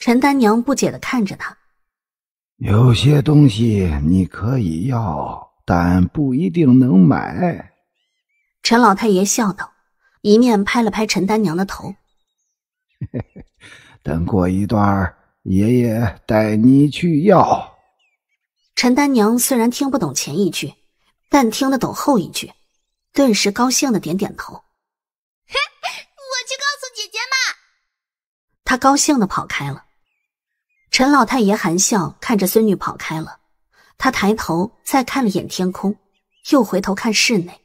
陈丹娘不解的看着他，有些东西你可以要，但不一定能买。陈老太爷笑道，一面拍了拍陈丹娘的头：“ 等过一段爷爷带你去要。”陈丹娘虽然听不懂前一句，但听得懂后一句，顿时高兴的点点头：“ 我去告诉姐姐嘛！”她高兴的跑开了。陈老太爷含笑看着孙女跑开了，他抬头再看了眼天空，又回头看室内，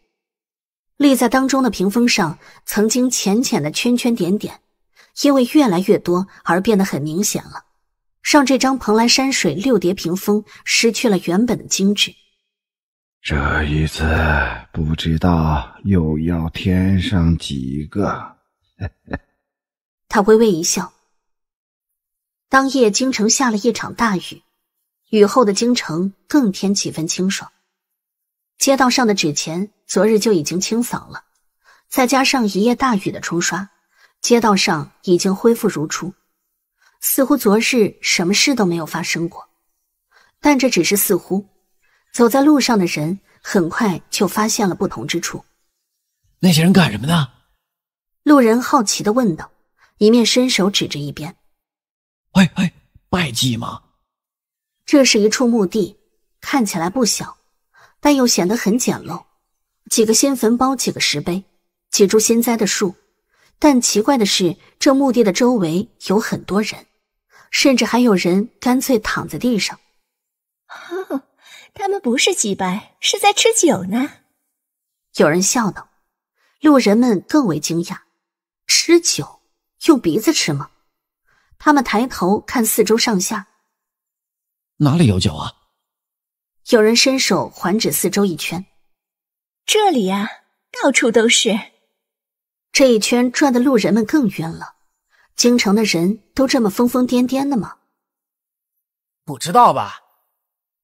立在当中的屏风上曾经浅浅的圈圈点点，因为越来越多而变得很明显了，让这张蓬莱山水六叠屏风失去了原本的精致。这一次不知道又要添上几个。他微微一笑。当夜，京城下了一场大雨，雨后的京城更添几分清爽。街道上的纸钱昨日就已经清扫了，再加上一夜大雨的冲刷，街道上已经恢复如初，似乎昨日什么事都没有发生过。但这只是似乎，走在路上的人很快就发现了不同之处。那些人干什么呢？路人好奇地问道，一面伸手指着一边。哎哎，拜祭吗？这是一处墓地，看起来不小，但又显得很简陋，几个新坟包，几个石碑，几株新栽的树。但奇怪的是，这墓地的周围有很多人，甚至还有人干脆躺在地上。他们不是祭拜，是在吃酒呢。有人笑道。路人们更为惊讶：吃酒，用鼻子吃吗？他们抬头看四周上下，哪里有酒啊？有人伸手环指四周一圈，这里呀，到处都是。这一圈转的路人们更晕了。京城的人都这么疯疯癫癫的吗？不知道吧？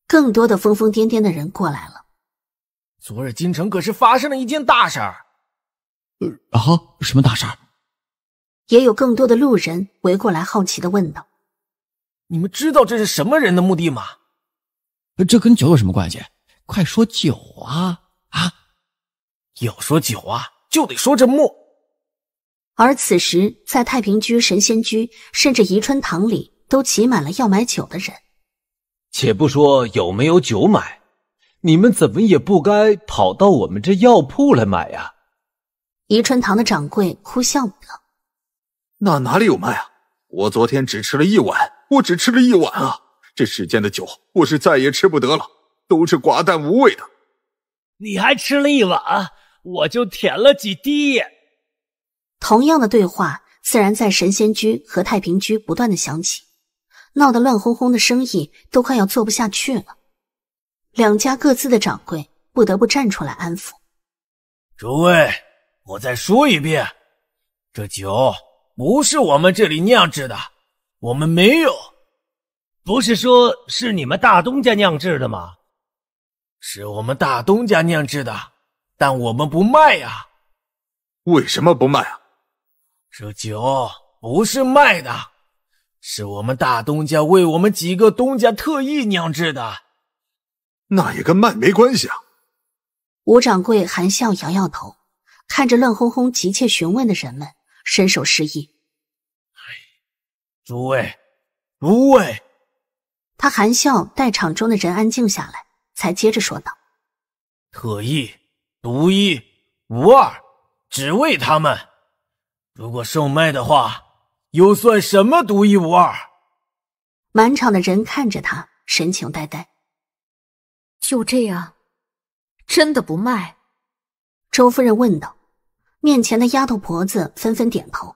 更多的疯疯癫癫的人过来了。昨日京城可是发生了一件大事儿。呃啊，什么大事？也有更多的路人围过来，好奇的问道：“你们知道这是什么人的墓地吗？这跟酒有什么关系？快说酒啊啊！要说酒啊，就得说这墓。”而此时，在太平居、神仙居，甚至怡春堂里，都挤满了要买酒的人。且不说有没有酒买，你们怎么也不该跑到我们这药铺来买呀？怡春堂的掌柜哭笑不得。那哪里有卖啊？我昨天只吃了一碗，我只吃了一碗啊！这世间的酒，我是再也吃不得了，都是寡淡无味的。你还吃了一碗，我就舔了几滴。同样的对话，自然在神仙居和太平居不断的响起，闹得乱哄哄的生意都快要做不下去了。两家各自的掌柜不得不站出来安抚。诸位，我再说一遍，这酒。不是我们这里酿制的，我们没有。不是说是你们大东家酿制的吗？是我们大东家酿制的，但我们不卖呀。为什么不卖啊？这酒不是卖的，是我们大东家为我们几个东家特意酿制的。那也跟卖没关系啊。吴掌柜含笑摇摇头，看着乱哄哄、急切询问的人们。伸手示意，诸位，诸位，他含笑待场中的人安静下来，才接着说道：“特意独一、无二，只为他们。如果售卖的话，又算什么独一无二？”满场的人看着他，神情呆呆。就这样，真的不卖？周夫人问道。面前的丫头婆子纷纷点头，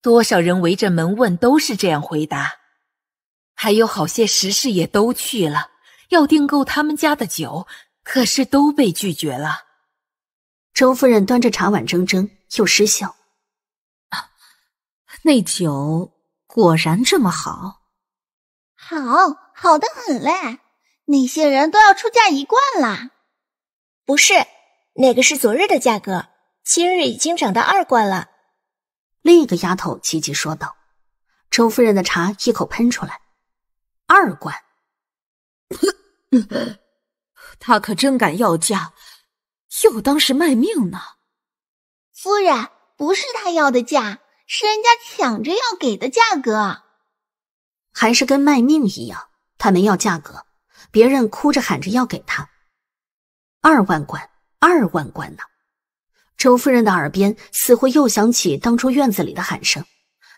多少人围着门问，都是这样回答。还有好些食事也都去了，要订购他们家的酒，可是都被拒绝了。周夫人端着茶碗，怔怔又失笑：“啊，那酒果然这么好，好好的很嘞！那些人都要出价一贯啦，不是？那个是昨日的价格。”今日已经涨到二贯了，另一个丫头急急说道：“周夫人的茶一口喷出来，二贯，他 可真敢要价，又当是卖命呢。夫人，不是他要的价，是人家抢着要给的价格，还是跟卖命一样？他没要价格，别人哭着喊着要给他二万贯，二万贯呢。”周夫人的耳边似乎又响起当初院子里的喊声，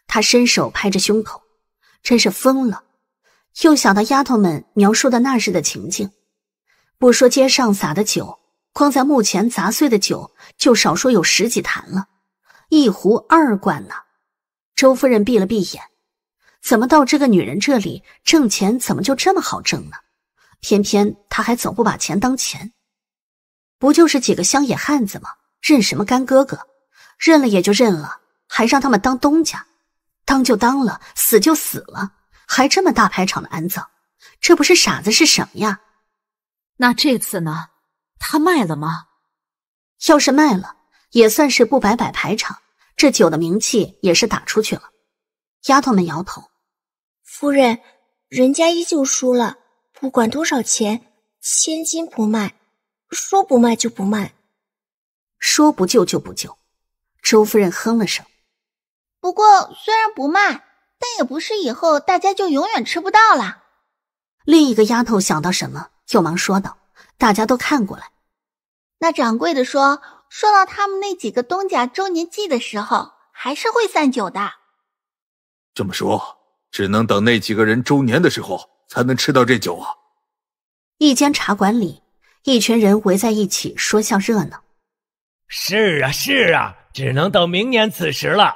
她伸手拍着胸口，真是疯了。又想到丫头们描述的那日的情景，不说街上洒的酒，光在墓前砸碎的酒就少说有十几坛了，一壶二罐呢。周夫人闭了闭眼，怎么到这个女人这里挣钱怎么就这么好挣呢？偏偏她还总不把钱当钱，不就是几个乡野汉子吗？认什么干哥哥，认了也就认了，还让他们当东家，当就当了，死就死了，还这么大排场的安葬，这不是傻子是什么呀？那这次呢？他卖了吗？要是卖了，也算是不摆摆排场，这酒的名气也是打出去了。丫头们摇头，夫人，人家依旧输了，不管多少钱，千金不卖，说不卖就不卖。说不救就不救，周夫人哼了声。不过虽然不卖，但也不是以后大家就永远吃不到了。另一个丫头想到什么，就忙说道：“大家都看过来。”那掌柜的说：“说到他们那几个东家周年祭的时候，还是会散酒的。”这么说，只能等那几个人周年的时候才能吃到这酒啊！一间茶馆里，一群人围在一起说笑热闹。是啊，是啊，只能等明年此时了。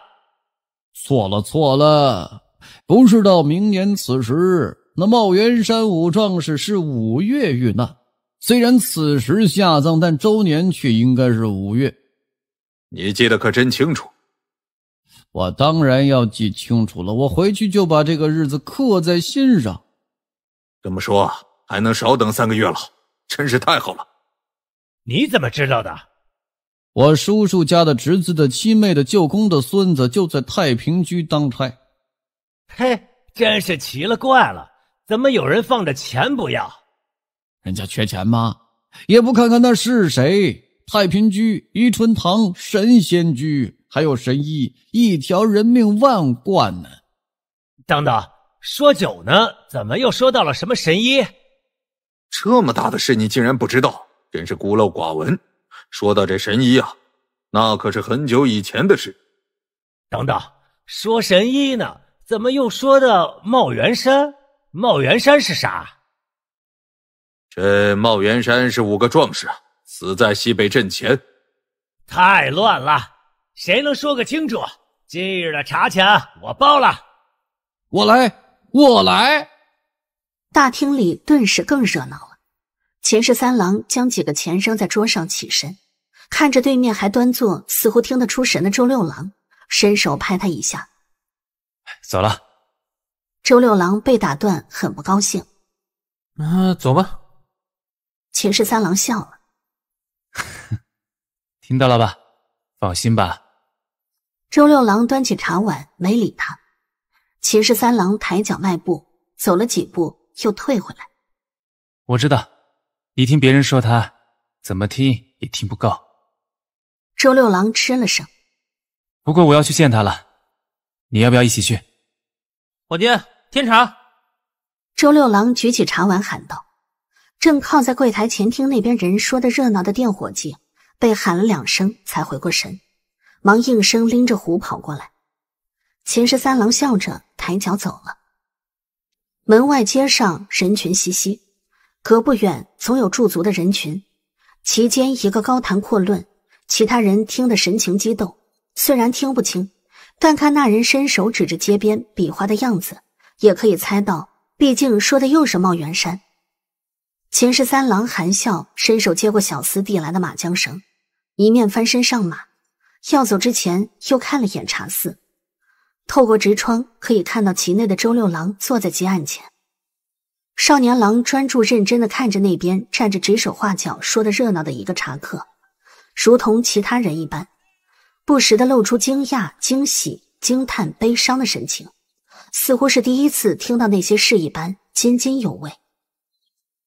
错了，错了，不是到明年此时。那帽源山五壮士是五月遇难，虽然此时下葬，但周年却应该是五月。你记得可真清楚。我当然要记清楚了，我回去就把这个日子刻在心上。这么说，还能少等三个月了，真是太好了。你怎么知道的？我叔叔家的侄子的七妹的舅公的孙子就在太平居当差，嘿，真是奇了怪了，怎么有人放着钱不要？人家缺钱吗？也不看看那是谁？太平居、宜春堂、神仙居，还有神医，一条人命万贯呢。等等，说酒呢，怎么又说到了什么神医？这么大的事，你竟然不知道，真是孤陋寡闻。说到这神医啊，那可是很久以前的事。等等，说神医呢，怎么又说到茂元山？茂元山是啥？这茂元山是五个壮士啊，死在西北阵前。太乱了，谁能说个清楚？今日的茶钱我包了。我来，我来。大厅里顿时更热闹了。秦氏三郎将几个钱扔在桌上，起身。看着对面还端坐、似乎听得出神的周六郎，伸手拍他一下：“走了。”周六郎被打断，很不高兴：“那走吧。”秦氏三郎笑了：“ 听到了吧？放心吧。”周六郎端起茶碗，没理他。秦氏三郎抬脚迈步，走了几步，又退回来：“我知道，你听别人说他，怎么听也听不够。”周六郎吃了声，不过我要去见他了，你要不要一起去？伙计，添茶！周六郎举起茶碗喊道：“正靠在柜台前听那边人说的热闹的店伙计，被喊了两声才回过神，忙应声拎着壶跑过来。”秦十三郎笑着抬脚走了。门外街上人群熙熙，隔不远总有驻足的人群，其间一个高谈阔论。其他人听得神情激动，虽然听不清，但看那人伸手指着街边比划的样子，也可以猜到。毕竟说的又是茂源山。秦十三郎含笑伸手接过小厮递来的马缰绳，一面翻身上马，要走之前又看了眼茶肆，透过直窗可以看到其内的周六郎坐在街案前，少年郎专注认真的看着那边站着指手画脚说的热闹的一个茶客。如同其他人一般，不时的露出惊讶、惊喜、惊叹、悲伤的神情，似乎是第一次听到那些事一般，津津有味。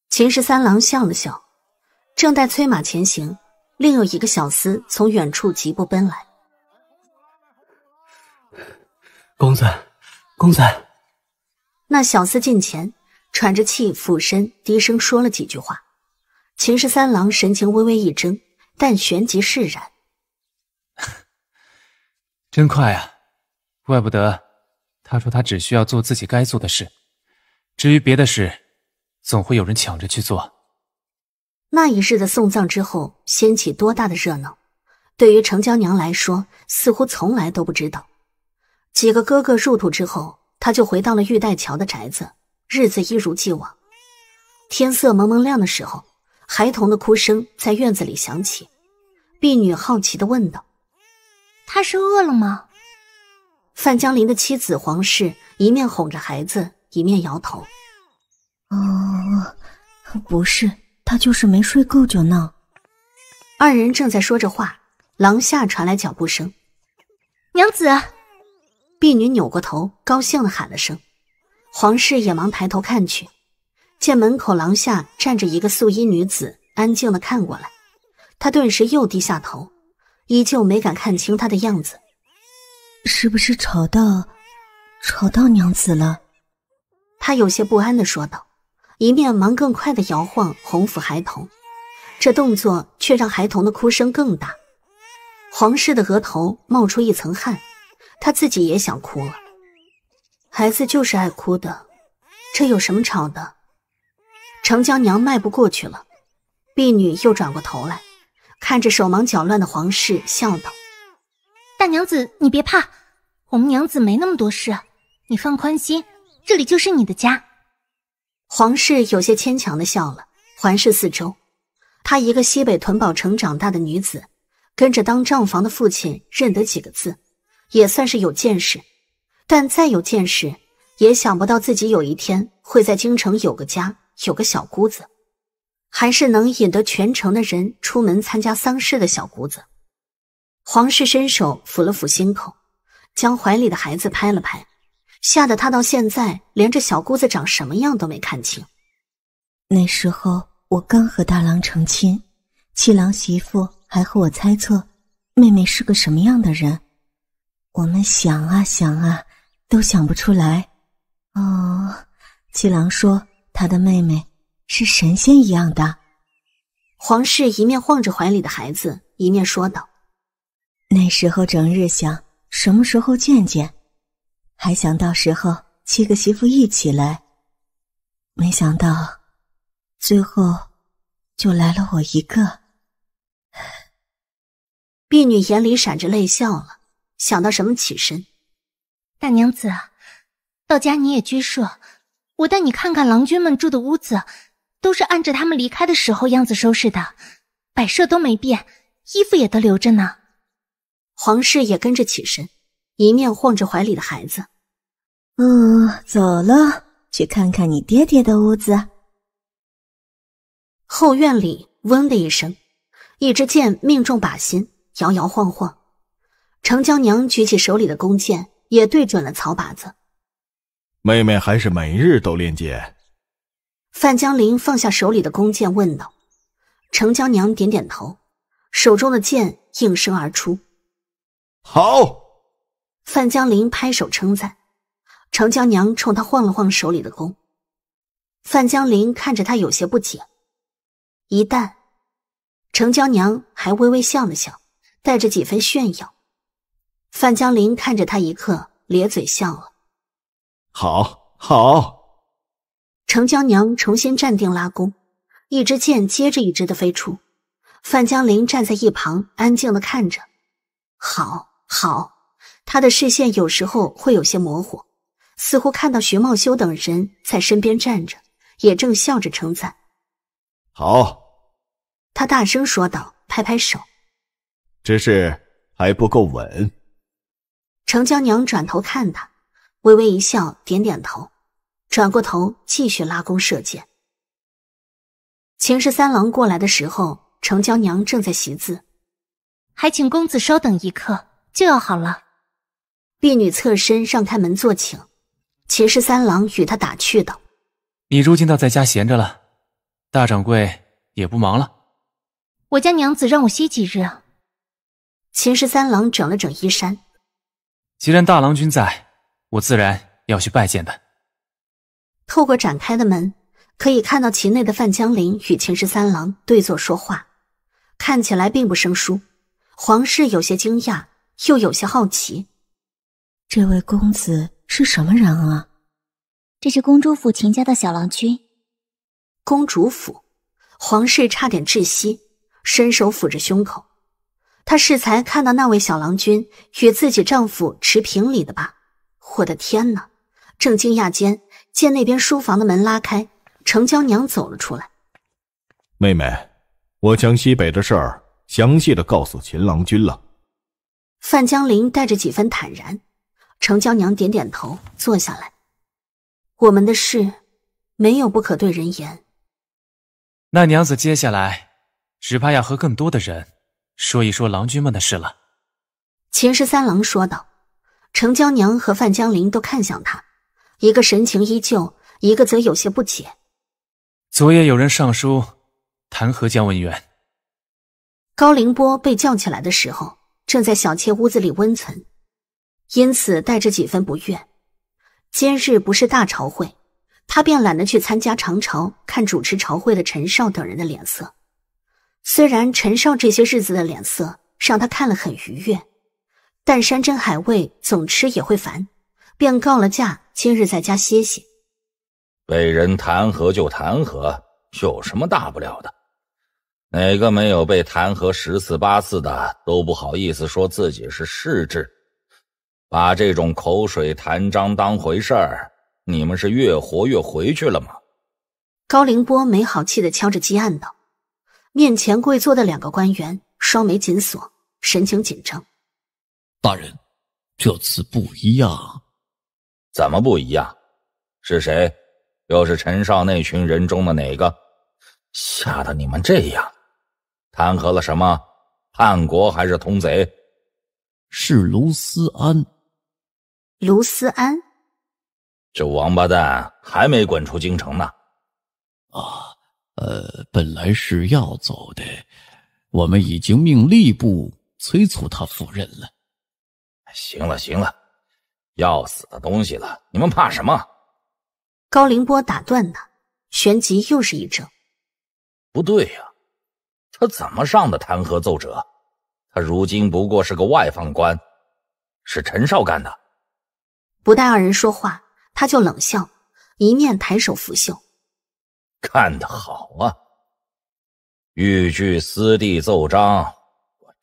秦十三郎笑了笑，正待催马前行，另有一个小厮从远处疾步奔来。公子，公子。那小厮近前，喘着气，俯身低声说了几句话。秦十三郎神情微微一怔。但旋即释然，真快啊！怪不得他说他只需要做自己该做的事，至于别的事，总会有人抢着去做。那一日的送葬之后，掀起多大的热闹，对于程娇娘来说，似乎从来都不知道。几个哥哥入土之后，他就回到了玉带桥的宅子，日子一如既往。天色蒙蒙亮的时候。孩童的哭声在院子里响起，婢女好奇的问道：“他是饿了吗？”范江林的妻子黄氏一面哄着孩子，一面摇头：“哦，不是，他就是没睡够就闹。”二人正在说着话，廊下传来脚步声，“娘子！”婢女扭过头，高兴的喊了声，黄氏也忙抬头看去。见门口廊下站着一个素衣女子，安静的看过来，他顿时又低下头，依旧没敢看清她的样子。是不是吵到，吵到娘子了？他有些不安的说道，一面忙更快的摇晃红府孩童，这动作却让孩童的哭声更大。黄室的额头冒出一层汗，他自己也想哭了。孩子就是爱哭的，这有什么吵的？程娇娘迈步过去了，婢女又转过头来，看着手忙脚乱的皇室，笑道：“大娘子，你别怕，我们娘子没那么多事，你放宽心，这里就是你的家。”皇室有些牵强的笑了，环视四周。她一个西北屯堡城长大的女子，跟着当账房的父亲认得几个字，也算是有见识。但再有见识，也想不到自己有一天会在京城有个家。有个小姑子，还是能引得全城的人出门参加丧事的小姑子。黄氏伸手抚了抚心口，将怀里的孩子拍了拍，吓得他到现在连这小姑子长什么样都没看清。那时候我刚和大郎成亲，七郎媳妇还和我猜测妹妹是个什么样的人，我们想啊想啊，都想不出来。哦，七郎说。他的妹妹是神仙一样的。皇室一面晃着怀里的孩子，一面说道：“那时候整日想什么时候见见，还想到时候七个媳妇一起来，没想到最后就来了我一个。”婢女眼里闪着泪笑了，想到什么起身：“大娘子，到家你也拘束。”我带你看看郎君们住的屋子，都是按着他们离开的时候样子收拾的，摆设都没变，衣服也都留着呢。皇室也跟着起身，一面晃着怀里的孩子，嗯，走了，去看看你爹爹的屋子。后院里，嗡的一声，一支箭命中靶心，摇摇晃晃。程娇娘举起手里的弓箭，也对准了草靶子。妹妹还是每日都练剑。范江林放下手里的弓箭，问道：“程娇娘点点头，手中的剑应声而出。”“好！”范江林拍手称赞。程娇娘冲他晃了晃手里的弓。范江林看着他，有些不解。一旦，程娇娘还微微笑了笑，带着几分炫耀。范江林看着他，一刻咧嘴笑了。好好，程江娘重新站定，拉弓，一支箭接着一支的飞出。范江林站在一旁，安静的看着。好好，他的视线有时候会有些模糊，似乎看到徐茂修等人在身边站着，也正笑着称赞。好，他大声说道，拍拍手。只是还不够稳。程江娘转头看他。微微一笑，点点头，转过头继续拉弓射箭。秦氏三郎过来的时候，程娇娘正在习字，还请公子稍等一刻，就要好了。婢女侧身让开门坐，请，秦氏三郎与他打趣道：“你如今倒在家闲着了，大掌柜也不忙了。我家娘子让我歇几日。”秦氏三郎整了整衣衫，既然大郎君在。我自然要去拜见的。透过展开的门，可以看到其内的范江林与秦十三郎对坐说话，看起来并不生疏。皇室有些惊讶，又有些好奇，这位公子是什么人啊？这是公主府秦家的小郎君。公主府，皇室差点窒息，伸手抚着胸口。他适才看到那位小郎君与自己丈夫持平礼的吧？我的天哪！正惊讶间，见那边书房的门拉开，程娇娘走了出来。妹妹，我将西北的事儿详细的告诉秦郎君了。范江林带着几分坦然，程娇娘点点头，坐下来。我们的事，没有不可对人言。那娘子接下来，只怕要和更多的人说一说郎君们的事了。秦十三郎说道。程娇娘和范江林都看向他，一个神情依旧，一个则有些不解。昨夜有人上书弹劾江文元。高凌波被叫起来的时候，正在小妾屋子里温存，因此带着几分不悦。今日不是大朝会，他便懒得去参加长朝，看主持朝会的陈少等人的脸色。虽然陈少这些日子的脸色让他看了很愉悦。但山珍海味总吃也会烦，便告了假，今日在家歇歇。被人弹劾就弹劾，有什么大不了的？哪个没有被弹劾十四八次的都不好意思说自己是世志。把这种口水弹章当回事儿？你们是越活越回去了吗？高凌波没好气的敲着鸡案道：“面前跪坐的两个官员，双眉紧锁，神情紧张。”大人，这次不一样，怎么不一样？是谁？又是陈少那群人中的哪个？吓得你们这样？弹劾了什么？叛国还是通贼？是卢思安。卢思安，这王八蛋还没滚出京城呢。啊，呃，本来是要走的，我们已经命吏部催促他赴任了。行了行了，要死的东西了，你们怕什么？高凌波打断他，旋即又是一怔，不对呀，他怎么上的弹劾奏折？他如今不过是个外放官，是陈少干的。不待二人说话，他就冷笑，一面抬手拂袖，干得好啊！豫剧司地奏章。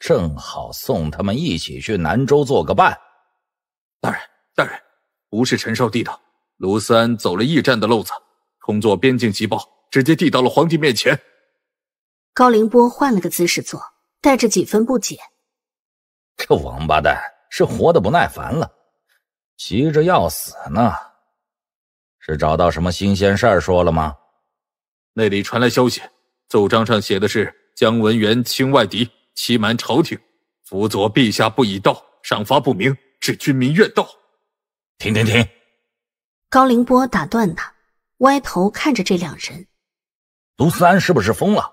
正好送他们一起去南州做个伴。大人，大人，不是陈少帝的卢三走了驿站的漏子，通作边境急报，直接递到了皇帝面前。高凌波换了个姿势坐，带着几分不解：这王八蛋是活的不耐烦了，急着要死呢？是找到什么新鲜事儿说了吗？那里传来消息，奏章上写的是姜文元清外敌。欺瞒朝廷，辅佐陛下不以道，赏罚不明，致军民怨道。停停停！高凌波打断他，歪头看着这两人，卢思安是不是疯了？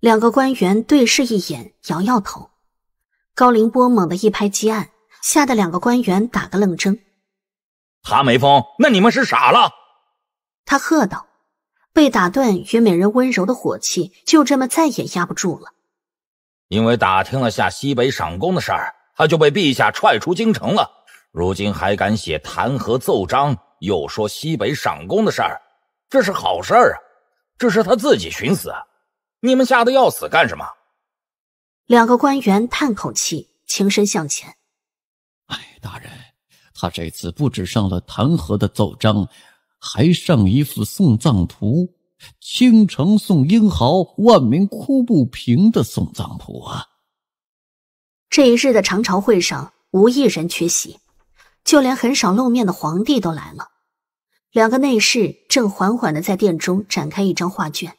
两个官员对视一眼，摇摇头。高凌波猛地一拍击案，吓得两个官员打个愣怔。他没疯，那你们是傻了！他喝道。被打断与美人温柔的火气，就这么再也压不住了。因为打听了下西北赏功的事儿，他就被陛下踹出京城了。如今还敢写弹劾奏章，又说西北赏功的事儿，这是好事啊！这是他自己寻死，你们吓得要死干什么？两个官员叹口气，轻身向前：“哎，大人，他这次不止上了弹劾的奏章，还上一幅送葬图。”倾城送英豪，万民哭不平的送葬谱啊！这一日的长朝会上，无一人缺席，就连很少露面的皇帝都来了。两个内侍正缓缓的在殿中展开一张画卷。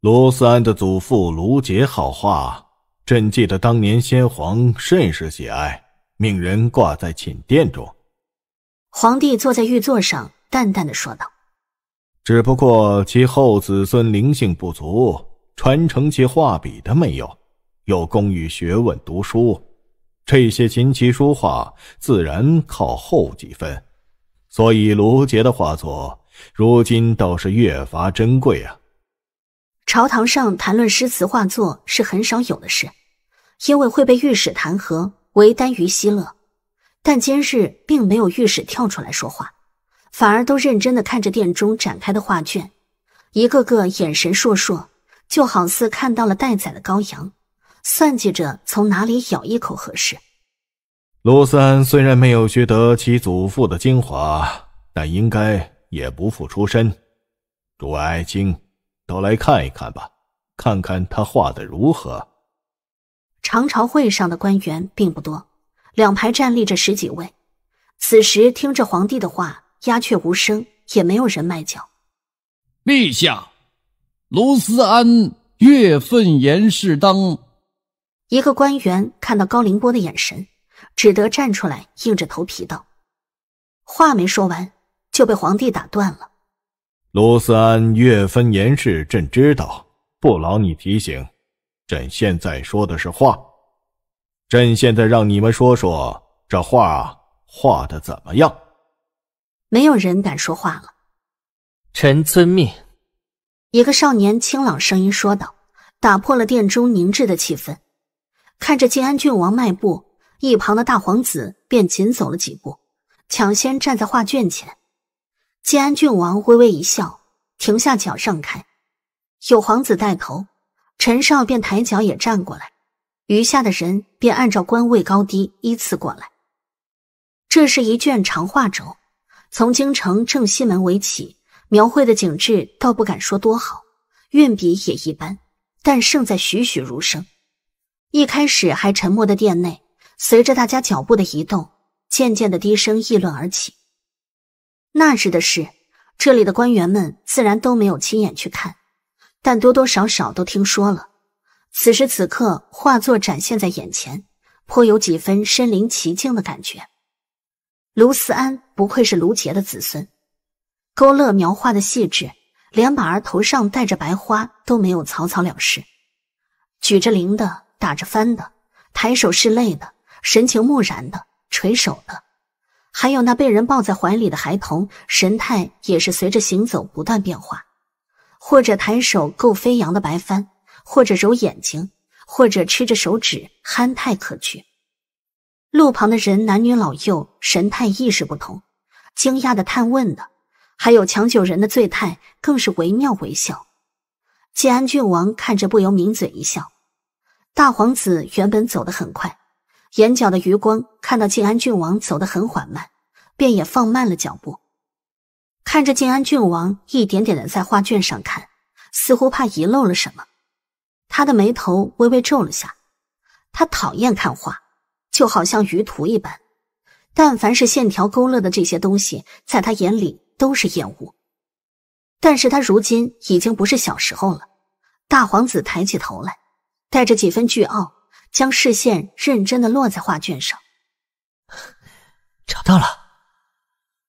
卢思安的祖父卢杰好画，朕记得当年先皇甚是喜爱，命人挂在寝殿中。皇帝坐在御座上，淡淡的说道。只不过其后子孙灵性不足，传承其画笔的没有，又工于学问读书，这些琴棋书画自然靠后几分，所以卢杰的画作如今倒是越发珍贵啊。朝堂上谈论诗词画作是很少有的事，因为会被御史弹劾为耽于嬉乐，但今日并没有御史跳出来说话。反而都认真的看着殿中展开的画卷，一个个眼神烁烁，就好似看到了待宰的羔羊，算计着从哪里咬一口合适。罗三虽然没有学得其祖父的精华，但应该也不负出身。诸位爱卿，都来看一看吧，看看他画的如何。长朝会上的官员并不多，两排站立着十几位，此时听着皇帝的话。鸦雀无声，也没有人卖脚。陛下，卢思安月分严事当。一个官员看到高凌波的眼神，只得站出来，硬着头皮道：“话没说完，就被皇帝打断了。”卢思安月分严事，朕知道，不劳你提醒。朕现在说的是话，朕现在让你们说说这画画的怎么样。没有人敢说话了。臣遵命。一个少年清朗声音说道，打破了殿中凝滞的气氛。看着晋安郡王迈步，一旁的大皇子便紧走了几步，抢先站在画卷前。晋安郡王微微一笑，停下脚让开。有皇子带头，陈少便抬脚也站过来，余下的人便按照官位高低依次过来。这是一卷长画轴，从京城正西门为起，描绘的景致倒不敢说多好，运笔也一般，但胜在栩栩如生。一开始还沉默的殿内，随着大家脚步的移动，渐渐的低声议论而起。那日的事，这里的官员们自然都没有亲眼去看，但多多少少都听说了。此时此刻，画作展现在眼前，颇有几分身临其境的感觉。卢思安不愧是卢杰的子孙，勾勒描画的细致，连马儿头上戴着白花都没有草草了事。举着铃的，打着幡的，抬手拭泪的，神情木然的，垂手的，还有那被人抱在怀里的孩童，神态也是随着行走不断变化，或者抬手够飞扬的白帆，或者揉眼睛，或者吃着手指，憨态可掬。路旁的人，男女老幼，神态意识不同，惊讶的探问的，还有抢救人的醉态，更是惟妙惟肖。晋安郡王看着不由抿嘴一笑。大皇子原本走得很快，眼角的余光看到晋安郡王走得很缓慢，便也放慢了脚步，看着晋安郡王一点点的在画卷上看，似乎怕遗漏了什么，他的眉头微微皱了下，他讨厌看画。就好像鱼图一般，但凡是线条勾勒的这些东西，在他眼里都是厌恶。但是他如今已经不是小时候了。大皇子抬起头来，带着几分倨傲，将视线认真的落在画卷上。找到了。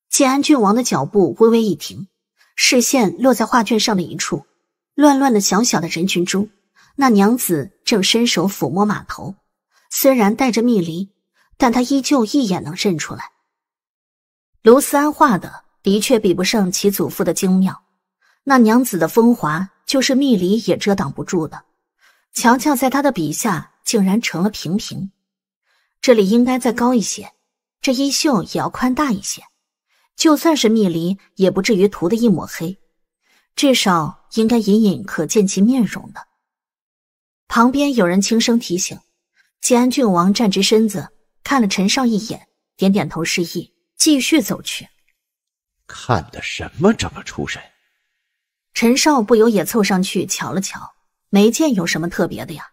建安郡王的脚步微微一停，视线落在画卷上的一处。乱乱的小小的人群中，那娘子正伸手抚摸马头。虽然带着蜜梨，但他依旧一眼能认出来。卢思安画的的确比不上其祖父的精妙，那娘子的风华就是蜜梨也遮挡不住的。瞧瞧，在他的笔下竟然成了平平。这里应该再高一些，这衣袖也要宽大一些。就算是蜜梨，也不至于涂的一抹黑，至少应该隐隐可见其面容的。旁边有人轻声提醒。建安郡王站直身子，看了陈少一眼，点点头示意，继续走去。看的什么这么出神？陈少不由也凑上去瞧了瞧，没见有什么特别的呀。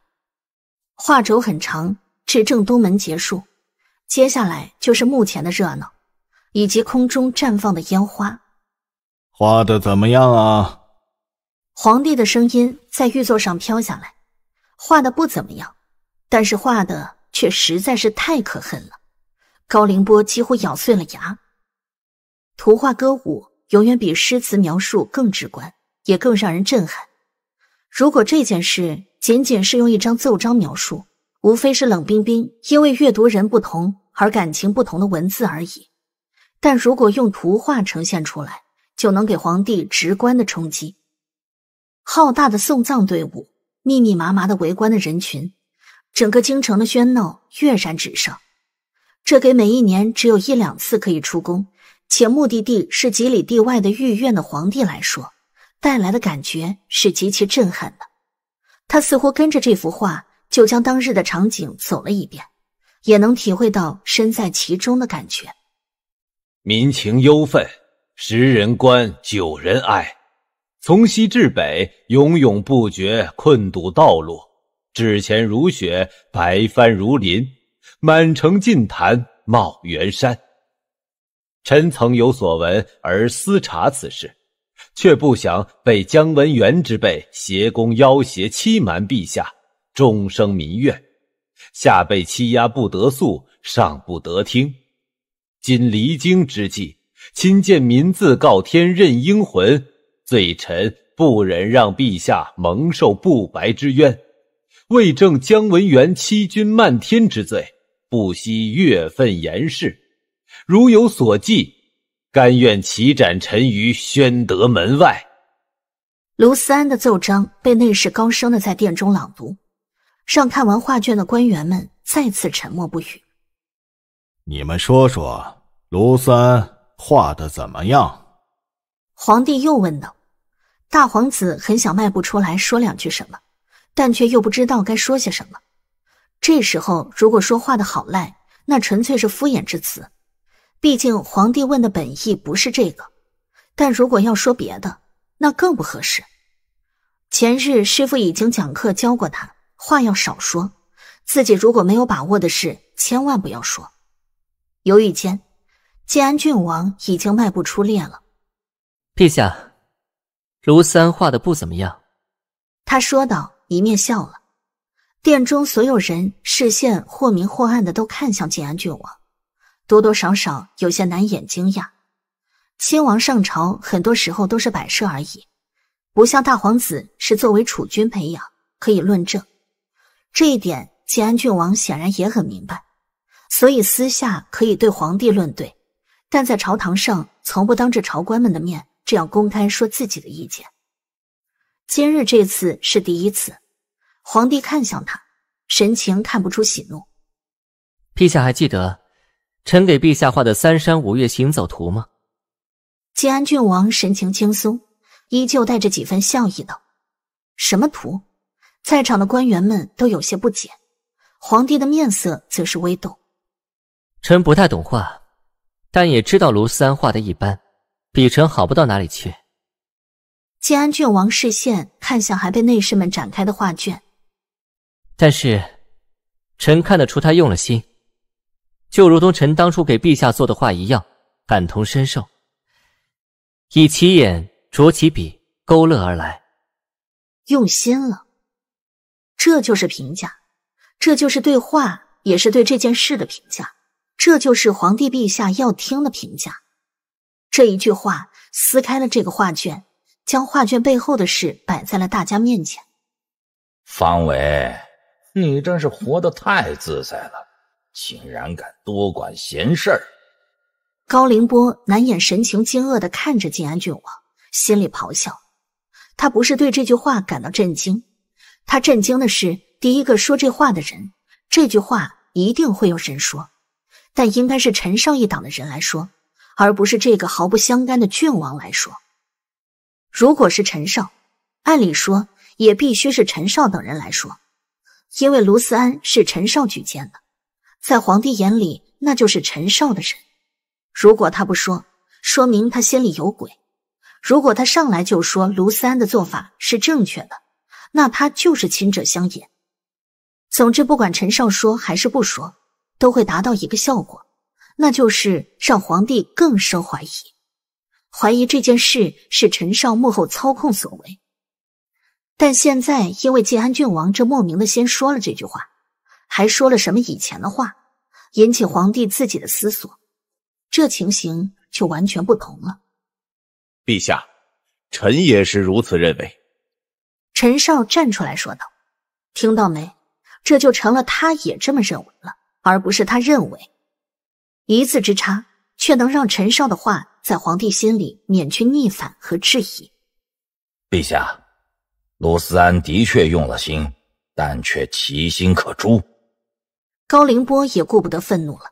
画轴很长，至正东门结束，接下来就是目前的热闹，以及空中绽放的烟花。画的怎么样啊？皇帝的声音在玉座上飘下来。画的不怎么样。但是画的却实在是太可恨了，高凌波几乎咬碎了牙。图画歌舞永远比诗词描述更直观，也更让人震撼。如果这件事仅仅是用一张奏章描述，无非是冷冰冰、因为阅读人不同而感情不同的文字而已。但如果用图画呈现出来，就能给皇帝直观的冲击。浩大的送葬队伍，密密麻麻的围观的人群。整个京城的喧闹跃然纸上，这给每一年只有一两次可以出宫，且目的地是几里地外的御苑的皇帝来说，带来的感觉是极其震撼的。他似乎跟着这幅画，就将当日的场景走了一遍，也能体会到身在其中的感觉。民情忧愤，十人关，九人哀，从西至北，永永不绝，困堵道路。纸钱如雪，白帆如林，满城尽谈茂元山。臣曾有所闻而思查此事，却不想被姜文元之辈挟公要挟、欺瞒陛下，终生民怨。下被欺压不得诉，上不得听。今离京之际，亲见民自告天任英魂，罪臣不忍让陛下蒙受不白之冤。为证姜文元欺君漫天之罪，不惜越份严事。如有所记，甘愿齐斩陈于宣德门外。卢思安的奏章被内侍高声的在殿中朗读，让看完画卷的官员们再次沉默不语。你们说说，卢三画的怎么样？皇帝又问道。大皇子很想迈步出来说两句什么。但却又不知道该说些什么。这时候如果说话的好赖，那纯粹是敷衍之词。毕竟皇帝问的本意不是这个。但如果要说别的，那更不合适。前日师傅已经讲课教过他，话要少说，自己如果没有把握的事，千万不要说。犹豫间，建安郡王已经迈步出列了。陛下，卢三画的不怎么样。他说道。一面笑了，殿中所有人视线或明或暗的都看向晋安郡王，多多少少有些难掩惊讶。亲王上朝很多时候都是摆设而已，不像大皇子是作为储君培养，可以论证这一点。晋安郡王显然也很明白，所以私下可以对皇帝论对，但在朝堂上从不当着朝官们的面这样公开说自己的意见。今日这次是第一次，皇帝看向他，神情看不出喜怒。陛下还记得臣给陛下画的三山五岳行走图吗？晋安郡王神情轻松，依旧带着几分笑意道：“什么图？”在场的官员们都有些不解，皇帝的面色则是微动。臣不太懂画，但也知道卢三画的一般，比臣好不到哪里去。建安郡王视线看向还被内侍们展开的画卷，但是，臣看得出他用了心，就如同臣当初给陛下做的画一样，感同身受，以其眼着其笔勾勒而来，用心了。这就是评价，这就是对画，也是对这件事的评价，这就是皇帝陛下要听的评价。这一句话撕开了这个画卷。将画卷背后的事摆在了大家面前。方伟，你真是活得太自在了，竟然敢多管闲事儿！高凌波难掩神情惊愕的看着晋安郡王，心里咆哮。他不是对这句话感到震惊，他震惊的是第一个说这话的人。这句话一定会有人说，但应该是陈少一党的人来说，而不是这个毫不相干的郡王来说。如果是陈少，按理说也必须是陈少等人来说，因为卢思安是陈少举荐的，在皇帝眼里那就是陈少的人。如果他不说，说明他心里有鬼；如果他上来就说卢思安的做法是正确的，那他就是亲者相言。总之，不管陈少说还是不说，都会达到一个效果，那就是让皇帝更深怀疑。怀疑这件事是陈少幕后操控所为，但现在因为晋安郡王这莫名的先说了这句话，还说了什么以前的话，引起皇帝自己的思索，这情形就完全不同了。陛下，臣也是如此认为。陈少站出来说道：“听到没？这就成了他也这么认为了，而不是他认为。一字之差。”却能让陈少的话在皇帝心里免去逆反和质疑。陛下，卢思安的确用了心，但却其心可诛。高凌波也顾不得愤怒了，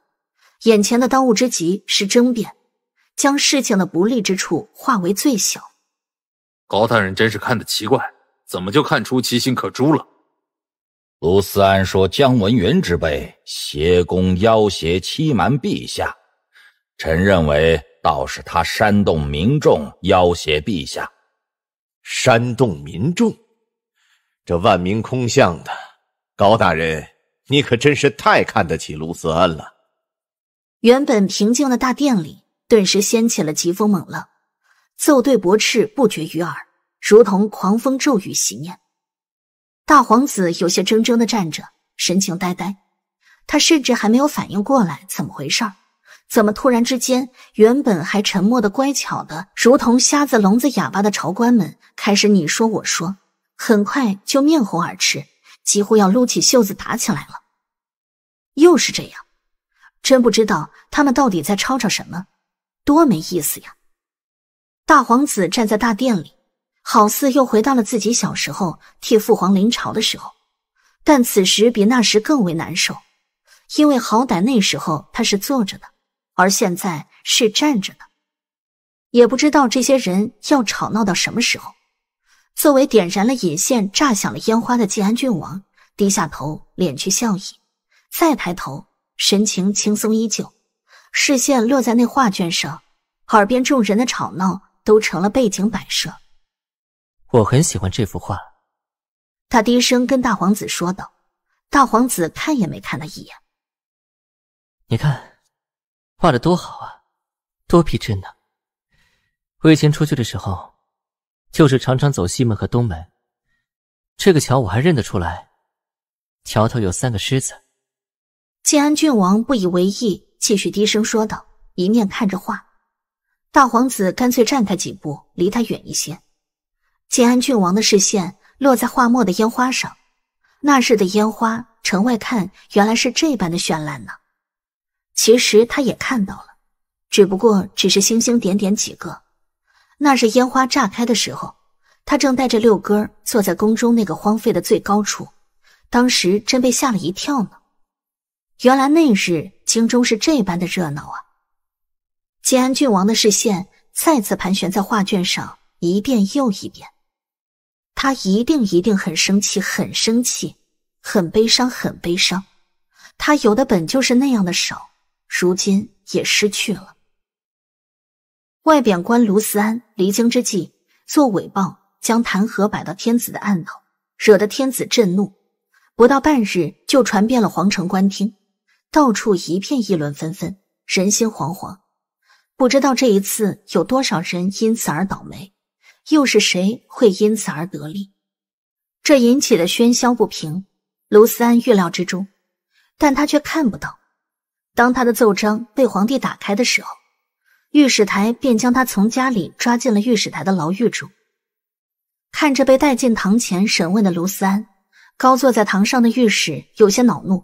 眼前的当务之急是争辩，将事情的不利之处化为最小。高大人真是看得奇怪，怎么就看出其心可诛了？卢思安说：“姜文元之辈，挟功要挟，欺瞒陛下。”臣认为，倒是他煽动民众，要挟陛下。煽动民众，这万民空巷的高大人，你可真是太看得起卢思安了。原本平静的大殿里，顿时掀起了疾风猛浪，奏对驳斥不绝于耳，如同狂风骤雨袭面。大皇子有些怔怔的站着，神情呆呆，他甚至还没有反应过来怎么回事儿。怎么突然之间，原本还沉默的、乖巧的，如同瞎子、聋子、哑巴的朝官们，开始你说我说，很快就面红耳赤，几乎要撸起袖子打起来了。又是这样，真不知道他们到底在吵吵什么，多没意思呀！大皇子站在大殿里，好似又回到了自己小时候替父皇临朝的时候，但此时比那时更为难受，因为好歹那时候他是坐着的。而现在是站着呢，也不知道这些人要吵闹到什么时候。作为点燃了引线、炸响了烟花的晋安郡王，低下头敛去笑意，再抬头，神情轻松依旧，视线落在那画卷上，耳边众人的吵闹都成了背景摆设。我很喜欢这幅画，他低声跟大皇子说道。大皇子看也没看他一眼。你看。画的多好啊，多逼真呢！我以前出去的时候，就是常常走西门和东门。这个桥我还认得出来，桥头有三个狮子。建安郡王不以为意，继续低声说道，一面看着画。大皇子干脆站他几步，离他远一些。建安郡王的视线落在画末的烟花上，那日的烟花，城外看原来是这般的绚烂呢。其实他也看到了，只不过只是星星点点几个。那是烟花炸开的时候，他正带着六哥坐在宫中那个荒废的最高处，当时真被吓了一跳呢。原来那日京中是这般的热闹啊！建安郡王的视线再次盘旋在画卷上一遍又一遍，他一定一定很生气，很生气，很悲伤，很悲伤。他有的本就是那样的少。如今也失去了。外贬官卢思安离京之际，做伪报将弹劾摆到天子的案头，惹得天子震怒。不到半日，就传遍了皇城官厅，到处一片议论纷纷，人心惶惶。不知道这一次有多少人因此而倒霉，又是谁会因此而得利？这引起的喧嚣不平，卢思安预料之中，但他却看不到。当他的奏章被皇帝打开的时候，御史台便将他从家里抓进了御史台的牢狱中。看着被带进堂前审问的卢思安，高坐在堂上的御史有些恼怒。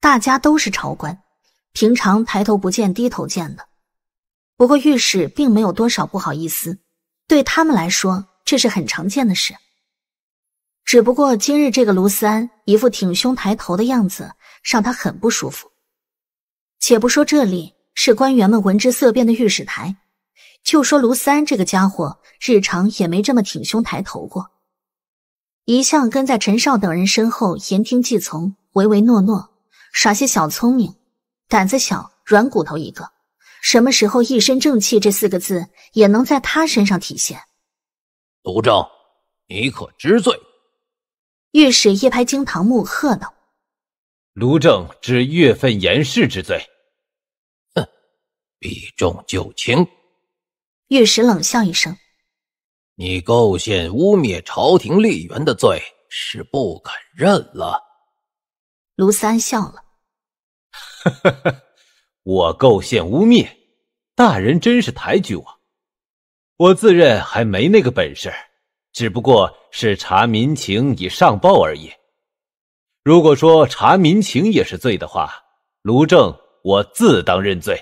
大家都是朝官，平常抬头不见低头见的，不过御史并没有多少不好意思，对他们来说这是很常见的事。只不过今日这个卢思安一副挺胸抬头的样子，让他很不舒服。且不说这里是官员们闻之色变的御史台，就说卢三这个家伙，日常也没这么挺胸抬头过。一向跟在陈少等人身后，言听计从，唯唯诺诺，耍些小聪明，胆子小，软骨头一个。什么时候“一身正气”这四个字也能在他身上体现？卢正，你可知罪？御史一拍惊堂木，喝道：“卢正，知月份言事之罪。”避重就轻，御史冷笑一声：“你构陷污蔑朝廷吏员的罪，是不肯认了。”卢三笑了：“ 我构陷污蔑，大人真是抬举我。我自认还没那个本事，只不过是查民情以上报而已。如果说查民情也是罪的话，卢正我自当认罪。”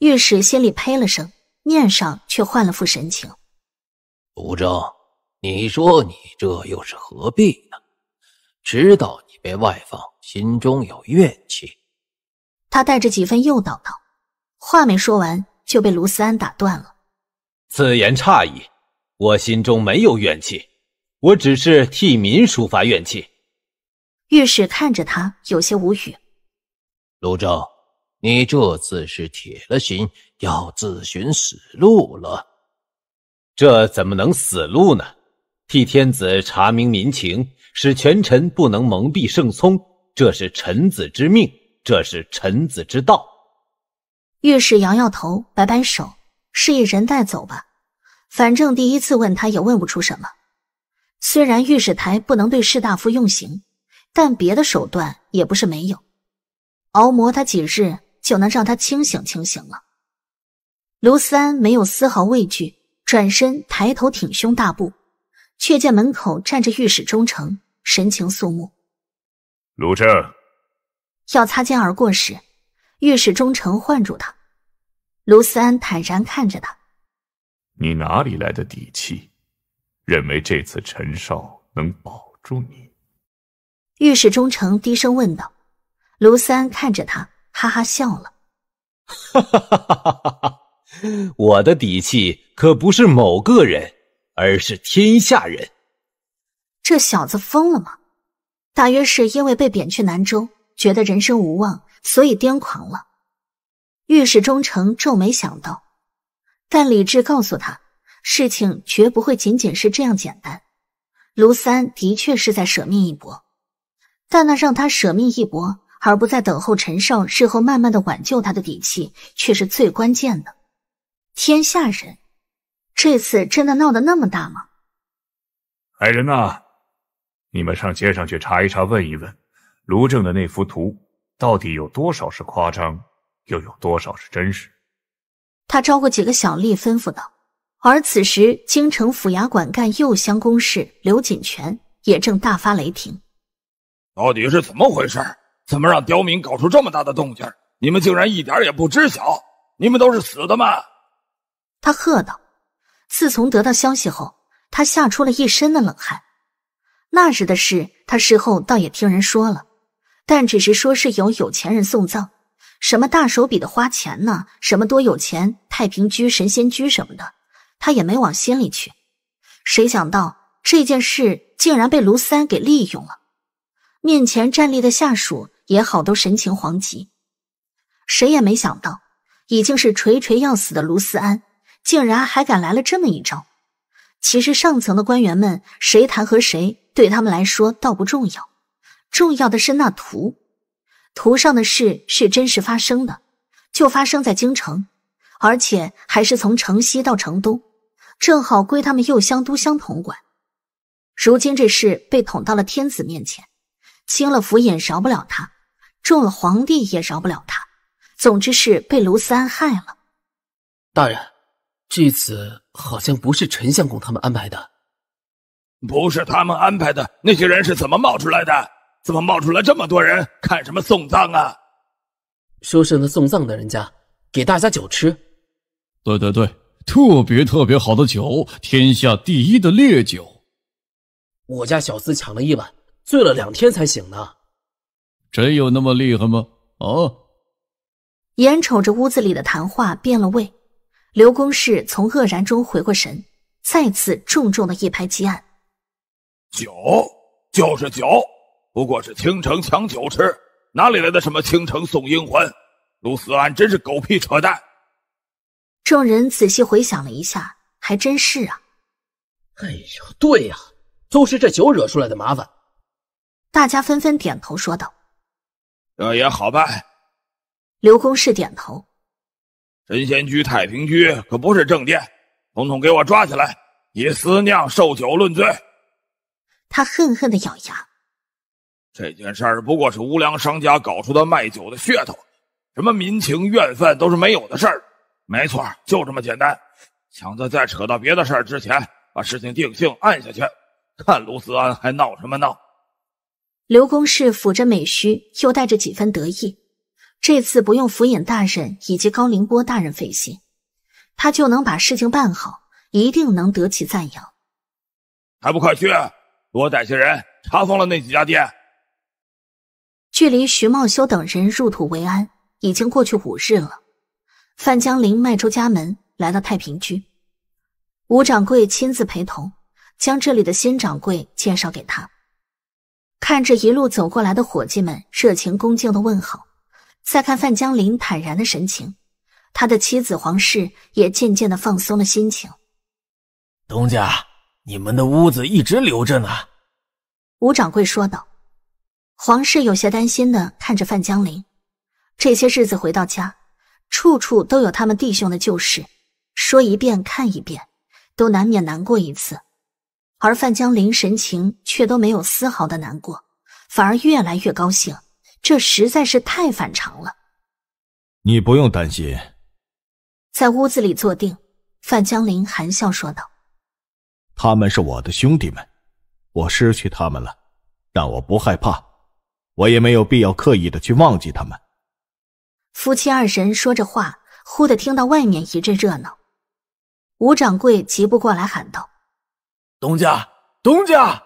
御史心里呸了声，面上却换了副神情。卢昭，你说你这又是何必呢？知道你被外放，心中有怨气。他带着几分诱导道，话没说完就被卢思安打断了。此言差矣，我心中没有怨气，我只是替民抒发怨气。御史看着他，有些无语。卢正。你这次是铁了心要自寻死路了，这怎么能死路呢？替天子查明民情，使权臣不能蒙蔽圣聪，这是臣子之命，这是臣子之道。御史摇摇头，摆摆手，示意人带走吧。反正第一次问他也问不出什么。虽然御史台不能对士大夫用刑，但别的手段也不是没有。熬磨他几日。就能让他清醒清醒了。卢三没有丝毫畏惧，转身抬头挺胸大步，却见门口站着御史忠诚，神情肃穆。卢正要擦肩而过时，御史忠诚唤住他。卢三坦然看着他：“你哪里来的底气，认为这次陈少能保住你？”御史忠诚低声问道。卢三看着他。哈哈笑了，哈哈哈哈哈哈！我的底气可不是某个人，而是天下人。这小子疯了吗？大约是因为被贬去南州，觉得人生无望，所以癫狂了。御史忠诚皱眉想到，但理智告诉他，事情绝不会仅仅是这样简单。卢三的确是在舍命一搏，但那让他舍命一搏。而不再等候陈少事后慢慢的挽救他的底气，却是最关键的。天下人，这次真的闹得那么大吗？来人呐，你们上街上去查一查，问一问，卢正的那幅图到底有多少是夸张，又有多少是真实？他招呼几个小吏，吩咐道。而此时，京城府衙管干右相公事刘锦泉也正大发雷霆：“到底是怎么回事？”怎么让刁民搞出这么大的动静？你们竟然一点也不知晓！你们都是死的吗？他喝道：“自从得到消息后，他吓出了一身的冷汗。那日的事，他事后倒也听人说了，但只是说是有有钱人送葬，什么大手笔的花钱呢？什么多有钱，太平居、神仙居什么的，他也没往心里去。谁想到这件事竟然被卢三给利用了？面前站立的下属。”也好，都神情惶急，谁也没想到，已经是垂垂要死的卢思安，竟然还敢来了这么一招。其实上层的官员们，谁弹劾谁，对他们来说倒不重要，重要的是那图，图上的事是真实发生的，就发生在京城，而且还是从城西到城东，正好归他们右相都相统管。如今这事被捅到了天子面前，清了府尹，饶不了他。中了皇帝也饶不了他。总之是被卢三安害了。大人，这次好像不是陈相公他们安排的。不是他们安排的，那些人是怎么冒出来的？怎么冒出来这么多人？看什么送葬啊？说是那送葬的人家给大家酒吃。对对对，特别特别好的酒，天下第一的烈酒。我家小厮抢了一碗，醉了两天才醒呢。真有那么厉害吗？啊！眼瞅着屋子里的谈话变了味，刘公氏从愕然中回过神，再次重重的一拍击案：“酒就是酒，不过是倾城抢酒吃，哪里来的什么倾城送英魂？卢思安真是狗屁扯淡！”众人仔细回想了一下，还真是啊！哎呀，对呀，都是这酒惹出来的麻烦！大家纷纷点头说道。这也好办，刘公是点头。神仙居、太平居可不是正殿，统统给我抓起来，以私酿受酒论罪。他恨恨的咬牙。这件事不过是无良商家搞出的卖酒的噱头，什么民情怨愤都是没有的事儿。没错，就这么简单。强子，在扯到别的事儿之前，把事情定性按下去，看卢思安还闹什么闹。刘公氏抚着美须，又带着几分得意。这次不用府尹大人以及高凌波大人费心，他就能把事情办好，一定能得其赞扬。还不快去，多带些人，查封了那几家店。距离徐茂修等人入土为安已经过去五日了。范江林迈出家门，来到太平居，吴掌柜亲自陪同，将这里的新掌柜介绍给他。看着一路走过来的伙计们热情恭敬的问好，再看范江林坦然的神情，他的妻子黄氏也渐渐的放松了心情。东家，你们的屋子一直留着呢。”吴掌柜说道。黄氏有些担心的看着范江林，这些日子回到家，处处都有他们弟兄的旧事，说一遍看一遍，都难免难过一次。而范江林神情却都没有丝毫的难过，反而越来越高兴，这实在是太反常了。你不用担心。在屋子里坐定，范江林含笑说道：“他们是我的兄弟们，我失去他们了，但我不害怕，我也没有必要刻意的去忘记他们。”夫妻二人说着话，忽的听到外面一阵热闹，吴掌柜急不过来喊道。东家，东家，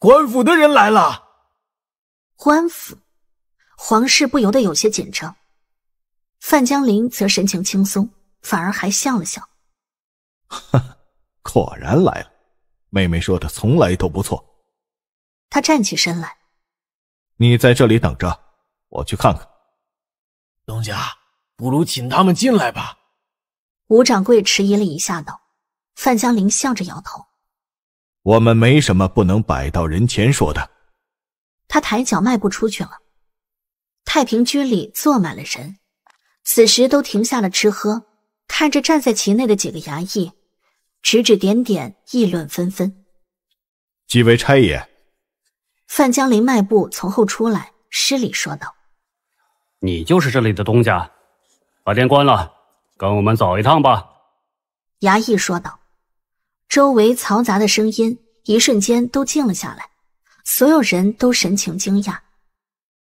官府的人来了。官府，皇室不由得有些紧张。范江林则神情轻松，反而还笑了笑。哈果然来了。妹妹说的从来都不错。他站起身来，你在这里等着，我去看看。东家，不如请他们进来吧。吴掌柜迟疑了一下，道：“范江林笑着摇头。”我们没什么不能摆到人前说的。他抬脚迈步出去了。太平居里坐满了人，此时都停下了吃喝，看着站在其内的几个衙役，指指点点，议论纷纷。几位差爷，范江林迈步从后出来，施礼说道：“你就是这里的东家，把店关了，跟我们走一趟吧。”衙役说道。周围嘈杂的声音一瞬间都静了下来，所有人都神情惊讶。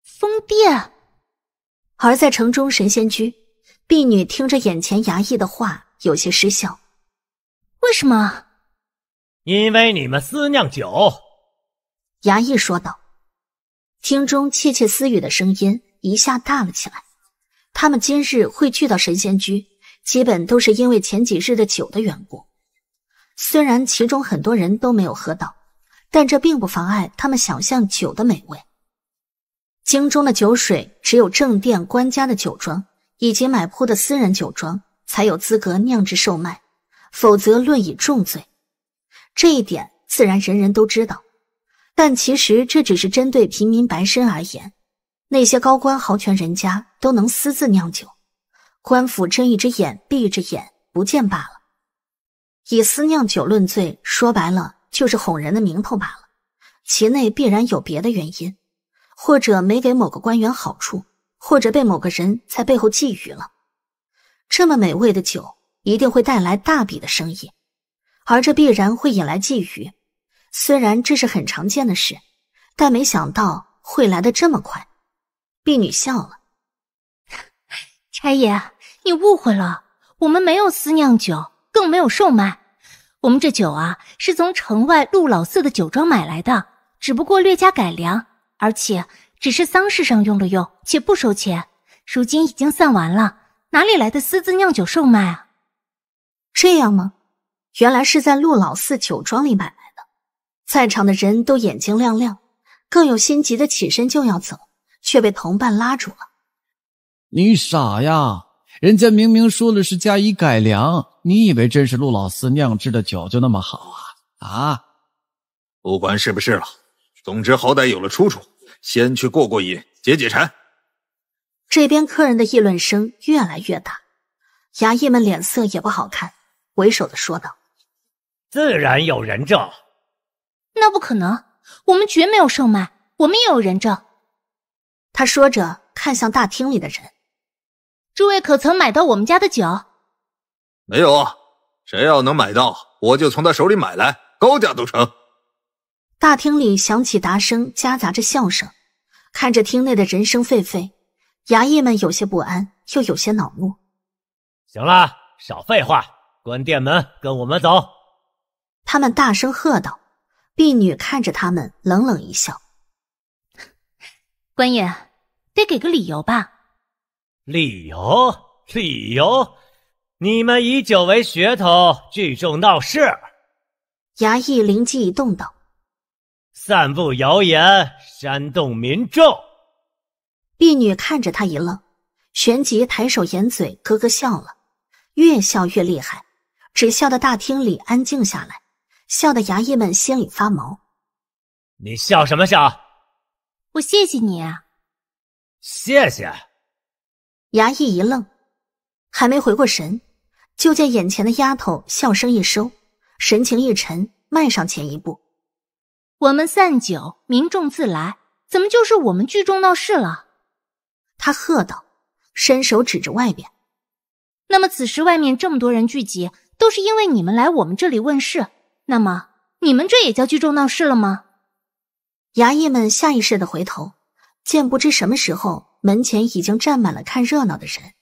疯癫。而在城中神仙居，婢女听着眼前衙役的话，有些失笑。为什么？因为你们私酿酒。衙役说道。厅中窃窃私语的声音一下大了起来。他们今日汇聚到神仙居，基本都是因为前几日的酒的缘故。虽然其中很多人都没有喝到，但这并不妨碍他们想象酒的美味。京中的酒水，只有正殿官家的酒庄以及买铺的私人酒庄才有资格酿制售卖，否则论以重罪。这一点自然人人都知道，但其实这只是针对平民百姓而言。那些高官豪权人家都能私自酿酒，官府睁一只眼闭一只眼不见罢了。以私酿酒论罪，说白了就是哄人的名头罢了，其内必然有别的原因，或者没给某个官员好处，或者被某个人在背后觊觎了。这么美味的酒，一定会带来大笔的生意，而这必然会引来觊觎。虽然这是很常见的事，但没想到会来的这么快。婢女笑了，差爷，你误会了，我们没有私酿酒，更没有售卖。我们这酒啊，是从城外陆老四的酒庄买来的，只不过略加改良，而且只是丧事上用了用，且不收钱。如今已经散完了，哪里来的私自酿酒售卖啊？这样吗？原来是在陆老四酒庄里买来的。在场的人都眼睛亮亮，更有心急的起身就要走，却被同伴拉住了。你傻呀！人家明明说了是加以改良，你以为真是陆老四酿制的酒就那么好啊？啊！不管是不是了，总之好歹有了出处，先去过过瘾，解解馋。这边客人的议论声越来越大，衙役们脸色也不好看。为首的说道：“自然有人证。”那不可能，我们绝没有售卖，我们也有人证。”他说着看向大厅里的人。诸位可曾买到我们家的酒？没有啊！谁要能买到，我就从他手里买来，高价都成。大厅里响起答声，夹杂着笑声。看着厅内的人声沸沸，衙役们有些不安，又有些恼怒。行了，少废话，关店门，跟我们走！他们大声喝道。婢女看着他们，冷冷一笑：“官爷，得给个理由吧。”理由，理由，你们以酒为噱头聚众闹事。衙役灵机一动道：“散布谣言，煽动民众。”婢女看着他一愣，旋即抬手掩嘴，咯咯笑了，越笑越厉害，只笑得大厅里安静下来，笑得衙役们心里发毛。你笑什么笑？我谢谢你。啊。谢谢。衙役一愣，还没回过神，就见眼前的丫头笑声一收，神情一沉，迈上前一步：“我们散酒，民众自来，怎么就是我们聚众闹事了？”他喝道，伸手指着外边：“那么此时外面这么多人聚集，都是因为你们来我们这里问事，那么你们这也叫聚众闹事了吗？”衙役们下意识的回头，见不知什么时候。门前已经站满了看热闹的人，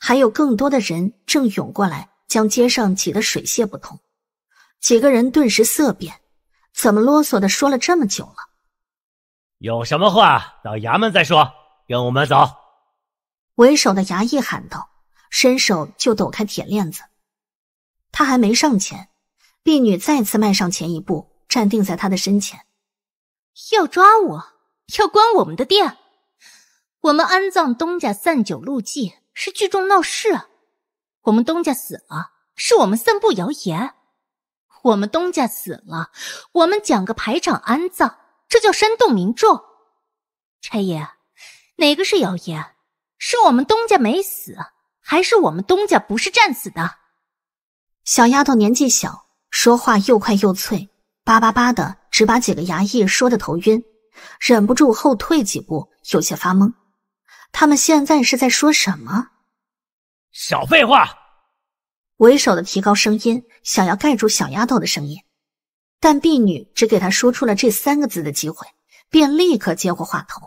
还有更多的人正涌过来，将街上挤得水泄不通。几个人顿时色变，怎么啰嗦的说了这么久了？有什么话到衙门再说，跟我们走。”为首的衙役喊道，伸手就抖开铁链子。他还没上前，婢女再次迈上前一步，站定在他的身前，要抓我，要关我们的店。我们安葬东家散酒露迹是聚众闹事，我们东家死了，是我们散布谣言。我们东家死了，我们讲个排场安葬，这叫煽动民众。陈爷，哪个是谣言？是我们东家没死，还是我们东家不是战死的？小丫头年纪小，说话又快又脆，叭叭叭的，只把几个衙役说的头晕，忍不住后退几步，有些发懵。他们现在是在说什么？少废话！为首的提高声音，想要盖住小丫头的声音，但婢女只给他说出了这三个字的机会，便立刻接过话头：“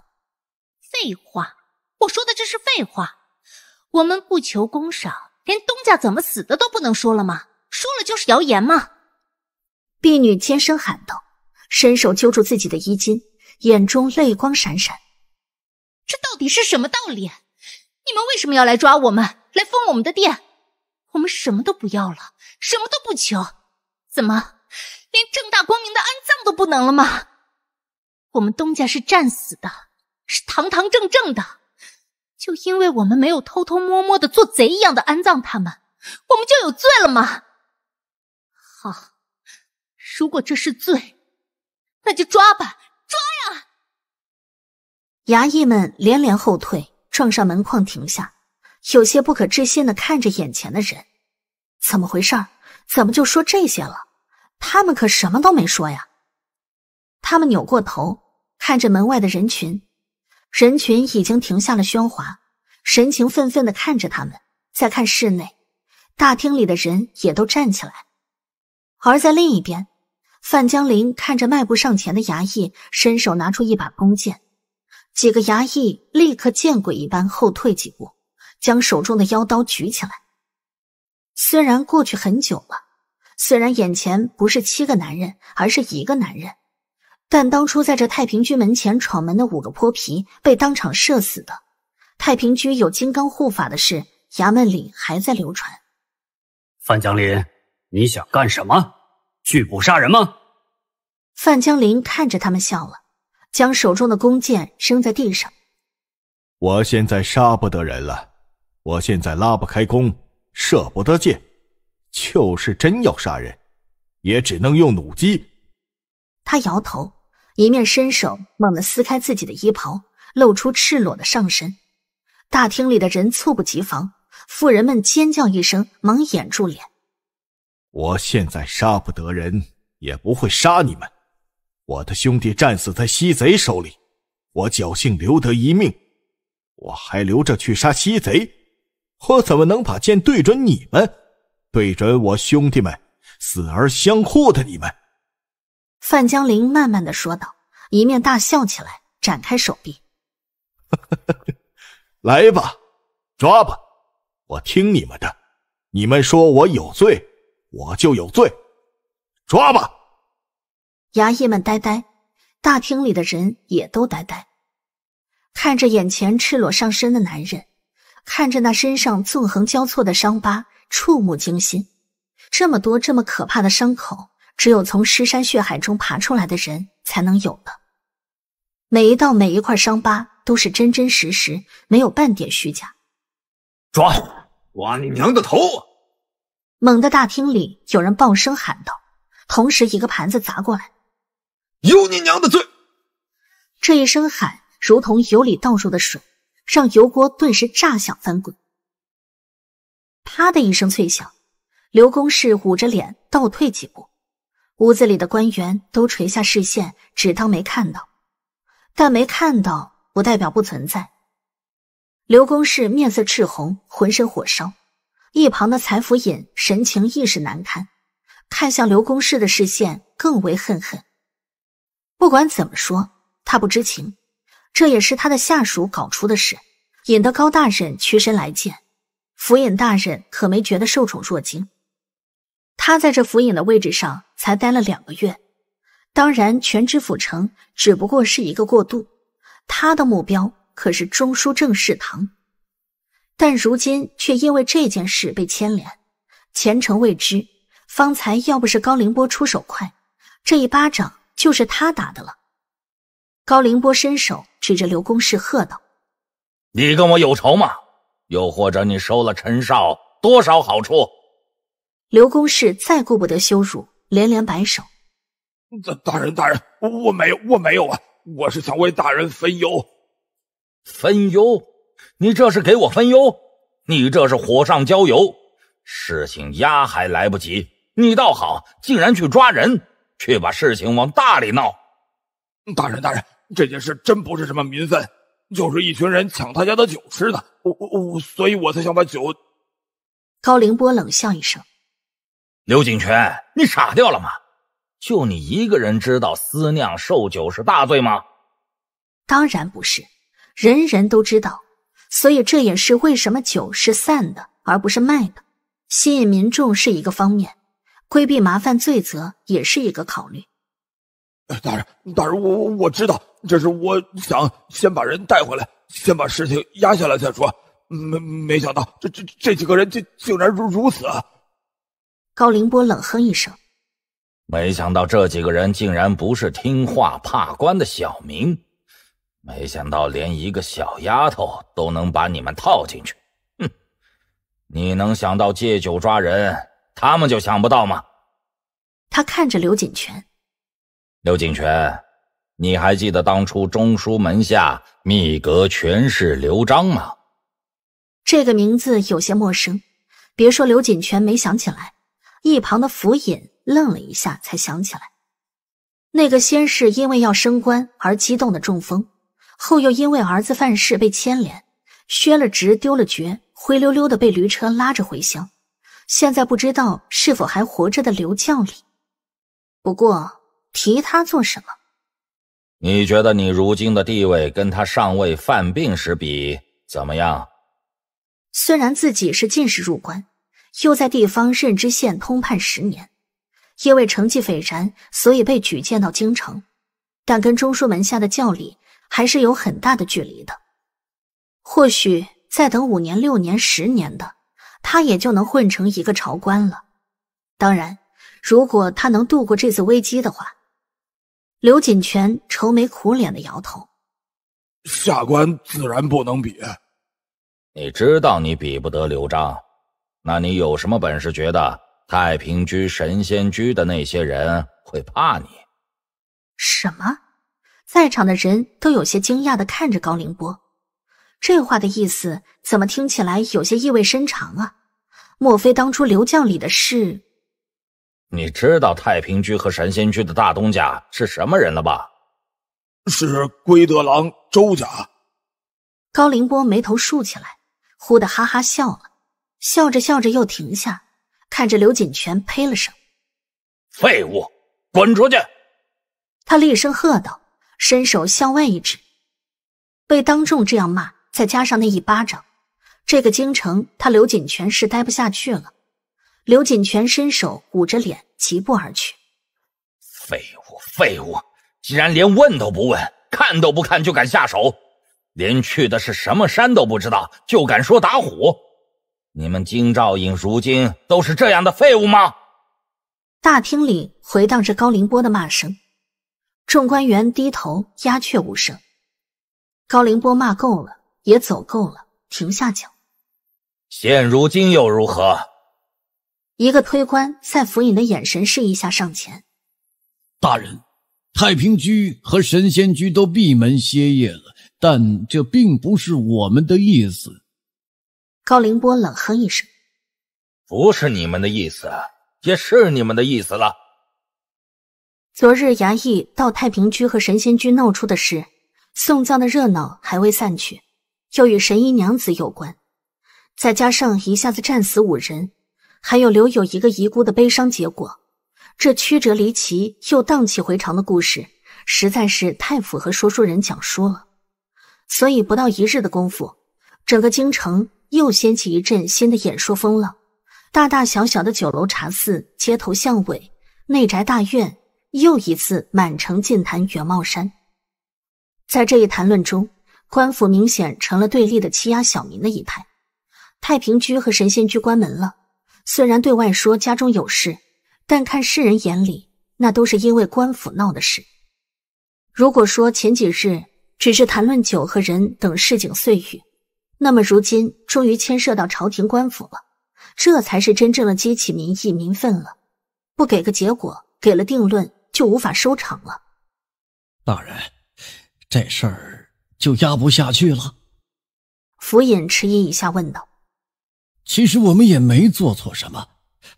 废话！我说的这是废话！我们不求功赏，连东家怎么死的都不能说了吗？说了就是谣言吗？”婢女尖声喊道，伸手揪住自己的衣襟，眼中泪光闪闪。这到底是什么道理？你们为什么要来抓我们，来封我们的店？我们什么都不要了，什么都不求，怎么连正大光明的安葬都不能了吗？我们东家是战死的，是堂堂正正的，就因为我们没有偷偷摸摸的做贼一样的安葬他们，我们就有罪了吗？好，如果这是罪，那就抓吧，抓呀！衙役们连连后退，撞上门框停下，有些不可置信的看着眼前的人，怎么回事？怎么就说这些了？他们可什么都没说呀！他们扭过头，看着门外的人群，人群已经停下了喧哗，神情愤愤的看着他们。再看室内，大厅里的人也都站起来。而在另一边，范江林看着迈步上前的衙役，伸手拿出一把弓箭。几个衙役立刻见鬼一般后退几步，将手中的腰刀举起来。虽然过去很久了，虽然眼前不是七个男人，而是一个男人，但当初在这太平居门前闯门的五个泼皮被当场射死的，太平居有金刚护法的事，衙门里还在流传。范江林，你想干什么？拒捕杀人吗？范江林看着他们笑了。将手中的弓箭扔在地上。我现在杀不得人了，我现在拉不开弓，射不得箭，就是真要杀人，也只能用弩机。他摇头，一面伸手猛地撕开自己的衣袍，露出赤裸的上身。大厅里的人猝不及防，妇人们尖叫一声，忙掩住脸。我现在杀不得人，也不会杀你们。我的兄弟战死在西贼手里，我侥幸留得一命，我还留着去杀西贼，我怎么能把剑对准你们，对准我兄弟们死而相护的你们？范江林慢慢的说道，一面大笑起来，展开手臂：“ 来吧，抓吧，我听你们的，你们说我有罪，我就有罪，抓吧。”衙役们呆呆，大厅里的人也都呆呆，看着眼前赤裸上身的男人，看着那身上纵横交错的伤疤，触目惊心。这么多这么可怕的伤口，只有从尸山血海中爬出来的人才能有的。每一道每一块伤疤都是真真实实，没有半点虚假。抓，挖你娘的头！猛地，大厅里有人爆声喊道，同时一个盘子砸过来。有你娘的罪！这一声喊如同油里倒入的水，让油锅顿时炸响翻滚。啪的一声脆响，刘公氏捂着脸倒退几步。屋子里的官员都垂下视线，只当没看到。但没看到不代表不存在。刘公氏面色赤红，浑身火烧。一旁的财福尹神情亦是难堪，看向刘公氏的视线更为恨恨。不管怎么说，他不知情，这也是他的下属搞出的事，引得高大人屈身来见。府尹大人可没觉得受宠若惊，他在这府尹的位置上才待了两个月，当然，全知府城只不过是一个过渡，他的目标可是中枢政事堂，但如今却因为这件事被牵连，前程未知。方才要不是高凌波出手快，这一巴掌。就是他打的了。高凌波伸手指着刘公氏喝道：“你跟我有仇吗？又或者你收了陈少多少好处？”刘公氏再顾不得羞辱，连连摆手：“大大人，大人，我没有，我没有啊！我是想为大人分忧。分忧？你这是给我分忧？你这是火上浇油！事情压还来不及，你倒好，竟然去抓人！”去把事情往大里闹，大人大人，这件事真不是什么民愤，就是一群人抢他家的酒吃的，我我所以，我才想把酒。高凌波冷笑一声：“刘景全，你傻掉了吗？就你一个人知道私酿售酒是大罪吗？当然不是，人人都知道，所以这也是为什么酒是散的而不是卖的，吸引民众是一个方面。”规避麻烦、罪责也是一个考虑。大人，大人，我我我知道，这是我想先把人带回来，先把事情压下来再说。没没想到，这这这几个人竟竟然如如此。高凌波冷哼一声，没想到这几个人竟然不是听话怕官的小民，没想到连一个小丫头都能把你们套进去。哼，你能想到借酒抓人？他们就想不到吗？他看着刘锦全，刘锦全，你还记得当初中书门下密阁权势刘璋吗？这个名字有些陌生，别说刘锦全没想起来，一旁的府尹愣了一下才想起来，那个先是因为要升官而激动的中风，后又因为儿子犯事被牵连，削了职丢了爵，灰溜溜的被驴车拉着回乡。现在不知道是否还活着的刘教理，不过提他做什么？你觉得你如今的地位跟他尚未犯病时比怎么样？虽然自己是进士入关，又在地方任知县通判十年，因为成绩斐然，所以被举荐到京城，但跟中书门下的教理还是有很大的距离的。或许再等五年、六年、十年的。他也就能混成一个朝官了。当然，如果他能度过这次危机的话。刘锦全愁眉苦脸的摇头：“下官自然不能比。你知道你比不得刘璋，那你有什么本事？觉得太平居、神仙居的那些人会怕你？”什么？在场的人都有些惊讶的看着高凌波。这话的意思怎么听起来有些意味深长啊？莫非当初刘将里的事？你知道太平居和神仙居的大东家是什么人了吧？是归德郎周家。高凌波眉头竖起来，忽的哈哈笑了，笑着笑着又停下，看着刘锦全，呸了声：“废物，滚出去！”他厉声喝道，伸手向外一指，被当众这样骂。再加上那一巴掌，这个京城，他刘锦全是待不下去了。刘锦全伸手捂着脸，疾步而去。废物，废物！既然连问都不问，看都不看，就敢下手，连去的是什么山都不知道，就敢说打虎。你们京兆尹如今都是这样的废物吗？大厅里回荡着高凌波的骂声，众官员低头，鸦雀无声。高凌波骂够了。也走够了，停下脚。现如今又如何？一个推官在府尹的眼神示意下上前。大人，太平居和神仙居都闭门歇业了，但这并不是我们的意思。高凌波冷哼一声：“不是你们的意思，也是你们的意思了。”昨日衙役到太平居和神仙居闹出的事，送葬的热闹还未散去。又与神医娘子有关，再加上一下子战死五人，还有留有一个遗孤的悲伤结果，这曲折离奇又荡气回肠的故事实在是太符合说书人讲书了，所以不到一日的功夫，整个京城又掀起一阵新的演说风浪，大大小小的酒楼茶肆、街头巷尾、内宅大院，又一次满城尽谈袁茂山。在这一谈论中。官府明显成了对立的欺压小民的一派，太平居和神仙居关门了。虽然对外说家中有事，但看世人眼里，那都是因为官府闹的事。如果说前几日只是谈论酒和人等市井碎语，那么如今终于牵涉到朝廷官府了，这才是真正的激起民意民愤了。不给个结果，给了定论，就无法收场了。大人，这事儿。就压不下去了。府尹迟疑一下，问道：“其实我们也没做错什么，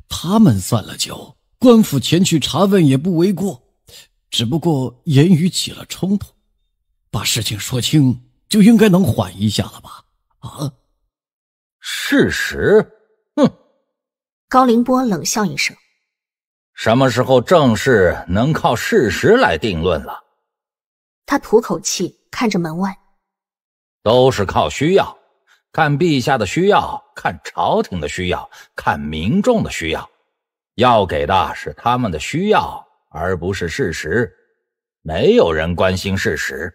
他们算了酒，官府前去查问也不为过。只不过言语起了冲突，把事情说清就应该能缓一下了吧？”啊！事实？哼！高凌波冷笑一声：“什么时候正事能靠事实来定论了？”他吐口气。看着门外，都是靠需要，看陛下的需要，看朝廷的需要，看民众的需要，要给的是他们的需要，而不是事实。没有人关心事实，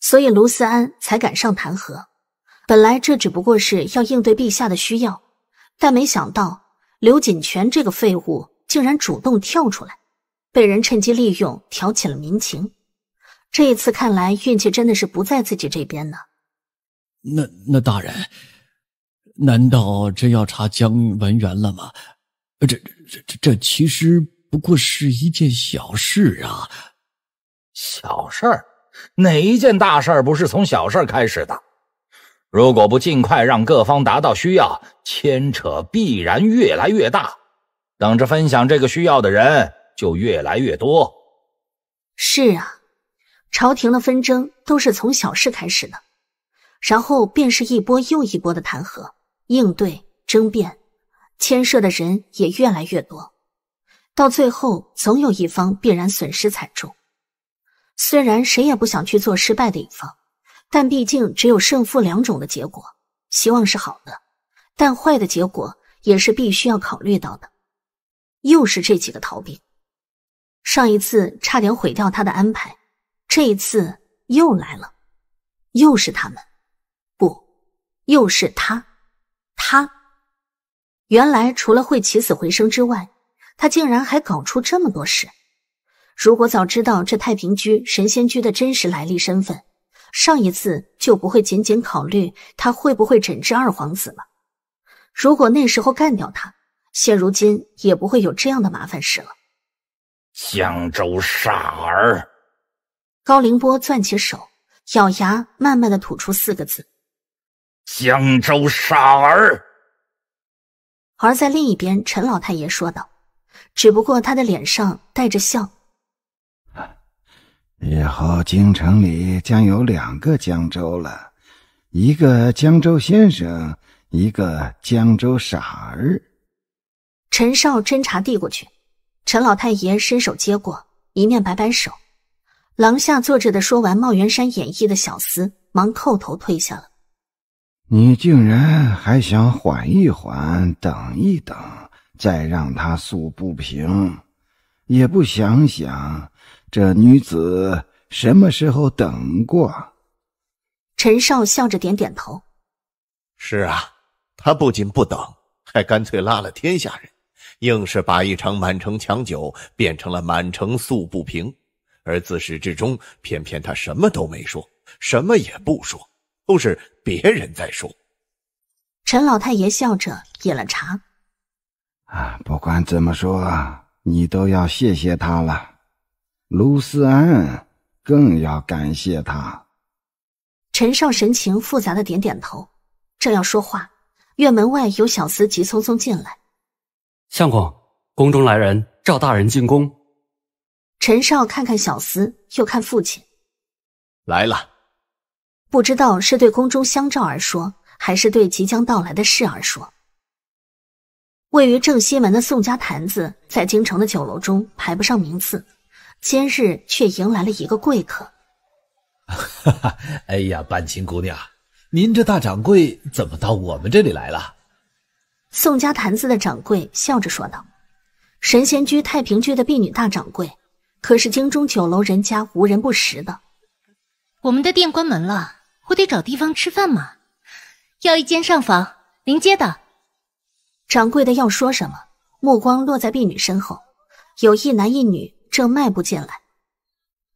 所以卢思安才敢上弹劾。本来这只不过是要应对陛下的需要，但没想到刘锦全这个废物竟然主动跳出来，被人趁机利用，挑起了民情。这一次看来运气真的是不在自己这边呢。那那大人，难道真要查姜文元了吗？这这这这其实不过是一件小事啊。小事？哪一件大事不是从小事开始的？如果不尽快让各方达到需要，牵扯必然越来越大，等着分享这个需要的人就越来越多。是啊。朝廷的纷争都是从小事开始的，然后便是一波又一波的弹劾、应对、争辩，牵涉的人也越来越多，到最后总有一方必然损失惨重。虽然谁也不想去做失败的一方，但毕竟只有胜负两种的结果。希望是好的，但坏的结果也是必须要考虑到的。又是这几个逃兵，上一次差点毁掉他的安排。这一次又来了，又是他们，不，又是他，他。原来除了会起死回生之外，他竟然还搞出这么多事。如果早知道这太平居、神仙居的真实来历身份，上一次就不会仅仅考虑他会不会诊治二皇子了。如果那时候干掉他，现如今也不会有这样的麻烦事了。江州傻儿。高凌波攥起手，咬牙，慢慢的吐出四个字：“江州傻儿。”而在另一边，陈老太爷说道：“只不过他的脸上带着笑。日后京城里将有两个江州了，一个江州先生，一个江州傻儿。”陈少斟茶递过去，陈老太爷伸手接过，一面摆摆手。廊下坐着的，说完，茂元山演绎的小厮忙叩头退下了。你竟然还想缓一缓，等一等，再让他诉不平，也不想想这女子什么时候等过？陈少笑着点点头。是啊，他不仅不等，还干脆拉了天下人，硬是把一场满城抢酒变成了满城诉不平。而自始至终，偏偏他什么都没说，什么也不说，都是别人在说。陈老太爷笑着饮了茶，啊，不管怎么说，你都要谢谢他了，卢思安更要感谢他。陈少神情复杂的点点头，正要说话，院门外有小厮急匆匆进来：“相公，宫中来人，赵大人进宫。”陈少看看小厮，又看父亲，来了。不知道是对宫中相照而说，还是对即将到来的事而说。位于正西门的宋家坛子，在京城的酒楼中排不上名次，今日却迎来了一个贵客。哈哈，哎呀，半琴姑娘，您这大掌柜怎么到我们这里来了？宋家坛子的掌柜笑着说道：“神仙居、太平居的婢女大掌柜。”可是京中酒楼人家无人不识的，我们的店关门了，我得找地方吃饭嘛。要一间上房临街的。掌柜的要说什么，目光落在婢女身后，有一男一女正迈步进来。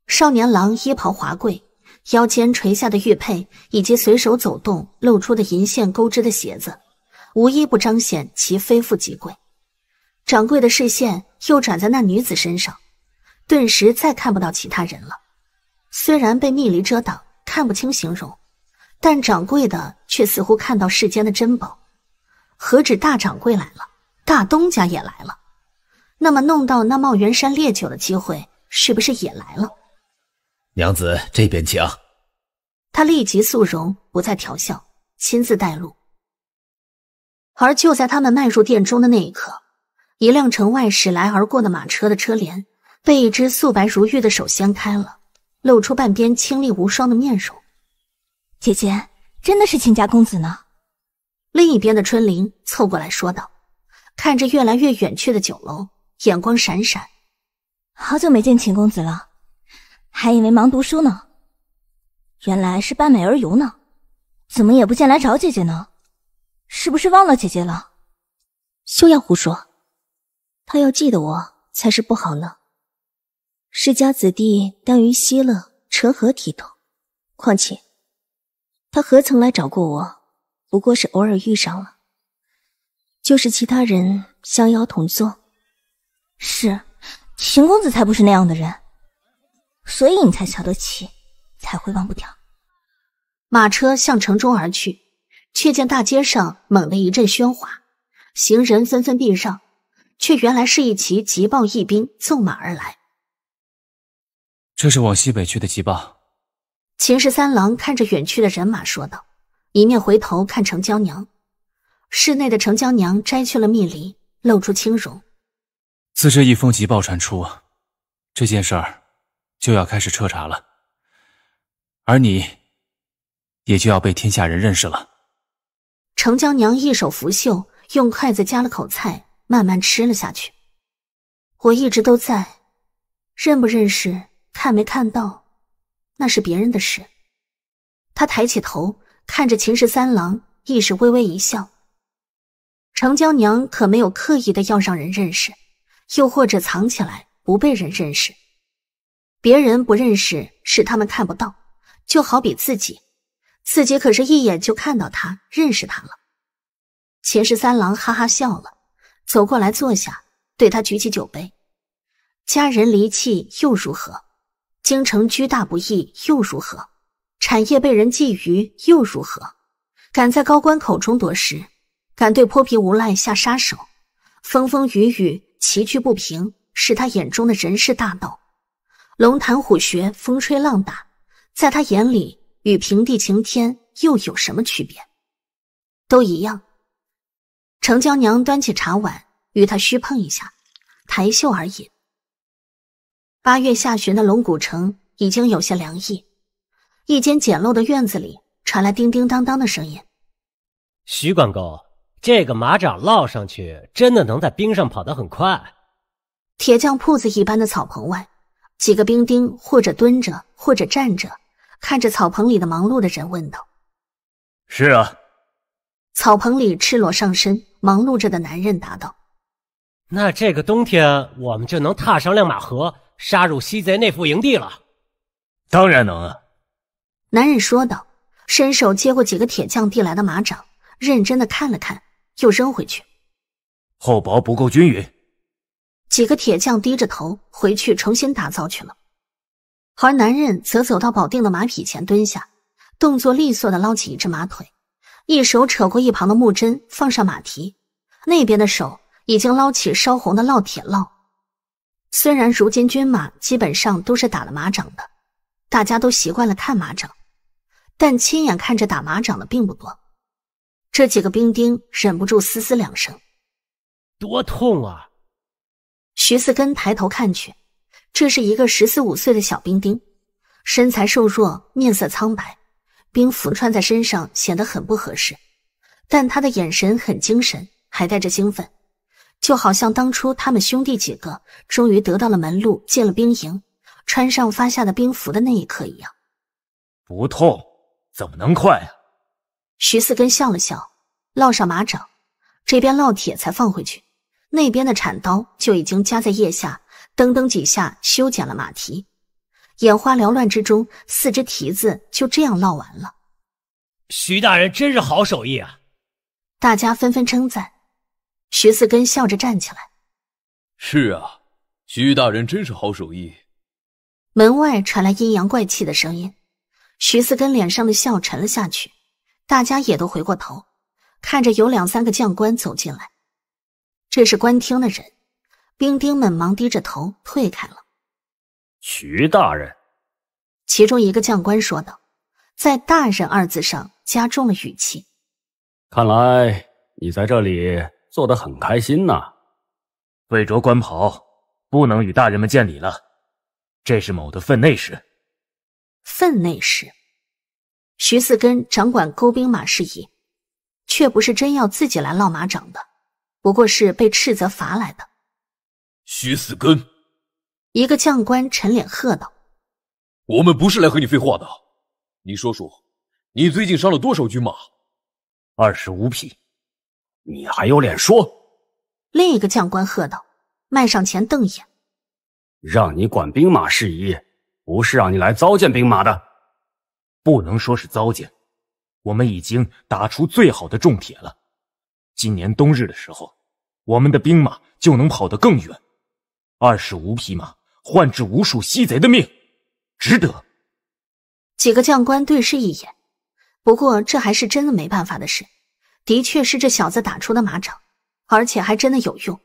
少年郎衣袍华贵，腰间垂下的玉佩，以及随手走动露出的银线钩织的鞋子，无一不彰显其非富即贵。掌柜的视线又转在那女子身上。顿时再看不到其他人了。虽然被密林遮挡，看不清形容，但掌柜的却似乎看到世间的珍宝。何止大掌柜来了，大东家也来了。那么弄到那茂源山烈酒的机会，是不是也来了？娘子，这边请。他立即肃容，不再调笑，亲自带路。而就在他们迈入殿中的那一刻，一辆城外驶来而过的马车的车帘。被一只素白如玉的手掀开了，露出半边清丽无双的面容。姐姐真的是秦家公子呢。另一边的春林凑过来说道：“看着越来越远去的酒楼，眼光闪闪。好久没见秦公子了，还以为忙读书呢，原来是伴美而游呢。怎么也不见来找姐姐呢？是不是忘了姐姐了？休要胡说，他要记得我才是不好呢。”世家子弟当于嬉乐，成何体统？况且，他何曾来找过我？不过是偶尔遇上了。就是其他人相邀同坐，是秦公子才不是那样的人，所以你才瞧得起，才会忘不掉。马车向城中而去，却见大街上猛地一阵喧哗，行人纷纷避让，却原来是一骑急报义兵，纵马而来。这是往西北去的急报。秦氏三郎看着远去的人马说道，一面回头看程娇娘。室内的程娇娘摘去了蜜梨，露出轻容。自这一封急报传出，这件事儿就要开始彻查了，而你也就要被天下人认识了。程娇娘一手拂袖，用筷子夹了口菜，慢慢吃了下去。我一直都在，认不认识？看没看到？那是别人的事。他抬起头看着秦十三郎，亦是微微一笑。程娇娘可没有刻意的要让人认识，又或者藏起来不被人认识。别人不认识是他们看不到，就好比自己，自己可是一眼就看到他，认识他了。秦十三郎哈哈笑了，走过来坐下，对他举起酒杯。佳人离弃又如何？京城居大不易，又如何？产业被人觊觎，又如何？敢在高官口中夺食，敢对泼皮无赖下杀手，风风雨雨、崎岖不平，是他眼中的人世大道。龙潭虎穴、风吹浪打，在他眼里与平地晴天又有什么区别？都一样。程娇娘端起茶碗，与他虚碰一下，抬袖而饮。八月下旬的龙骨城已经有些凉意。一间简陋的院子里传来叮叮当当的声音。徐管工，这个马掌烙上去，真的能在冰上跑得很快？铁匠铺子一般的草棚外，几个兵丁或者蹲着，或者站着，看着草棚里的忙碌的人，问道：“是啊。”草棚里赤裸上身、忙碌着的男人答道：“那这个冬天，我们就能踏上亮马河。”杀入西贼内府营地了，当然能啊！男人说道，伸手接过几个铁匠递来的马掌，认真的看了看，又扔回去。厚薄不够均匀。几个铁匠低着头回去重新打造去了，而男人则走到保定的马匹前蹲下，动作利索的捞起一只马腿，一手扯过一旁的木针放上马蹄，那边的手已经捞起烧红的烙铁烙。虽然如今军马基本上都是打了马掌的，大家都习惯了看马掌，但亲眼看着打马掌的并不多。这几个兵丁忍不住嘶嘶两声，多痛啊！徐四根抬头看去，这是一个十四五岁的小兵丁，身材瘦弱，面色苍白，兵服穿在身上显得很不合适，但他的眼神很精神，还带着兴奋。就好像当初他们兄弟几个终于得到了门路，进了兵营，穿上发下的兵服的那一刻一样。不痛怎么能快啊？徐四根笑了笑，烙上马掌，这边烙铁才放回去，那边的铲刀就已经夹在腋下，噔噔几下修剪了马蹄。眼花缭乱之中，四只蹄子就这样烙完了。徐大人真是好手艺啊！大家纷纷称赞。徐四根笑着站起来。是啊，徐大人真是好手艺。门外传来阴阳怪气的声音。徐四根脸上的笑沉了下去。大家也都回过头，看着有两三个将官走进来。这是官厅的人，兵丁们忙低着头退开了。徐大人，其中一个将官说道，在“大人”二字上加重了语气。看来你在这里。做的很开心呐，未着官袍，不能与大人们见礼了。这是某的分内事。分内事，徐四根掌管勾兵马事宜，却不是真要自己来落马掌的，不过是被斥责罚来的。徐四根，一个将官沉脸喝道：“我们不是来和你废话的，你说说，你最近伤了多少军马？二十五匹。”你还有脸说？另一个将官喝道，迈上前瞪眼：“让你管兵马事宜，不是让你来糟践兵马的。不能说是糟践，我们已经打出最好的重铁了。今年冬日的时候，我们的兵马就能跑得更远。二十五匹马换至无数西贼的命，值得。”几个将官对视一眼，不过这还是真的没办法的事。的确是这小子打出的马掌，而且还真的有用。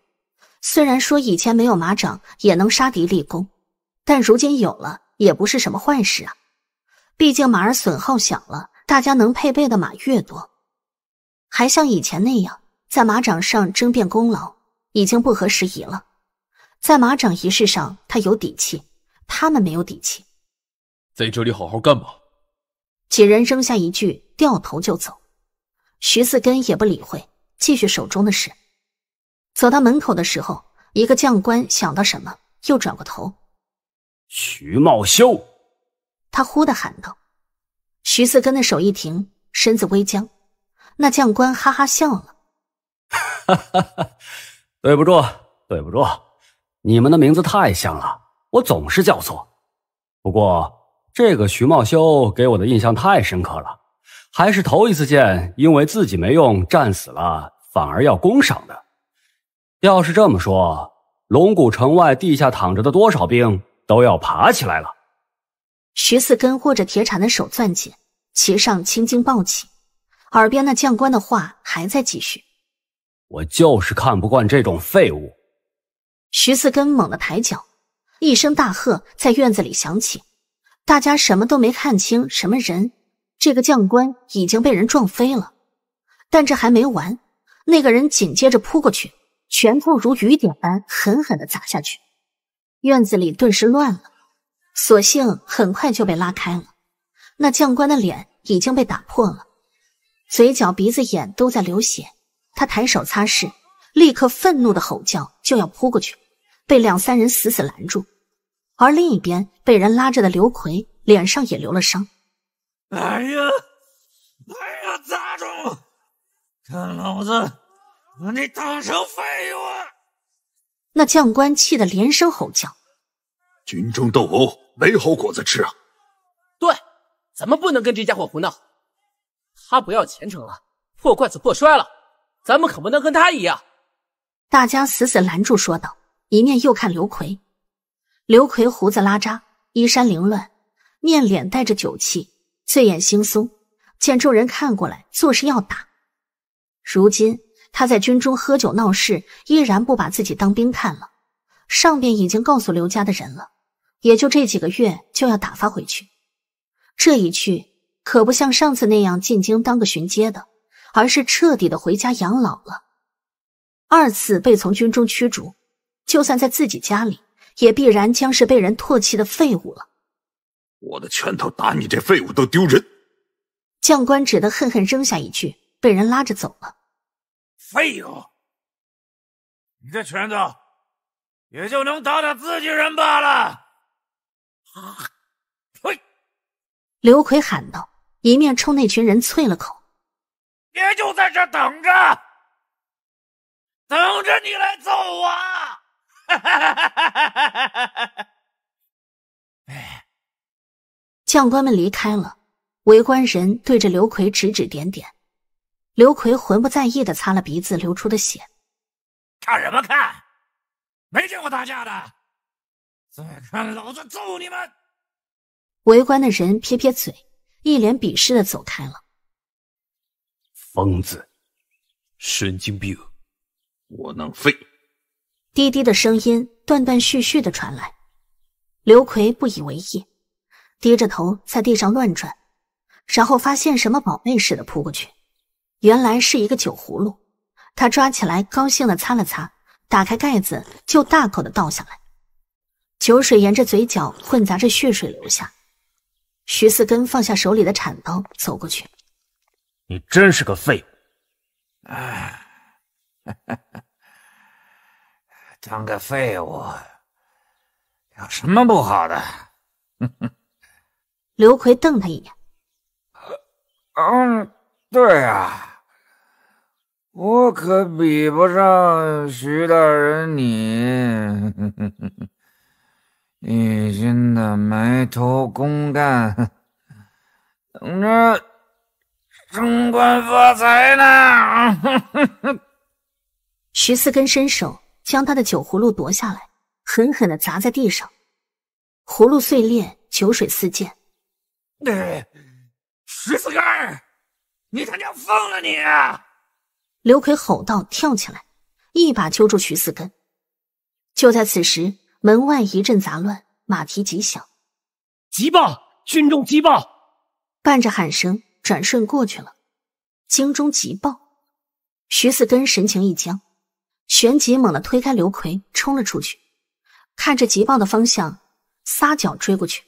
虽然说以前没有马掌也能杀敌立功，但如今有了也不是什么坏事啊。毕竟马儿损耗小了，大家能配备的马越多。还像以前那样在马掌上争辩功劳，已经不合时宜了。在马掌仪式上，他有底气，他们没有底气。在这里好好干吧。几人扔下一句，掉头就走。徐四根也不理会，继续手中的事。走到门口的时候，一个将官想到什么，又转过头。徐茂修，他忽地喊道。徐四根的手一停，身子微僵。那将官哈哈笑了。哈哈哈，对不住，对不住，你们的名字太像了，我总是叫错。不过这个徐茂修给我的印象太深刻了。还是头一次见，因为自己没用战死了，反而要攻赏的。要是这么说，龙骨城外地下躺着的多少兵都要爬起来了。徐四根握着铁铲的手攥紧，其上青筋暴起。耳边那将官的话还在继续：“我就是看不惯这种废物。”徐四根猛地抬脚，一声大喝在院子里响起。大家什么都没看清，什么人。这个将官已经被人撞飞了，但这还没完。那个人紧接着扑过去，拳头如雨点般狠狠地砸下去，院子里顿时乱了。所幸很快就被拉开了。那将官的脸已经被打破了，嘴角、鼻子、眼都在流血。他抬手擦拭，立刻愤怒的吼叫，就要扑过去，被两三人死死拦住。而另一边被人拉着的刘奎脸上也留了伤。哎呀，哎呀，杂种！看老子把你打成废物！那将官气得连声吼叫：“军中斗殴，没好果子吃啊！”对，咱们不能跟这家伙胡闹。他不要前程了，破罐子破摔了，咱们可不能跟他一样。大家死死拦住，说道，一面又看刘奎。刘奎胡子拉碴，衣衫凌乱，面脸带着酒气。醉眼惺忪，见众人看过来，作势要打。如今他在军中喝酒闹事，依然不把自己当兵看了。上边已经告诉刘家的人了，也就这几个月就要打发回去。这一去可不像上次那样进京当个巡街的，而是彻底的回家养老了。二次被从军中驱逐，就算在自己家里，也必然将是被人唾弃的废物了。我的拳头打你这废物都丢人，将官只得恨恨扔下一句，被人拉着走了。废物，你的拳头也就能打打自己人罢了。呸！刘奎喊道，一面冲那群人啐了口：“也就在这等着，等着你来揍我！”哎。将官们离开了，围观人对着刘奎指指点点。刘奎浑不在意的擦了鼻子流出的血，看什么看？没见过打架的？再看老子揍你们！围观的人撇撇嘴，一脸鄙视的走开了。疯子，神经病，窝囊废。滴滴的声音断断续续的传来，刘奎不以为意。低着头在地上乱转，然后发现什么宝贝似的扑过去。原来是一个酒葫芦，他抓起来高兴的擦了擦，打开盖子就大口的倒下来。酒水沿着嘴角混杂着血水流下。徐四根放下手里的铲刀，走过去：“你真是个废物，哎，当个废物有什么不好的？” 刘奎瞪他一眼。嗯，对呀，我可比不上徐大人你，一心的埋头公干，等着升官发财呢。徐 四根伸手将他的酒葫芦夺下来，狠狠的砸在地上，葫芦碎裂，酒水四溅。徐四根，你他娘疯了！你！刘奎吼道，跳起来，一把揪住徐四根。就在此时，门外一阵杂乱，马蹄急响，急报，军中急报。伴着喊声，转瞬过去了。京中急报。徐四根神情一僵，旋即猛地推开刘奎，冲了出去，看着急报的方向，撒脚追过去。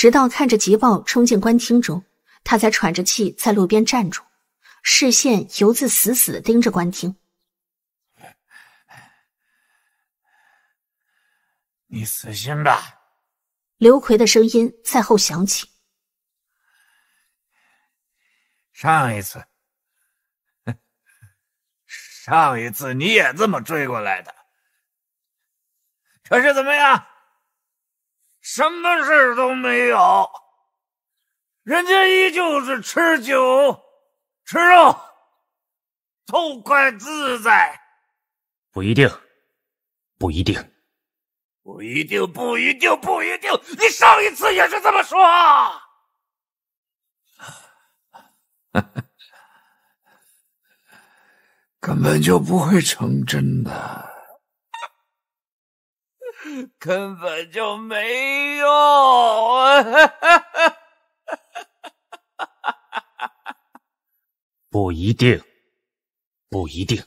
直到看着急报冲进官厅中，他才喘着气在路边站住，视线犹自死死的盯着官厅。你死心吧！刘奎的声音在后响起。上一次，上一次你也这么追过来的，可是怎么样？什么事都没有，人家依旧是吃酒吃肉，痛快自在。不一定，不一定，不一定，不一定，不一定。你上一次也是这么说，根本就不会成真的。根本就没用，不一定，不一定。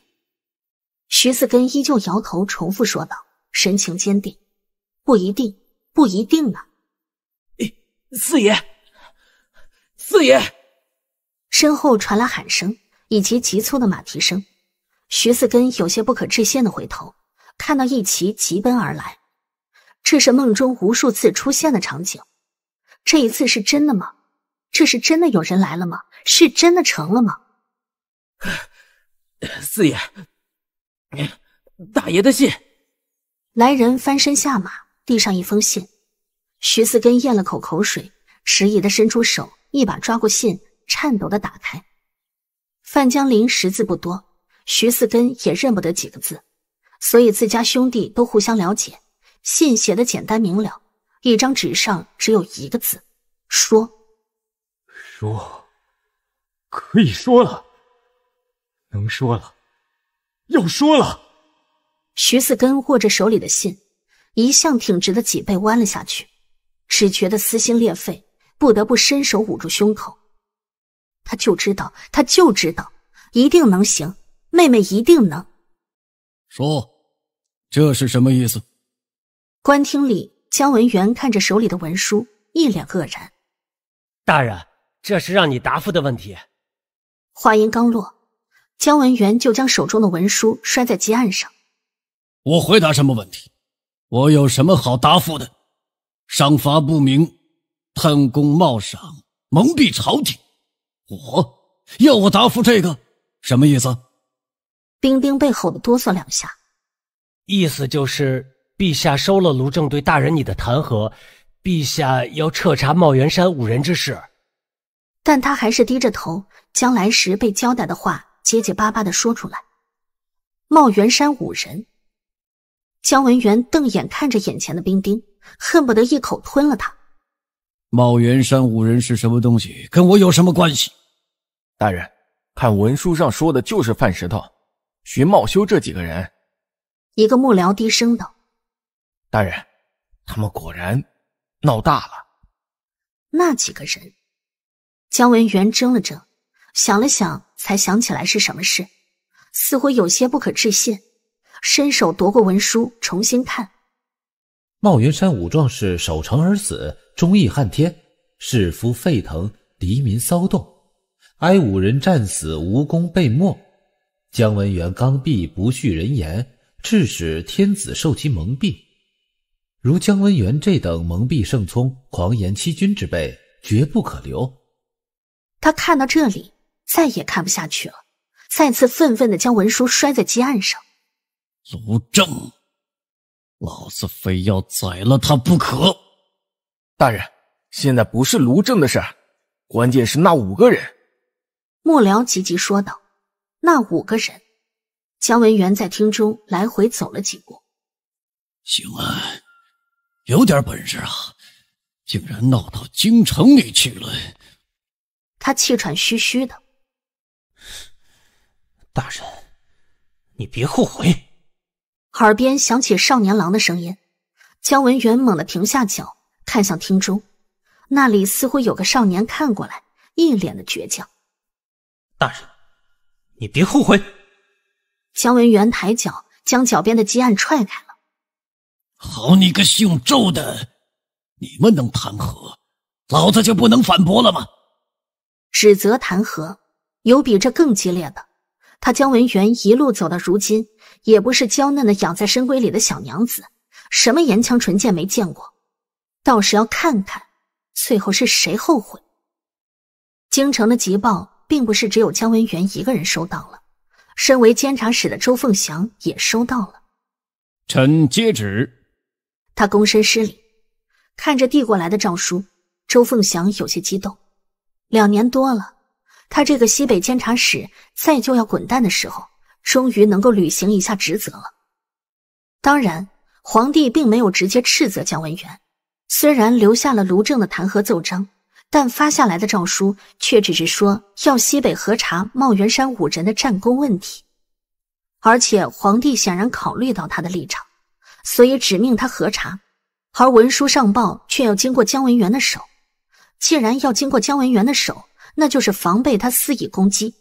徐四根依旧摇头，重复说道，神情坚定：“不一定，不一定啊！”四爷，四爷！身后传来喊声，以及急促的马蹄声。徐四根有些不可置信的回头，看到一骑急奔而来。这是梦中无数次出现的场景，这一次是真的吗？这是真的有人来了吗？是真的成了吗？四爷，大爷的信。来人翻身下马，递上一封信。徐四根咽了口口水，迟疑的伸出手，一把抓过信，颤抖的打开。范江林识字不多，徐四根也认不得几个字，所以自家兄弟都互相了解。信写的简单明了，一张纸上只有一个字：说。说，可以说了，能说了，要说了。徐四根握着手里的信，一向挺直的脊背弯了下去，只觉得撕心裂肺，不得不伸手捂住胸口。他就知道，他就知道，一定能行，妹妹一定能。说，这是什么意思？官厅里，姜文元看着手里的文书，一脸愕然。大人，这是让你答复的问题。话音刚落，姜文元就将手中的文书摔在案上。我回答什么问题？我有什么好答复的？赏罚不明，贪功冒赏，蒙蔽朝廷。我要我答复这个，什么意思？冰冰被吼得哆嗦两下。意思就是。陛下收了卢正对大人你的弹劾，陛下要彻查茂元山五人之事。但他还是低着头，将来时被交代的话结结巴巴的说出来。茂元山五人，姜文元瞪眼看着眼前的冰冰，恨不得一口吞了他。茂元山五人是什么东西？跟我有什么关系？大人，看文书上说的就是范石头、徐茂修这几个人。一个幕僚低声道。大人，他们果然闹大了。那几个人？姜文元怔了怔，想了想，才想起来是什么事，似乎有些不可置信，伸手夺过文书，重新看。茂云山五壮士守城而死，忠义撼天，士夫沸腾，黎民骚动。哀五人战死无功被没，姜文元刚愎不恤人言，致使天子受其蒙蔽。如姜文元这等蒙蔽圣聪、狂言欺君之辈，绝不可留。他看到这里，再也看不下去了，再次愤愤的将文书摔在案上。卢正，老子非要宰了他不可！大人，现在不是卢正的事儿，关键是那五个人。幕僚急急说道：“那五个人。”姜文元在厅中来回走了几步。行安。有点本事啊，竟然闹到京城里去了。他气喘吁吁的，大人，你别后悔。耳边响起少年郎的声音，姜文元猛地停下脚，看向厅中，那里似乎有个少年看过来，一脸的倔强。大人，你别后悔。姜文元抬脚将脚边的鸡案踹开了。好你个姓周的，你们能弹劾，老子就不能反驳了吗？指责弹劾，有比这更激烈的。他姜文元一路走到如今，也不是娇嫩的养在深闺里的小娘子，什么言强、唇贱没见过，倒是要看看最后是谁后悔。京城的急报，并不是只有姜文元一个人收到了，身为监察使的周凤祥也收到了。臣接旨。他躬身施礼，看着递过来的诏书，周凤祥有些激动。两年多了，他这个西北监察使再就要滚蛋的时候，终于能够履行一下职责了。当然，皇帝并没有直接斥责蒋文元，虽然留下了卢正的弹劾奏章，但发下来的诏书却只是说要西北核查茂元山五人的战功问题，而且皇帝显然考虑到他的立场。所以指命他核查，而文书上报却要经过姜文元的手。既然要经过姜文元的手，那就是防备他肆意攻击。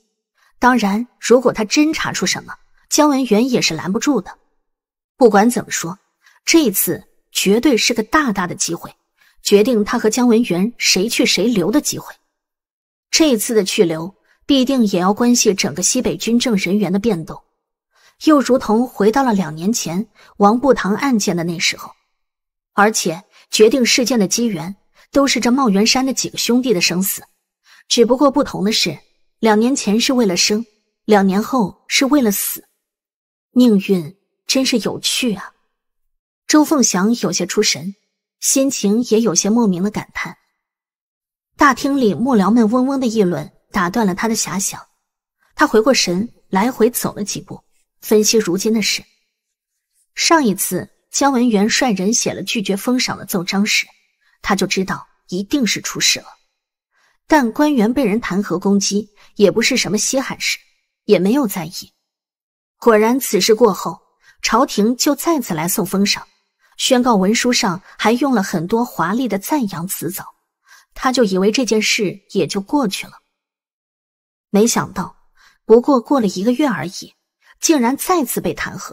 当然，如果他真查出什么，姜文元也是拦不住的。不管怎么说，这次绝对是个大大的机会，决定他和姜文元谁去谁留的机会。这次的去留，必定也要关系整个西北军政人员的变动。又如同回到了两年前王步堂案件的那时候，而且决定事件的机缘都是这茂元山的几个兄弟的生死，只不过不同的是，两年前是为了生，两年后是为了死。命运真是有趣啊！周凤祥有些出神，心情也有些莫名的感叹。大厅里幕僚们嗡嗡的议论，打断了他的遐想。他回过神，来回走了几步。分析如今的事。上一次姜文元率人写了拒绝封赏的奏章时，他就知道一定是出事了。但官员被人弹劾攻击也不是什么稀罕事，也没有在意。果然，此事过后，朝廷就再次来送封赏，宣告文书上还用了很多华丽的赞扬辞藻，他就以为这件事也就过去了。没想到，不过过了一个月而已。竟然再次被弹劾，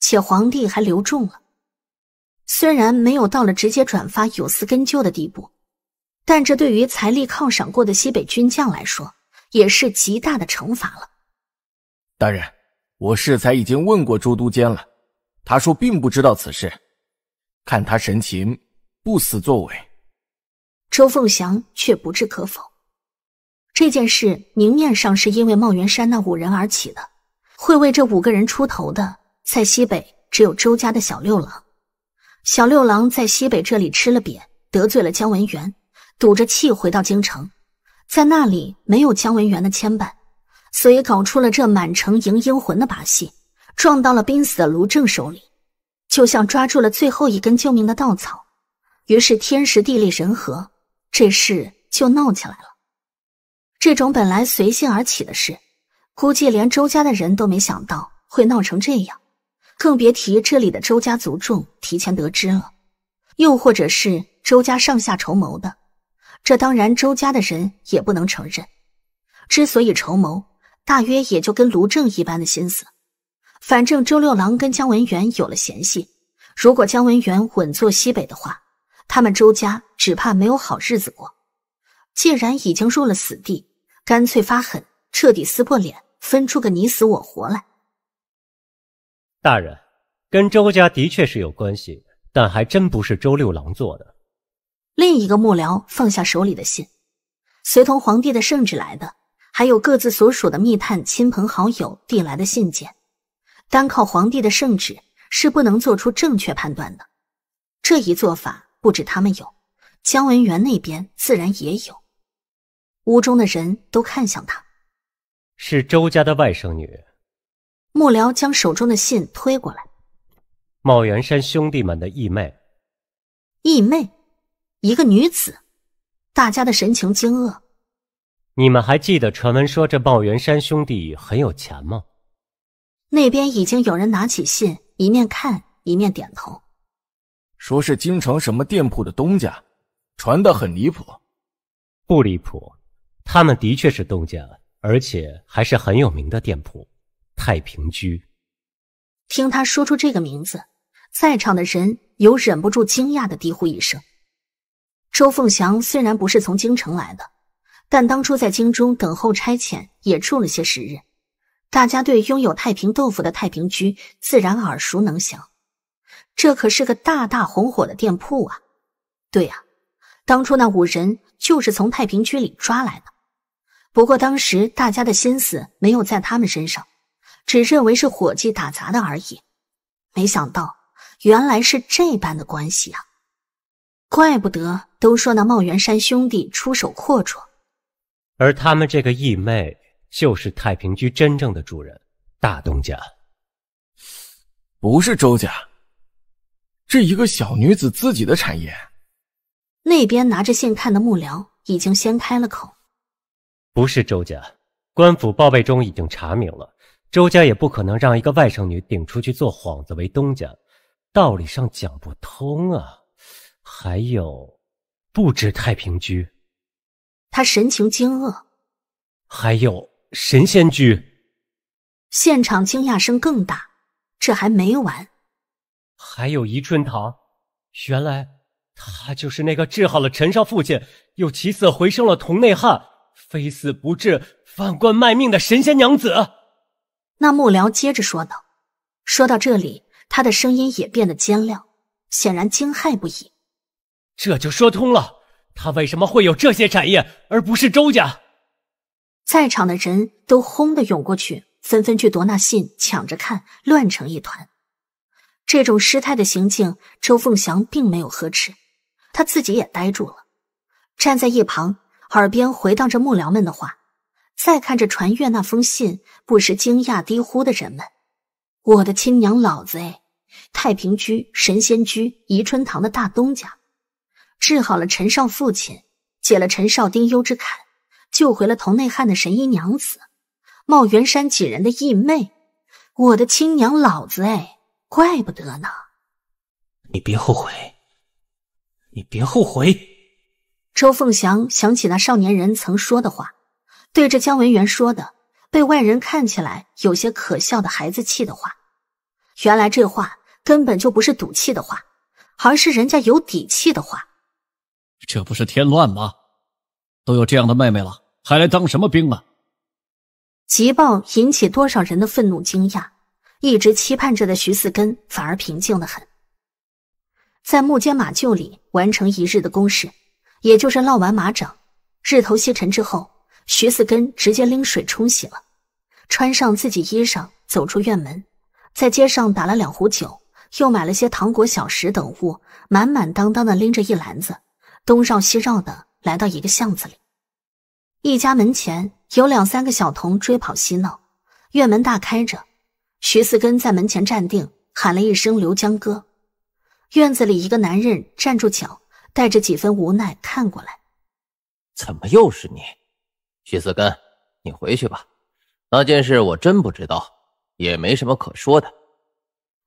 且皇帝还留中了。虽然没有到了直接转发有私根究的地步，但这对于财力犒赏过的西北军将来说，也是极大的惩罚了。大人，我适才已经问过朱都监了，他说并不知道此事，看他神情，不死作伪。周凤翔却不置可否。这件事明面上是因为茂元山那五人而起的。会为这五个人出头的，在西北只有周家的小六郎。小六郎在西北这里吃了瘪，得罪了姜文元，赌着气回到京城，在那里没有姜文元的牵绊，所以搞出了这满城迎英魂的把戏，撞到了濒死的卢正手里，就像抓住了最后一根救命的稻草。于是天时地利人和，这事就闹起来了。这种本来随性而起的事。估计连周家的人都没想到会闹成这样，更别提这里的周家族众提前得知了。又或者是周家上下筹谋的，这当然周家的人也不能承认。之所以筹谋，大约也就跟卢正一般的心思。反正周六郎跟姜文元有了嫌隙，如果姜文元稳坐西北的话，他们周家只怕没有好日子过。既然已经入了死地，干脆发狠，彻底撕破脸。分出个你死我活来。大人跟周家的确是有关系，但还真不是周六郎做的。另一个幕僚放下手里的信，随同皇帝的圣旨来的，还有各自所属的密探、亲朋好友递来的信件。单靠皇帝的圣旨是不能做出正确判断的。这一做法不止他们有，姜文元那边自然也有。屋中的人都看向他。是周家的外甥女。幕僚将手中的信推过来。帽元山兄弟们的义妹。义妹，一个女子，大家的神情惊愕。你们还记得传闻说这茂元山兄弟很有钱吗？那边已经有人拿起信，一面看一面点头。说是京城什么店铺的东家，传的很离谱。不离谱，他们的确是东家。而且还是很有名的店铺，太平居。听他说出这个名字，在场的人有忍不住惊讶的低呼一声。周凤祥虽然不是从京城来的，但当初在京中等候差遣也住了些时日，大家对拥有太平豆腐的太平居自然耳熟能详。这可是个大大红火的店铺啊！对呀，当初那五人就是从太平居里抓来的。不过当时大家的心思没有在他们身上，只认为是伙计打杂的而已。没想到原来是这般的关系啊！怪不得都说那茂元山兄弟出手阔绰，而他们这个义妹就是太平居真正的主人，大东家。不是周家，这一个小女子自己的产业。那边拿着信看的幕僚已经先开了口。不是周家，官府报备中已经查明了，周家也不可能让一个外甥女顶出去做幌子为东家，道理上讲不通啊。还有，不止太平居，他神情惊愕。还有神仙居，现场惊讶声更大。这还没完，还有怡春堂，原来他就是那个治好了陈少父亲，又起死回生了童内汉。非死不至，犯官卖命的神仙娘子。那幕僚接着说道。说到这里，他的声音也变得尖亮，显然惊骇不已。这就说通了，他为什么会有这些产业，而不是周家？在场的人都轰的涌过去，纷纷去夺那信，抢着看，乱成一团。这种失态的行径，周凤祥并没有呵斥，他自己也呆住了，站在一旁。耳边回荡着幕僚们的话，再看着传阅那封信，不时惊讶低呼的人们，我的亲娘老子哎！太平居、神仙居、宜春堂的大东家，治好了陈少父亲，解了陈少丁忧之坎，救回了同内汉的神医娘子，茂元山几人的义妹，我的亲娘老子哎！怪不得呢，你别后悔，你别后悔。周凤祥想起那少年人曾说的话，对着姜文元说的，被外人看起来有些可笑的孩子气的话。原来这话根本就不是赌气的话，而是人家有底气的话。这不是添乱吗？都有这样的妹妹了，还来当什么兵啊？急报引起多少人的愤怒、惊讶。一直期盼着的徐四根反而平静的很，在木间马厩里完成一日的公事。也就是落完马掌，日头西沉之后，徐四根直接拎水冲洗了，穿上自己衣裳，走出院门，在街上打了两壶酒，又买了些糖果、小食等物，满满当当的拎着一篮子，东绕西绕的来到一个巷子里，一家门前有两三个小童追跑嬉闹，院门大开着，徐四根在门前站定，喊了一声“刘江哥”，院子里一个男人站住脚。带着几分无奈看过来，怎么又是你，徐四根？你回去吧。那件事我真不知道，也没什么可说的。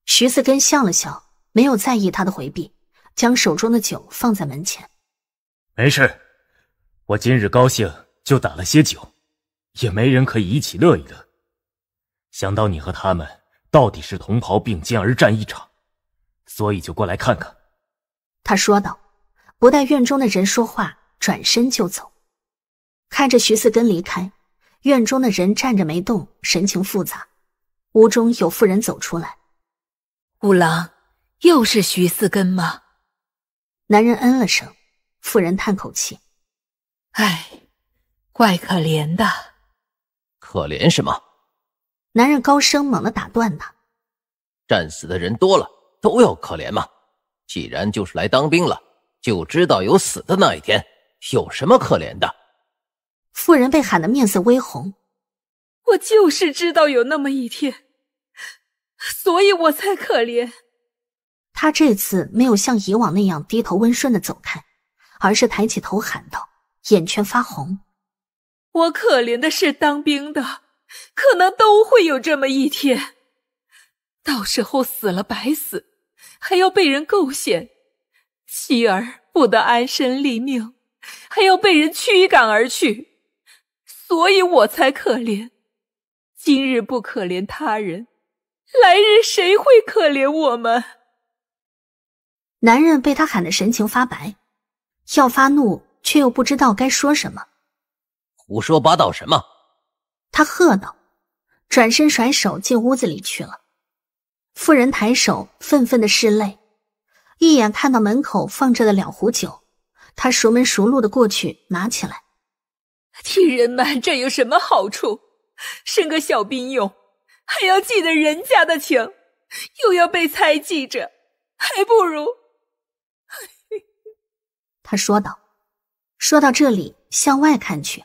徐四根笑了笑，没有在意他的回避，将手中的酒放在门前。没事，我今日高兴就打了些酒，也没人可以一起乐一乐。想到你和他们到底是同袍并肩而战一场，所以就过来看看。他说道。不待院中的人说话，转身就走。看着徐四根离开，院中的人站着没动，神情复杂。屋中有妇人走出来：“五郎，又是徐四根吗？”男人嗯了声。妇人叹口气：“唉，怪可怜的。”“可怜什么？”男人高声猛地打断他：“战死的人多了，都要可怜吗？既然就是来当兵了。”就知道有死的那一天，有什么可怜的？妇人被喊得面色微红，我就是知道有那么一天，所以我才可怜。他这次没有像以往那样低头温顺的走开，而是抬起头喊道，眼圈发红：“我可怜的是当兵的，可能都会有这么一天，到时候死了白死，还要被人构陷。”妻儿不得安身立命，还要被人驱赶而去，所以我才可怜。今日不可怜他人，来日谁会可怜我们？男人被他喊得神情发白，要发怒却又不知道该说什么。胡说八道什么？他喝道，转身甩手进屋子里去了。妇人抬手，愤愤的拭泪。一眼看到门口放着的两壶酒，他熟门熟路的过去拿起来。替人瞒这有什么好处？生个小兵用，还要记得人家的情，又要被猜忌着，还不如 他说道。说到这里，向外看去，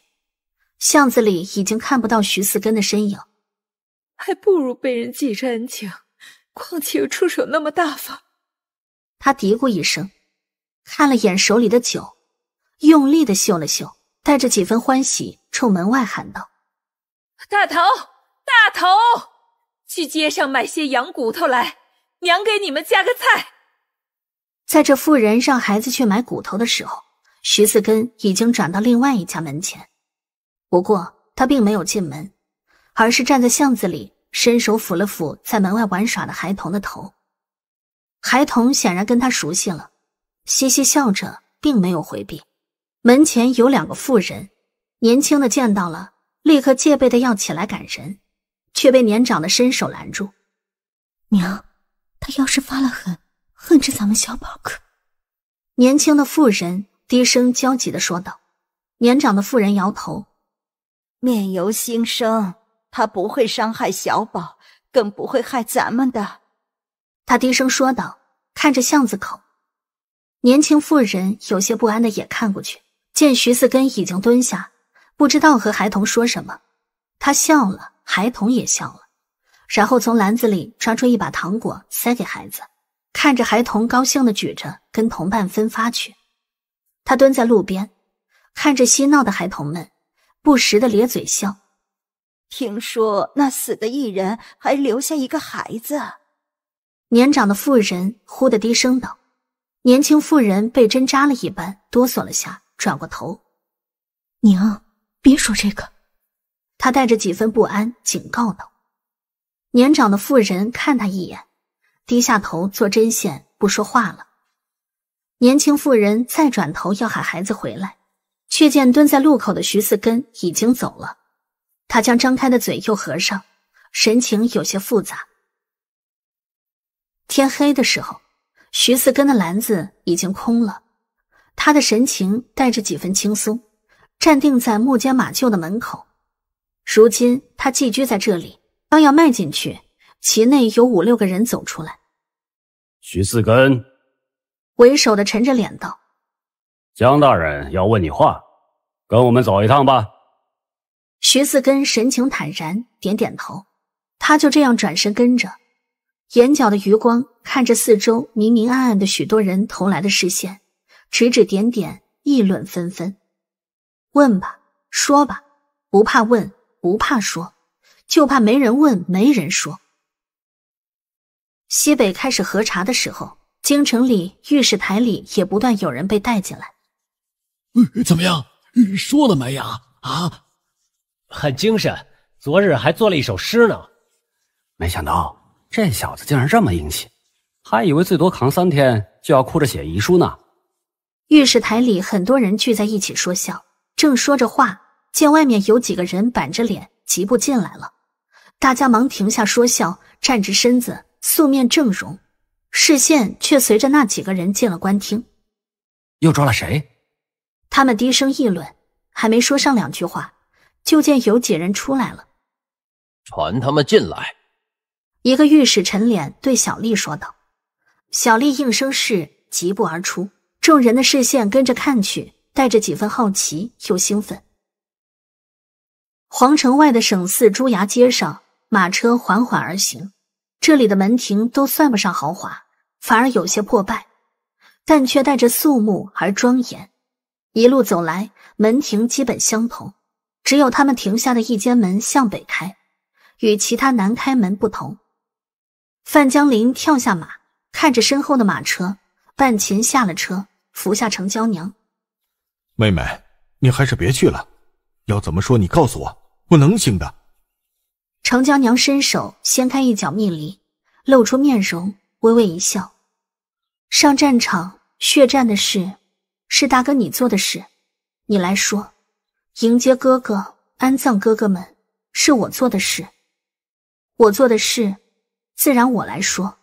巷子里已经看不到徐四根的身影，还不如被人记着恩情，况且又出手那么大方。他嘀咕一声，看了眼手里的酒，用力的嗅了嗅，带着几分欢喜，冲门外喊道：“大头，大头，去街上买些羊骨头来，娘给你们加个菜。”在这妇人让孩子去买骨头的时候，徐四根已经转到另外一家门前，不过他并没有进门，而是站在巷子里，伸手抚了抚在门外玩耍的孩童的头。孩童显然跟他熟悉了，嘻嘻笑着，并没有回避。门前有两个妇人，年轻的见到了，立刻戒备的要起来赶人，却被年长的伸手拦住。娘，他要是发了狠，恨着咱们小宝可。年轻的妇人低声焦急的说道。年长的妇人摇头，面由心生，他不会伤害小宝，更不会害咱们的。他低声说道，看着巷子口，年轻妇人有些不安的也看过去，见徐四根已经蹲下，不知道和孩童说什么。他笑了，孩童也笑了，然后从篮子里抓出一把糖果塞给孩子，看着孩童高兴的举着，跟同伴分发去。他蹲在路边，看着嬉闹的孩童们，不时的咧嘴笑。听说那死的艺人还留下一个孩子。年长的妇人忽地低声道：“年轻妇人被针扎了一般，哆嗦了下，转过头。娘，别说这个。”他带着几分不安，警告道。年长的妇人看他一眼，低下头做针线，不说话了。年轻妇人再转头要喊孩子回来，却见蹲在路口的徐四根已经走了。他将张开的嘴又合上，神情有些复杂。天黑的时候，徐四根的篮子已经空了，他的神情带着几分轻松，站定在木家马厩的门口。如今他寄居在这里，刚要迈进去，其内有五六个人走出来。徐四根为首的沉着脸道：“江大人要问你话，跟我们走一趟吧。”徐四根神情坦然，点点头，他就这样转身跟着。眼角的余光看着四周明明暗暗的许多人投来的视线，指指点点，议论纷纷。问吧，说吧，不怕问，不怕说，就怕没人问，没人说。西北开始核查的时候，京城里御史台里也不断有人被带进来。嗯，怎么样？说了没呀？啊，很精神，昨日还做了一首诗呢。没想到。这小子竟然这么硬气，还以为最多扛三天就要哭着写遗书呢。御史台里很多人聚在一起说笑，正说着话，见外面有几个人板着脸疾步进来了，大家忙停下说笑，站直身子，素面正容，视线却随着那几个人进了官厅。又抓了谁？他们低声议论，还没说上两句话，就见有几人出来了，传他们进来。一个御史沉脸对小丽说道：“小丽应声是，疾步而出。众人的视线跟着看去，带着几分好奇又兴奋。”皇城外的省寺朱崖街上，马车缓缓而行。这里的门庭都算不上豪华，反而有些破败，但却带着肃穆而庄严。一路走来，门庭基本相同，只有他们停下的一间门向北开，与其他南开门不同。范江林跳下马，看着身后的马车，半前下了车，扶下程娇娘。妹妹，你还是别去了。要怎么说，你告诉我，我能行的。程娇娘伸手掀开一角蜜梨，露出面容，微微一笑。上战场、血战的事，是大哥你做的事，你来说。迎接哥哥、安葬哥哥们，是我做的事。我做的事。自然我来说，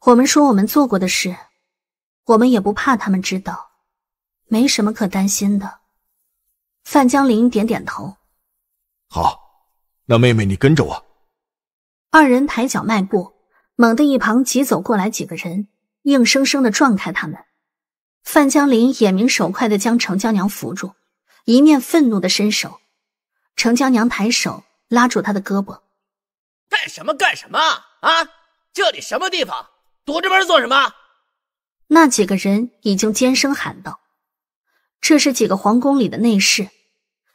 我们说我们做过的事，我们也不怕他们知道，没什么可担心的。范江林点点头，好，那妹妹你跟着我。二人抬脚迈步，猛地一旁急走过来几个人，硬生生的撞开他们。范江林眼明手快的将程江娘扶住，一面愤怒的伸手，程江娘抬手拉住他的胳膊，干什么干什么？啊！这里什么地方？躲这边做什么？那几个人已经尖声喊道：“这是几个皇宫里的内侍。”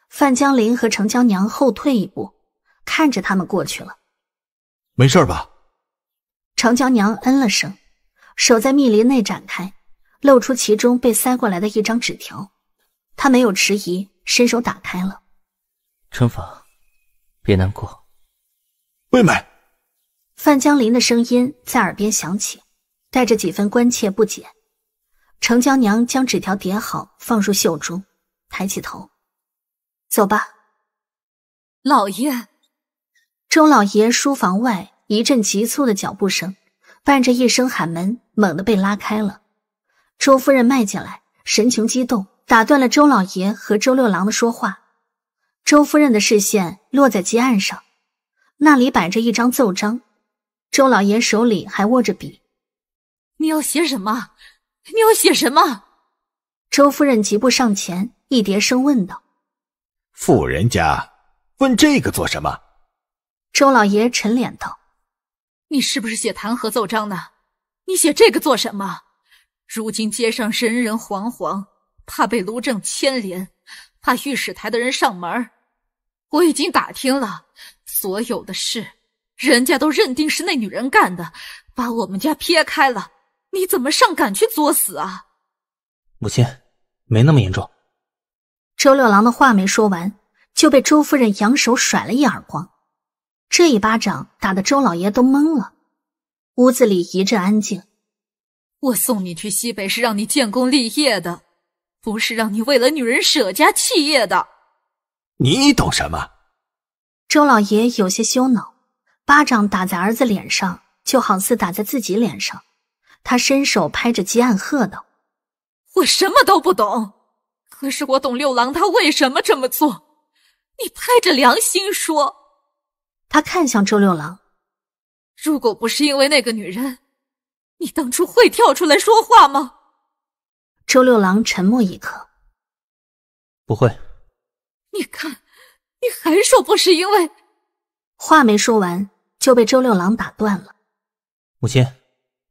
范江林和程娇娘后退一步，看着他们过去了。没事吧？程娇娘嗯了声，手在密林内展开，露出其中被塞过来的一张纸条。他没有迟疑，伸手打开了。春芳，别难过，妹妹。范江林的声音在耳边响起，带着几分关切不解。程江娘将纸条叠好，放入袖中，抬起头：“走吧，老爷。”周老爷书房外一阵急促的脚步声，伴着一声喊门，猛地被拉开了。周夫人迈进来，神情激动，打断了周老爷和周六郎的说话。周夫人的视线落在案上，那里摆着一张奏章。周老爷手里还握着笔，你要写什么？你要写什么？周夫人急步上前，一叠声问道：“富人家问这个做什么？”周老爷沉脸道：“你是不是写弹劾奏章呢？你写这个做什么？如今街上人人惶惶，怕被卢正牵连，怕御史台的人上门。我已经打听了所有的事。”人家都认定是那女人干的，把我们家撇开了，你怎么上赶去作死啊？母亲，没那么严重。周六郎的话没说完，就被周夫人扬手甩了一耳光。这一巴掌打得周老爷都懵了，屋子里一阵安静。我送你去西北是让你建功立业的，不是让你为了女人舍家弃业的。你懂什么？周老爷有些羞恼。巴掌打在儿子脸上，就好似打在自己脸上。他伸手拍着积岸喝道：“我什么都不懂，可是我懂六郎他为什么这么做。你拍着良心说。”他看向周六郎：“如果不是因为那个女人，你当初会跳出来说话吗？”周六郎沉默一刻，不会。你看，你还说不是因为……话没说完。就被周六郎打断了。母亲，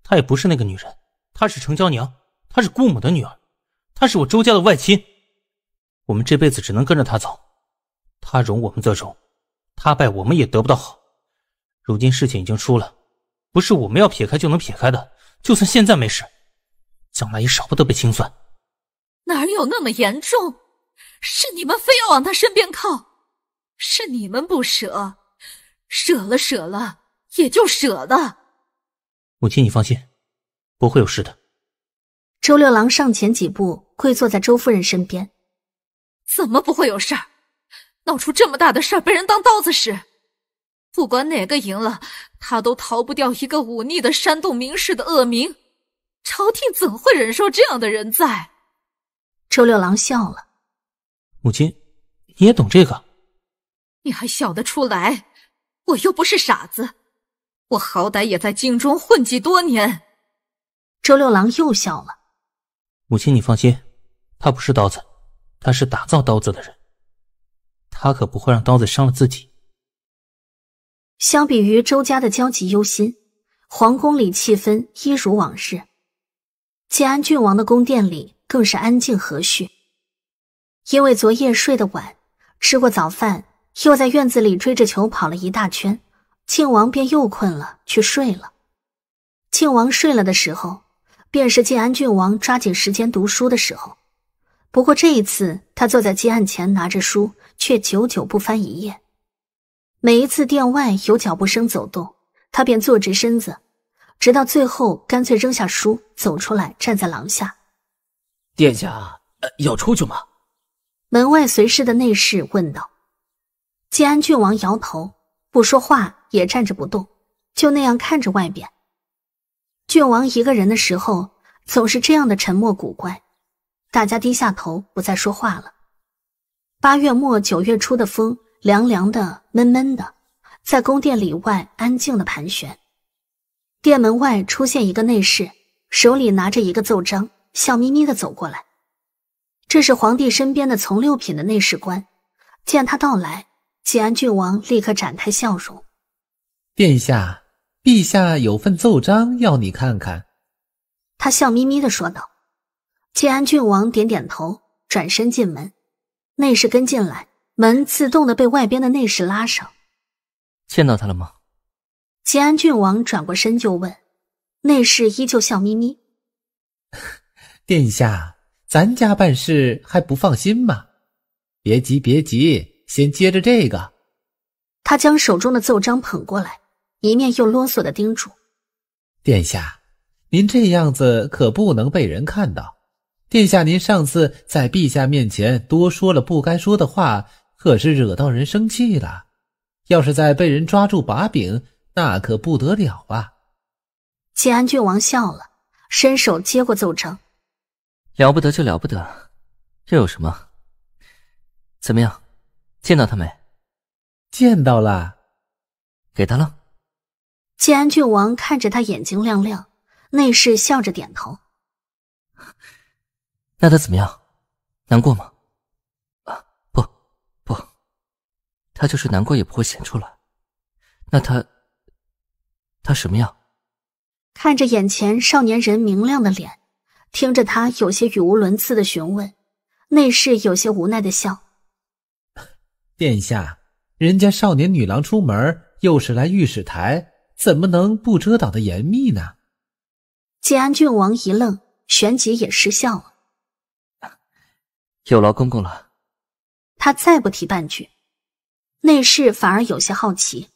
她也不是那个女人，她是程娇娘，她是姑母的女儿，她是我周家的外亲，我们这辈子只能跟着她走。她容我们则容，她败我们也得不到好。如今事情已经出了，不是我们要撇开就能撇开的。就算现在没事，将来也少不得被清算。哪有那么严重？是你们非要往她身边靠，是你们不舍。舍了，舍了，也就舍了。母亲，你放心，不会有事的。周六郎上前几步，跪坐在周夫人身边。怎么不会有事儿？闹出这么大的事儿，被人当刀子使，不管哪个赢了，他都逃不掉一个忤逆的煽动名士的恶名。朝廷怎会忍受这样的人在？周六郎笑了。母亲，你也懂这个？你还笑得出来？我又不是傻子，我好歹也在京中混迹多年。周六郎又笑了。母亲，你放心，他不是刀子，他是打造刀子的人，他可不会让刀子伤了自己。相比于周家的焦急忧心，皇宫里气氛一如往日。建安郡王的宫殿里更是安静和煦，因为昨夜睡得晚，吃过早饭。又在院子里追着球跑了一大圈，庆王便又困了，去睡了。庆王睡了的时候，便是晋安郡王抓紧时间读书的时候。不过这一次，他坐在积案前拿着书，却久久不翻一页。每一次殿外有脚步声走动，他便坐直身子，直到最后干脆扔下书，走出来站在廊下。殿下要出去吗？门外随侍的内侍问道。晋安郡王摇头，不说话，也站着不动，就那样看着外边。郡王一个人的时候总是这样的沉默古怪，大家低下头不再说话了。八月末九月初的风凉凉的闷闷的，在宫殿里外安静的盘旋。殿门外出现一个内侍，手里拿着一个奏章，笑眯眯的走过来。这是皇帝身边的从六品的内侍官，见他到来。齐安郡王立刻展开笑容，殿下，陛下有份奏章要你看看。”他笑眯眯的说道。齐安郡王点点头，转身进门。内侍跟进来，门自动的被外边的内侍拉上。见到他了吗？齐安郡王转过身就问。内侍依旧笑眯眯：“殿下，咱家办事还不放心吗？别急，别急。”先接着这个，他将手中的奏章捧过来，一面又啰嗦的叮嘱：“殿下，您这样子可不能被人看到。殿下，您上次在陛下面前多说了不该说的话，可是惹到人生气了。要是再被人抓住把柄，那可不得了啊！”晋安郡王笑了，伸手接过奏章：“了不得就了不得，这有什么？怎么样？”见到他没？见到了，给他了。晋安郡王看着他，眼睛亮亮。内侍笑着点头。那他怎么样？难过吗？啊，不，不，他就是难过也不会显出来。那他，他什么样？看着眼前少年人明亮的脸，听着他有些语无伦次的询问，内侍有些无奈的笑。殿下，人家少年女郎出门，又是来御史台，怎么能不遮挡的严密呢？建安郡王一愣，旋即也失笑了。有劳公公了。他再不提半句，内侍反而有些好奇。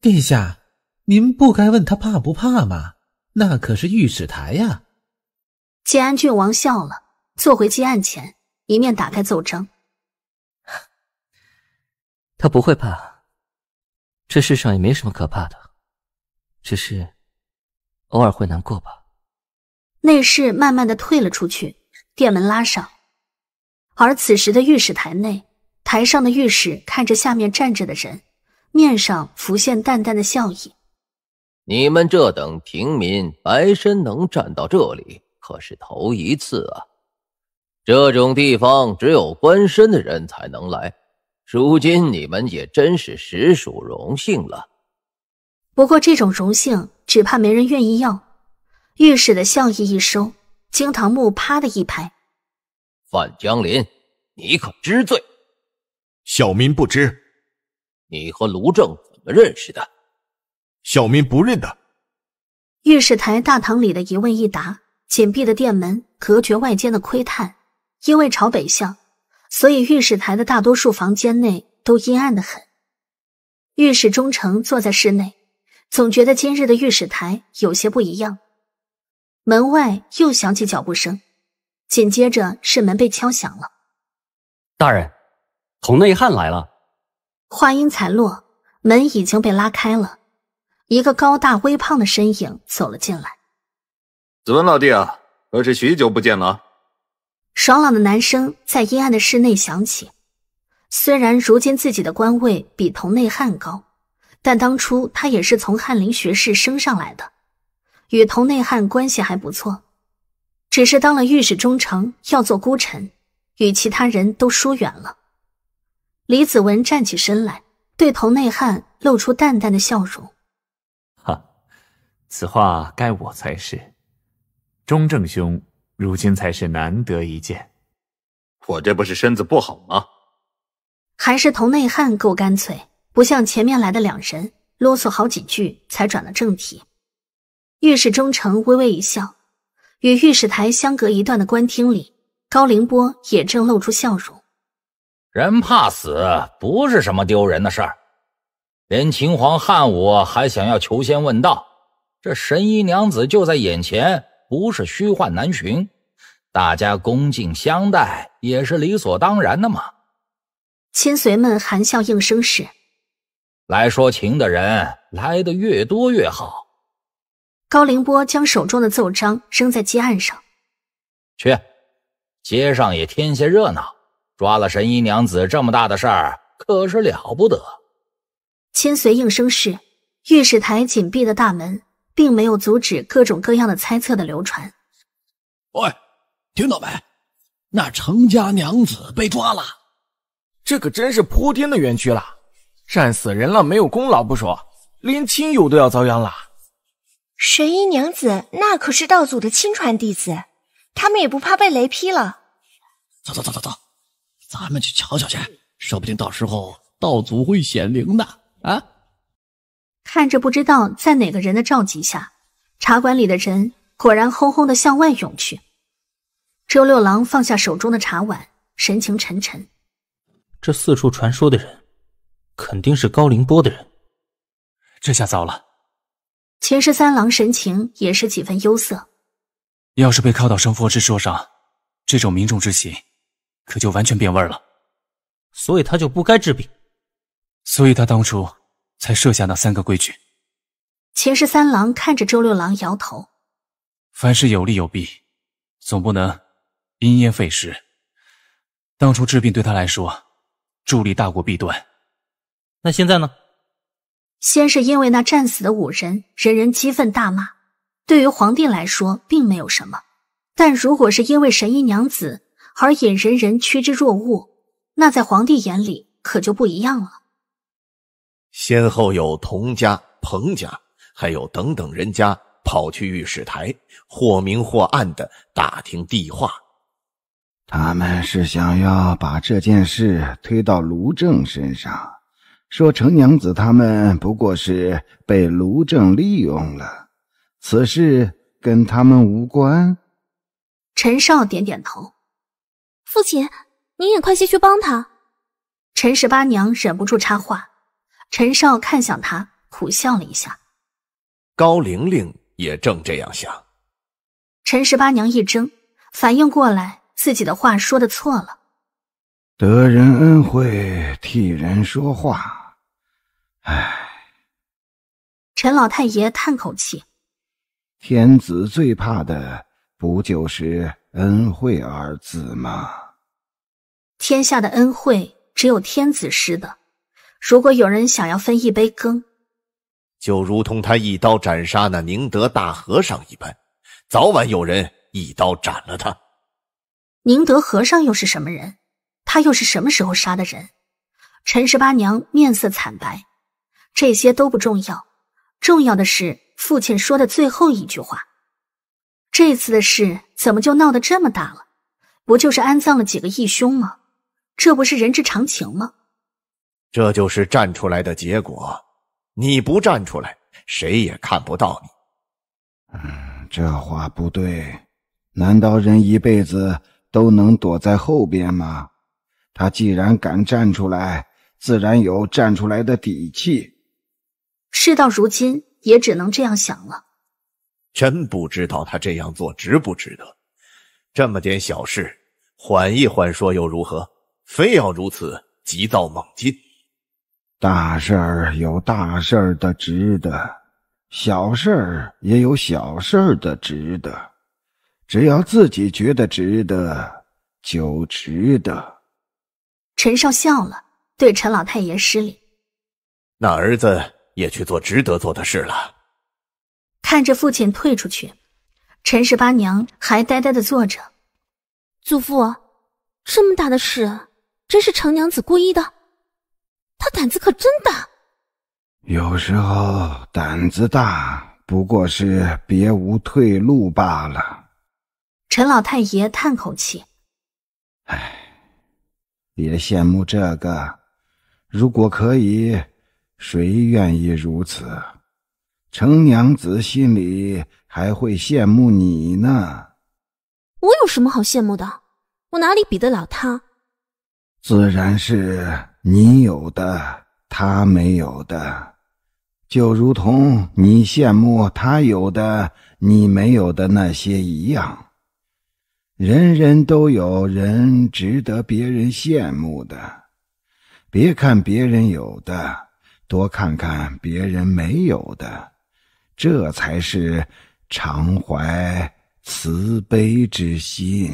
殿下，您不该问他怕不怕吗？那可是御史台呀。建安郡王笑了，坐回祭案前，一面打开奏章。他不会怕，这世上也没什么可怕的，只是偶尔会难过吧。内侍慢慢的退了出去，殿门拉上。而此时的御史台内，台上的御史看着下面站着的人，面上浮现淡淡的笑意。你们这等平民白身能站到这里，可是头一次啊！这种地方只有官身的人才能来。如今你们也真是实属荣幸了。不过这种荣幸，只怕没人愿意要。御史的笑意一收，惊堂木啪的一拍：“范江林，你可知罪？”“小民不知。”“你和卢正怎么认识的？”“小民不认得。”御史台大堂里的一问一答，紧闭的殿门隔绝外间的窥探，因为朝北向。所以，御史台的大多数房间内都阴暗的很。御史忠诚坐在室内，总觉得今日的御史台有些不一样。门外又响起脚步声，紧接着是门被敲响了。大人，同内汉来了。话音才落，门已经被拉开了，一个高大微胖的身影走了进来。子文老弟啊，可是许久不见了。爽朗的男声在阴暗的室内响起。虽然如今自己的官位比同内翰高，但当初他也是从翰林学士升上来的，与同内翰关系还不错。只是当了御史中丞，要做孤臣，与其他人都疏远了。李子文站起身来，对同内汉露出淡淡的笑容：“哈，此话该我才是，钟正兄。”如今才是难得一见，我这不是身子不好吗？还是同内汉够干脆，不像前面来的两人啰嗦好几句才转了正题。御史中丞微微一笑，与御史台相隔一段的官厅里，高凌波也正露出笑容。人怕死不是什么丢人的事儿，连秦皇汉武还想要求仙问道，这神医娘子就在眼前。不是虚幻难寻，大家恭敬相待也是理所当然的嘛。亲随们含笑应声是。来说情的人来的越多越好。高凌波将手中的奏章扔在街案上。去，街上也添些热闹。抓了神医娘子这么大的事儿，可是了不得。亲随应声是。御史台紧闭的大门。并没有阻止各种各样的猜测的流传。喂，听到没？那程家娘子被抓了，这可真是泼天的冤屈了！战死人了，没有功劳不说，连亲友都要遭殃了。神医娘子那可是道祖的亲传弟子，他们也不怕被雷劈了。走走走走走，咱们去瞧瞧去，说不定到时候道祖会显灵的啊！看着不知道在哪个人的召集下，茶馆里的人果然轰轰的向外涌去。周六郎放下手中的茶碗，神情沉沉。这四处传说的人，肯定是高凌波的人。这下糟了。秦十三郎神情也是几分忧色。要是被靠到神佛之说上，这种民众之行可就完全变味了。所以他就不该治病。所以他当初。才设下那三个规矩。前世三郎看着周六郎摇头，凡事有利有弊，总不能因噎废食。当初治病对他来说，助力大国弊端。那现在呢？先是因为那战死的五人，人人激愤大骂。对于皇帝来说，并没有什么。但如果是因为神医娘子而引人人趋之若鹜，那在皇帝眼里可就不一样了。先后有童家、彭家，还有等等人家跑去御史台，或明或暗的打听地话。他们是想要把这件事推到卢正身上，说程娘子他们不过是被卢正利用了，此事跟他们无关。陈少点点头，父亲，你也快些去帮他。陈十八娘忍不住插话。陈少看向他，苦笑了一下。高玲玲也正这样想。陈十八娘一怔，反应过来自己的话说的错了。得人恩惠，替人说话。唉。陈老太爷叹口气。天子最怕的不就是“恩惠”二字吗？天下的恩惠，只有天子施的。如果有人想要分一杯羹，就如同他一刀斩杀那宁德大和尚一般，早晚有人一刀斩了他。宁德和尚又是什么人？他又是什么时候杀的人？陈十八娘面色惨白，这些都不重要，重要的是父亲说的最后一句话。这次的事怎么就闹得这么大了？不就是安葬了几个义兄吗？这不是人之常情吗？这就是站出来的结果。你不站出来，谁也看不到你。嗯，这话不对。难道人一辈子都能躲在后边吗？他既然敢站出来，自然有站出来的底气。事到如今，也只能这样想了。真不知道他这样做值不值得。这么点小事，缓一缓说又如何？非要如此急躁猛进？大事儿有大事儿的值得，小事儿也有小事儿的值得，只要自己觉得值得，就值得。陈少笑了，对陈老太爷施礼，那儿子也去做值得做的事了。看着父亲退出去，陈十八娘还呆呆的坐着。祖父，这么大的事，真是程娘子故意的。他胆子可真大，有时候胆子大不过是别无退路罢了。陈老太爷叹口气：“哎，别羡慕这个。如果可以，谁愿意如此？”程娘子心里还会羡慕你呢。我有什么好羡慕的？我哪里比得了他？自然是。你有的，他没有的，就如同你羡慕他有的，你没有的那些一样。人人都有人值得别人羡慕的，别看别人有的，多看看别人没有的，这才是常怀慈悲之心。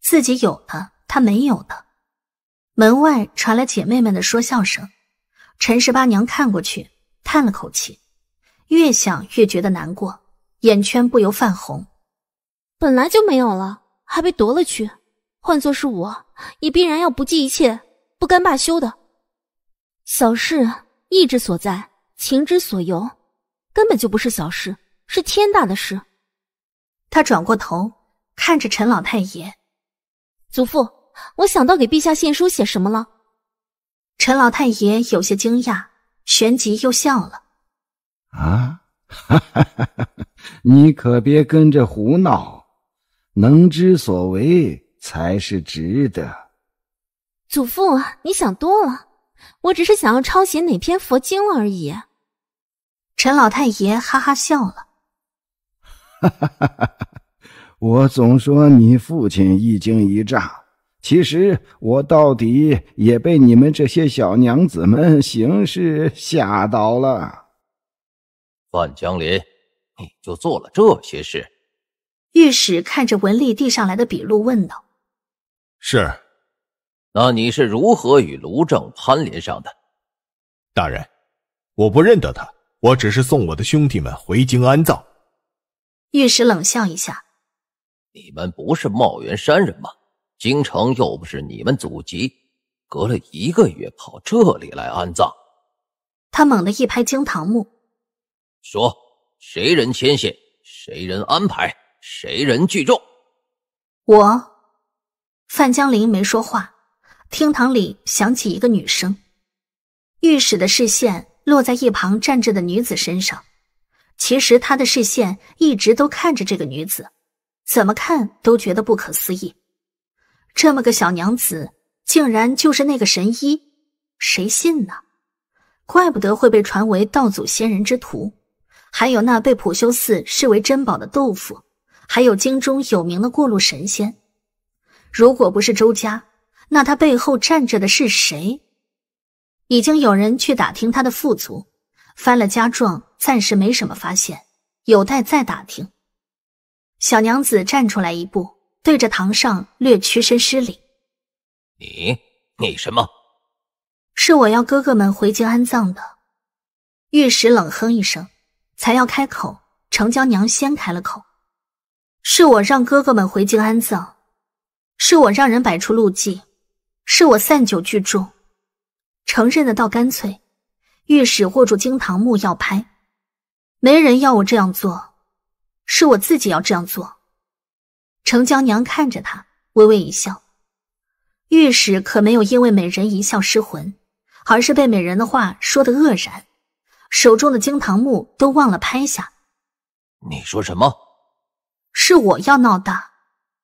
自己有的，他没有的。门外传来姐妹们的说笑声，陈十八娘看过去，叹了口气，越想越觉得难过，眼圈不由泛红。本来就没有了，还被夺了去，换作是我，也必然要不计一切，不甘罢休的。小事，意之所在，情之所由，根本就不是小事，是天大的事。她转过头，看着陈老太爷，祖父。我想到给陛下献书写什么了。陈老太爷有些惊讶，旋即又笑了。啊，哈哈哈哈哈！你可别跟着胡闹，能知所为才是值得。祖父，你想多了，我只是想要抄写哪篇佛经而已。陈老太爷哈哈笑了。哈哈哈哈哈！我总说你父亲一惊一乍。其实我到底也被你们这些小娘子们行事吓到了。范江林，你就做了这些事？御史看着文丽递上来的笔录问道：“是，那你是如何与卢正攀连上的？”大人，我不认得他，我只是送我的兄弟们回京安葬。御史冷笑一下：“你们不是茂源山人吗？”京城又不是你们祖籍，隔了一个月跑这里来安葬。他猛地一拍惊堂木，说：“谁人牵线，谁人安排，谁人聚众？”我，范江林没说话。厅堂里响起一个女声。御史的视线落在一旁站着的女子身上。其实他的视线一直都看着这个女子，怎么看都觉得不可思议。这么个小娘子，竟然就是那个神医，谁信呢？怪不得会被传为道祖仙人之徒。还有那被普修寺视为珍宝的豆腐，还有京中有名的过路神仙。如果不是周家，那他背后站着的是谁？已经有人去打听他的父族，翻了家状，暂时没什么发现，有待再打听。小娘子站出来一步。对着堂上略屈身施礼。你，你什么？是我要哥哥们回京安葬的。御史冷哼一声，才要开口，程娇娘先开了口：“是我让哥哥们回京安葬，是我让人摆出路祭，是我散酒聚众，承认的倒干脆。”御史握住惊堂木要拍，没人要我这样做，是我自己要这样做。程娇娘看着他，微微一笑。御史可没有因为美人一笑失魂，而是被美人的话说的愕然，手中的惊堂木都忘了拍下。你说什么？是我要闹大，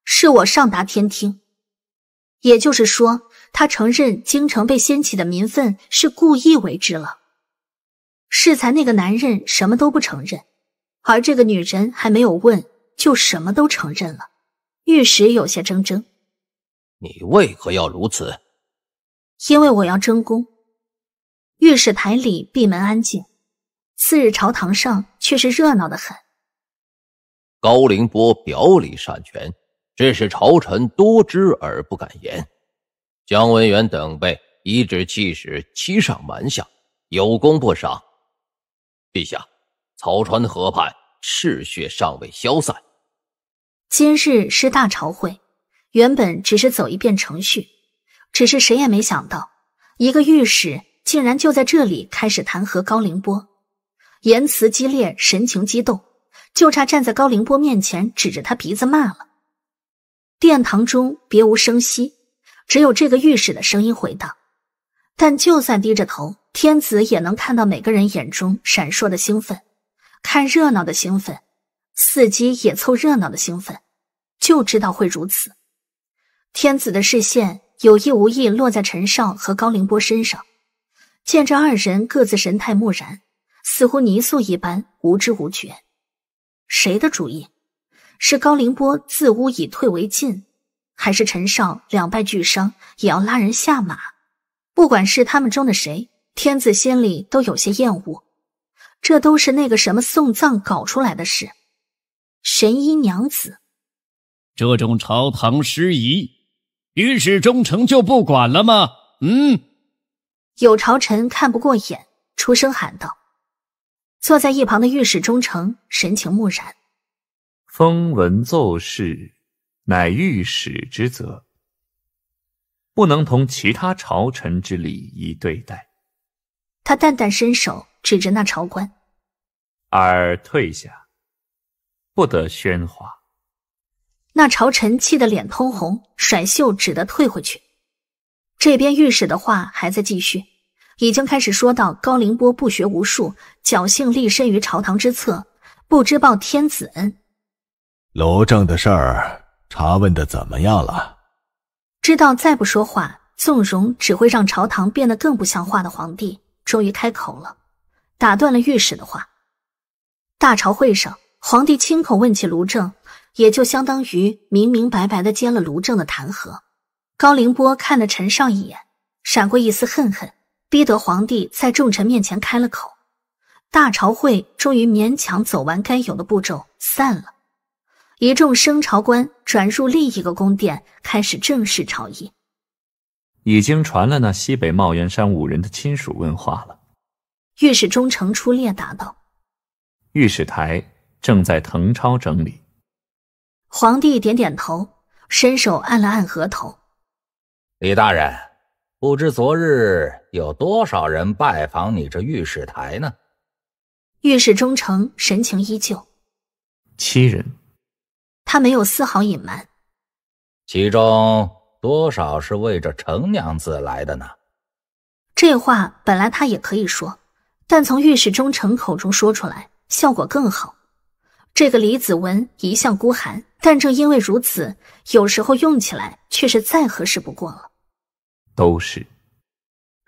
是我上达天听。也就是说，他承认京城被掀起的民愤是故意为之了。适才那个男人什么都不承认，而这个女人还没有问，就什么都承认了。御史有些怔怔：“你为何要如此？”“因为我要争功。”御史台里闭门安静，次日朝堂上却是热闹的很。高凌波表里善权，致使朝臣多知而不敢言。姜文元等辈颐指气使，欺上瞒下，有功不赏。陛下，曹川河畔赤血尚未消散。今日是大朝会，原本只是走一遍程序，只是谁也没想到，一个御史竟然就在这里开始弹劾高凌波，言辞激烈，神情激动，就差站在高凌波面前指着他鼻子骂了。殿堂中别无声息，只有这个御史的声音回荡。但就算低着头，天子也能看到每个人眼中闪烁的兴奋，看热闹的兴奋。伺机也凑热闹的兴奋，就知道会如此。天子的视线有意无意落在陈少和高凌波身上，见这二人各自神态漠然，似乎泥塑一般无知无觉。谁的主意？是高凌波自污以退为进，还是陈少两败俱伤也要拉人下马？不管是他们中的谁，天子心里都有些厌恶。这都是那个什么送葬搞出来的事。神医娘子，这种朝堂失仪，御史忠丞就不管了吗？嗯，有朝臣看不过眼，出声喊道。坐在一旁的御史忠丞神情木然。封文奏事，乃御史之责，不能同其他朝臣之礼仪对待。他淡淡伸手指着那朝官，尔退下。不得喧哗。那朝臣气得脸通红，甩袖只得退回去。这边御史的话还在继续，已经开始说到高凌波不学无术，侥幸立身于朝堂之侧，不知报天子恩。楼正的事儿查问的怎么样了？知道再不说话，纵容只会让朝堂变得更不像话的皇帝，终于开口了，打断了御史的话。大朝会上。皇帝亲口问起卢正，也就相当于明明白白的接了卢正的弹劾。高凌波看了陈少一眼，闪过一丝恨恨，逼得皇帝在众臣面前开了口。大朝会终于勉强走完该有的步骤，散了。一众升朝官转入另一个宫殿，开始正式朝议。已经传了那西北茂元山五人的亲属问话了。御史中丞出列答道：“御史台。”正在誊抄整理，皇帝点点头，伸手按了按额头。李大人，不知昨日有多少人拜访你这御史台呢？御史忠诚神情依旧，七人。他没有丝毫隐瞒，其中多少是为着程娘子来的呢？这话本来他也可以说，但从御史忠诚口中说出来，效果更好。这个李子文一向孤寒，但正因为如此，有时候用起来却是再合适不过了。都是，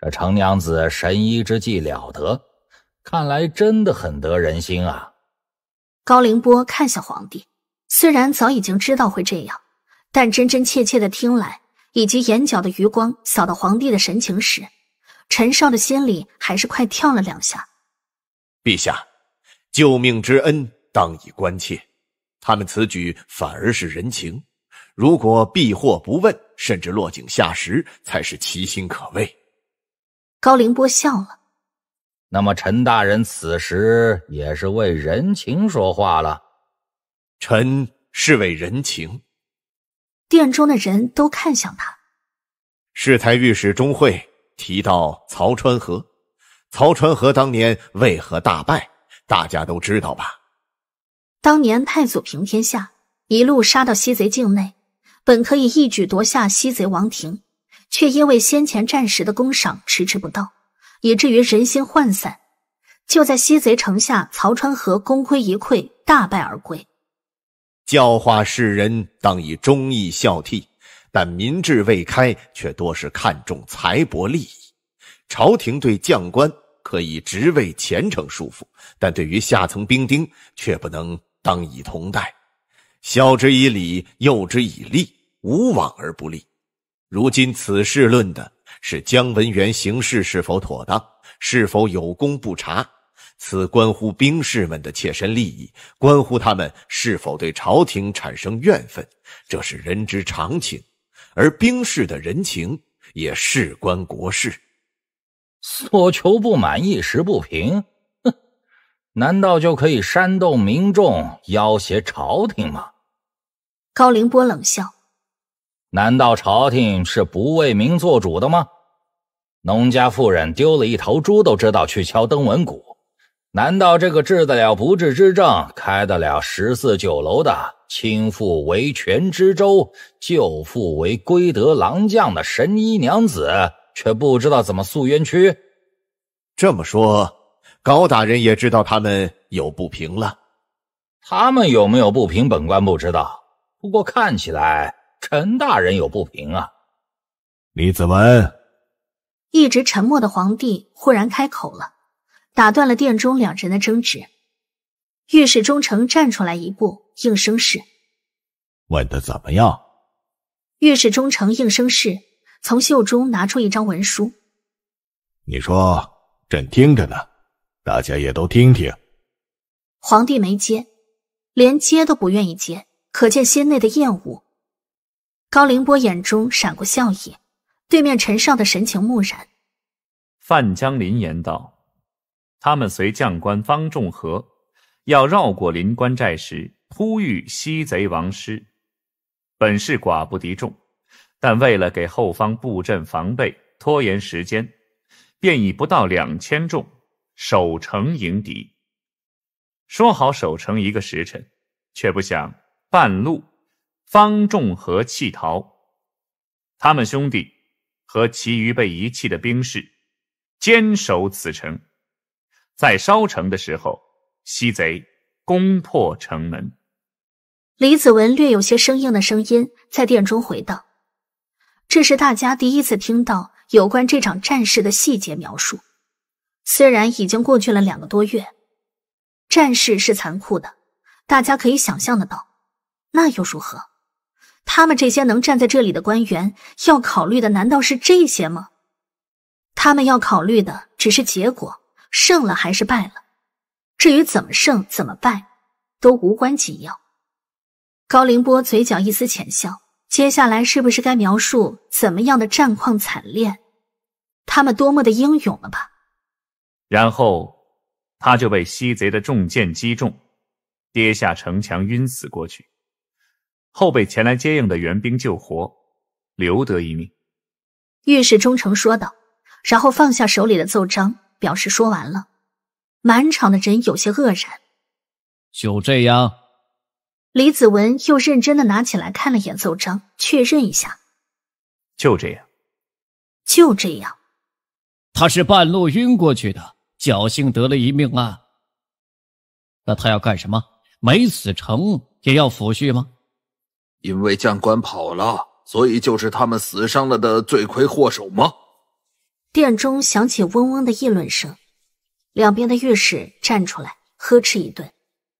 这程娘子神医之技了得，看来真的很得人心啊。高凌波看向皇帝，虽然早已经知道会这样，但真真切切的听来，以及眼角的余光扫到皇帝的神情时，陈少的心里还是快跳了两下。陛下，救命之恩。当以关切，他们此举反而是人情。如果避祸不问，甚至落井下石，才是其心可畏。高凌波笑了。那么，陈大人此时也是为人情说话了。臣是为人情。殿中的人都看向他。适台御史钟会提到曹川河，曹川河当年为何大败？大家都知道吧？当年太祖平天下，一路杀到西贼境内，本可以一举夺下西贼王庭，却因为先前战时的功赏迟迟不到，以至于人心涣散。就在西贼城下，曹川河功亏一篑，大败而归。教化世人当以忠义孝悌，但民智未开，却多是看重财帛利益。朝廷对将官可以职位前程束缚，但对于下层兵丁却不能。当以同待，晓之以理，诱之以利，无往而不利。如今此事论的是姜文元行事是否妥当，是否有功不查，此关乎兵士们的切身利益，关乎他们是否对朝廷产生怨愤，这是人之常情，而兵士的人情也事关国事，所求不满，一时不平。难道就可以煽动民众、要挟朝廷吗？高凌波冷笑：“难道朝廷是不为民做主的吗？农家妇人丢了一头猪都知道去敲登闻鼓，难道这个治得了不治之症、开得了十四酒楼的、亲父为权知州、舅父为归德郎将的神医娘子，却不知道怎么诉冤屈？这么说。”高大人也知道他们有不平了，他们有没有不平，本官不知道。不过看起来陈大人有不平啊。李子文，一直沉默的皇帝忽然开口了，打断了殿中两人的争执。御史忠诚站出来一步，应声是。问的怎么样？御史忠诚应声是，从袖中拿出一张文书。你说，朕听着呢。大家也都听听。皇帝没接，连接都不愿意接，可见心内的厌恶。高凌波眼中闪过笑意，对面陈少的神情木然。范江林言道：“他们随将官方仲和要绕过临关寨时，突遇西贼王师，本是寡不敌众，但为了给后方布阵防备、拖延时间，便以不到两千众。”守城迎敌，说好守城一个时辰，却不想半路方仲和弃逃。他们兄弟和其余被遗弃的兵士坚守此城，在烧城的时候，西贼攻破城门。李子文略有些生硬的声音在殿中回道：“这是大家第一次听到有关这场战事的细节描述。”虽然已经过去了两个多月，战事是残酷的，大家可以想象得到。那又如何？他们这些能站在这里的官员，要考虑的难道是这些吗？他们要考虑的只是结果，胜了还是败了。至于怎么胜、怎么败，都无关紧要。高凌波嘴角一丝浅笑，接下来是不是该描述怎么样的战况惨烈，他们多么的英勇了吧？然后，他就被西贼的重箭击中，跌下城墙晕死过去，后被前来接应的援兵救活，留得一命。御史忠诚说道，然后放下手里的奏章，表示说完了。满场的人有些愕然。就这样，李子文又认真的拿起来看了眼奏章，确认一下。就这样，就这样，他是半路晕过去的。侥幸得了一命啊！那他要干什么？没死成也要抚恤吗？因为将官跑了，所以就是他们死伤了的罪魁祸首吗？殿中响起嗡嗡的议论声，两边的御史站出来呵斥一顿，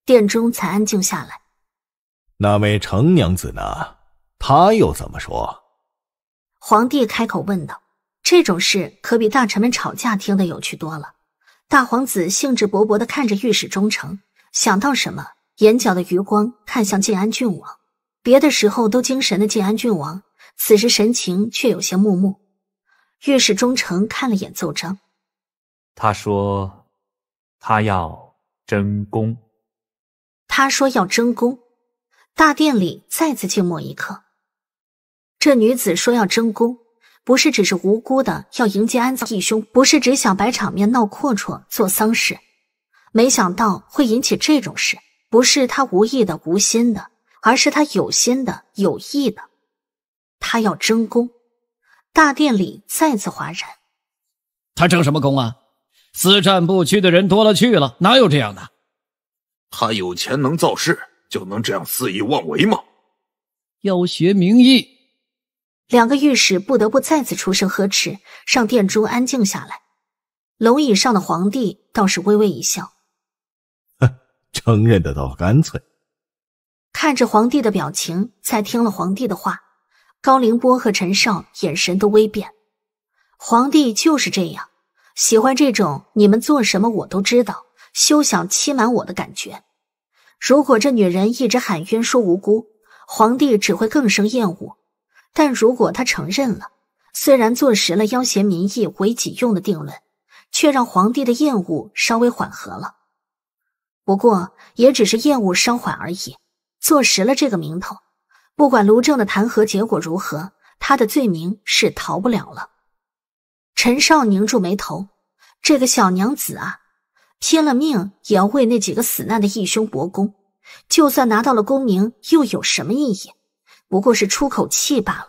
殿中才安静下来。那位程娘子呢？她又怎么说？皇帝开口问道：“这种事可比大臣们吵架听得有趣多了。”大皇子兴致勃勃的看着御史忠诚，想到什么，眼角的余光看向晋安郡王。别的时候都精神的晋安郡王，此时神情却有些木木。御史忠诚看了眼奏章，他说：“他要争功。”他说要争功。大殿里再次静默一刻。这女子说要争功，不是只是无辜的要迎接安葬义兄，不是只想摆场面闹阔绰做丧事，没想到会引起这种事。不是他无意的无心的，而是他有心的有意的。他要争功，大殿里再次哗然。他争什么功啊？私占不区的人多了去了，哪有这样的？他有钱能造势，就能这样肆意妄为吗？要学名义，两个御史不得不再次出声呵斥，让殿中安静下来。龙椅上的皇帝倒是微微一笑：“哼，承认的倒干脆。”看着皇帝的表情，才听了皇帝的话，高凌波和陈少眼神都微变。皇帝就是这样，喜欢这种你们做什么我都知道，休想欺瞒我的感觉。如果这女人一直喊冤说无辜，皇帝只会更生厌恶。但如果他承认了，虽然坐实了要挟民意为己用的定论，却让皇帝的厌恶稍微缓和了。不过，也只是厌恶稍缓而已。坐实了这个名头，不管卢正的弹劾结果如何，他的罪名是逃不了了。陈少凝住眉头，这个小娘子啊，拼了命也要为那几个死难的义兄博功，就算拿到了功名，又有什么意义？不过是出口气罢了。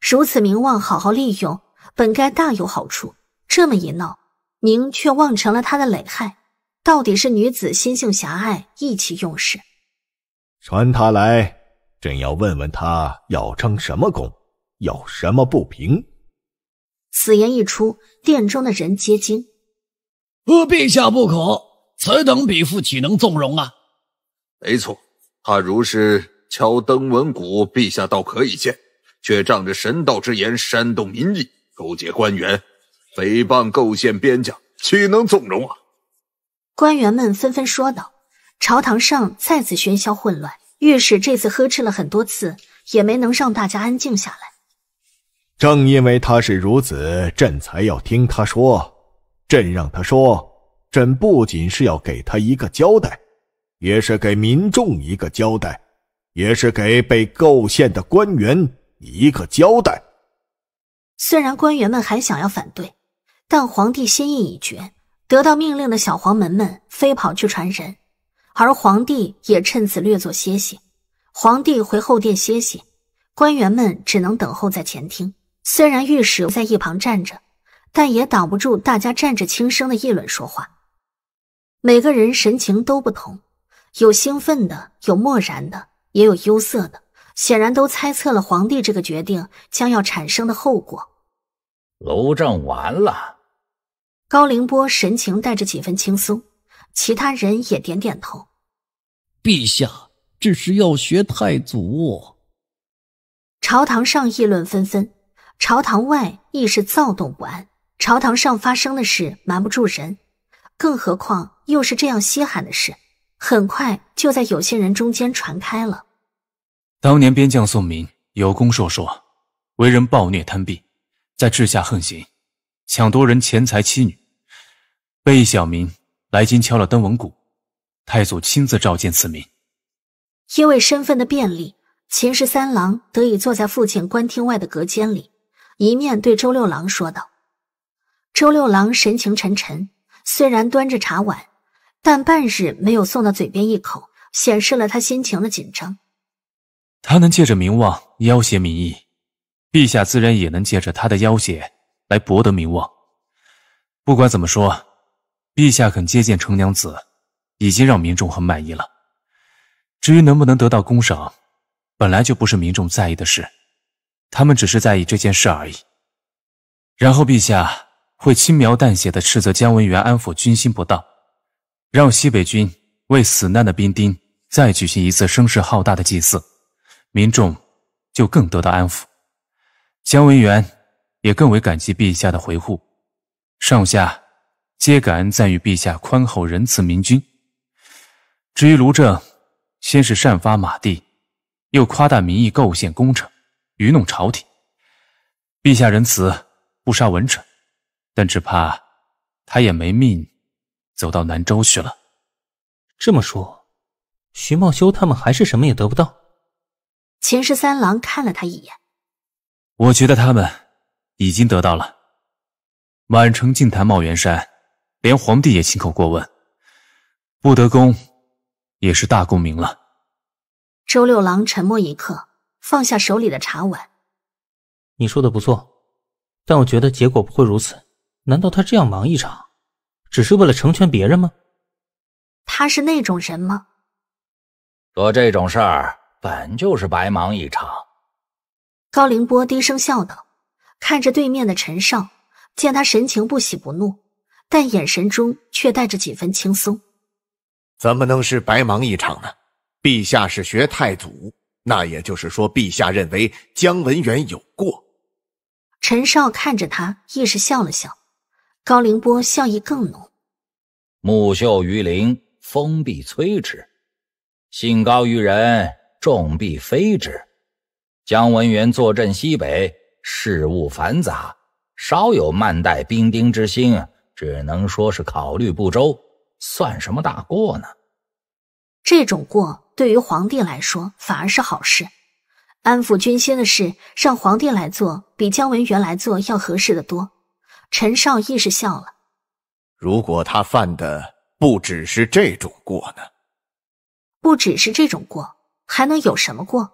如此名望，好好利用，本该大有好处。这么一闹，您却望成了他的累害。到底是女子心性狭隘，意气用事。传他来，朕要问问他要争什么功，有什么不平。此言一出，殿中的人皆惊。陛下不可，此等匹夫岂能纵容啊！没错，他如是。敲登闻鼓，陛下倒可以见，却仗着神道之言煽动民意，勾结官员，诽谤构陷边疆，岂能纵容啊？官员们纷纷说道。朝堂上再次喧嚣混乱，御史这次呵斥了很多次，也没能让大家安静下来。正因为他是如此，朕才要听他说。朕让他说，朕不仅是要给他一个交代，也是给民众一个交代。也是给被构陷的官员一个交代。虽然官员们还想要反对，但皇帝心意已决。得到命令的小黄门们飞跑去传人，而皇帝也趁此略作歇息。皇帝回后殿歇息，官员们只能等候在前厅。虽然御史在一旁站着，但也挡不住大家站着轻声的议论说话。每个人神情都不同，有兴奋的，有漠然的。也有忧色的，显然都猜测了皇帝这个决定将要产生的后果。楼政完了，高凌波神情带着几分轻松，其他人也点点头。陛下这是要学太祖。朝堂上议论纷纷，朝堂外亦是躁动不安。朝堂上发生的事瞒不住人，更何况又是这样稀罕的事，很快就在有些人中间传开了。当年边将宋明有功硕硕，为人暴虐贪鄙，在治下横行，抢夺人钱财妻女。被小民来京敲了登闻鼓，太祖亲自召见此民。因为身份的便利，秦氏三郎得以坐在父亲官厅外的隔间里，一面对周六郎说道。周六郎神情沉沉，虽然端着茶碗，但半日没有送到嘴边一口，显示了他心情的紧张。他能借着名望要挟民意，陛下自然也能借着他的要挟来博得名望。不管怎么说，陛下肯接见程娘子，已经让民众很满意了。至于能不能得到功赏，本来就不是民众在意的事，他们只是在意这件事而已。然后陛下会轻描淡写的斥责姜文元安抚军心不当，让西北军为死难的兵丁再举行一次声势浩大的祭祀。民众就更得到安抚，姜维元也更为感激陛下的回护，上下皆感恩赞誉陛下宽厚仁慈明君。至于卢正，先是善发马地，又夸大民意构陷功臣，愚弄朝廷。陛下仁慈，不杀文臣，但只怕他也没命走到南州去了。这么说，徐茂修他们还是什么也得不到。秦氏三郎看了他一眼，我觉得他们已经得到了满城尽谈茂元山，连皇帝也亲口过问，不得功也是大功名了。周六郎沉默一刻，放下手里的茶碗。你说的不错，但我觉得结果不会如此。难道他这样忙一场，只是为了成全别人吗？他是那种人吗？做这种事儿。本就是白忙一场，高凌波低声笑道，看着对面的陈少，见他神情不喜不怒，但眼神中却带着几分轻松。怎么能是白忙一场呢？陛下是学太祖，那也就是说陛下认为姜文远有过。陈少看着他，亦是笑了笑。高凌波笑意更浓。木秀于林，风必摧之；，性高于人。众必非之。姜文元坐镇西北，事务繁杂，稍有慢怠兵丁之心，只能说是考虑不周，算什么大过呢？这种过对于皇帝来说，反而是好事。安抚军心的事，让皇帝来做，比姜文元来做要合适的多。陈少亦是笑了。如果他犯的不只是这种过呢？不只是这种过。还能有什么过？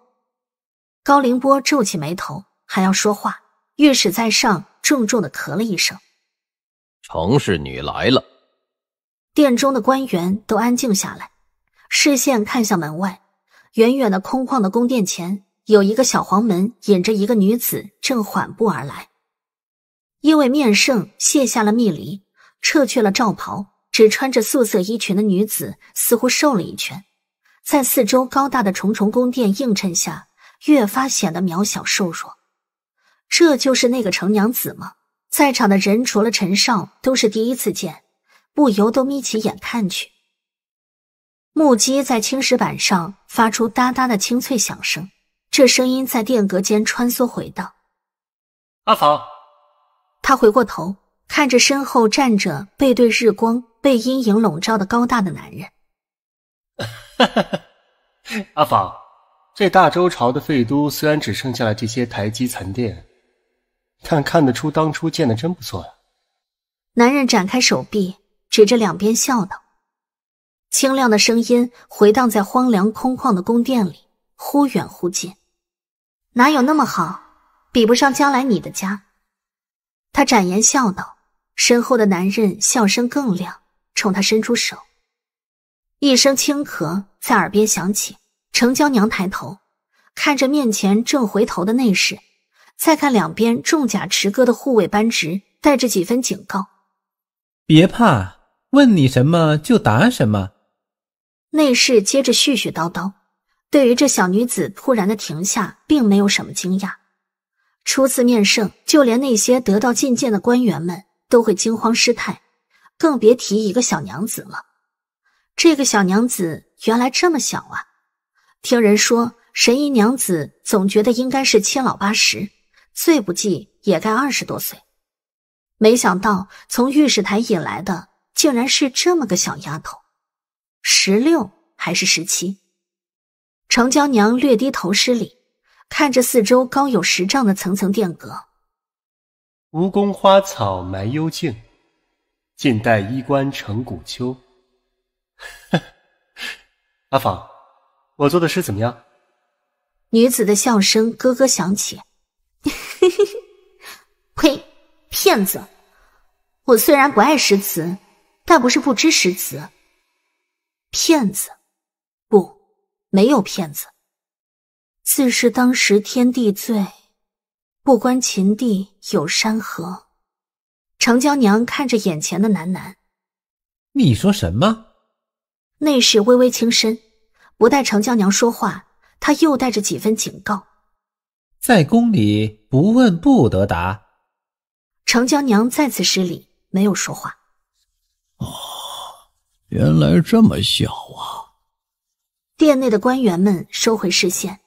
高凌波皱起眉头，还要说话。御史在上，重重的咳了一声：“程氏女来了。”殿中的官员都安静下来，视线看向门外。远远的空旷的宫殿前，有一个小黄门引着一个女子，正缓步而来。因为面圣，卸下了密离，撤去了罩袍，只穿着素色衣裙的女子，似乎瘦了一圈。在四周高大的重重宫殿映衬下，越发显得渺小瘦弱。这就是那个程娘子吗？在场的人除了陈少，都是第一次见，不由都眯起眼看去。木屐在青石板上发出哒哒的清脆响声，这声音在殿阁间穿梭回荡。阿房，他回过头，看着身后站着背对日光、被阴影笼罩的高大的男人。阿芳，这大周朝的废都虽然只剩下了这些台基残殿，但看得出当初建的真不错呀。男人展开手臂，指着两边笑道，清亮的声音回荡在荒凉空旷的宫殿里，忽远忽近。哪有那么好，比不上将来你的家。他展颜笑道，身后的男人笑声更亮，冲他伸出手。一声轻咳在耳边响起，程娇娘抬头看着面前正回头的内侍，再看两边重甲持戈的护卫班直，带着几分警告：“别怕，问你什么就答什么。”内侍接着絮絮叨叨，对于这小女子突然的停下，并没有什么惊讶。初次面圣，就连那些得到觐见的官员们都会惊慌失态，更别提一个小娘子了。这个小娘子原来这么小啊！听人说，神医娘子总觉得应该是七老八十，最不济也该二十多岁。没想到从御史台引来的，竟然是这么个小丫头，十六还是十七？程娇娘略低头施礼，看着四周高有十丈的层层殿阁。吴宫花草埋幽径，晋代衣冠成古丘。阿芳，我做的诗怎么样？女子的笑声咯咯响起，呸，骗子！我虽然不爱诗词，但不是不知诗词。骗子，不，没有骗子。自是当时天地醉，不关秦地有山河。程娇娘看着眼前的楠楠，你说什么？内侍微微轻身，不待程娇娘说话，他又带着几分警告：“在宫里不问不得答。”程娇娘再次失礼，没有说话。哦，原来这么小啊！殿内的官员们收回视线，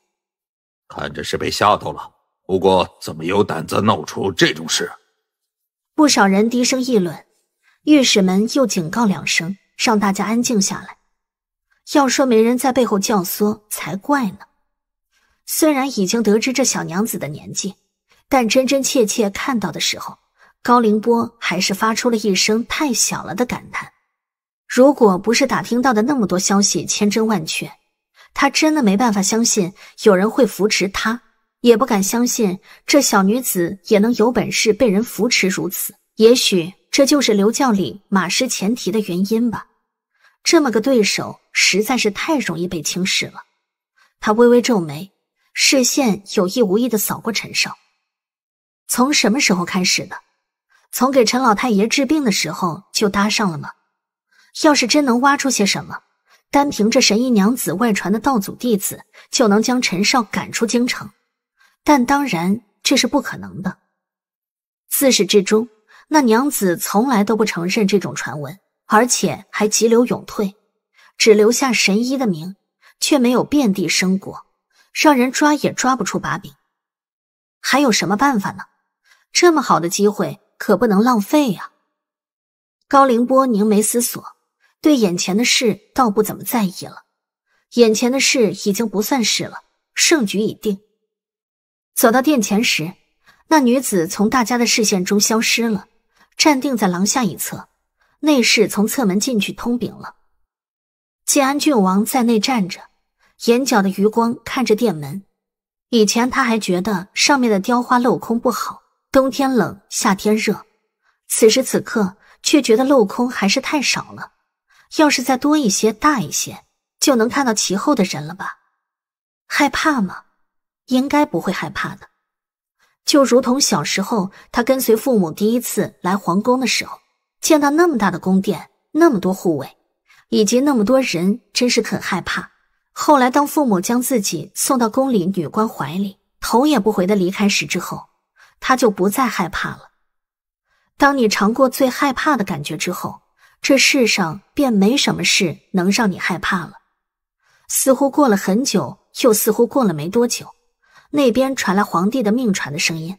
看着是被吓到了。不过，怎么有胆子闹出这种事？不少人低声议论。御史们又警告两声，让大家安静下来。要说没人在背后教唆才怪呢。虽然已经得知这小娘子的年纪，但真真切切看到的时候，高凌波还是发出了一声“太小了”的感叹。如果不是打听到的那么多消息千真万确，他真的没办法相信有人会扶持他，也不敢相信这小女子也能有本事被人扶持如此。也许这就是刘教领马失前蹄的原因吧。这么个对手。实在是太容易被轻视了。他微微皱眉，视线有意无意的扫过陈少。从什么时候开始的？从给陈老太爷治病的时候就搭上了吗？要是真能挖出些什么，单凭这神医娘子外传的道祖弟子，就能将陈少赶出京城。但当然这是不可能的。自始至终，那娘子从来都不承认这种传闻，而且还急流勇退。只留下神医的名，却没有遍地生果，让人抓也抓不出把柄。还有什么办法呢？这么好的机会可不能浪费呀！高凌波凝眉思索，对眼前的事倒不怎么在意了。眼前的事已经不算事了，胜局已定。走到殿前时，那女子从大家的视线中消失了，站定在廊下一侧。内侍从侧门进去通禀了。建安郡王在内站着，眼角的余光看着殿门。以前他还觉得上面的雕花镂空不好，冬天冷，夏天热。此时此刻却觉得镂空还是太少了，要是再多一些、大一些，就能看到其后的人了吧？害怕吗？应该不会害怕的。就如同小时候他跟随父母第一次来皇宫的时候，见到那么大的宫殿，那么多护卫。以及那么多人，真是很害怕。后来，当父母将自己送到宫里女官怀里，头也不回的离开时，之后他就不再害怕了。当你尝过最害怕的感觉之后，这世上便没什么事能让你害怕了。似乎过了很久，又似乎过了没多久，那边传来皇帝的命传的声音，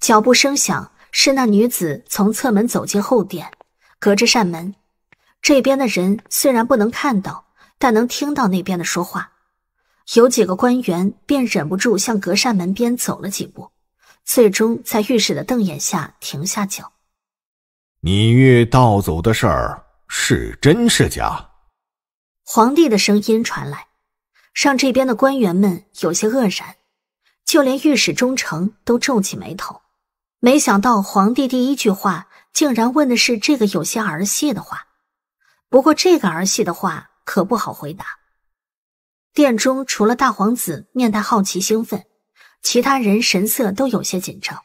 脚步声响，是那女子从侧门走进后殿，隔着扇门。这边的人虽然不能看到，但能听到那边的说话。有几个官员便忍不住向隔扇门边走了几步，最终在御史的瞪眼下停下脚。你月盗走的事儿是真是假？皇帝的声音传来，让这边的官员们有些愕然，就连御史忠诚都皱起眉头。没想到皇帝第一句话竟然问的是这个有些儿戏的话。不过这个儿戏的话可不好回答。殿中除了大皇子面带好奇兴奋，其他人神色都有些紧张。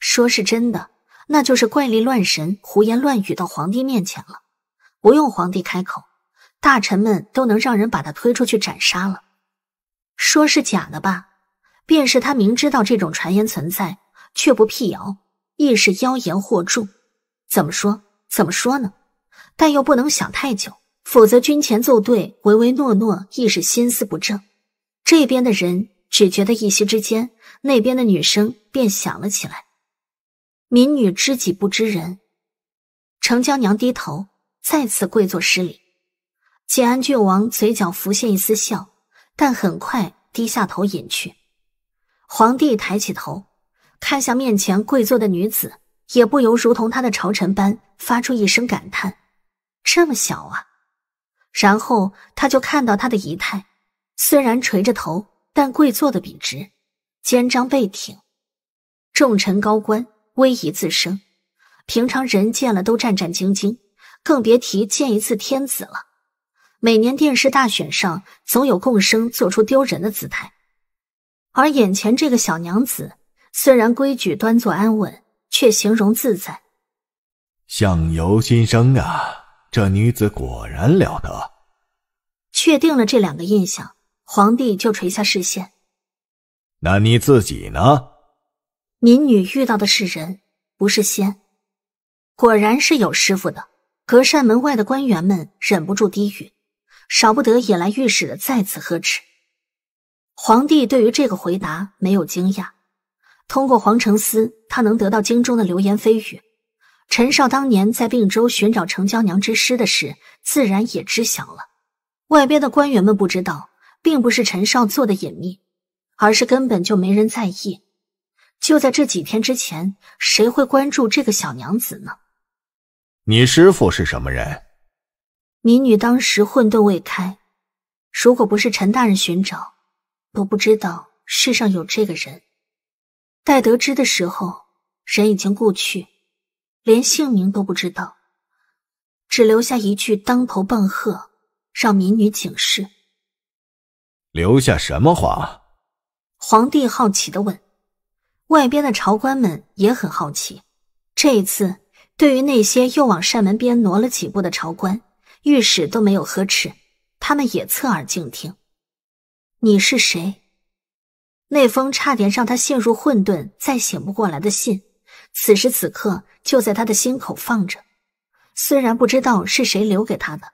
说是真的，那就是怪力乱神、胡言乱语到皇帝面前了，不用皇帝开口，大臣们都能让人把他推出去斩杀了。说是假的吧，便是他明知道这种传言存在却不辟谣，亦是妖言惑众。怎么说？怎么说呢？但又不能想太久，否则军前奏对唯唯诺诺，亦是心思不正。这边的人只觉得一息之间，那边的女声便响了起来。民女知己不知人，程娇娘低头再次跪坐施礼。建安郡王嘴角浮现一丝笑，但很快低下头隐去。皇帝抬起头，看向面前跪坐的女子，也不由如同他的朝臣般发出一声感叹。这么小啊！然后他就看到他的仪态，虽然垂着头，但跪坐的笔直，肩章背挺，重臣高官威仪自生。平常人见了都战战兢兢，更别提见一次天子了。每年殿试大选上，总有贡生做出丢人的姿态。而眼前这个小娘子，虽然规矩端坐安稳，却形容自在。相由心生啊！这女子果然了得，确定了这两个印象，皇帝就垂下视线。那你自己呢？民女遇到的是人，不是仙。果然是有师傅的。隔扇门外的官员们忍不住低语，少不得引来御史的再次呵斥。皇帝对于这个回答没有惊讶，通过皇城司，他能得到京中的流言蜚语。陈少当年在并州寻找程娇娘之尸的事，自然也知晓了。外边的官员们不知道，并不是陈少做的隐秘，而是根本就没人在意。就在这几天之前，谁会关注这个小娘子呢？你师父是什么人？民女当时混沌未开，如果不是陈大人寻找，我不知道世上有这个人。待得知的时候，人已经故去。连姓名都不知道，只留下一句当头棒喝，让民女警示。留下什么话？皇帝好奇的问。外边的朝官们也很好奇。这一次，对于那些又往扇门边挪了几步的朝官，御史都没有呵斥，他们也侧耳静听。你是谁？那封差点让他陷入混沌，再醒不过来的信。此时此刻，就在他的心口放着。虽然不知道是谁留给他的，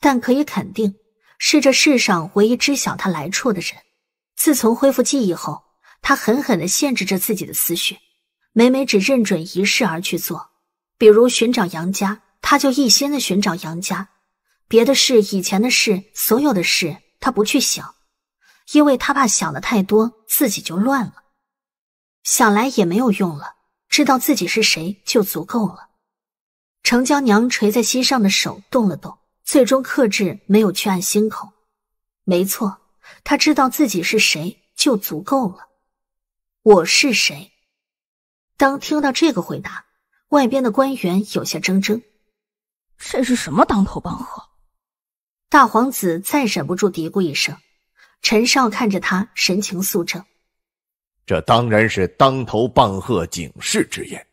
但可以肯定是这世上唯一知晓他来处的人。自从恢复记忆后，他狠狠的限制着自己的思绪，每每只认准一事而去做。比如寻找杨家，他就一心的寻找杨家，别的事、以前的事、所有的事，他不去想，因为他怕想的太多，自己就乱了。想来也没有用了。知道自己是谁就足够了。程娇娘垂在膝上的手动了动，最终克制没有去按心口。没错，她知道自己是谁就足够了。我是谁？当听到这个回答，外边的官员有些怔怔。这是什么当头棒喝？大皇子再忍不住嘀咕一声。陈少看着他，神情肃正。这当然是当头棒喝、警示之言。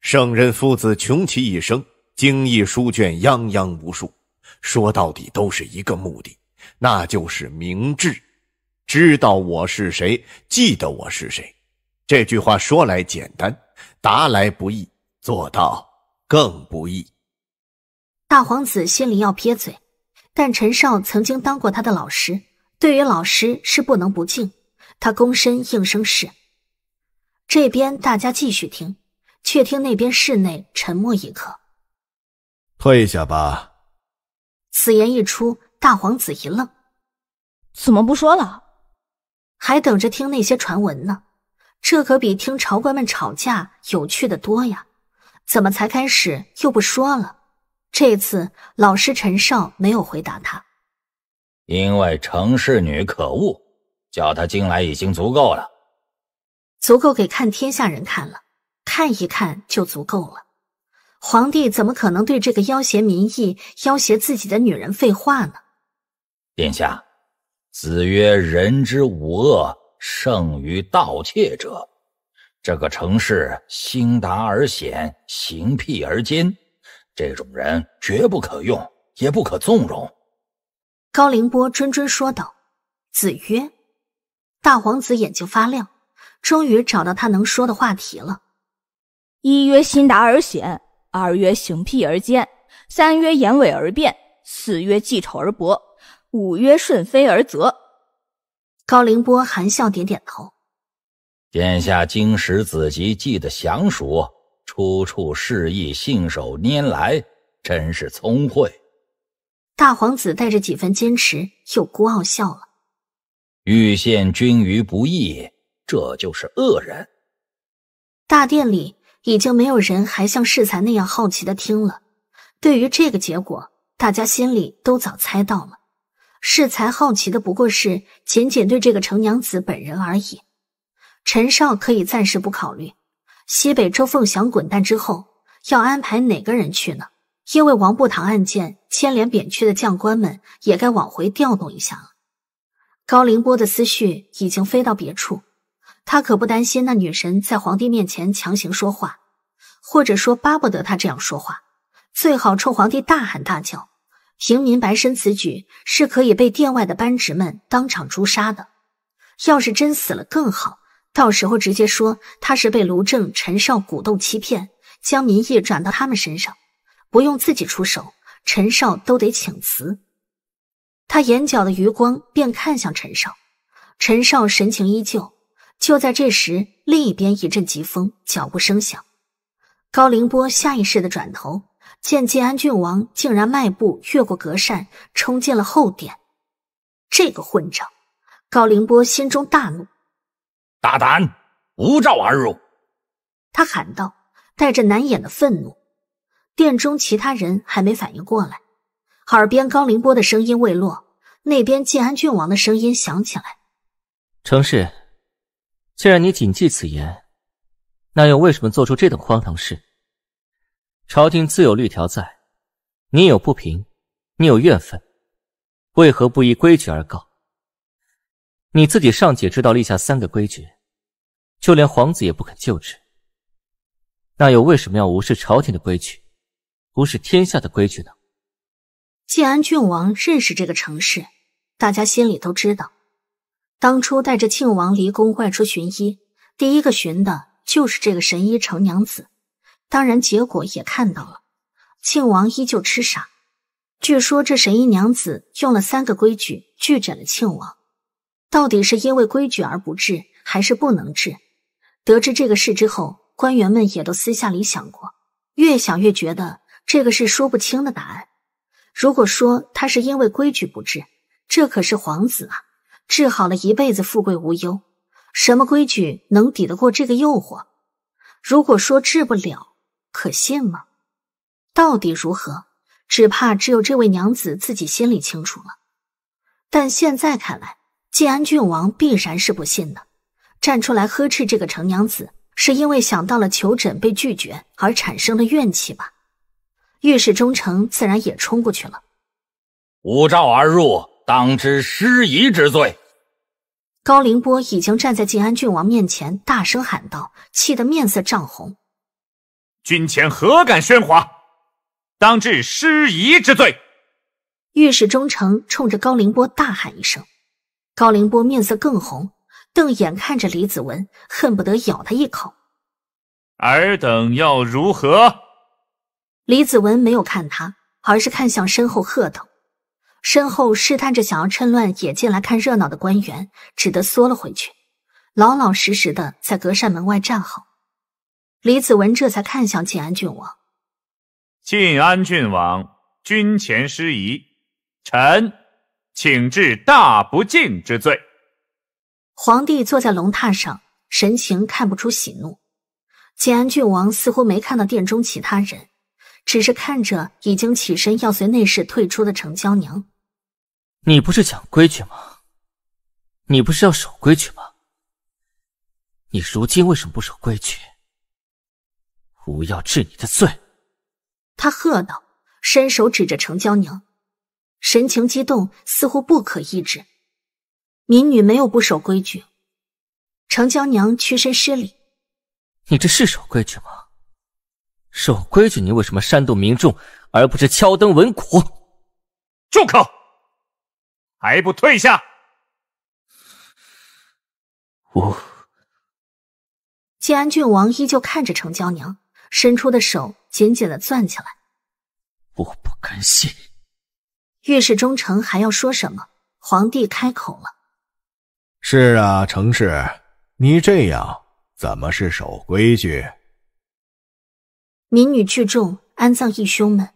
圣人夫子穷其一生，精益书卷，泱泱无数，说到底都是一个目的，那就是明智，知道我是谁，记得我是谁。这句话说来简单，答来不易，做到更不易。大皇子心里要撇嘴，但陈少曾经当过他的老师，对于老师是不能不敬。他躬身应声是，这边大家继续听，却听那边室内沉默一刻。退下吧。此言一出，大皇子一愣，怎么不说了？还等着听那些传闻呢？这可比听朝官们吵架有趣的多呀！怎么才开始又不说了？这次老师陈少没有回答他，因为程氏女可恶。叫他进来已经足够了，足够给看天下人看了，看一看就足够了。皇帝怎么可能对这个要挟民意、要挟自己的女人废话呢？殿下，子曰：“人之五恶，胜于盗窃者。”这个城市兴达而险，行僻而艰，这种人绝不可用，也不可纵容。”高凌波谆谆说道：“子曰。”大皇子眼睛发亮，终于找到他能说的话题了。一曰心达而险，二曰行辟而坚，三曰眼尾而变，四曰记丑而博，五曰顺非而泽。高凌波含笑点点头。殿下经史子集记得详熟，出处事义信手拈来，真是聪慧。大皇子带着几分坚持又孤傲笑了。欲陷君于不义，这就是恶人。大殿里已经没有人还像世才那样好奇的听了。对于这个结果，大家心里都早猜到了。世才好奇的不过是仅仅对这个程娘子本人而已。陈少可以暂时不考虑。西北周凤翔滚蛋之后，要安排哪个人去呢？因为王部堂案件牵连扁鹊的将官们，也该往回调动一下了。高凌波的思绪已经飞到别处，他可不担心那女神在皇帝面前强行说话，或者说巴不得他这样说话，最好冲皇帝大喊大叫。平民白身此举是可以被殿外的班职们当场诛杀的，要是真死了更好，到时候直接说他是被卢正、陈少鼓动欺骗，将民意转到他们身上，不用自己出手，陈少都得请辞。他眼角的余光便看向陈少，陈少神情依旧。就在这时，另一边一阵疾风，脚步声响，高凌波下意识的转头，见晋安郡王竟然迈步越过隔扇，冲进了后殿。这个混账！高凌波心中大怒，大胆，无照而入！他喊道，带着难掩的愤怒。殿中其他人还没反应过来。耳边高凌波的声音未落，那边晋安郡王的声音响起来：“程氏，既然你谨记此言，那又为什么做出这等荒唐事？朝廷自有律条在，你有不平，你有怨愤，为何不依规矩而告？你自己尚且知道立下三个规矩，就连皇子也不肯救治，那又为什么要无视朝廷的规矩，无视天下的规矩呢？”建安郡王认识这个城市，大家心里都知道。当初带着庆王离宫外出寻医，第一个寻的就是这个神医程娘子。当然，结果也看到了，庆王依旧痴傻。据说这神医娘子用了三个规矩拒诊了庆王。到底是因为规矩而不治，还是不能治？得知这个事之后，官员们也都私下里想过，越想越觉得这个是说不清的答案。如果说他是因为规矩不治，这可是皇子啊，治好了一辈子富贵无忧，什么规矩能抵得过这个诱惑？如果说治不了，可信吗？到底如何？只怕只有这位娘子自己心里清楚了。但现在看来，晋安郡王必然是不信的，站出来呵斥这个程娘子，是因为想到了求诊被拒绝而产生的怨气吧。御史忠诚自然也冲过去了，无诏而入，当知失仪之罪。高凌波已经站在晋安郡王面前，大声喊道，气得面色涨红。军前何敢喧哗，当治失仪之罪。御史忠诚冲着高凌波大喊一声，高凌波面色更红，瞪眼看着李子文，恨不得咬他一口。尔等要如何？李子文没有看他，而是看向身后，贺道：“身后试探着想要趁乱也进来看热闹的官员，只得缩了回去，老老实实的在隔扇门外站好。”李子文这才看向晋安郡王：“晋安郡王军前失仪，臣请治大不敬之罪。”皇帝坐在龙榻上，神情看不出喜怒。晋安郡王似乎没看到殿中其他人。只是看着已经起身要随内侍退出的程娇娘，你不是讲规矩吗？你不是要守规矩吗？你如今为什么不守规矩？吾要治你的罪！他喝道，伸手指着程娇娘，神情激动，似乎不可抑制。民女没有不守规矩。程娇娘屈身施礼。你这是守规矩吗？守规矩，你为什么煽动民众，而不是敲灯稳鼓？住口！还不退下！我建安郡王依旧看着程娇娘，伸出的手紧紧的攥起来。我不甘心。御史忠诚还要说什么？皇帝开口了。是啊，程氏，你这样怎么是守规矩？民女聚众安葬义兄们，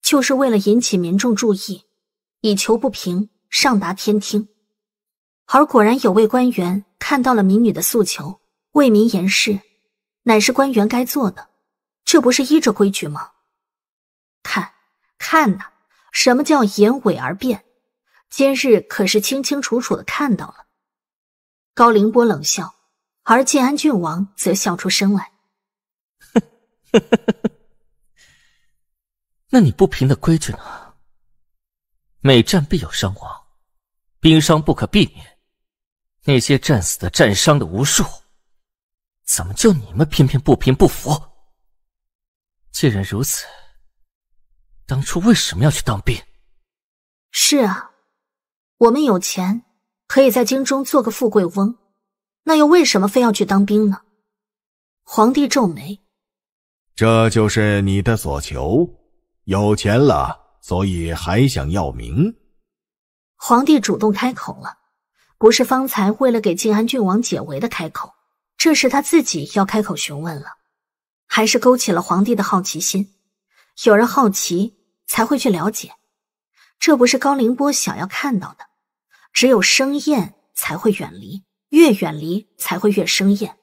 就是为了引起民众注意，以求不平上达天听。而果然有位官员看到了民女的诉求，为民言事，乃是官员该做的，这不是依着规矩吗？看，看呐，什么叫言尾而变？今日可是清清楚楚的看到了。高凌波冷笑，而建安郡王则笑出声来，哼。那你不平的规矩呢？每战必有伤亡，兵伤不可避免。那些战死的、战伤的无数，怎么就你们偏偏不平不服？既然如此，当初为什么要去当兵？是啊，我们有钱，可以在京中做个富贵翁，那又为什么非要去当兵呢？皇帝皱眉。这就是你的所求，有钱了，所以还想要名。皇帝主动开口了，不是方才为了给晋安郡王解围的开口，这是他自己要开口询问了，还是勾起了皇帝的好奇心？有人好奇才会去了解，这不是高凌波想要看到的，只有生厌才会远离，越远离才会越生厌。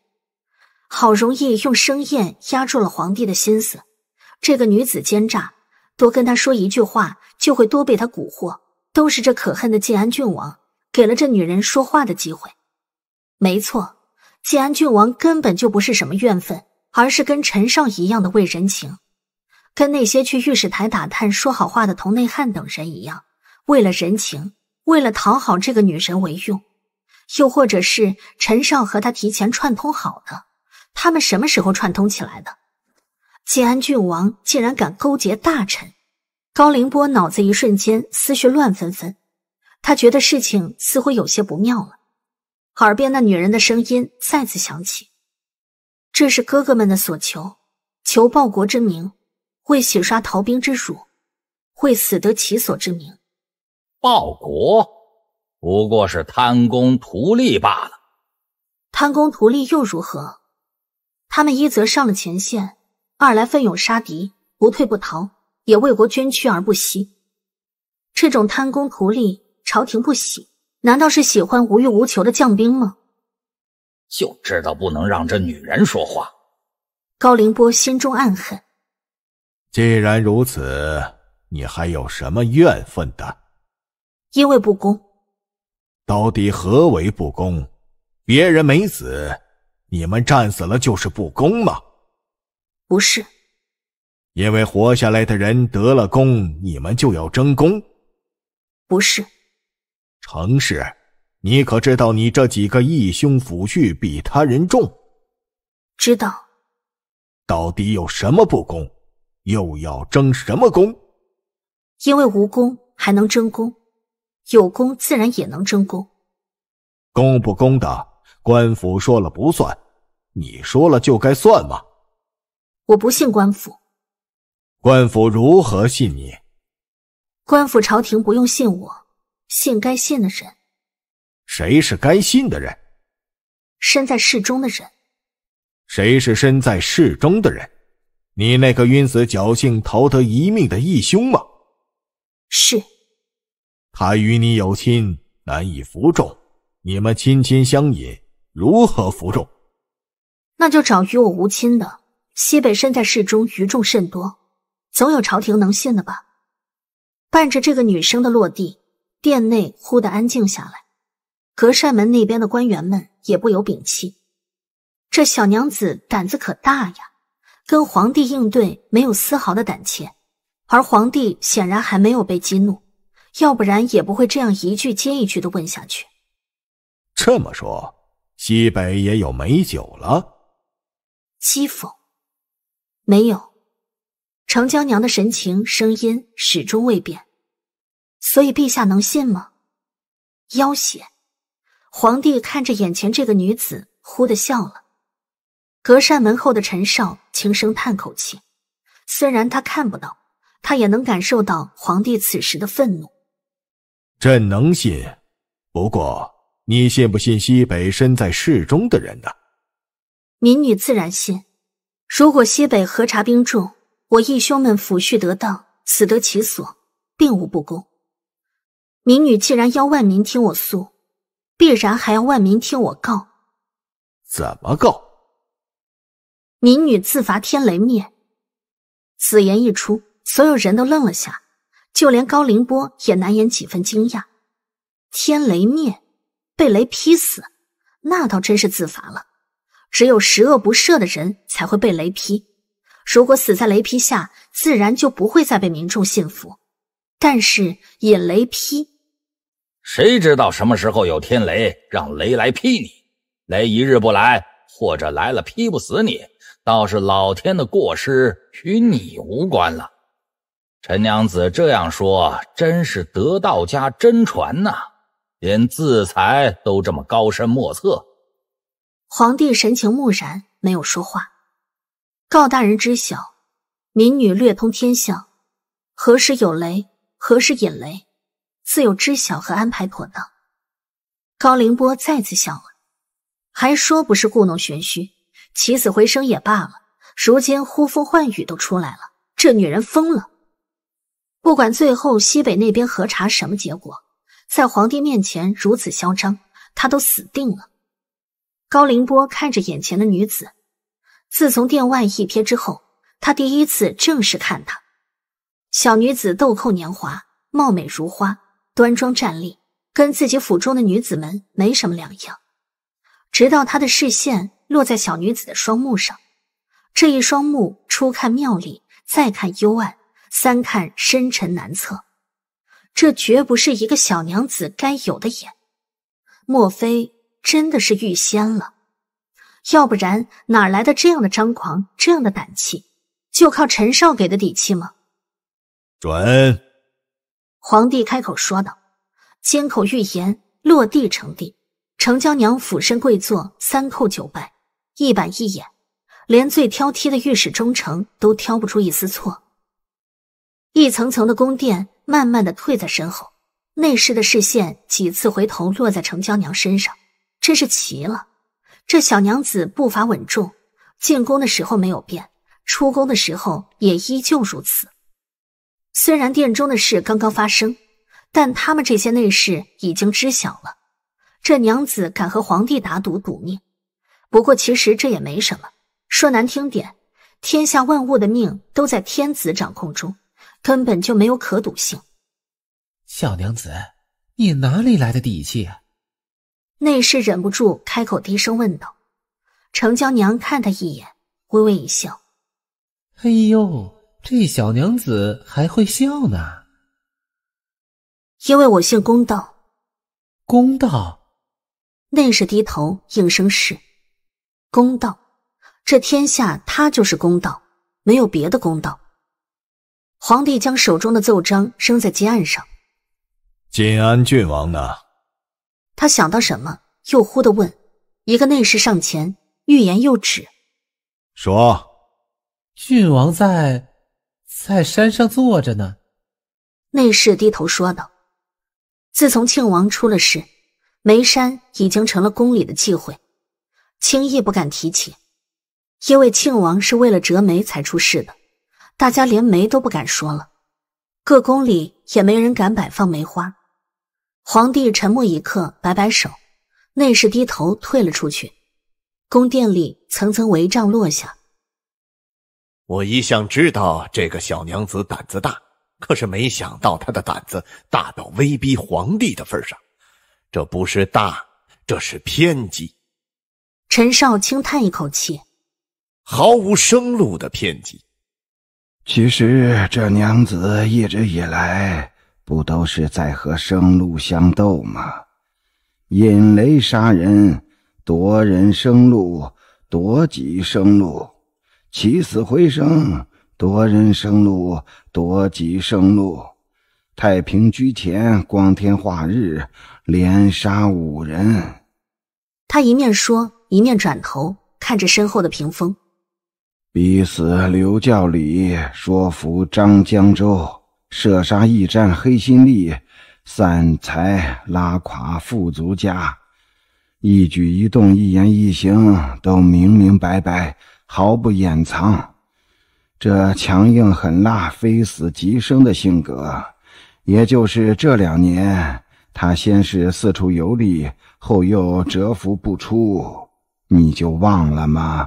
好容易用生厌压住了皇帝的心思，这个女子奸诈，多跟他说一句话就会多被他蛊惑。都是这可恨的晋安郡王给了这女人说话的机会。没错，晋安郡王根本就不是什么怨愤，而是跟陈少一样的为人情，跟那些去御史台打探说好话的同内汉等人一样，为了人情，为了讨好这个女人为用，又或者是陈少和他提前串通好的。他们什么时候串通起来的？晋安郡王竟然敢勾结大臣，高凌波脑子一瞬间思绪乱纷纷，他觉得事情似乎有些不妙了。耳边那女人的声音再次响起：“这是哥哥们的所求，求报国之名，为洗刷逃兵之辱，为死得其所之名。”报国不过是贪功图利罢了。贪功图利又如何？他们一则上了前线，二来奋勇杀敌，不退不逃，也为国捐躯而不惜。这种贪功图利，朝廷不喜，难道是喜欢无欲无求的将兵吗？就知道不能让这女人说话。高凌波心中暗恨。既然如此，你还有什么怨愤的？因为不公。到底何为不公？别人没死。你们战死了就是不公吗？不是，因为活下来的人得了功，你们就要争功。不是，程氏，你可知道你这几个义兄抚恤比他人重？知道。到底有什么不公？又要争什么功？因为无功还能争功，有功自然也能争功。功不公的？官府说了不算，你说了就该算吗？我不信官府。官府如何信你？官府朝廷不用信我，信该信的人。谁是该信的人？身在市中的人。谁是身在市中的人？你那个晕死侥幸逃得一命的义兄吗？是。他与你有亲，难以服众。你们亲亲相隐。如何服众？那就找与我无亲的西北身在市中，愚众甚多，总有朝廷能信的吧。伴着这个女生的落地，殿内忽的安静下来。隔扇门那边的官员们也不由屏气。这小娘子胆子可大呀，跟皇帝应对没有丝毫的胆怯。而皇帝显然还没有被激怒，要不然也不会这样一句接一句的问下去。这么说。西北也有美酒了，讥讽，没有。程娇娘的神情、声音始终未变，所以陛下能信吗？要挟。皇帝看着眼前这个女子，忽地笑了。隔扇门后的陈少轻声叹口气，虽然他看不到，他也能感受到皇帝此时的愤怒。朕能信，不过。你信不信西北身在事中的人呢？民女自然信。如果西北核查兵众，我义兄们抚恤得当，死得其所，并无不公。民女既然邀万民听我诉，必然还要万民听我告。怎么告？民女自罚天雷灭。此言一出，所有人都愣了下，就连高凌波也难掩几分惊讶。天雷灭。被雷劈死，那倒真是自罚了。只有十恶不赦的人才会被雷劈。如果死在雷劈下，自然就不会再被民众信服。但是引雷劈，谁知道什么时候有天雷让雷来劈你？雷一日不来，或者来了劈不死你，倒是老天的过失与你无关了。陈娘子这样说，真是得道家真传呐。连自裁都这么高深莫测，皇帝神情木然，没有说话。高大人知晓，民女略通天象，何时有雷，何时引雷，自有知晓和安排妥当。高凌波再次笑了，还说不是故弄玄虚，起死回生也罢了，如今呼风唤雨都出来了，这女人疯了！不管最后西北那边核查什么结果。在皇帝面前如此嚣张，他都死定了。高凌波看着眼前的女子，自从殿外一瞥之后，他第一次正式看她。小女子豆蔻年华，貌美如花，端庄站立，跟自己府中的女子们没什么两样。直到他的视线落在小女子的双目上，这一双目初看妙丽，再看幽暗，三看深沉难测。这绝不是一个小娘子该有的眼，莫非真的是遇仙了？要不然哪来的这样的张狂，这样的胆气？就靠陈少给的底气吗？准！皇帝开口说道：“金口玉言，落地成帝，程娇娘俯身跪坐，三叩九拜，一板一眼，连最挑剔的御史忠丞都挑不出一丝错。一层层的宫殿。慢慢的退在身后，内侍的视线几次回头落在程娇娘身上，真是奇了，这小娘子步伐稳重，进宫的时候没有变，出宫的时候也依旧如此。虽然殿中的事刚刚发生，但他们这些内侍已经知晓了，这娘子敢和皇帝打赌赌命。不过其实这也没什么，说难听点，天下万物的命都在天子掌控中。根本就没有可赌性。小娘子，你哪里来的底气？内侍忍不住开口低声问道。程娇娘看他一眼，微微一笑：“哎呦，这小娘子还会笑呢。”因为我姓公道。公道？内侍低头应声是。公道，这天下他就是公道，没有别的公道。皇帝将手中的奏章扔在街案上。晋安郡王呢？他想到什么，又忽地问。一个内侍上前，欲言又止。说，郡王在，在山上坐着呢。内侍低头说道。自从庆王出了事，眉山已经成了宫里的忌讳，轻易不敢提起。因为庆王是为了折梅才出事的。大家连梅都不敢说了，各宫里也没人敢摆放梅花。皇帝沉默一刻，摆摆手，内侍低头退了出去。宫殿里层层帷帐落下。我一向知道这个小娘子胆子大，可是没想到她的胆子大到威逼皇帝的份上。这不是大，这是偏激。陈少轻叹一口气，毫无生路的偏激。其实这娘子一直以来不都是在和生路相斗吗？引雷杀人，夺人生路，夺己生路；起死回生，夺人生路，夺己生路。太平居前，光天化日，连杀五人。他一面说，一面转头看着身后的屏风。逼死刘教礼，说服张江州，射杀驿站黑心吏，散财拉垮富足家，一举一动一言一行都明明白白，毫不掩藏。这强硬狠辣、非死即生的性格，也就是这两年，他先是四处游历，后又蛰伏不出，你就忘了吗？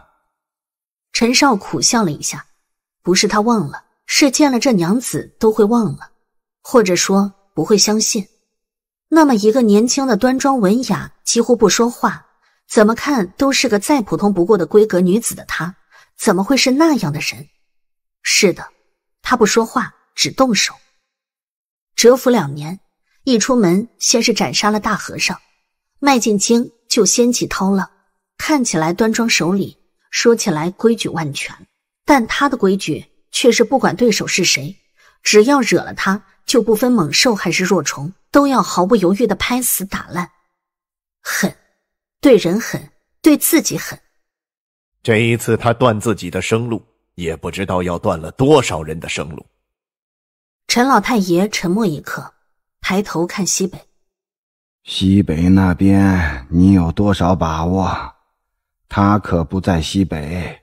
陈少苦笑了一下，不是他忘了，是见了这娘子都会忘了，或者说不会相信。那么一个年轻的端庄文雅、几乎不说话、怎么看都是个再普通不过的闺阁女子的她，怎么会是那样的人？是的，他不说话，只动手。蛰伏两年，一出门先是斩杀了大和尚，迈进京就掀起涛浪，看起来端庄守礼。说起来规矩万全，但他的规矩却是不管对手是谁，只要惹了他，就不分猛兽还是弱虫，都要毫不犹豫的拍死打烂，狠，对人狠，对自己狠。这一次他断自己的生路，也不知道要断了多少人的生路。陈老太爷沉默一刻，抬头看西北，西北那边你有多少把握？他可不在西北，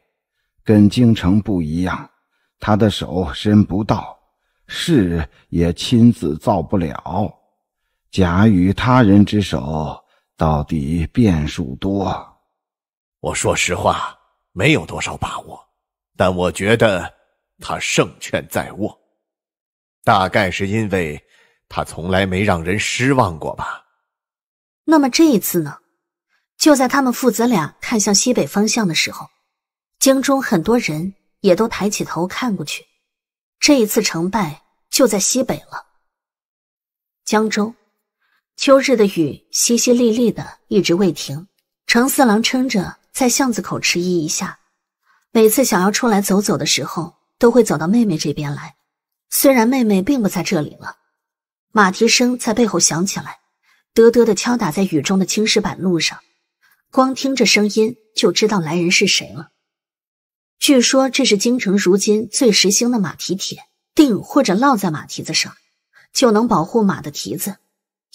跟京城不一样，他的手伸不到，事也亲自造不了。假与他人之手，到底变数多。我说实话，没有多少把握，但我觉得他胜券在握，大概是因为他从来没让人失望过吧。那么这一次呢？就在他们父子俩看向西北方向的时候，京中很多人也都抬起头看过去。这一次成败就在西北了。江州，秋日的雨淅淅沥沥的一直未停。程四郎撑着在巷子口迟疑一下，每次想要出来走走的时候，都会走到妹妹这边来。虽然妹妹并不在这里了。马蹄声在背后响起来，嘚嘚的敲打在雨中的青石板路上。光听这声音就知道来人是谁了。据说这是京城如今最时兴的马蹄铁，钉或者烙在马蹄子上，就能保护马的蹄子。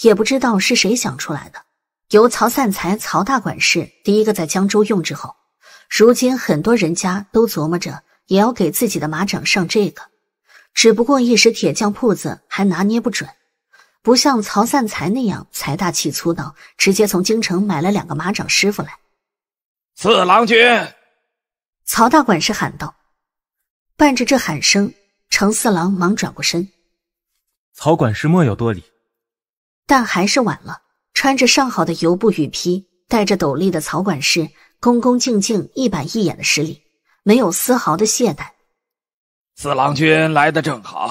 也不知道是谁想出来的，由曹善才、曹大管事第一个在江州用之后，如今很多人家都琢磨着也要给自己的马掌上这个，只不过一时铁匠铺子还拿捏不准。不像曹散才那样财大气粗到直接从京城买了两个马掌师傅来。四郎君，曹大管事喊道。伴着这喊声，程四郎忙转过身。曹管事莫有多礼。但还是晚了。穿着上好的油布雨披、戴着斗笠的曹管事，恭恭敬敬一板一眼的施礼，没有丝毫的懈怠。四郎君来的正好，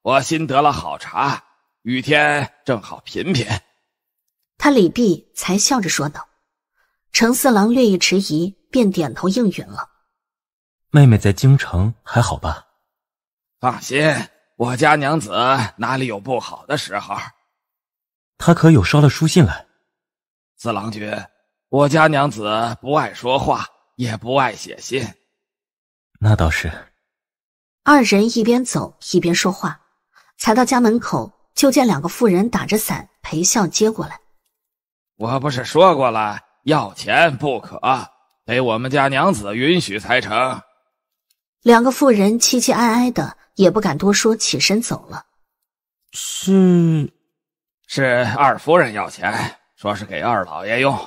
我新得了好茶。雨天正好频频。他李毕才笑着说道。程四郎略一迟疑，便点头应允了。妹妹在京城还好吧？放心，我家娘子哪里有不好的时候。他可有捎了书信来？四郎君，我家娘子不爱说话，也不爱写信。那倒是。二人一边走一边说话，才到家门口。就见两个妇人打着伞陪笑接过来。我不是说过了，要钱不可，得我们家娘子允许才成。两个妇人凄凄哀哀的，也不敢多说，起身走了。是，是二夫人要钱，说是给二老爷用。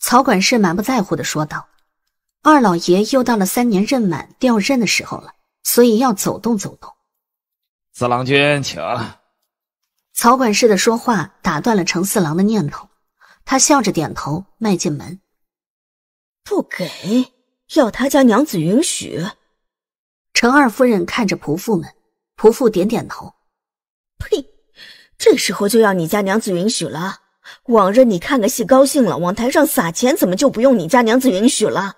曹管事满不在乎的说道：“二老爷又到了三年任满调任的时候了，所以要走动走动。”四郎君，请。曹管事的说话打断了程四郎的念头，他笑着点头，迈进门。不给，要他家娘子允许。程二夫人看着仆妇们，仆妇点点头。呸！这时候就要你家娘子允许了？往日你看个戏高兴了，往台上撒钱，怎么就不用你家娘子允许了？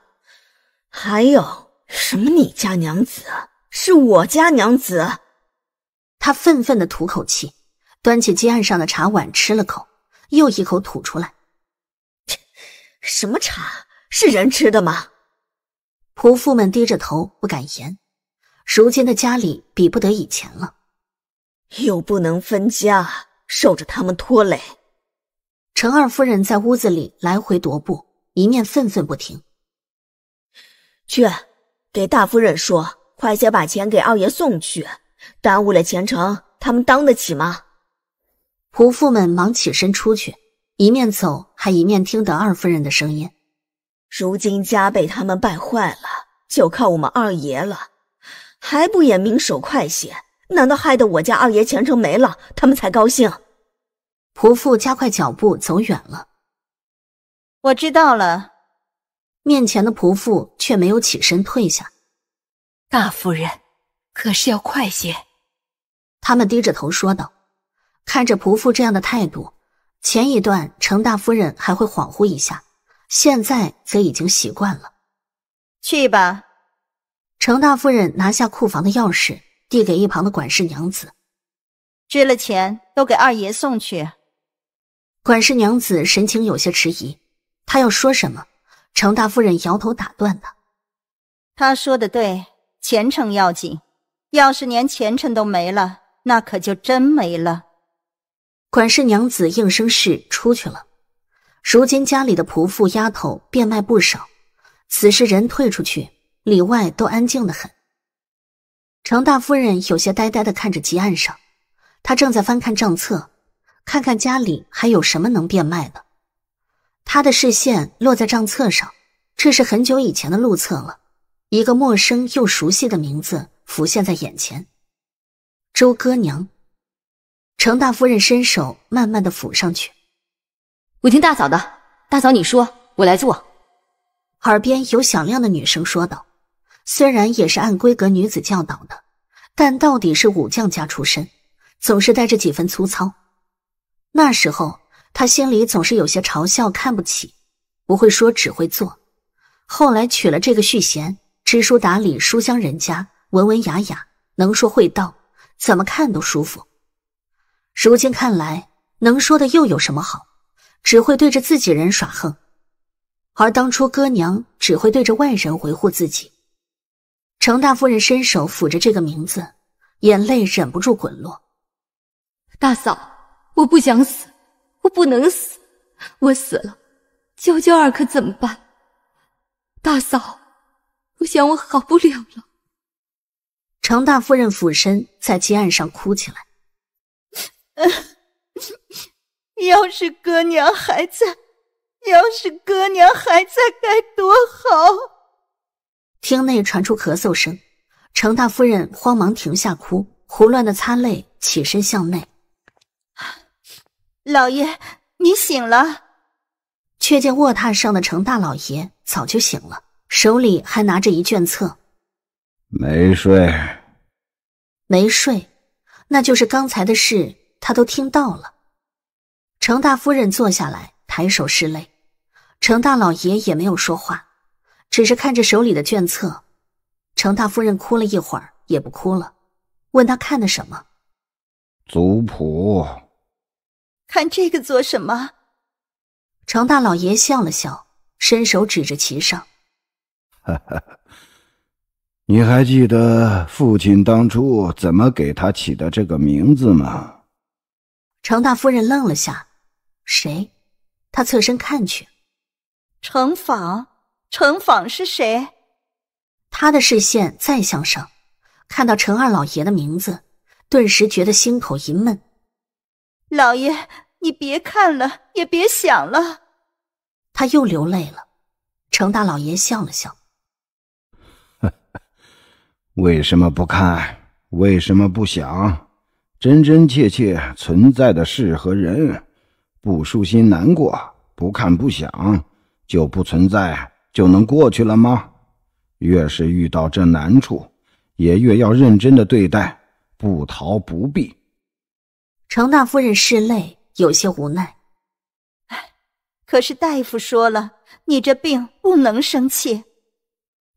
还有，什么你家娘子，是我家娘子！他愤愤的吐口气。端起鸡案上的茶碗吃了口，又一口吐出来。切，什么茶是人吃的吗？仆妇们低着头不敢言。如今的家里比不得以前了，又不能分家，受着他们拖累。陈二夫人在屋子里来回踱步，一面愤愤不停：“去给大夫人说，快些把钱给二爷送去，耽误了前程，他们当得起吗？”仆妇们忙起身出去，一面走还一面听得二夫人的声音：“如今家被他们败坏了，就靠我们二爷了，还不眼明手快些？难道害得我家二爷前程没了，他们才高兴？”仆妇加快脚步走远了。我知道了，面前的仆妇却没有起身退下。大夫人，可是要快些？他们低着头说道。看着仆妇这样的态度，前一段程大夫人还会恍惚一下，现在则已经习惯了。去吧，程大夫人拿下库房的钥匙，递给一旁的管事娘子，追了钱都给二爷送去。管事娘子神情有些迟疑，她要说什么？程大夫人摇头打断她：“她说的对，前程要紧。要是连前程都没了，那可就真没了。”管事娘子应声是出去了。如今家里的仆妇丫头变卖不少，此时人退出去，里外都安静的很。程大夫人有些呆呆的看着案上，她正在翻看账册，看看家里还有什么能变卖的。她的视线落在账册上，这是很久以前的录册了。一个陌生又熟悉的名字浮现在眼前，周歌娘。程大夫人伸手，慢慢的抚上去。我听大嫂的，大嫂你说，我来做。耳边有响亮的女声说道：“虽然也是按规格女子教导的，但到底是武将家出身，总是带着几分粗糙。那时候他心里总是有些嘲笑、看不起，不会说，只会做。后来娶了这个续弦，知书达理，书香人家，文文雅雅，能说会道，怎么看都舒服。”如今看来，能说的又有什么好？只会对着自己人耍横，而当初哥娘只会对着外人维护自己。程大夫人伸手抚着这个名字，眼泪忍不住滚落。大嫂，我不想死，我不能死，我死了，娇娇儿可怎么办？大嫂，我想我好不了了。程大夫人俯身在街岸上哭起来。要是哥娘还在，要是哥娘还在该多好！厅内传出咳嗽声，程大夫人慌忙停下哭，胡乱的擦泪，起身向内。老爷，你醒了？却见卧榻上的程大老爷早就醒了，手里还拿着一卷册。没睡。没睡，那就是刚才的事。他都听到了。程大夫人坐下来，抬手拭泪。程大老爷也没有说话，只是看着手里的卷册。程大夫人哭了一会儿，也不哭了，问他看的什么。族谱。看这个做什么？程大老爷笑了笑，伸手指着其上。哈哈，你还记得父亲当初怎么给他起的这个名字吗？程大夫人愣了下，谁？她侧身看去，程访，程访是谁？她的视线再向上，看到程二老爷的名字，顿时觉得心口一闷。老爷，你别看了，也别想了。她又流泪了。程大老爷笑了笑，为什么不看？为什么不想？真真切切存在的事和人，不舒心、难过，不看、不想，就不存在，就能过去了吗？越是遇到这难处，也越要认真的对待，不逃不避。程大夫人拭泪，有些无奈。哎，可是大夫说了，你这病不能生气，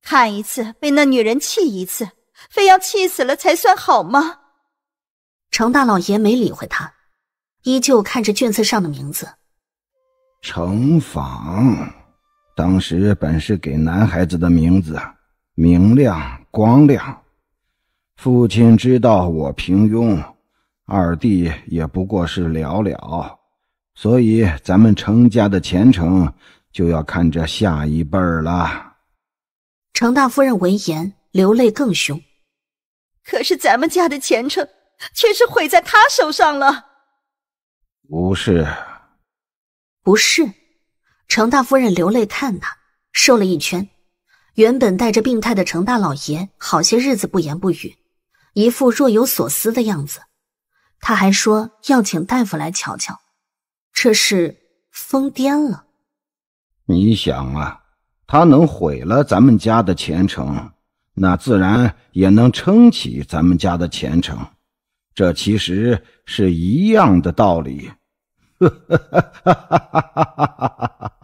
看一次被那女人气一次，非要气死了才算好吗？程大老爷没理会他，依旧看着卷子上的名字。程房，当时本是给男孩子的名字，明亮光亮。父亲知道我平庸，二弟也不过是了了，所以咱们程家的前程就要看这下一辈儿了。程大夫人闻言，流泪更凶。可是咱们家的前程。却是毁在他手上了。不是，不是。程大夫人流泪看他，瘦了一圈。原本带着病态的程大老爷，好些日子不言不语，一副若有所思的样子。他还说要请大夫来瞧瞧。这是疯癫了。你想啊，他能毁了咱们家的前程，那自然也能撑起咱们家的前程。这其实是一样的道理，哈哈。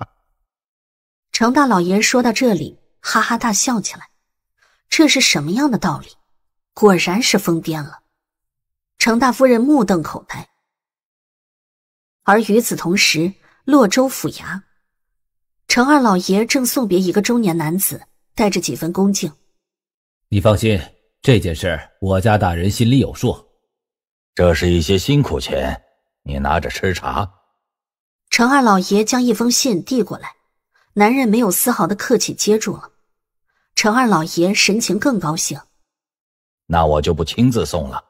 程大老爷说到这里，哈哈大笑起来。这是什么样的道理？果然是疯癫了！程大夫人目瞪口呆。而与此同时，洛州府衙，程二老爷正送别一个中年男子，带着几分恭敬。你放心，这件事我家大人心里有数。这是一些辛苦钱，你拿着吃茶。程二老爷将一封信递过来，男人没有丝毫的客气，接住了。程二老爷神情更高兴。那我就不亲自送了。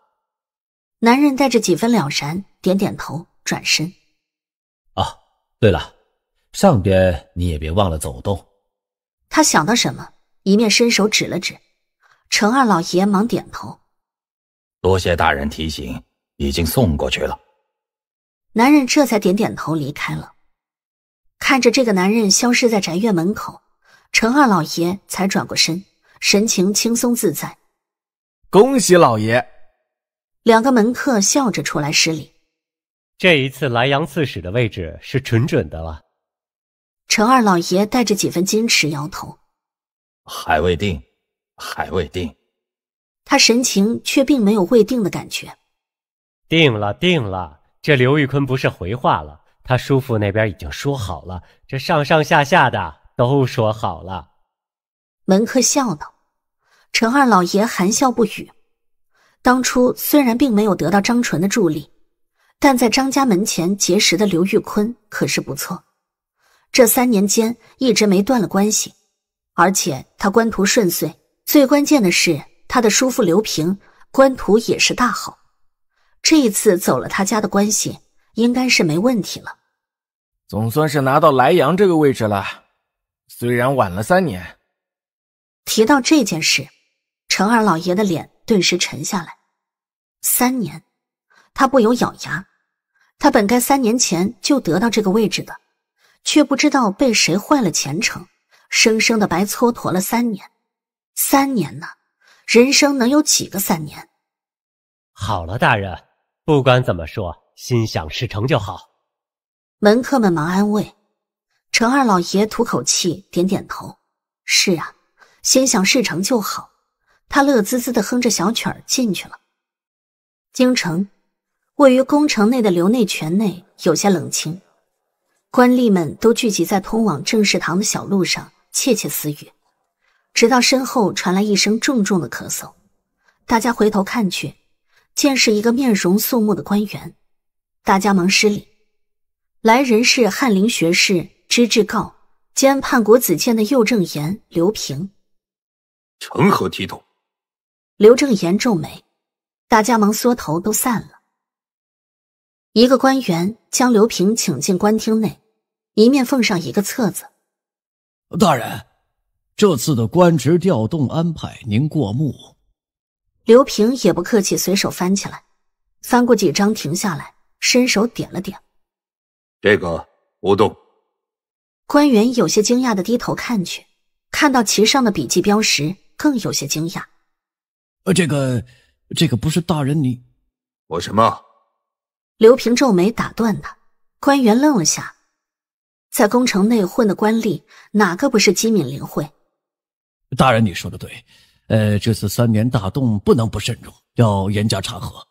男人带着几分了然，点点头，转身。啊，对了，上边你也别忘了走动。他想到什么，一面伸手指了指，程二老爷忙点头，多谢大人提醒。已经送过去了，男人这才点点头离开了。看着这个男人消失在宅院门口，陈二老爷才转过身，神情轻松自在。恭喜老爷！两个门客笑着出来施礼。这一次莱阳刺史的位置是准准的了。陈二老爷带着几分矜持摇头，还未定，还未定。他神情却并没有未定的感觉。定了定了，这刘玉坤不是回话了？他叔父那边已经说好了，这上上下下的都说好了。门客笑道：“陈二老爷含笑不语。当初虽然并没有得到张纯的助力，但在张家门前结识的刘玉坤可是不错。这三年间一直没断了关系，而且他官途顺遂，最关键的是他的叔父刘平官途也是大好。”这一次走了他家的关系，应该是没问题了。总算是拿到莱阳这个位置了，虽然晚了三年。提到这件事，陈二老爷的脸顿时沉下来。三年，他不由咬牙。他本该三年前就得到这个位置的，却不知道被谁坏了前程，生生的白蹉跎了三年。三年呢，人生能有几个三年？好了，大人。不管怎么说，心想事成就好。门客们忙安慰，程二老爷吐口气，点点头。是啊，心想事成就好。他乐滋滋的哼着小曲儿进去了。京城位于宫城内的刘内泉内，有些冷清。官吏们都聚集在通往正室堂的小路上，窃窃私语。直到身后传来一声重重的咳嗽，大家回头看去。见是一个面容肃穆的官员，大家忙施礼。来人是翰林学士知志告，兼叛国子监的右正言刘平。成何体统！刘正言皱眉，大家忙缩头都散了。一个官员将刘平请进官厅内，一面奉上一个册子。大人，这次的官职调动安排，您过目。刘平也不客气，随手翻起来，翻过几张，停下来，伸手点了点，这个不动。官员有些惊讶的低头看去，看到其上的笔记标识，更有些惊讶。呃，这个，这个不是大人你，我什么？刘平皱眉打断他。官员愣了下，在宫城内混的官吏，哪个不是机敏灵慧？大人，你说的对。呃，这次三年大动不能不慎重，要严加查核。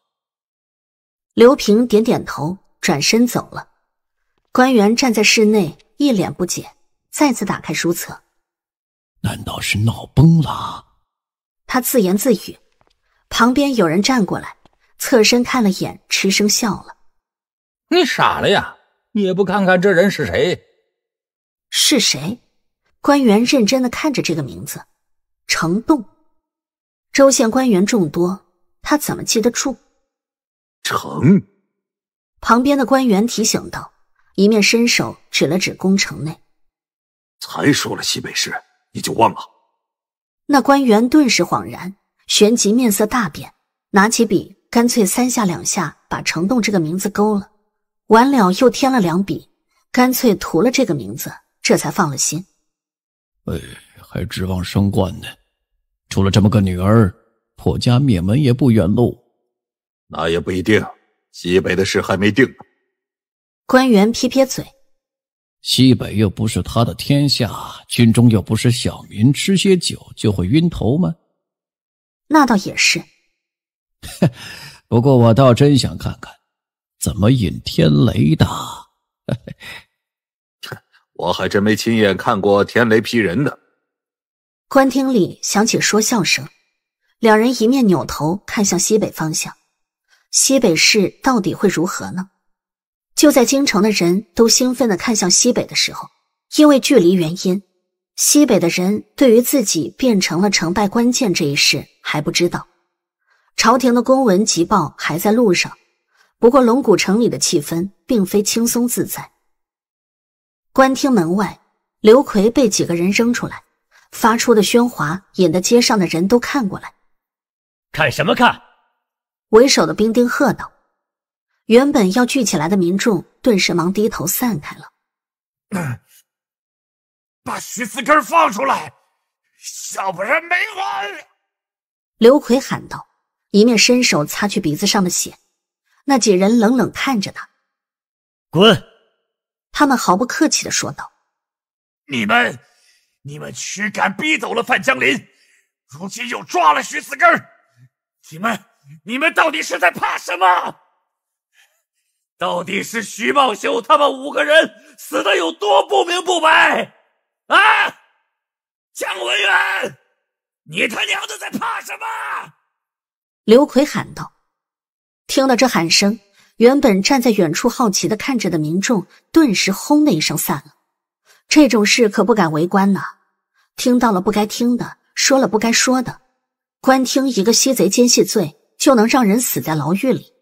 刘平点点头，转身走了。官员站在室内，一脸不解，再次打开书册。难道是闹崩了？他自言自语。旁边有人站过来，侧身看了眼，嗤声笑了。你傻了呀？也不看看这人是谁？是谁？官员认真的看着这个名字，程栋。州县官员众多，他怎么记得住？城。旁边的官员提醒道，一面伸手指了指宫城内。才说了西北事，你就忘了？那官员顿时恍然，旋即面色大变，拿起笔，干脆三下两下把城栋这个名字勾了。完了又添了两笔，干脆涂了这个名字，这才放了心。哎，还指望升官呢？出了这么个女儿，破家灭门也不远路。那也不一定，西北的事还没定呢。员撇撇嘴：“西北又不是他的天下，军中又不是小民，吃些酒就会晕头吗？”那倒也是。不过我倒真想看看，怎么引天雷的。我还真没亲眼看过天雷劈人的。官厅里响起说笑声，两人一面扭头看向西北方向，西北市到底会如何呢？就在京城的人都兴奋的看向西北的时候，因为距离原因，西北的人对于自己变成了成败关键这一事还不知道。朝廷的公文急报还在路上，不过龙骨城里的气氛并非轻松自在。官厅门外，刘奎被几个人扔出来。发出的喧哗引得街上的人都看过来，看什么看？为首的兵丁喝道：“原本要聚起来的民众，顿时忙低头散开了。”“把徐四根放出来，要不然没完！”刘奎喊道，一面伸手擦去鼻子上的血。那几人冷冷看着他：“滚！”他们毫不客气的说道：“你们。”你们驱赶、逼走了范江林，如今又抓了徐四根你们、你们到底是在怕什么？到底是徐茂修他们五个人死的有多不明不白？啊，江文远，你他娘的在怕什么？刘奎喊道。听了这喊声，原本站在远处好奇的看着的民众，顿时轰的一声散了。这种事可不敢为官呢，听到了不该听的，说了不该说的，官听一个吸贼奸细罪就能让人死在牢狱里。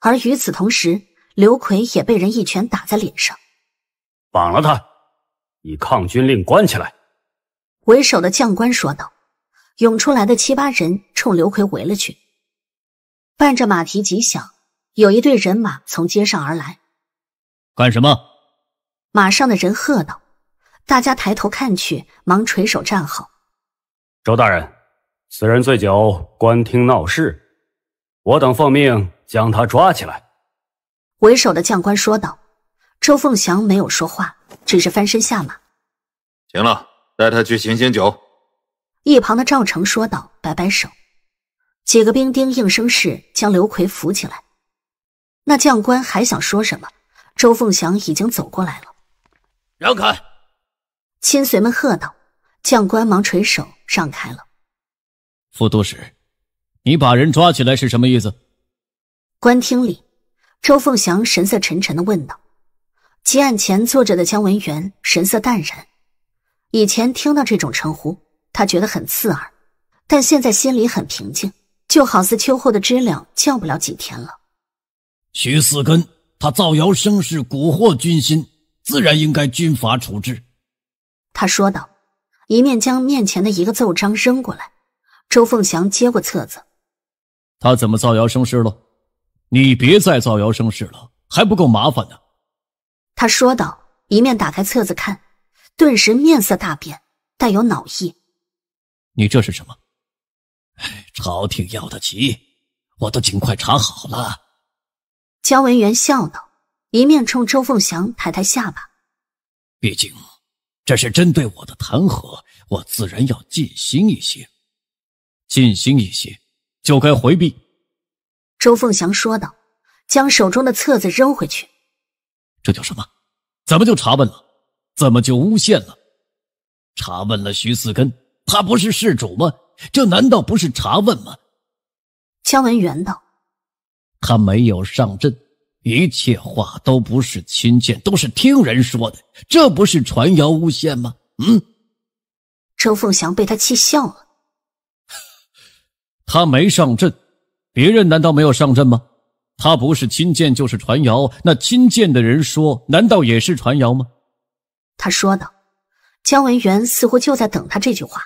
而与此同时，刘奎也被人一拳打在脸上，绑了他，以抗军令关起来。为首的将官说道：“涌出来的七八人冲刘奎围了去。”伴着马蹄急响，有一队人马从街上而来，干什么？马上的人喝道：“大家抬头看去，忙垂手站好。”周大人，此人醉酒官厅闹事，我等奉命将他抓起来。”为首的将官说道。周凤祥没有说话，只是翻身下马。“行了，带他去醒醒酒。”一旁的赵成说道，摆摆手。几个兵丁应声是将刘奎扶起来。那将官还想说什么，周凤祥已经走过来了。让开！亲随们喝道：“将官，忙垂手让开了。”副都使，你把人抓起来是什么意思？官厅里，周凤祥神色沉沉的问道。结案前坐着的姜文元神色淡然。以前听到这种称呼，他觉得很刺耳，但现在心里很平静，就好似秋后的知了叫不了几天了。徐四根，他造谣生事，蛊惑军心。自然应该军法处置，他说道，一面将面前的一个奏章扔过来。周凤祥接过册子，他怎么造谣生事了？你别再造谣生事了，还不够麻烦呢？他说道，一面打开册子看，顿时面色大变，带有恼意。你这是什么？哎，朝廷要得急，我都尽快查好了。焦文元笑道。一面冲周凤祥抬抬下巴，毕竟这是针对我的弹劾，我自然要尽心一些。尽心一些，就该回避。周凤祥说道，将手中的册子扔回去。这叫什么？怎么就查问了？怎么就诬陷了？查问了徐四根，他不是事主吗？这难道不是查问吗？姜文元道：“他没有上阵。”一切话都不是亲见，都是听人说的，这不是传谣诬陷吗？嗯，周凤祥被他气笑了，他没上阵，别人难道没有上阵吗？他不是亲见就是传谣，那亲见的人说，难道也是传谣吗？他说道，姜文元似乎就在等他这句话，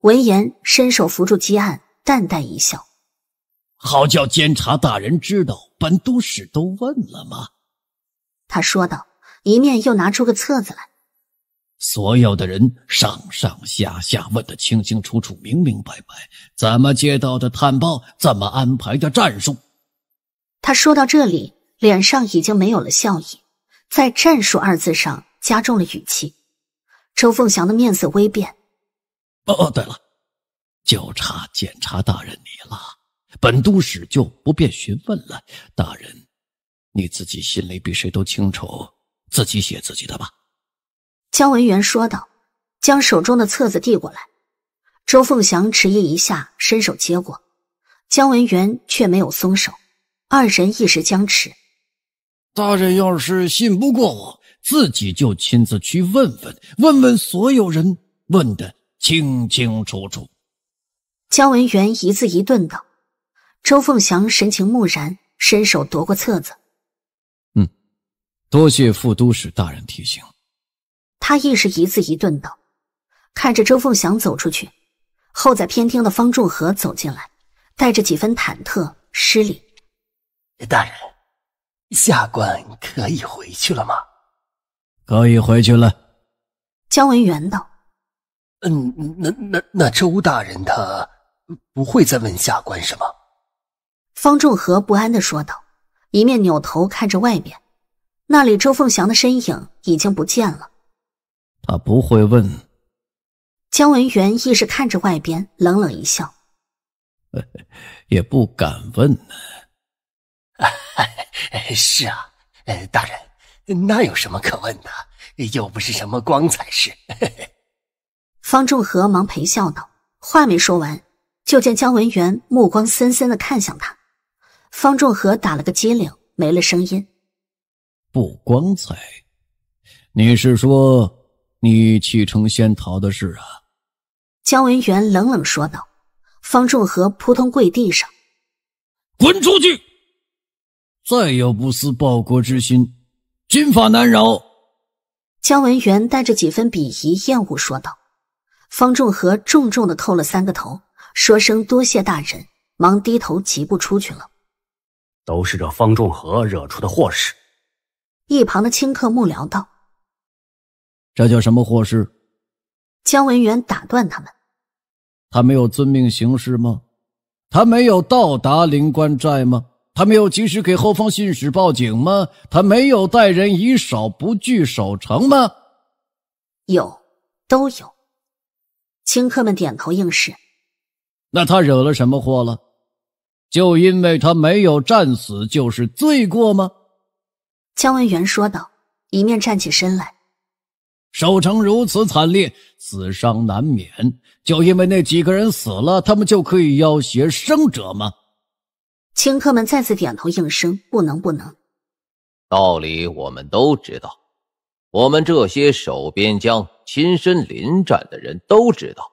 闻言伸手扶住姬岸，淡淡一笑。好叫监察大人知道，本都使都问了吗？他说道，一面又拿出个册子来。所有的人上上下下问的清清楚楚、明明白白，怎么接到的探报，怎么安排的战术。他说到这里，脸上已经没有了笑意，在“战术”二字上加重了语气。周凤祥的面色微变。哦哦，对了，就差检察大人你了。本都使就不便询问了，大人，你自己心里比谁都清楚，自己写自己的吧。”姜文元说道，将手中的册子递过来。周凤祥迟疑一下，伸手接过，姜文元却没有松手，二人一时僵持。大人要是信不过我，自己就亲自去问问，问问所有人，问得清清楚楚。”姜文元一字一顿道。周凤祥神情木然，伸手夺过册子。嗯，多谢副都使大人提醒。他亦是一字一顿道：“看着周凤祥走出去，候在偏厅的方仲和走进来，带着几分忐忑，失礼：‘大人，下官可以回去了吗？’可以回去了。”姜文元道：“嗯，那那那周大人他不会再问下官什么。”方仲和不安地说道，一面扭头看着外边，那里周凤祥的身影已经不见了。他不会问。姜文元亦是看着外边，冷冷一笑：“也不敢问呢。”“啊，是啊，呃，大人，那有什么可问的？又不是什么光彩事。”方仲和忙陪笑道，话没说完，就见姜文元目光森森的看向他。方仲和打了个激灵，没了声音。不光彩！你是说你弃城先逃的事啊？姜文元冷冷说道。方仲和扑通跪地上，滚出去！再有不思报国之心，军法难饶。姜文元带着几分鄙夷、厌恶说道。方仲和重重的叩了三个头，说声多谢大人，忙低头疾步出去了。都是这方仲和惹出的祸事。一旁的清客幕僚道：“这叫什么祸事？”姜文元打断他们：“他没有遵命行事吗？他没有到达灵官寨吗？他没有及时给后方信使报警吗？他没有待人以少不惧守城吗？”有，都有。清客们点头应是。那他惹了什么祸了？就因为他没有战死，就是罪过吗？姜文元说道，一面站起身来。守城如此惨烈，死伤难免。就因为那几个人死了，他们就可以要挟生者吗？清客们再次点头应声：“不能，不能。”道理我们都知道，我们这些守边疆、亲身临战的人都知道。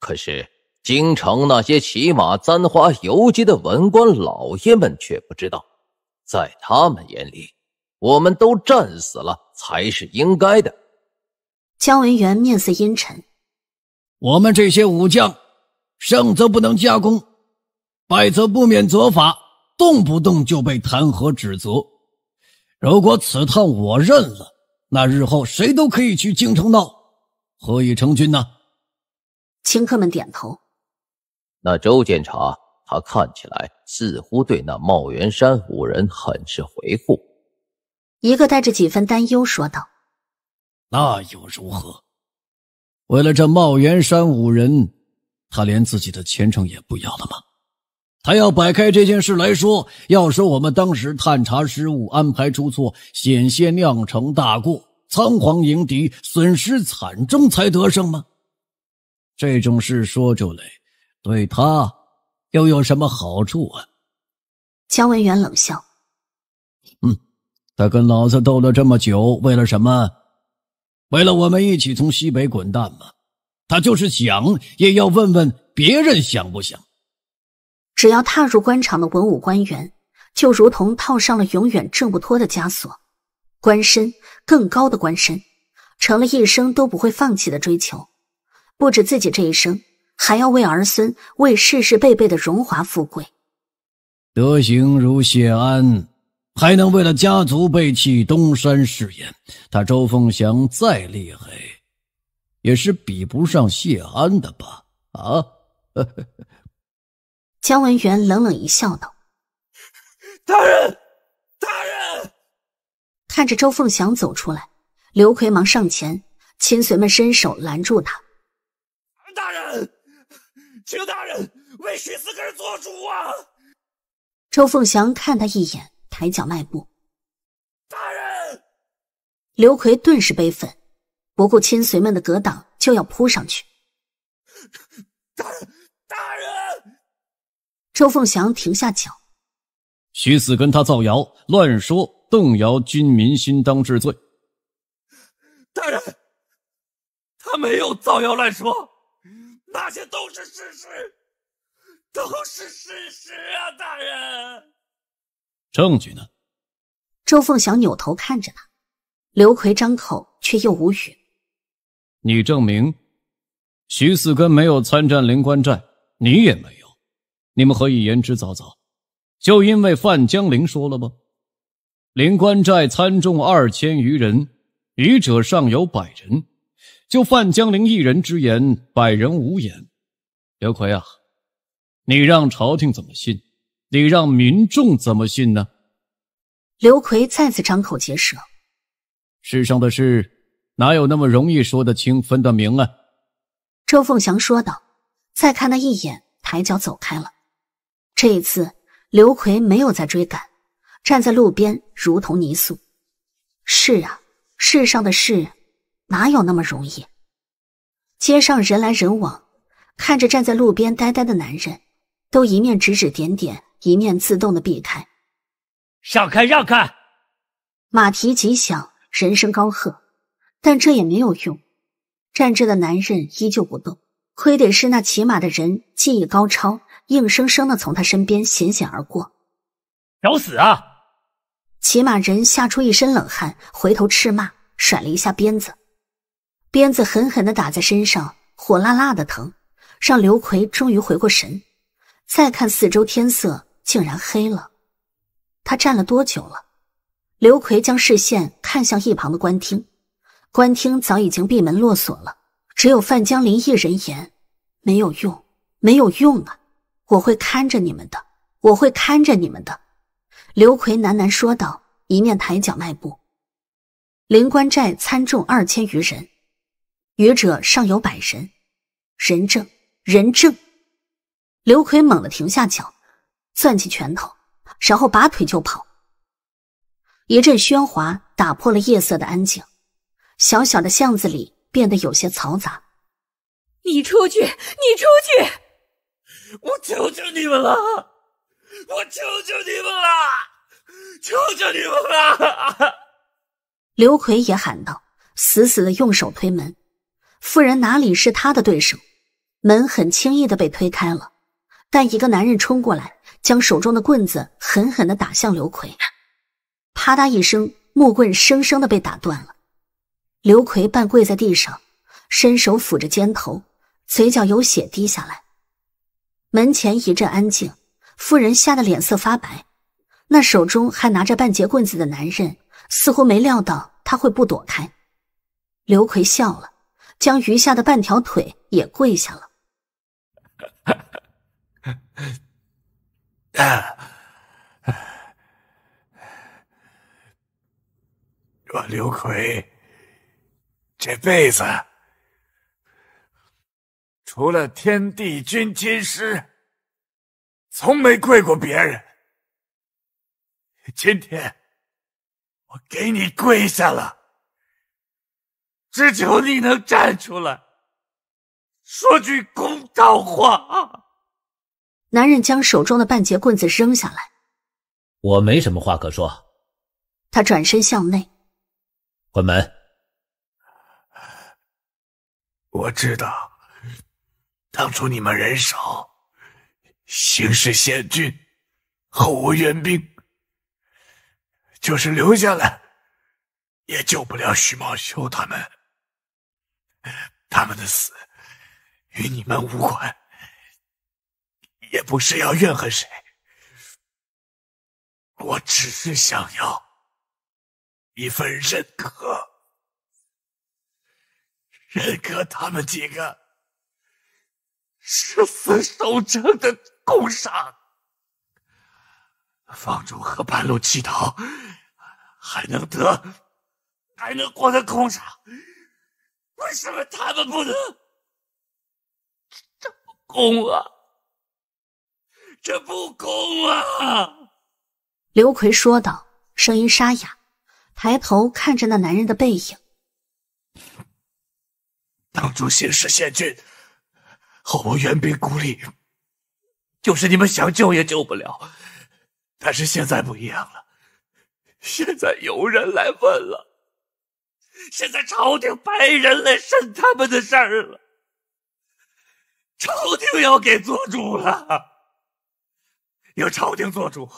可是。京城那些骑马簪花游街的文官老爷们却不知道，在他们眼里，我们都战死了才是应该的。姜文元面色阴沉，我们这些武将，胜则不能加功，败则不免责罚，动不动就被弹劾指责。如果此趟我认了，那日后谁都可以去京城闹，何以成军呢？清客们点头。那周建察，他看起来似乎对那茂元山五人很是回复。一个带着几分担忧说道：“那又如何？为了这茂元山五人，他连自己的前程也不要了吗？他要摆开这件事来说，要说我们当时探查失误、安排出错，险些酿成大过，仓皇迎敌，损失惨重才得胜吗？这种事说出来。”对他又有什么好处啊？姜文元冷笑：“嗯，他跟老子斗了这么久，为了什么？为了我们一起从西北滚蛋吗？他就是想，也要问问别人想不想。只要踏入官场的文武官员，就如同套上了永远挣不脱的枷锁，官身更高的官身，成了一生都不会放弃的追求，不止自己这一生。”还要为儿孙、为世世辈辈的荣华富贵，德行如谢安，还能为了家族背弃东山誓言。他周凤祥再厉害，也是比不上谢安的吧？啊！姜文元冷冷一笑，道：“大人，大人！”看着周凤祥走出来，刘奎忙上前，亲随们伸手拦住他：“大人。”请大人为徐四根做主啊！周凤祥看他一眼，抬脚迈步。大人，刘奎顿时悲愤，不顾亲随们的格挡，就要扑上去。大人，大人！周凤祥停下脚。徐四根他造谣乱说，动摇军民心，当治罪。大人，他没有造谣乱说。那些都是事实，都是事实啊，大人。证据呢？周凤祥扭头看着他，刘奎张口却又无语。你证明徐四根没有参战灵官寨，你也没有，你们何以言之凿凿？就因为范江林说了吗？灵官寨参众二千余人，愚者尚有百人。就范江陵一人之言，百人无言。刘奎啊，你让朝廷怎么信？你让民众怎么信呢？刘奎再次张口结舌。世上的事哪有那么容易说得清、分得明啊？周凤祥说道，再看他一眼，抬脚走开了。这一次，刘奎没有再追赶，站在路边，如同泥塑。是啊，世上的事。哪有那么容易？街上人来人往，看着站在路边呆呆的男人，都一面指指点点，一面自动的避开。让开，让开！马蹄疾响，人声高喝，但这也没有用。站着的男人依旧不动，亏得是那骑马的人技艺高超，硬生生的从他身边险险而过。找死啊！骑马人吓出一身冷汗，回头叱骂，甩了一下鞭子。鞭子狠狠地打在身上，火辣辣的疼，让刘奎终于回过神。再看四周，天色竟然黑了。他站了多久了？刘奎将视线看向一旁的官厅，官厅早已经闭门落锁了，只有范江林一人言，没有用，没有用啊！我会看着你们的，我会看着你们的。刘奎喃喃说道，一面抬脚迈步。灵官寨参众二千余人。愚者尚有百人，人证，人证！刘奎猛地停下脚，攥起拳头，然后拔腿就跑。一阵喧哗打破了夜色的安静，小小的巷子里变得有些嘈杂。你出去，你出去！我求求你们了，我求求你们了，求求你们了！刘奎也喊道，死死的用手推门。妇人哪里是他的对手，门很轻易的被推开了，但一个男人冲过来，将手中的棍子狠狠的打向刘奎，啪嗒一声，木棍生生的被打断了。刘奎半跪在地上，伸手抚着肩头，嘴角有血滴下来。门前一阵安静，妇人吓得脸色发白，那手中还拿着半截棍子的男人似乎没料到他会不躲开，刘奎笑了。将余下的半条腿也跪下了。若刘奎这辈子除了天地君亲师，从没跪过别人，今天我给你跪下了。只求你能站出来，说句公道话。男人将手中的半截棍子扔下来。我没什么话可说。他转身向内，关门。我知道，当初你们人少，形势险峻，后无援兵，就是留下来，也救不了徐茂修他们。他们的死与你们无关，也不是要怨恨谁。我只是想要一份认可，认可他们几个誓死守城的共赏。房主和半路乞讨还能得，还能获得共赏。为什么他们不能？这不公啊！这不公啊！刘奎说道，声音沙哑，抬头看着那男人的背影。当初心事先君，后我援兵孤立，就是你们想救也救不了。但是现在不一样了，现在有人来问了。现在朝廷派人来审他们的事儿了，朝廷要给做主了。有朝廷做主，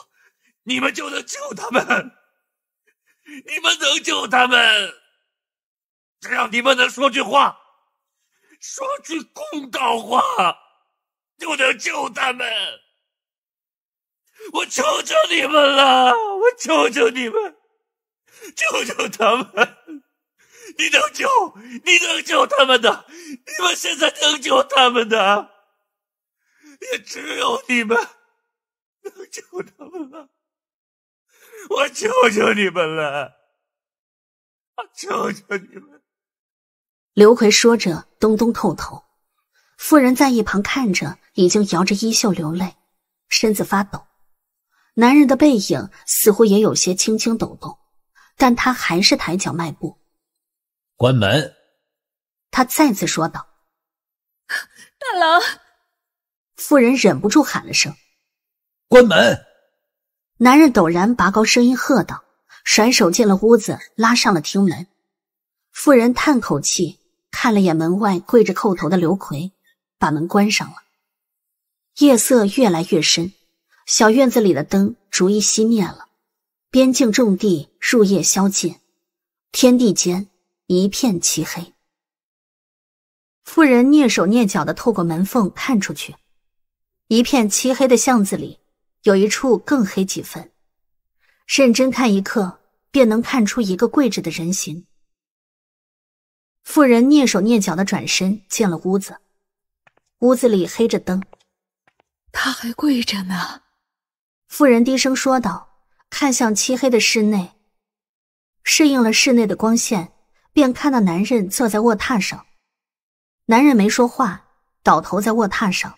你们就能救他们。你们能救他们，只要你们能说句话，说句公道话，就能救他们。我求求你们了，我求求你们，救救他们。你能救，你能救他们的，你们现在能救他们的，也只有你们能救他们了。我求求你们了，我求求你们！刘奎说着，咚咚叩头。妇人在一旁看着，已经摇着衣袖流泪，身子发抖。男人的背影似乎也有些轻轻抖动，但他还是抬脚迈步。关门。他再次说道：“大郎。”妇人忍不住喊了声：“关门！”男人陡然拔高声音喝道：“甩手进了屋子，拉上了厅门。”妇人叹口气，看了眼门外跪着叩头的刘奎，把门关上了。夜色越来越深，小院子里的灯逐一熄灭了。边境重地，入夜宵禁，天地间。一片漆黑，妇人蹑手蹑脚的透过门缝看出去，一片漆黑的巷子里，有一处更黑几分。认真看一刻，便能看出一个跪着的人形。妇人蹑手蹑脚的转身进了屋子，屋子里黑着灯，他还跪着呢。妇人低声说道，看向漆黑的室内，适应了室内的光线。便看到男人坐在卧榻上，男人没说话，倒头在卧榻上。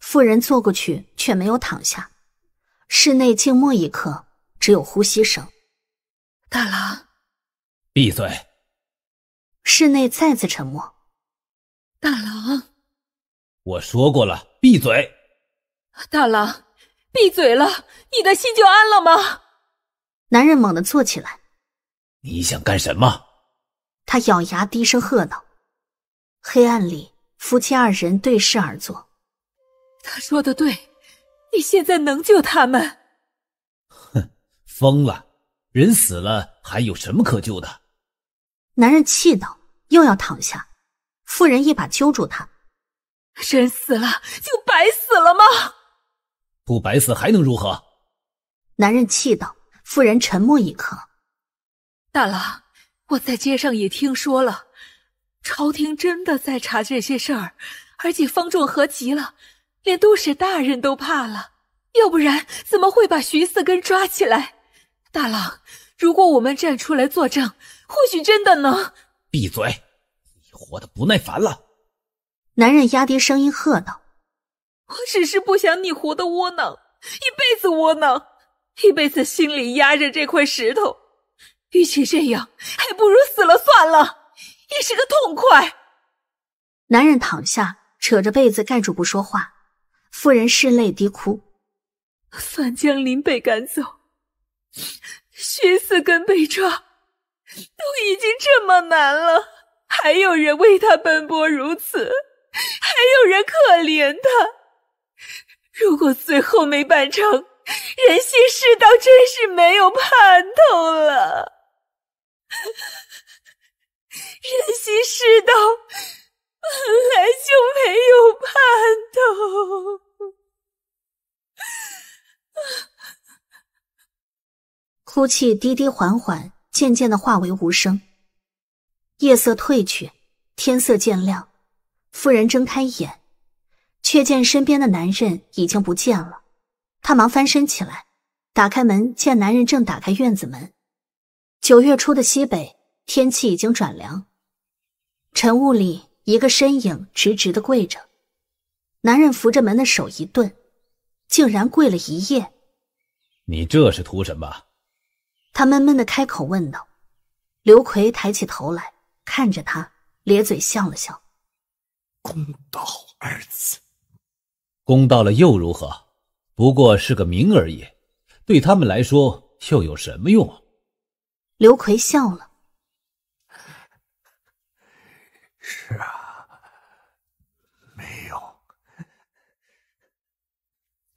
妇人坐过去却没有躺下，室内静默一刻，只有呼吸声。大郎，闭嘴。室内再次沉默。大郎，我说过了，闭嘴。大郎，闭嘴了，你的心就安了吗？男人猛地坐起来，你想干什么？他咬牙低声喝道：“黑暗里，夫妻二人对视而坐。他说的对，你现在能救他们？哼，疯了！人死了还有什么可救的？”男人气道，又要躺下。妇人一把揪住他：“人死了就白死了吗？不白死还能如何？”男人气道。妇人沉默一刻，大郎。”我在街上也听说了，朝廷真的在查这些事儿，而且方仲和急了，连都使大人都怕了，要不然怎么会把徐四根抓起来？大郎，如果我们站出来作证，或许真的能。闭嘴！你活的不耐烦了。男人压低声音喝道：“我只是不想你活的窝囊，一辈子窝囊，一辈子心里压着这块石头。”与其这样，还不如死了算了，也是个痛快。男人躺下，扯着被子盖住，不说话。妇人拭泪低哭，范江林被赶走，薛四根被抓，都已经这么难了，还有人为他奔波如此，还有人可怜他。如果最后没办成，人心世道真是没有盼头了。人心世道本来就没有盼头，哭泣滴滴缓缓，渐渐的化为无声。夜色褪去，天色渐亮，妇人睁开眼，却见身边的男人已经不见了。她忙翻身起来，打开门，见男人正打开院子门。九月初的西北，天气已经转凉。晨雾里，一个身影直直的跪着。男人扶着门的手一顿，竟然跪了一夜。你这是图什么？他闷闷的开口问道。刘奎抬起头来，看着他，咧嘴笑了笑。公道二字，公道了又如何？不过是个名而已，对他们来说又有什么用？刘奎笑了。是啊，没有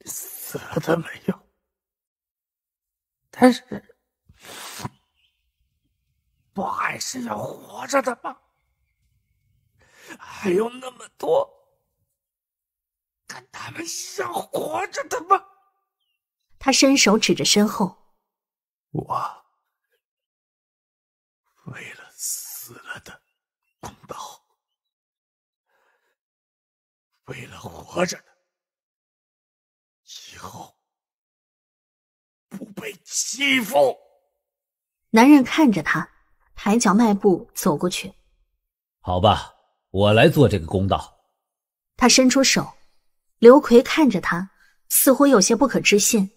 死了都没有，但是不还是要活着的吗？还有那么多跟他们一样活着的吗？他伸手指着身后，我。为了死了的公道，为了活着的以后不被欺负，男人看着他，抬脚迈步走过去。好吧，我来做这个公道。他伸出手，刘奎看着他，似乎有些不可置信。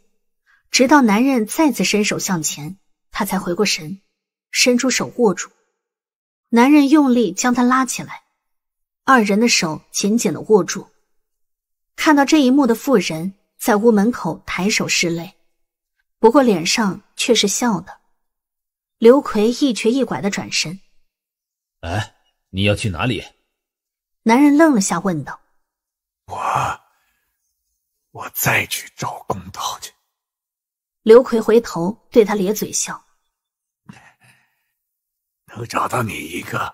直到男人再次伸手向前，他才回过神。伸出手握住，男人用力将他拉起来，二人的手紧紧的握住。看到这一幕的妇人，在屋门口抬手拭泪，不过脸上却是笑的。刘奎一瘸一拐的转身，哎，你要去哪里？男人愣了下，问道：“我，我再去找公道去。”刘奎回头对他咧嘴笑。能找到你一个，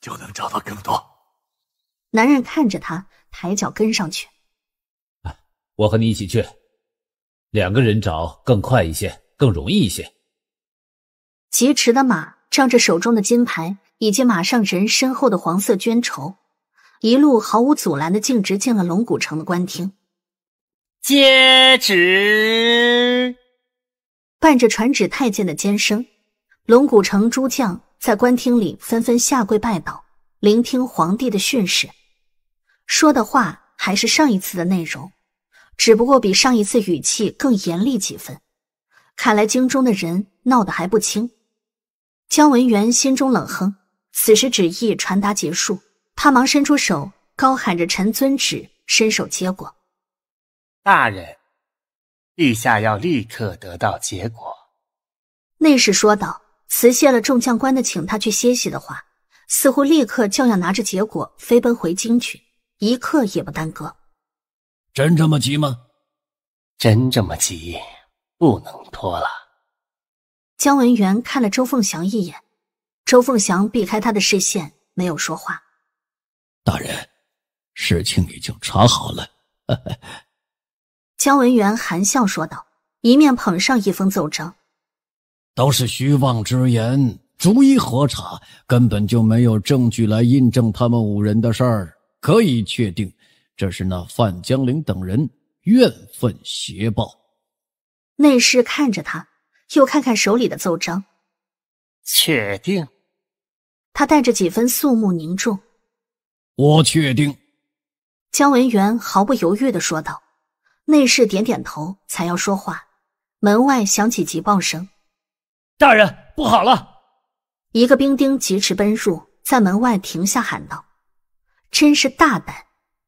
就能找到更多。男人看着他，抬脚跟上去。我和你一起去，两个人找更快一些，更容易一些。疾驰的马仗着手中的金牌，以及马上人身后的黄色绢绸，一路毫无阻拦的径直进了龙骨城的官厅。接旨，伴着传旨太监的尖声。龙骨城诸将在官厅里纷纷下跪拜倒，聆听皇帝的训示。说的话还是上一次的内容，只不过比上一次语气更严厉几分。看来京中的人闹得还不轻。姜文元心中冷哼。此时旨意传达结束，他忙伸出手，高喊着“臣遵旨”，伸手接过。大人，陛下要立刻得到结果。”内侍说道。辞谢了众将官的请他去歇息的话，似乎立刻就要拿着结果飞奔回京去，一刻也不耽搁。真这么急吗？真这么急，不能拖了。姜文元看了周凤祥一眼，周凤祥避开他的视线，没有说话。大人，事情已经查好了。姜文元含笑说道，一面捧上一封奏章。都是虚妄之言，逐一核查，根本就没有证据来印证他们五人的事儿。可以确定，这是那范江陵等人怨愤邪报。内侍看着他，又看看手里的奏章，确定。他带着几分肃穆凝重。我确定。姜文元毫不犹豫的说道。内侍点点头，才要说话，门外响起急报声。大人不好了！一个兵丁疾驰奔入，在门外停下喊道：“真是大胆！”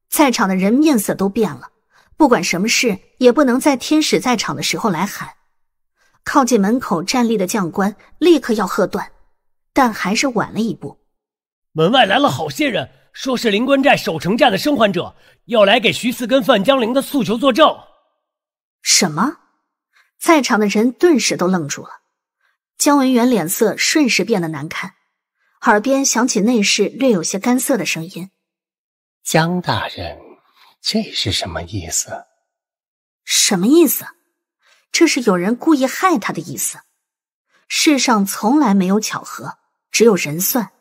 在场的人面色都变了。不管什么事，也不能在天使在场的时候来喊。靠近门口站立的将官立刻要喝断，但还是晚了一步。门外来了好些人，说是灵官寨守城寨的生还者，要来给徐四跟范江陵的诉求作证。什么？在场的人顿时都愣住了。姜文元脸色瞬时变得难看，耳边响起内侍略有些干涩的声音：“姜大人，这是什么意思？什么意思？这是有人故意害他的意思。世上从来没有巧合，只有人算。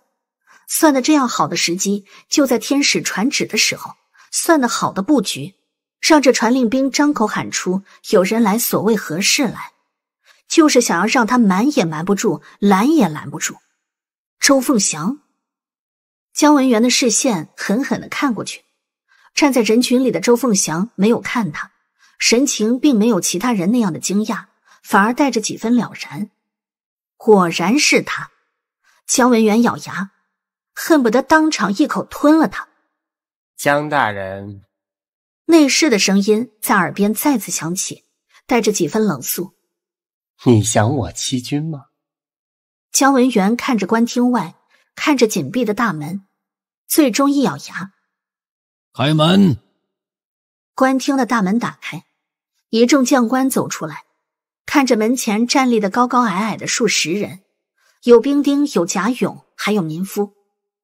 算的这样好的时机，就在天使传旨的时候；算的好的布局，让这传令兵张口喊出有人来，所谓何事来？”就是想要让他瞒也瞒不住，拦也拦不住。周凤祥，姜文元的视线狠狠的看过去，站在人群里的周凤祥没有看他，神情并没有其他人那样的惊讶，反而带着几分了然。果然是他。姜文元咬牙，恨不得当场一口吞了他。姜大人，内侍的声音在耳边再次响起，带着几分冷肃。你想我欺君吗？姜文元看着官厅外，看着紧闭的大门，最终一咬牙，开门。官厅的大门打开，一众将官走出来，看着门前站立的高高矮矮的数十人，有兵丁，有甲勇，还有民夫。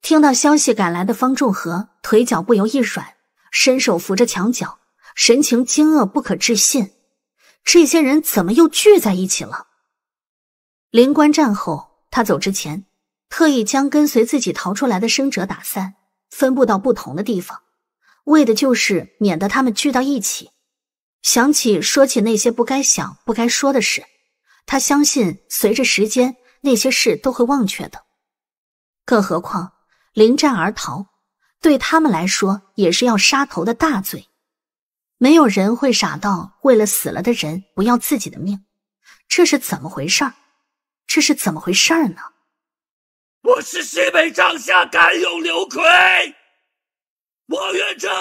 听到消息赶来的方仲和腿脚不由一软，伸手扶着墙角，神情惊愕，不可置信。这些人怎么又聚在一起了？灵关战后，他走之前特意将跟随自己逃出来的生者打散，分布到不同的地方，为的就是免得他们聚到一起，想起说起那些不该想、不该说的事。他相信，随着时间，那些事都会忘却的。更何况，临战而逃，对他们来说也是要杀头的大罪。没有人会傻到为了死了的人不要自己的命，这是怎么回事儿？这是怎么回事儿呢？我是西北帐下甘勇刘奎，王元正、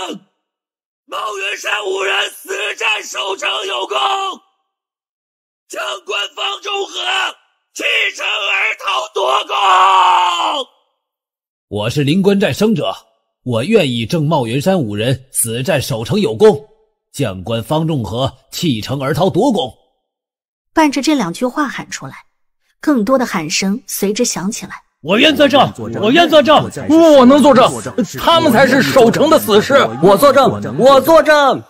茂云山五人死战守城有功，将官方中和弃城而逃夺功。我是临关寨生者，我愿意证茂云山五人死战守城有功。将官方仲和弃城而逃夺宫。伴着这两句话喊出来，更多的喊声随之响起来。我愿作证，我愿作证，我能作证，他们才是守城的死士。我作证，我作证。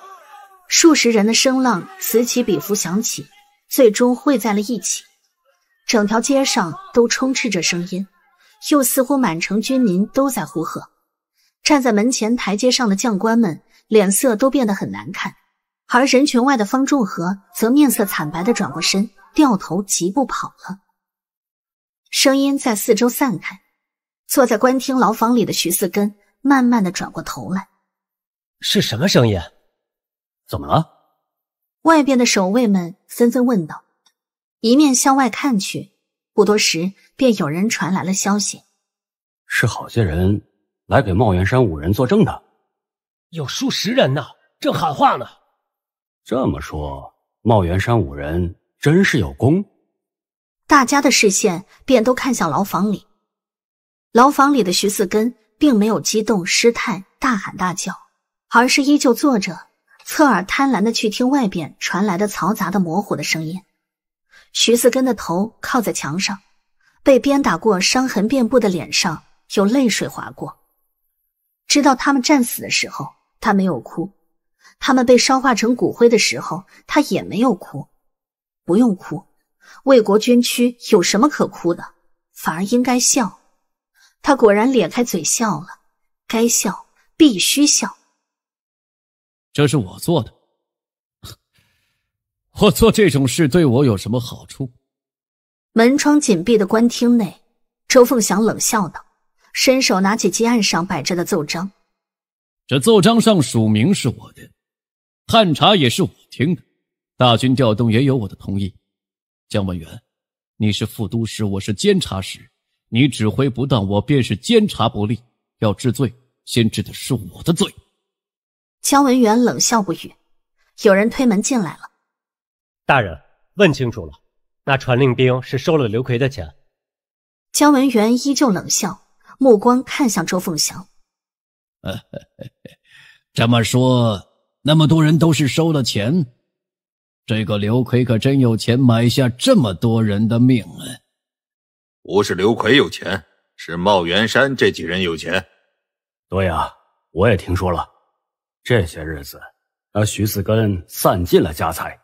数十人的声浪此起彼伏响起，最终汇在了一起，整条街上都充斥着声音，又似乎满城军民都在呼喝。站在门前台阶上的将官们。脸色都变得很难看，而人群外的方仲和则面色惨白的转过身，掉头疾步跑了。声音在四周散开，坐在官厅牢房里的徐四根慢慢的转过头来：“是什么声音？怎么了？”外边的守卫们纷纷问道，一面向外看去，不多时便有人传来了消息：“是好些人来给茂元山五人作证的。”有数十人呢，正喊话呢。这么说，茂元山五人真是有功。大家的视线便都看向牢房里，牢房里的徐四根并没有激动失态、大喊大叫，而是依旧坐着，侧耳贪婪的去听外边传来的嘈杂的模糊的声音。徐四根的头靠在墙上，被鞭打过、伤痕遍布的脸上有泪水划过，直到他们战死的时候。他没有哭，他们被烧化成骨灰的时候，他也没有哭。不用哭，为国捐躯有什么可哭的？反而应该笑。他果然咧开嘴笑了，该笑必须笑。这是我做的，我做这种事对我有什么好处？门窗紧闭的官厅内，周凤祥冷笑道，伸手拿起街案上摆着的奏章。这奏章上署名是我的，探查也是我听的，大军调动也有我的同意。姜文元，你是副都使，我是监察使，你指挥不当，我便是监察不力。要治罪，先治的是我的罪。姜文元冷笑不语。有人推门进来了。大人问清楚了，那传令兵是收了刘奎的钱。姜文元依旧冷笑，目光看向周凤翔。这么说，那么多人都是收了钱。这个刘奎可真有钱，买下这么多人的命啊！不是刘奎有钱，是茂元山这几人有钱。对呀，我也听说了。这些日子，那徐四根散尽了家财。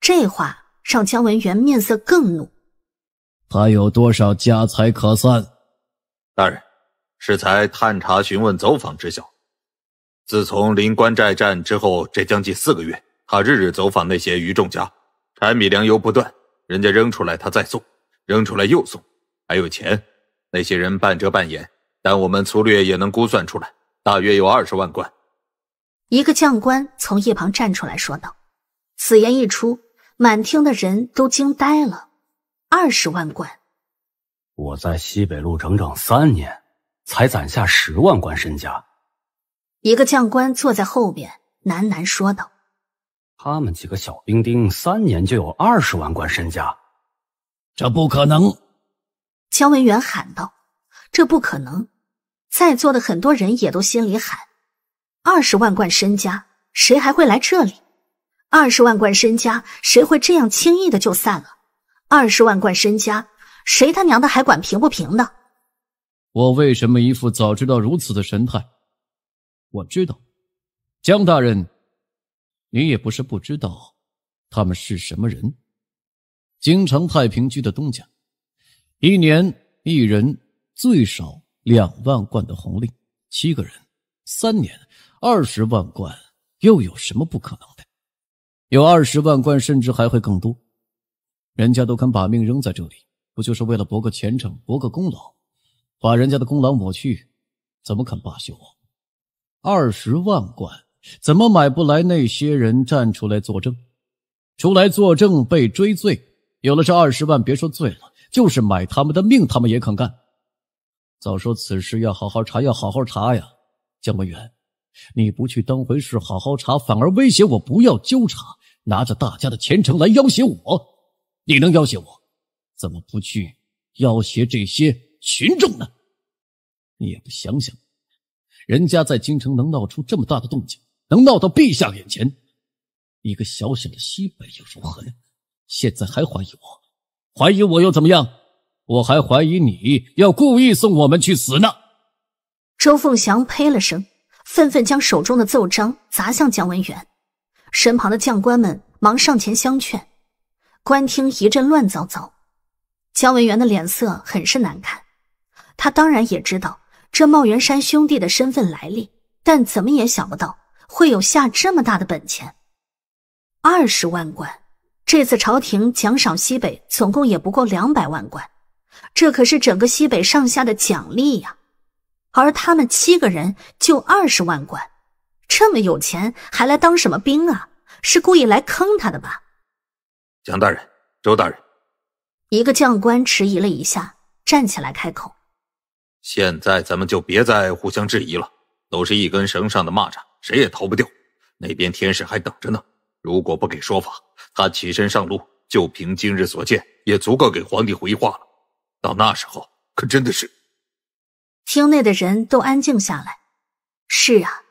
这话让姜文元面色更怒。他有多少家财可散？大人。是才探查询问走访知晓，自从临关寨战之后，这将近四个月，他日日走访那些余众家，柴米粮油不断，人家扔出来他再送，扔出来又送，还有钱，那些人半遮半掩，但我们粗略也能估算出来，大约有二十万贯。一个将官从一旁站出来说道：“此言一出，满厅的人都惊呆了。二十万贯！我在西北路整整三年。”才攒下十万贯身家，一个将官坐在后边喃喃说道：“他们几个小兵丁三年就有二十万贯身家，这不可能！”姜文元喊道：“这不可能！”在座的很多人也都心里喊：“二十万贯身家，谁还会来这里？二十万贯身家，谁会这样轻易的就散了？二十万贯身家，谁他娘的还管平不平的？”我为什么一副早知道如此的神态？我知道，江大人，你也不是不知道，他们是什么人？京城太平居的东家，一年一人最少两万贯的红利，七个人三年二十万贯，又有什么不可能的？有二十万贯，甚至还会更多。人家都肯把命扔在这里，不就是为了博个前程，博个功劳？把人家的功劳抹去，怎么肯罢休？二十万贯，怎么买不来那些人站出来作证？出来作证被追罪，有了这二十万，别说罪了，就是买他们的命，他们也肯干。早说此事要好好查，要好好查呀！江文远，你不去当回事，好好查，反而威胁我不要纠缠，拿着大家的前程来要挟我。你能要挟我？怎么不去要挟这些？群众呢？你也不想想，人家在京城能闹出这么大的动静，能闹到陛下眼前，一个小小的西北又如何呢？现在还怀疑我，怀疑我又怎么样？我还怀疑你要故意送我们去死呢！周凤祥呸了声，愤愤将手中的奏章砸向姜文元，身旁的将官们忙上前相劝，官厅一阵乱糟糟，姜文元的脸色很是难看。他当然也知道这茂元山兄弟的身份来历，但怎么也想不到会有下这么大的本钱，二十万贯。这次朝廷奖赏西北，总共也不过两百万贯，这可是整个西北上下的奖励呀。而他们七个人就二十万贯，这么有钱还来当什么兵啊？是故意来坑他的吧？蒋大人，周大人，一个将官迟疑了一下，站起来开口。现在咱们就别再互相质疑了，都是一根绳上的蚂蚱，谁也逃不掉。那边天使还等着呢，如果不给说法，他起身上路，就凭今日所见，也足够给皇帝回话了。到那时候，可真的是。厅内的人都安静下来。是啊，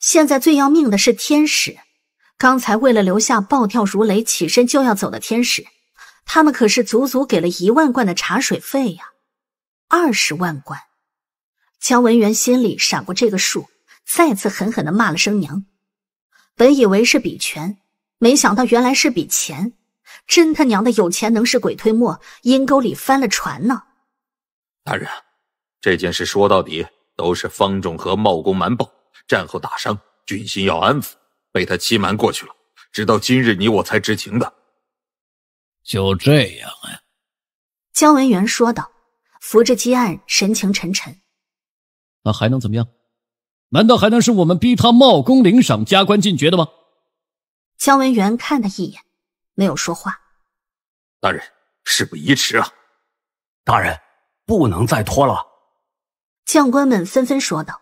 现在最要命的是天使。刚才为了留下暴跳如雷、起身就要走的天使，他们可是足足给了一万贯的茶水费呀，二十万贯。姜文元心里闪过这个数，再次狠狠的骂了声娘。本以为是比权，没想到原来是比钱。真他娘的有钱能使鬼推磨，阴沟里翻了船呢！大人，这件事说到底都是方仲和冒功瞒报，战后打伤，军心要安抚，被他欺瞒过去了，直到今日你我才知情的。就这样啊！姜文元说道，扶着基案，神情沉沉。那还能怎么样？难道还能是我们逼他冒功领赏、加官进爵的吗？姜文元看他一眼，没有说话。大人，事不宜迟啊！大人，不能再拖了。将官们纷纷说道：“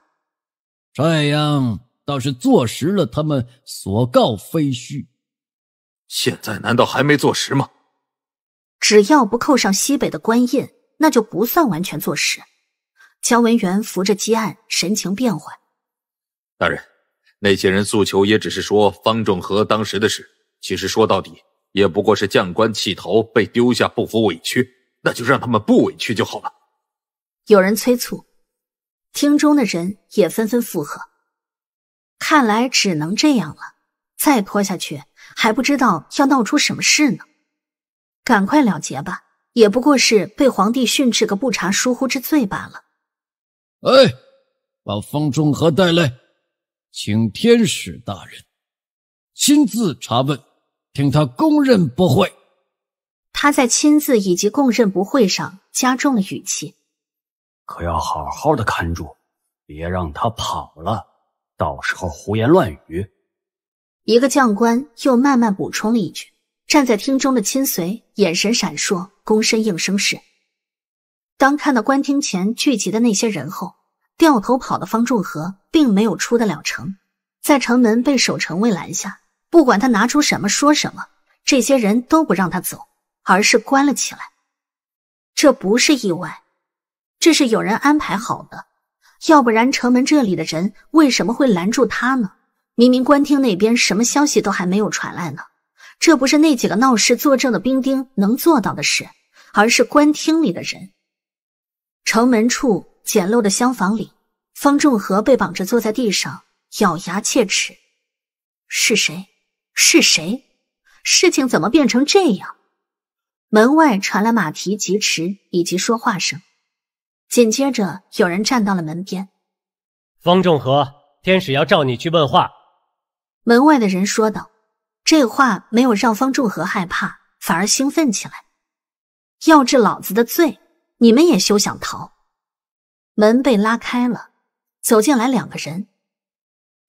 这样倒是坐实了他们所告非虚。现在难道还没坐实吗？”只要不扣上西北的官印，那就不算完全坐实。姜文元扶着积案，神情变幻。大人，那些人诉求也只是说方仲和当时的事，其实说到底也不过是将官气头被丢下不服委屈，那就让他们不委屈就好了。有人催促，厅中的人也纷纷附和。看来只能这样了，再拖下去还不知道要闹出什么事呢。赶快了结吧，也不过是被皇帝训斥个不察疏忽之罪罢了。哎，把方仲和带来，请天使大人亲自查问，听他供认不讳。他在“亲自”以及“供认不讳”上加重了语气，可要好好的看住，别让他跑了，到时候胡言乱语。一个将官又慢慢补充了一句：“站在厅中的亲随，眼神闪烁，躬身应声是。”当看到官厅前聚集的那些人后，掉头跑的方仲和并没有出得了城，在城门被守城卫拦下。不管他拿出什么说什么，这些人都不让他走，而是关了起来。这不是意外，这是有人安排好的。要不然城门这里的人为什么会拦住他呢？明明官厅那边什么消息都还没有传来呢，这不是那几个闹事作证的兵丁能做到的事，而是官厅里的人。城门处简陋的厢房里，方仲和被绑着坐在地上，咬牙切齿：“是谁？是谁？事情怎么变成这样？”门外传来马蹄疾驰以及说话声，紧接着有人站到了门边。“方仲和，天使要召你去问话。”门外的人说道。这话没有让方仲和害怕，反而兴奋起来：“要治老子的罪？”你们也休想逃！门被拉开了，走进来两个人。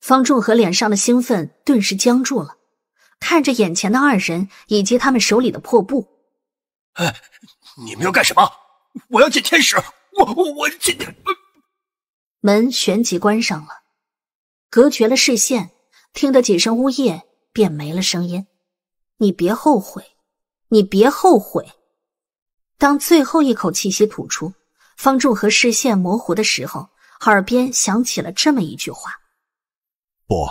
方仲和脸上的兴奋顿时僵住了，看着眼前的二人以及他们手里的破布。哎，你们要干什么？我要见天使！我我我见！门旋即关上了，隔绝了视线。听得几声呜咽，便没了声音。你别后悔，你别后悔。当最后一口气息吐出，方仲和视线模糊的时候，耳边响起了这么一句话：“不，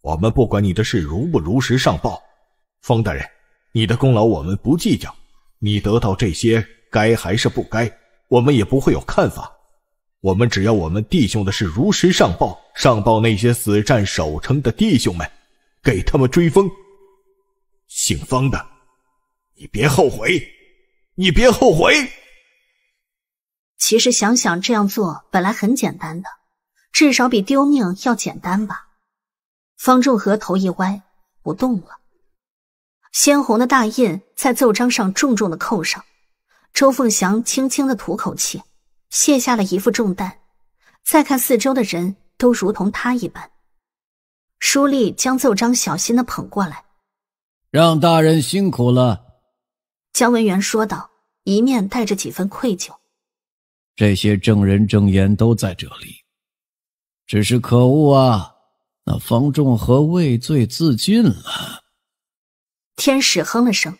我们不管你的事如不如实上报，方大人，你的功劳我们不计较，你得到这些该还是不该，我们也不会有看法。我们只要我们弟兄的事如实上报，上报那些死战守城的弟兄们，给他们追封。姓方的，你别后悔。”你别后悔。其实想想这样做本来很简单的，至少比丢命要简单吧。方仲和头一歪，不动了。鲜红的大印在奏章上重重的扣上，周凤祥轻轻的吐口气，卸下了一副重担。再看四周的人都如同他一般。舒立将奏章小心的捧过来，让大人辛苦了。姜文元说道，一面带着几分愧疚：“这些证人证言都在这里，只是可恶啊，那方仲和畏罪自尽了。”天使哼了声，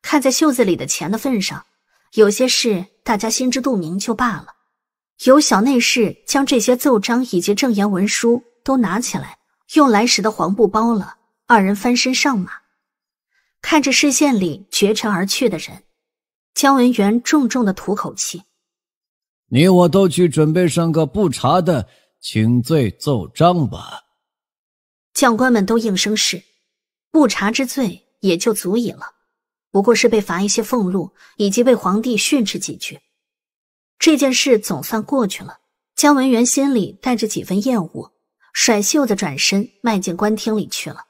看在袖子里的钱的份上，有些事大家心知肚明就罢了。由小内侍将这些奏章以及证言文书都拿起来，用来时的黄布包了，二人翻身上马。看着视线里绝尘而去的人，姜文元重重的吐口气：“你我都去准备上个不查的请罪奏章吧。”将官们都应声是，不查之罪也就足矣了。不过是被罚一些俸禄，以及被皇帝训斥几句，这件事总算过去了。姜文元心里带着几分厌恶，甩袖子转身迈进官厅里去了。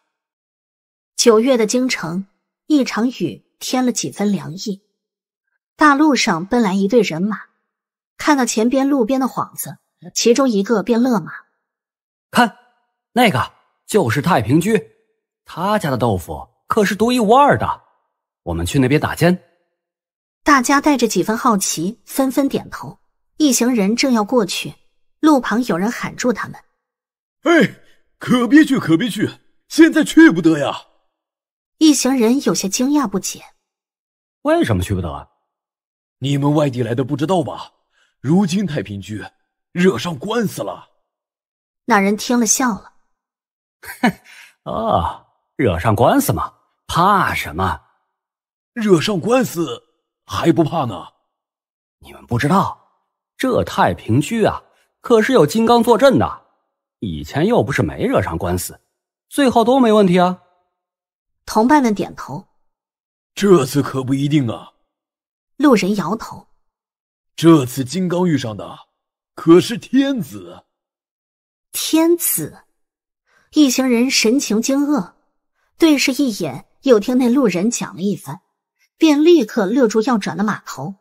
九月的京城。一场雨添了几分凉意，大路上奔来一队人马，看到前边路边的幌子，其中一个便勒马，看那个就是太平居，他家的豆腐可是独一无二的，我们去那边打尖。大家带着几分好奇，纷纷点头。一行人正要过去，路旁有人喊住他们：“哎，可别去，可别去，现在去不得呀。”一行人有些惊讶不解：“为什么去不得？你们外地来的不知道吧？如今太平居惹上官司了。”那人听了笑了：“啊，惹上官司嘛，怕什么？惹上官司还不怕呢？你们不知道，这太平居啊，可是有金刚坐镇的。以前又不是没惹上官司，最后都没问题啊。”同伴们点头，这次可不一定啊。路人摇头，这次金刚遇上的可是天子。天子，一行人神情惊愕，对视一眼，又听那路人讲了一番，便立刻勒住要转的马头，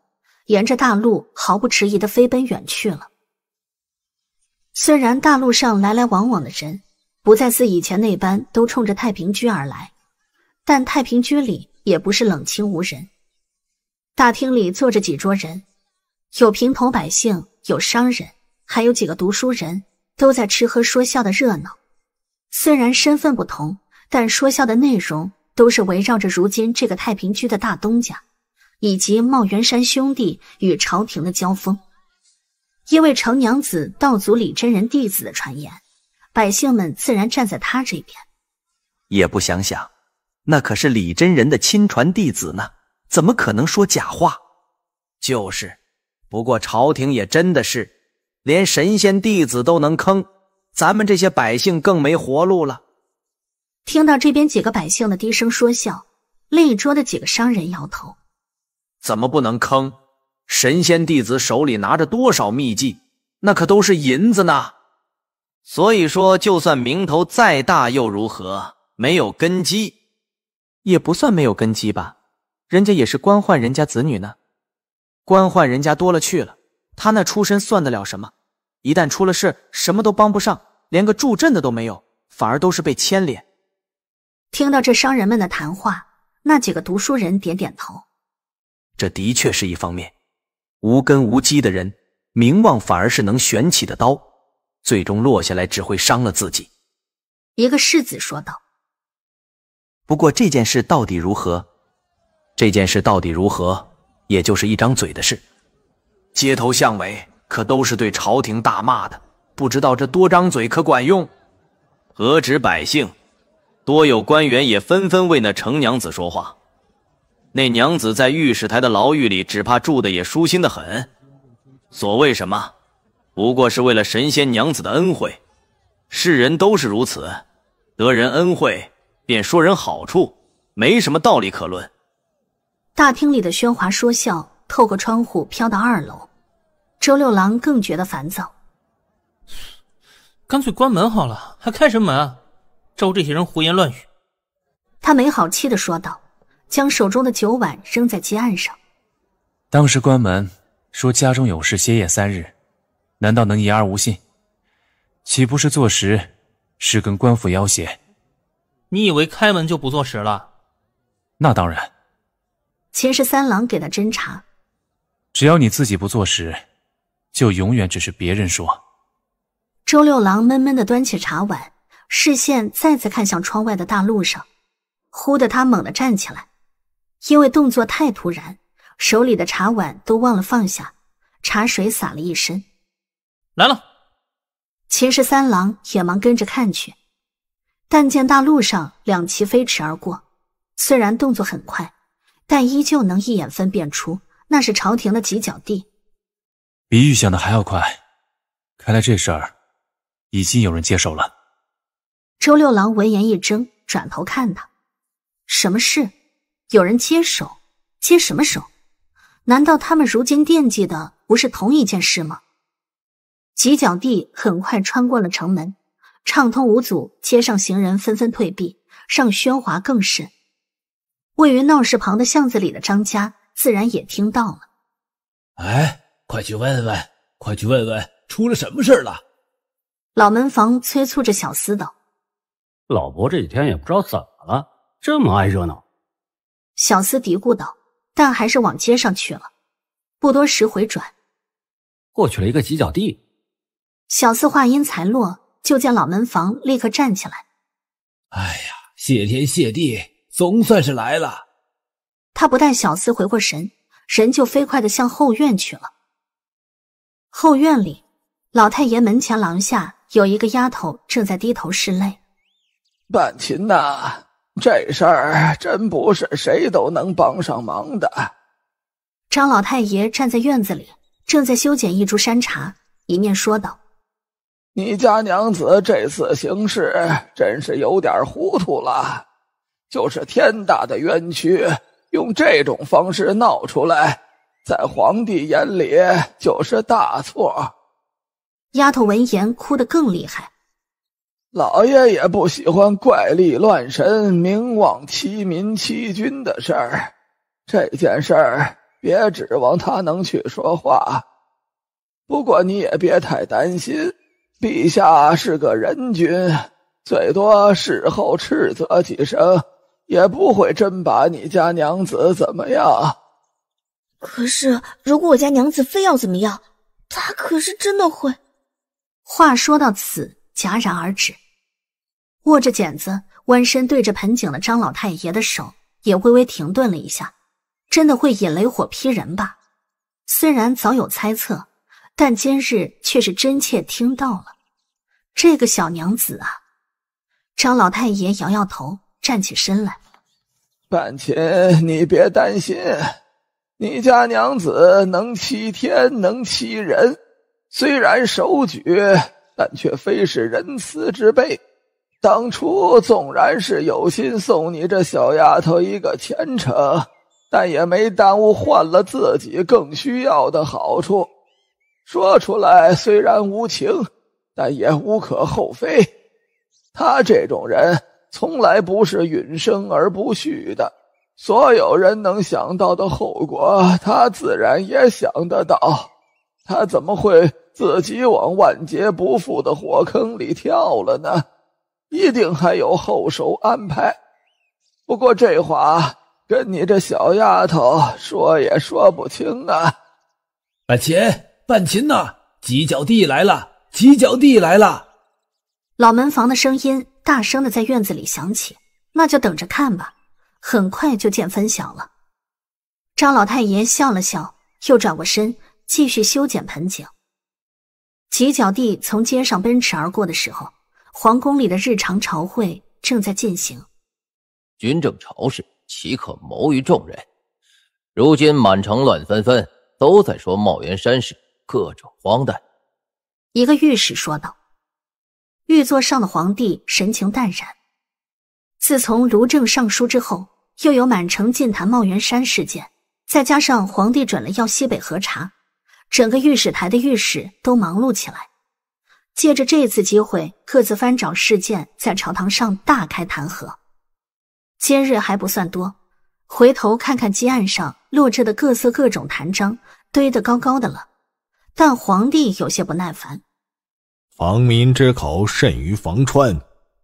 沿着大路毫不迟疑的飞奔远去了。虽然大路上来来往往的人不再似以前那般都冲着太平居而来。但太平居里也不是冷清无人，大厅里坐着几桌人，有平头百姓，有商人，还有几个读书人，都在吃喝说笑的热闹。虽然身份不同，但说笑的内容都是围绕着如今这个太平居的大东家，以及茂元山兄弟与朝廷的交锋。因为程娘子道祖李真人弟子的传言，百姓们自然站在他这边。也不想想。那可是李真人的亲传弟子呢，怎么可能说假话？就是，不过朝廷也真的是，连神仙弟子都能坑，咱们这些百姓更没活路了。听到这边几个百姓的低声说笑，另一桌的几个商人摇头：“怎么不能坑？神仙弟子手里拿着多少秘籍，那可都是银子呢。所以说，就算名头再大又如何？没有根基。”也不算没有根基吧，人家也是官宦人家子女呢。官宦人家多了去了，他那出身算得了什么？一旦出了事，什么都帮不上，连个助阵的都没有，反而都是被牵连。听到这商人们的谈话，那几个读书人点点头。这的确是一方面，无根无基的人，名望反而是能悬起的刀，最终落下来只会伤了自己。一个世子说道。不过这件事到底如何？这件事到底如何？也就是一张嘴的事，街头巷尾可都是对朝廷大骂的，不知道这多张嘴可管用？何止百姓，多有官员也纷纷为那程娘子说话。那娘子在御史台的牢狱里，只怕住的也舒心的很。所谓什么？不过是为了神仙娘子的恩惠。世人都是如此，得人恩惠。便说人好处，没什么道理可论。大厅里的喧哗说笑，透过窗户飘到二楼。周六郎更觉得烦躁，干脆关门好了，还开什么门啊？招这些人胡言乱语。他没好气的说道，将手中的酒碗扔在街案上。当时关门，说家中有事歇业三日，难道能言而无信？岂不是坐实是跟官府要挟？你以为开门就不坐实了？那当然。秦氏三郎给他斟茶。只要你自己不坐实，就永远只是别人说。周六郎闷闷的端起茶碗，视线再次看向窗外的大路上。忽的他猛地站起来，因为动作太突然，手里的茶碗都忘了放下，茶水洒了一身。来了！秦氏三郎也忙跟着看去。但见大路上两骑飞驰而过，虽然动作很快，但依旧能一眼分辨出那是朝廷的几脚地。比预想的还要快，看来这事儿已经有人接手了。周六郎闻言一怔，转头看他，什么事？有人接手？接什么手？难道他们如今惦记的不是同一件事吗？几脚地很快穿过了城门。畅通无阻，街上行人纷纷退避，让喧哗更甚。位于闹市旁的巷子里的张家自然也听到了。哎，快去问问，快去问问，出了什么事了？老门房催促着小厮道：“老伯这几天也不知道怎么了，这么爱热闹。”小厮嘀咕道，但还是往街上去了。不多时回转，过去了一个犄角地。小厮话音才落。就见老门房立刻站起来，哎呀，谢天谢地，总算是来了。他不待小厮回过神，人就飞快的向后院去了。后院里，老太爷门前廊下有一个丫头正在低头拭泪。半琴呐，这事儿真不是谁都能帮上忙的。张老太爷站在院子里，正在修剪一株山茶，一面说道。你家娘子这次行事真是有点糊涂了，就是天大的冤屈，用这种方式闹出来，在皇帝眼里就是大错。丫头闻言哭得更厉害。老爷也不喜欢怪力乱神、名望欺民欺君的事儿，这件事儿别指望他能去说话。不过你也别太担心。陛下是个人君，最多事后斥责几声，也不会真把你家娘子怎么样。可是，如果我家娘子非要怎么样，她可是真的会。话说到此，戛然而止。握着剪子弯身对着盆景的张老太爷的手也微微停顿了一下。真的会引雷火劈人吧？虽然早有猜测。但今日却是真切听到了，这个小娘子啊！张老太爷摇摇头，站起身来：“半琴，你别担心，你家娘子能欺天，能欺人，虽然手举，但却非是仁慈之辈。当初纵然是有心送你这小丫头一个前程，但也没耽误换了自己更需要的好处。”说出来虽然无情，但也无可厚非。他这种人从来不是允生而不续的，所有人能想到的后果，他自然也想得到。他怎么会自己往万劫不复的火坑里跳了呢？一定还有后手安排。不过这话跟你这小丫头说也说不清啊，把钱。半琴呐，骑脚地来了！骑脚地来了！老门房的声音大声的在院子里响起。那就等着看吧，很快就见分晓了。张老太爷笑了笑，又转过身继续修剪盆景。几脚地从街上奔驰而过的时候，皇宫里的日常朝会正在进行。军政朝事岂可谋于众人？如今满城乱纷纷，都在说茂源山事。各种荒诞，一个御史说道。御座上的皇帝神情淡然。自从卢正上书之后，又有满城进谈茂元山事件，再加上皇帝准了要西北核查，整个御史台的御史都忙碌起来。借着这次机会，各自翻找事件，在朝堂上大开弹劾。今日还不算多，回头看看积案上落着的各色各种弹章，堆得高高的了。但皇帝有些不耐烦。防民之口，甚于防川。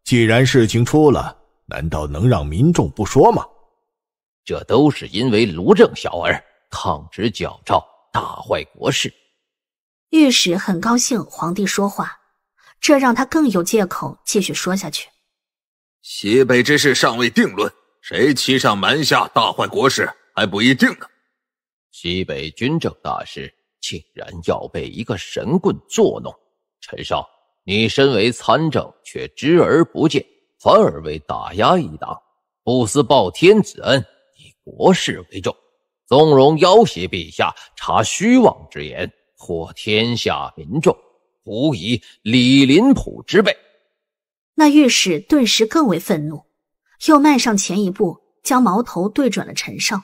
既然事情出了，难道能让民众不说吗？这都是因为卢正小儿抗旨矫诏，大坏国事。御史很高兴皇帝说话，这让他更有借口继续说下去。西北之事尚未定论，谁欺上瞒下，大坏国事还不一定呢。西北军政大事。竟然要被一个神棍作弄！陈少，你身为参政，却知而不见，反而为打压一党，不思报天子恩，以国事为重，纵容要挟陛下查虚妄之言，祸天下民众，无以李林甫之辈。那御史顿时更为愤怒，又迈上前一步，将矛头对准了陈少。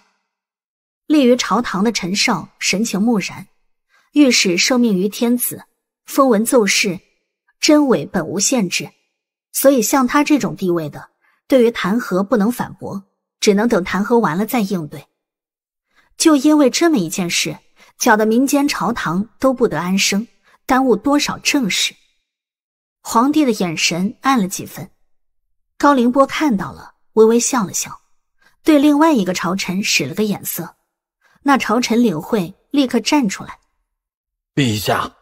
立于朝堂的陈少神情木然。御史受命于天子，封文奏事，真伪本无限制，所以像他这种地位的，对于弹劾不能反驳，只能等弹劾完了再应对。就因为这么一件事，搅得民间朝堂都不得安生，耽误多少正事？皇帝的眼神暗了几分，高凌波看到了，微微笑了笑，对另外一个朝臣使了个眼色，那朝臣领会，立刻站出来。陛下，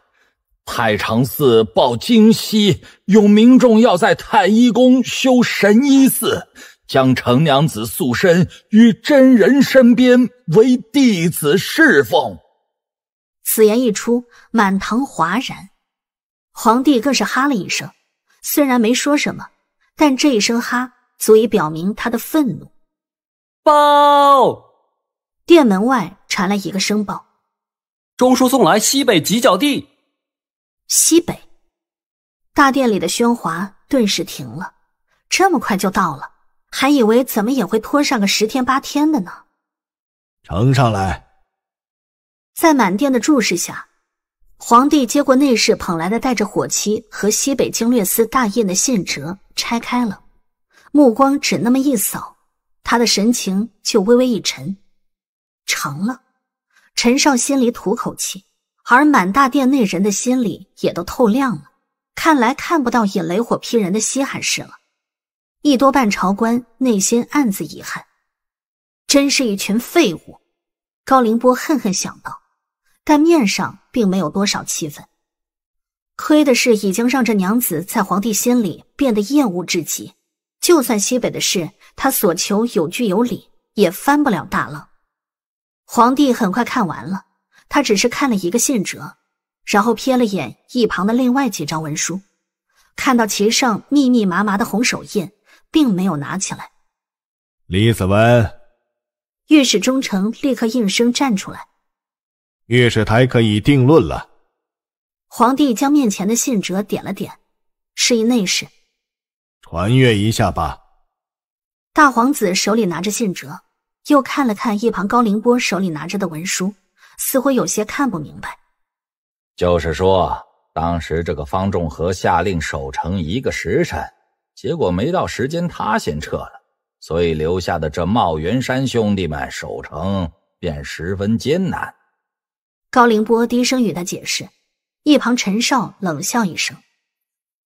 太常寺报京西有民众要在太医宫修神医寺，将程娘子塑身于真人身边为弟子侍奉。此言一出，满堂哗然，皇帝更是哈了一声。虽然没说什么，但这一声哈足以表明他的愤怒。报！殿门外传来一个声报。中书送来西北急角地，西北大殿里的喧哗顿时停了。这么快就到了，还以为怎么也会拖上个十天八天的呢。呈上来，在满殿的注视下，皇帝接过内侍捧来的带着火漆和西北经略司大印的信折，拆开了，目光只那么一扫，他的神情就微微一沉，成了。陈少心里吐口气，而满大殿内人的心里也都透亮了。看来看不到引雷火劈人的稀罕事了。一多半朝官内心暗自遗憾，真是一群废物。高凌波恨恨想到，但面上并没有多少气愤。亏的是已经让这娘子在皇帝心里变得厌恶至极，就算西北的事，他所求有据有理，也翻不了大浪。皇帝很快看完了，他只是看了一个信折，然后瞥了眼一旁的另外几张文书，看到其上密密麻麻的红手印，并没有拿起来。李子文，御史忠诚立刻应声站出来。御史台可以定论了。皇帝将面前的信折点了点，示意内侍传阅一下吧。大皇子手里拿着信折。又看了看一旁高凌波手里拿着的文书，似乎有些看不明白。就是说，当时这个方仲和下令守城一个时辰，结果没到时间，他先撤了，所以留下的这茂元山兄弟们守城便十分艰难。高凌波低声与他解释，一旁陈少冷笑一声：“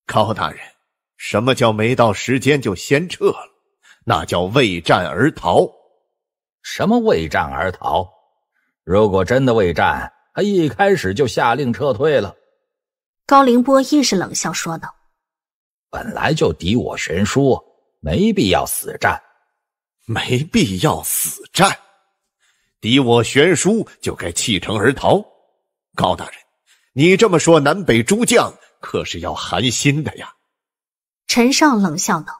高大人，什么叫没到时间就先撤了？那叫畏战而逃。”什么为战而逃？如果真的为战，他一开始就下令撤退了。高凌波亦是冷笑说道：“本来就敌我悬殊，没必要死战，没必要死战。敌我悬殊就该弃城而逃。”高大人，你这么说，南北诸将可是要寒心的呀。”陈少冷笑道。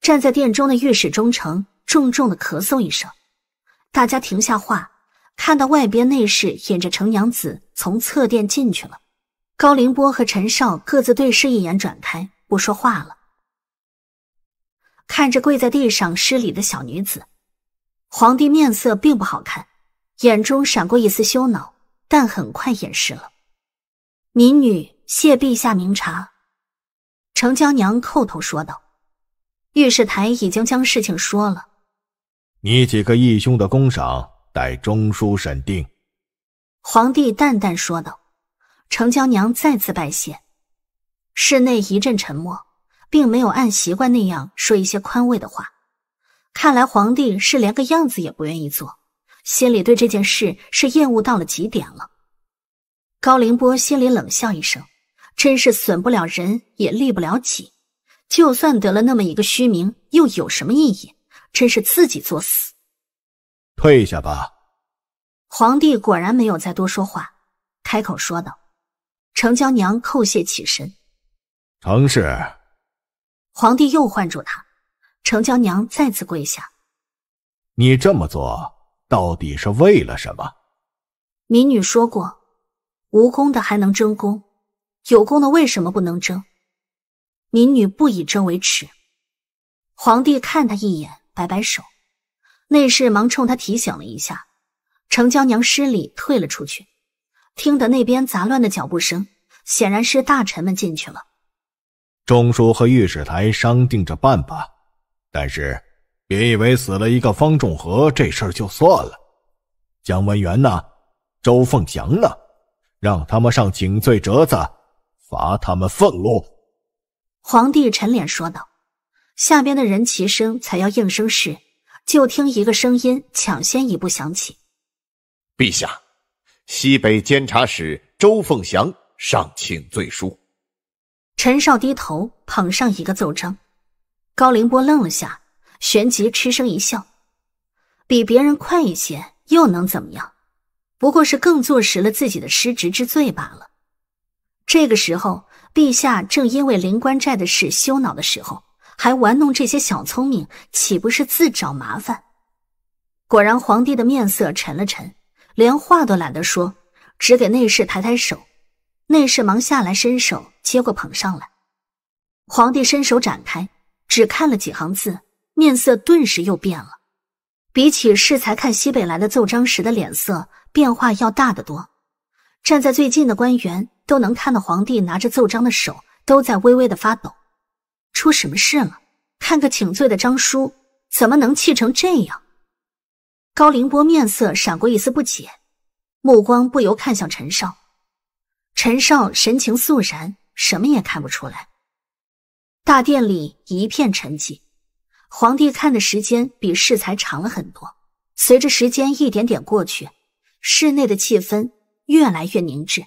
站在殿中的御史中丞重重的咳嗽一声。大家停下话，看到外边内侍引着程娘子从侧殿进去了。高凌波和陈少各自对视一眼，转开不说话了。看着跪在地上施礼的小女子，皇帝面色并不好看，眼中闪过一丝羞恼，但很快掩饰了。民女谢陛下明察，程娇娘叩头说道：“御史台已经将事情说了。”你几个义兄的功赏，待中书审定。”皇帝淡淡说道。程娇娘再次拜谢。室内一阵沉默，并没有按习惯那样说一些宽慰的话。看来皇帝是连个样子也不愿意做，心里对这件事是厌恶到了极点了。高凌波心里冷笑一声：“真是损不了人，也利不了己。就算得了那么一个虚名，又有什么意义？”真是自己作死，退下吧。皇帝果然没有再多说话，开口说道：“程娇娘，叩谢起身。”“成事。”皇帝又唤住他，程娇娘再次跪下。“你这么做到底是为了什么？”“民女说过，无功的还能争功，有功的为什么不能争？民女不以争为耻。”皇帝看他一眼。摆摆手，内侍忙冲他提醒了一下，程娇娘失礼退了出去。听得那边杂乱的脚步声，显然是大臣们进去了。中书和御史台商定着办吧，但是别以为死了一个方仲和这事儿就算了。姜文元呢？周凤祥呢？让他们上请罪折子，罚他们俸禄。皇帝沉脸说道。下边的人齐声才要应声时，就听一个声音抢先一步响起：“陛下，西北监察使周凤祥上请罪书。”陈少低头捧上一个奏章，高凌波愣了下，旋即嗤声一笑：“比别人快一些又能怎么样？不过是更坐实了自己的失职之罪罢了。”这个时候，陛下正因为灵官寨的事羞恼的时候。还玩弄这些小聪明，岂不是自找麻烦？果然，皇帝的面色沉了沉，连话都懒得说，只给内侍抬抬手。内侍忙下来伸手接过捧上来。皇帝伸手展开，只看了几行字，面色顿时又变了。比起适才看西北来的奏章时的脸色变化要大得多。站在最近的官员都能看到，皇帝拿着奏章的手都在微微的发抖。出什么事了？看个请罪的张叔怎么能气成这样？高凌波面色闪过一丝不解，目光不由看向陈少。陈少神情肃然，什么也看不出来。大殿里一片沉寂，皇帝看的时间比适才长了很多。随着时间一点点过去，室内的气氛越来越凝滞，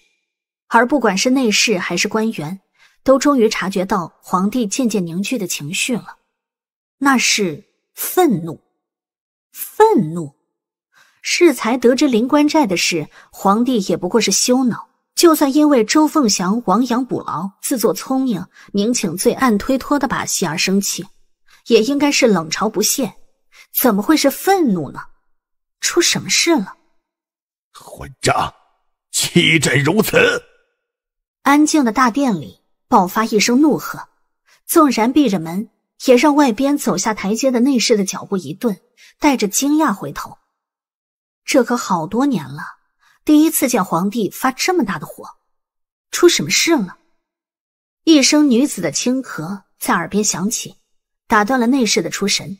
而不管是内侍还是官员。都终于察觉到皇帝渐渐凝聚的情绪了，那是愤怒，愤怒。适才得知灵官寨的事，皇帝也不过是羞恼，就算因为周凤祥亡羊补牢、自作聪明、明请罪、暗推脱的把戏而生气，也应该是冷嘲不屑，怎么会是愤怒呢？出什么事了？混账，欺朕如此！安静的大殿里。爆发一声怒喝，纵然闭着门，也让外边走下台阶的内侍的脚步一顿，带着惊讶回头。这可好多年了，第一次见皇帝发这么大的火，出什么事了？一声女子的轻咳在耳边响起，打断了内侍的出神。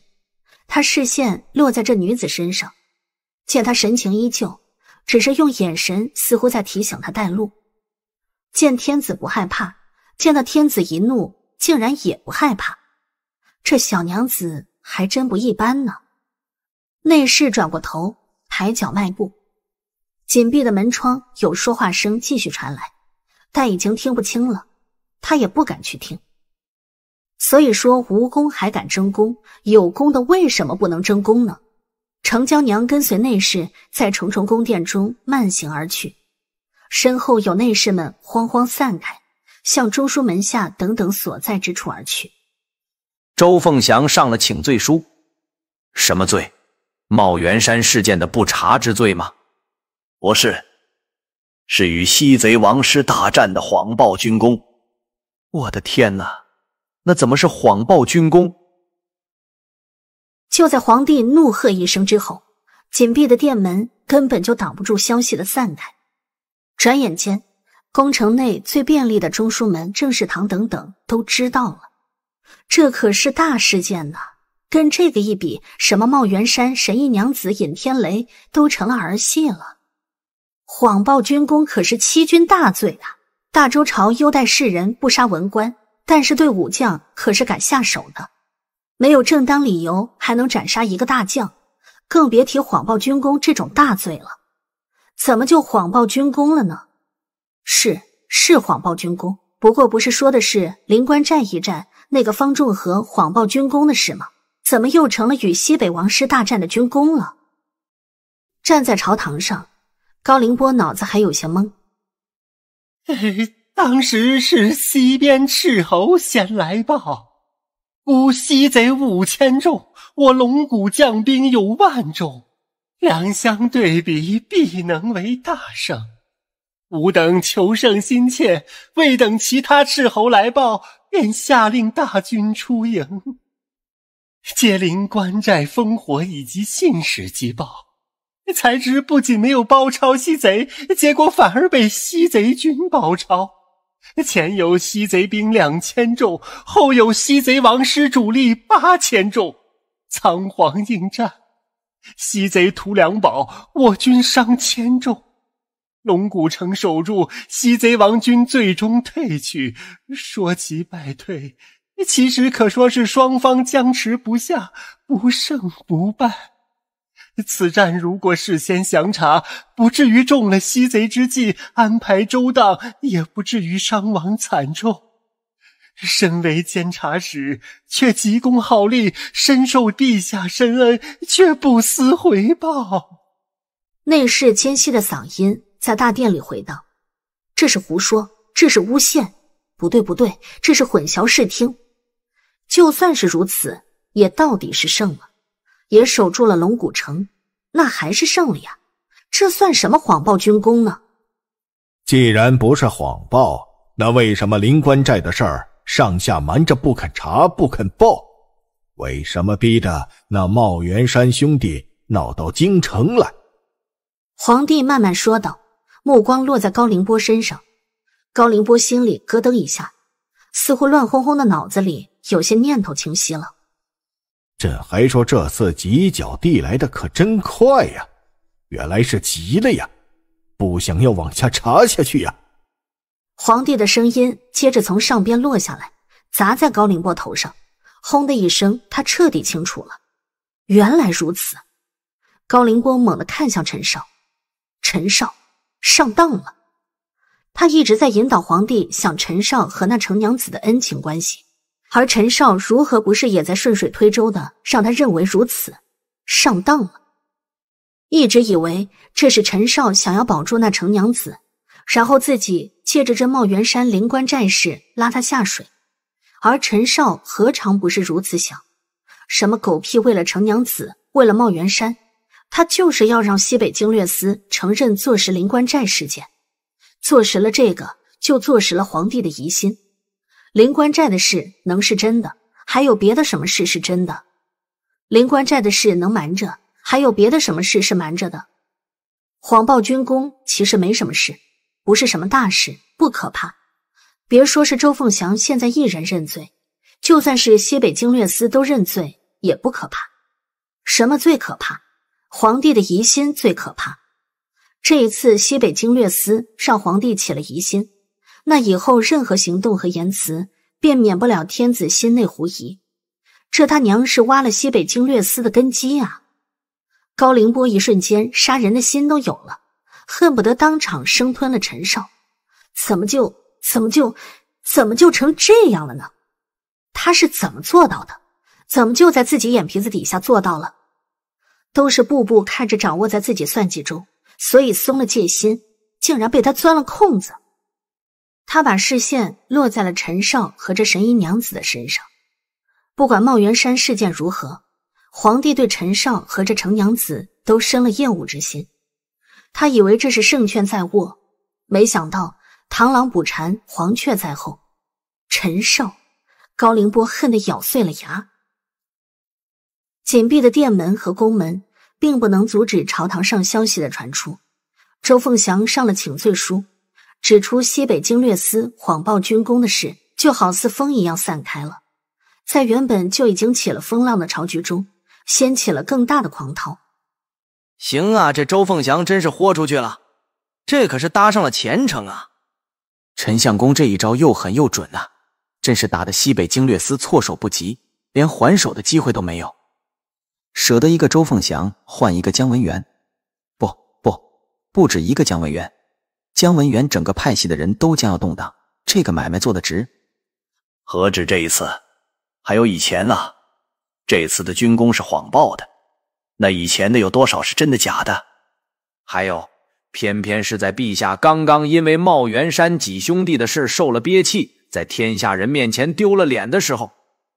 他视线落在这女子身上，见她神情依旧，只是用眼神似乎在提醒她带路。见天子不害怕。见到天子一怒，竟然也不害怕，这小娘子还真不一般呢。内侍转过头，抬脚迈步，紧闭的门窗有说话声继续传来，但已经听不清了。他也不敢去听。所以说无功还敢争功，有功的为什么不能争功呢？程娇娘跟随内侍在重重宫殿中慢行而去，身后有内侍们慌慌散开。向中书门下等等所在之处而去。周凤祥上了请罪书，什么罪？帽源山事件的不查之罪吗？不是，是与西贼王师大战的谎报军功。我的天哪，那怎么是谎报军功？就在皇帝怒喝一声之后，紧闭的殿门根本就挡不住消息的散开，转眼间。宫城内最便利的中书门、正式堂等等都知道了，这可是大事件呢。跟这个一比，什么茂元山、神医娘子尹天雷都成了儿戏了。谎报军功可是欺君大罪啊！大周朝优待士人，不杀文官，但是对武将可是敢下手的。没有正当理由，还能斩杀一个大将，更别提谎报军功这种大罪了。怎么就谎报军功了呢？是是谎报军功，不过不是说的是灵关寨一战那个方仲和谎报军功的事吗？怎么又成了与西北王师大战的军功了？站在朝堂上，高凌波脑子还有些懵。当时是西边斥候先来报，吾西贼五千众，我龙骨将兵有万众，两相对比，必能为大胜。吾等求胜心切，未等其他斥候来报，便下令大军出营。接临关寨烽火以及信使急报，才知不仅没有包抄西贼，结果反而被西贼军包抄。前有西贼兵两千众，后有西贼王师主力八千众，仓皇应战。西贼屠良堡，我军伤千众。龙骨城守住，西贼王军最终退去。说其败退，其实可说是双方僵持不下，不胜不败。此战如果事先详查，不至于中了西贼之计；安排周当，也不至于伤亡惨重。身为监察使，却急功好利，深受陛下深恩，却不思回报。内侍尖细的嗓音。在大殿里回道：“这是胡说，这是诬陷，不对不对，这是混淆视听。就算是如此，也到底是胜了，也守住了龙骨城，那还是胜了呀。这算什么谎报军功呢？既然不是谎报，那为什么灵官寨的事儿上下瞒着不肯查不肯报？为什么逼得那茂元山兄弟闹到京城来？”皇帝慢慢说道。目光落在高凌波身上，高凌波心里咯噔一下，似乎乱哄哄的脑子里有些念头清晰了。朕还说这次几脚递来的可真快呀，原来是急了呀，不想要往下查下去呀。皇帝的声音接着从上边落下来，砸在高凌波头上，轰的一声，他彻底清楚了。原来如此，高凌波猛地看向陈少，陈少。上当了，他一直在引导皇帝想陈少和那程娘子的恩情关系，而陈少如何不是也在顺水推舟的让他认为如此？上当了，一直以为这是陈少想要保住那程娘子，然后自己借着这茂元山灵官寨事拉他下水，而陈少何尝不是如此想？什么狗屁为了程娘子，为了茂元山？他就是要让西北经略司承认坐实灵官寨事件，坐实了这个，就坐实了皇帝的疑心。灵官寨的事能是真的，还有别的什么事是真的？灵官寨的事能瞒着，还有别的什么事是瞒着的？谎报军功其实没什么事，不是什么大事，不可怕。别说是周凤祥现在一人认罪，就算是西北经略司都认罪，也不可怕。什么最可怕？皇帝的疑心最可怕，这一次西北经略司让皇帝起了疑心，那以后任何行动和言辞便免不了天子心内狐疑。这他娘是挖了西北经略司的根基啊！高凌波一瞬间杀人的心都有了，恨不得当场生吞了陈少。怎么就怎么就怎么就成这样了呢？他是怎么做到的？怎么就在自己眼皮子底下做到了？都是步步看着掌握在自己算计中，所以松了戒心，竟然被他钻了空子。他把视线落在了陈少和这神医娘子的身上。不管茂源山事件如何，皇帝对陈少和这程娘子都生了厌恶之心。他以为这是胜券在握，没想到螳螂捕蝉，黄雀在后。陈少，高凌波恨得咬碎了牙。紧闭的殿门和宫门。并不能阻止朝堂上消息的传出。周凤祥上了请罪书，指出西北经略司谎报军功的事，就好似风一样散开了，在原本就已经起了风浪的朝局中，掀起了更大的狂涛。行啊，这周凤翔真是豁出去了，这可是搭上了前程啊！陈相公这一招又狠又准呐，真是打的西北经略司措手不及，连还手的机会都没有。舍得一个周凤祥换一个姜文元，不不，不止一个姜文元，姜文元整个派系的人都将要动荡。这个买卖做得值，何止这一次？还有以前啊！这次的军功是谎报的，那以前的有多少是真的假的？还有，偏偏是在陛下刚刚因为茂元山几兄弟的事受了憋气，在天下人面前丢了脸的时候，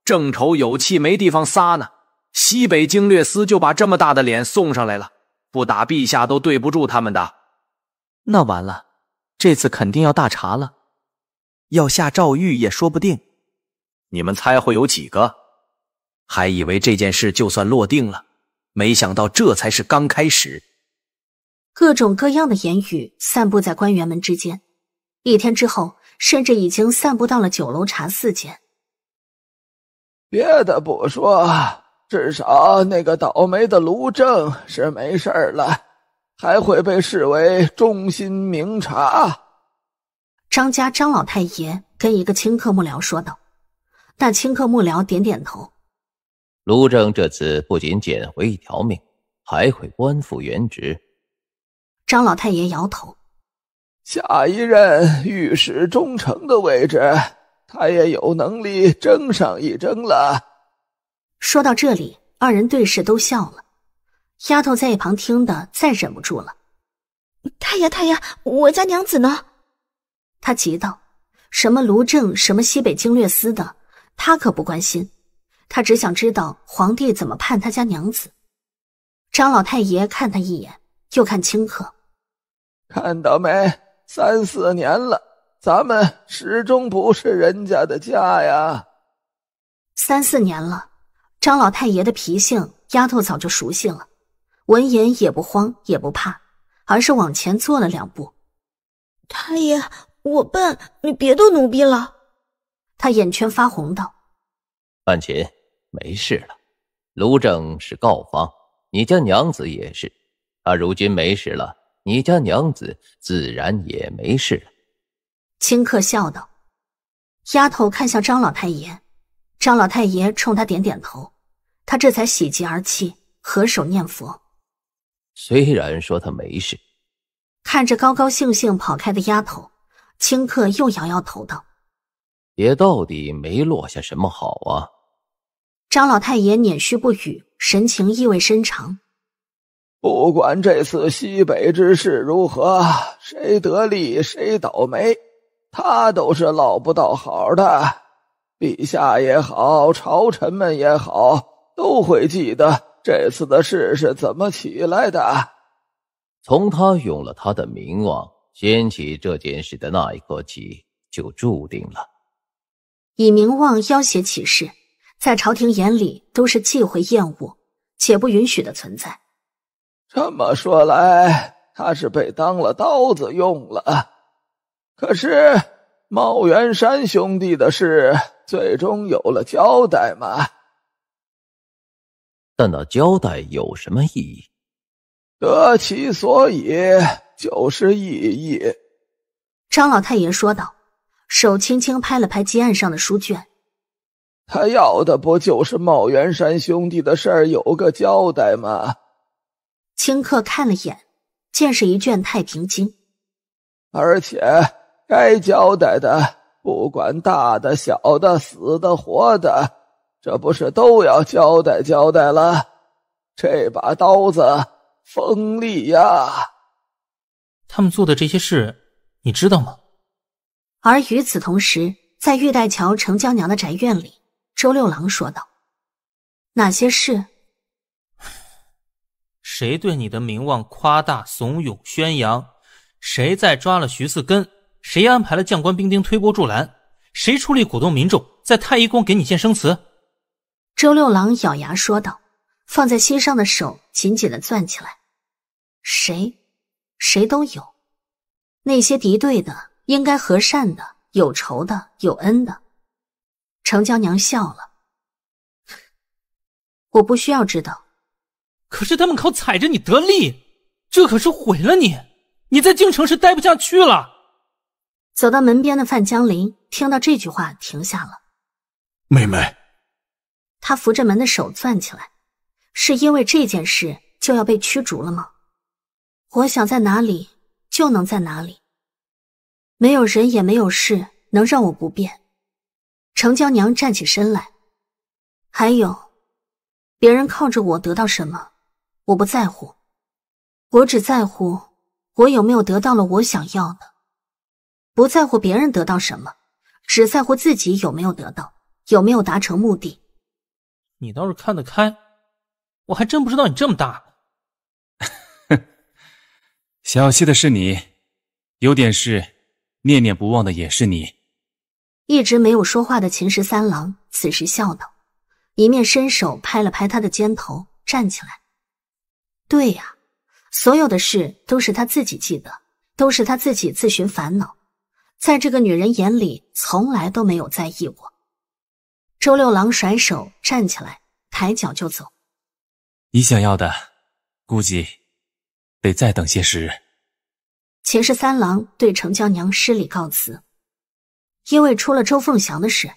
正愁有气没地方撒呢。西北经略司就把这么大的脸送上来了，不打陛下都对不住他们的。那完了，这次肯定要大查了，要下诏狱也说不定。你们猜会有几个？还以为这件事就算落定了，没想到这才是刚开始。各种各样的言语散布在官员们之间，一天之后，甚至已经散布到了酒楼茶肆间。别的不说。至少那个倒霉的卢正是没事了，还会被视为忠心明察。张家张老太爷跟一个清客幕僚说道。但清客幕僚点点头。卢正这次不仅捡回一条命，还会官复原职。张老太爷摇头。下一任御史中丞的位置，他也有能力争上一争了。说到这里，二人对视，都笑了。丫头在一旁听的，再忍不住了：“太爷，太爷，我家娘子呢？”他急道：“什么卢正，什么西北经略司的，他可不关心。他只想知道皇帝怎么判他家娘子。”张老太爷看他一眼，又看清客：“看到没？三四年了，咱们始终不是人家的家呀。三四年了。”张老太爷的脾性，丫头早就熟悉了。闻言也不慌也不怕，而是往前坐了两步：“太爷，我笨，你别动奴婢了。”他眼圈发红道：“半琴，没事了。卢正是告方，你家娘子也是。他如今没事了，你家娘子自然也没事了。”顷刻笑道，丫头看向张老太爷。张老太爷冲他点点头，他这才喜极而泣，合手念佛。虽然说他没事，看着高高兴兴跑开的丫头，顷刻又摇摇头道：“爷到底没落下什么好啊。”张老太爷捻须不语，神情意味深长。不管这次西北之事如何，谁得利谁倒霉，他都是捞不到好的。陛下也好，朝臣们也好，都会记得这次的事是怎么起来的。从他用了他的名望掀起这件事的那一刻起，就注定了。以名望要挟起事，在朝廷眼里都是忌讳、厌恶且不允许的存在。这么说来，他是被当了刀子用了。可是茂元山兄弟的事。最终有了交代吗？但那交代有什么意义？得其所以，就是意义。张老太爷说道，手轻轻拍了拍案上的书卷。他要的不就是帽元山兄弟的事儿有个交代吗？顷客看了眼，见是一卷《太平经》，而且该交代的。不管大的、小的、死的、活的，这不是都要交代交代了？这把刀子锋利呀！他们做的这些事，你知道吗？而与此同时，在玉带桥程娇娘的宅院里，周六郎说道：“哪些事？谁对你的名望夸大、怂恿、宣扬？谁在抓了徐四根？”谁安排了将官兵丁推波助澜？谁出力鼓动民众在太医宫给你建生祠？周六郎咬牙说道，放在心上的手紧紧的攥起来。谁？谁都有。那些敌对的，应该和善的，有仇的，有恩的。程娇娘笑了，我不需要知道。可是他们靠踩着你得利，这可是毁了你。你在京城是待不下去了。走到门边的范江林听到这句话停下了。妹妹，他扶着门的手攥起来，是因为这件事就要被驱逐了吗？我想在哪里就能在哪里，没有人也没有事能让我不变。程娇娘站起身来，还有别人靠着我得到什么，我不在乎，我只在乎我有没有得到了我想要的。不在乎别人得到什么，只在乎自己有没有得到，有没有达成目的。你倒是看得开，我还真不知道你这么大哼，小气的是你，有点事念念不忘的也是你。一直没有说话的秦十三郎此时笑道，一面伸手拍了拍他的肩头，站起来。对呀，所有的事都是他自己记得，都是他自己自寻烦恼。在这个女人眼里，从来都没有在意过。周六郎甩手站起来，抬脚就走。你想要的，估计得再等些时日。秦氏三郎对程娇娘施礼告辞，因为出了周凤祥的事，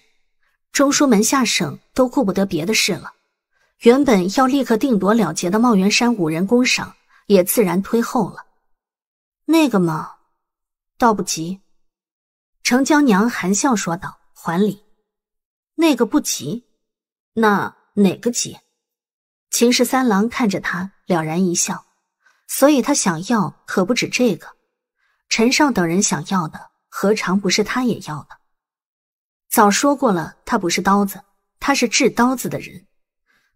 中书门下省都顾不得别的事了。原本要立刻定夺了结的茂元山五人公赏，也自然推后了。那个嘛，倒不急。程娇娘含笑说道：“还礼，那个不急，那哪个急？”秦氏三郎看着他，了然一笑。所以他想要可不止这个。陈少等人想要的，何尝不是他也要的？早说过了，他不是刀子，他是制刀子的人。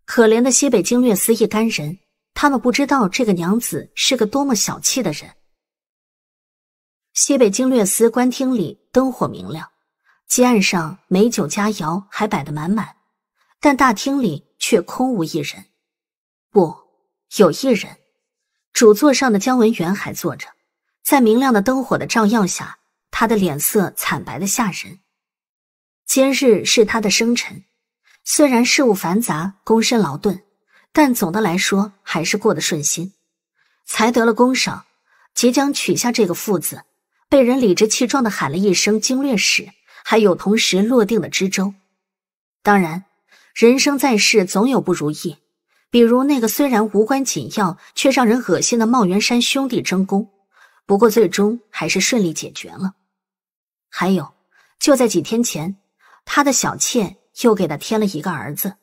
可怜的西北经略司一干人，他们不知道这个娘子是个多么小气的人。西北经略司官厅里灯火明亮，街案上美酒佳肴还摆得满满，但大厅里却空无一人。不，有一人，主座上的姜文元还坐着。在明亮的灯火的照耀下，他的脸色惨白的吓人。今日是他的生辰，虽然事务繁杂，躬身劳顿，但总的来说还是过得顺心，才得了功赏，即将取下这个副字。被人理直气壮的喊了一声“经略使”，还有同时落定的知州。当然，人生在世总有不如意，比如那个虽然无关紧要却让人恶心的茂元山兄弟争功，不过最终还是顺利解决了。还有，就在几天前，他的小妾又给他添了一个儿子，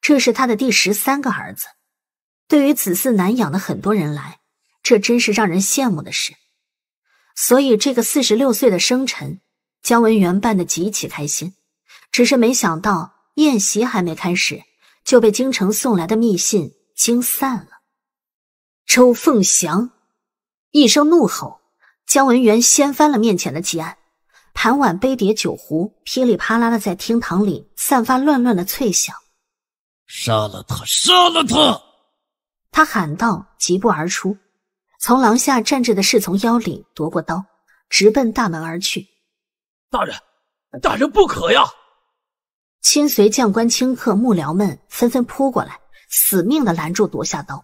这是他的第十三个儿子。对于子嗣难养的很多人来，这真是让人羡慕的事。所以，这个四十六岁的生辰，姜文元办得极其开心。只是没想到，宴席还没开始，就被京城送来的密信惊散了。周凤祥一声怒吼，姜文元掀翻了面前的祭案，盘碗杯碟酒壶噼里啪啦的在厅堂里散发乱乱的脆响。杀了他，杀了他！他喊道，疾步而出。从廊下站着的侍从腰里夺过刀，直奔大门而去。大人，大人不可呀！亲随将官、清客、幕僚们纷纷扑过来，死命的拦住夺下刀。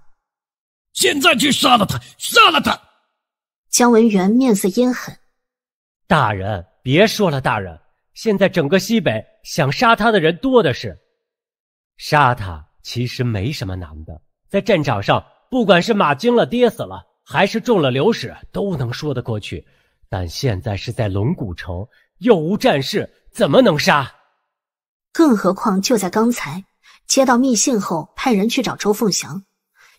现在去杀了他，杀了他！姜文元面色阴狠。大人，别说了，大人，现在整个西北想杀他的人多的是，杀他其实没什么难的。在战场上，不管是马惊了，跌死了。还是中了流矢，都能说得过去。但现在是在龙骨城，又无战事，怎么能杀？更何况就在刚才，接到密信后，派人去找周凤祥，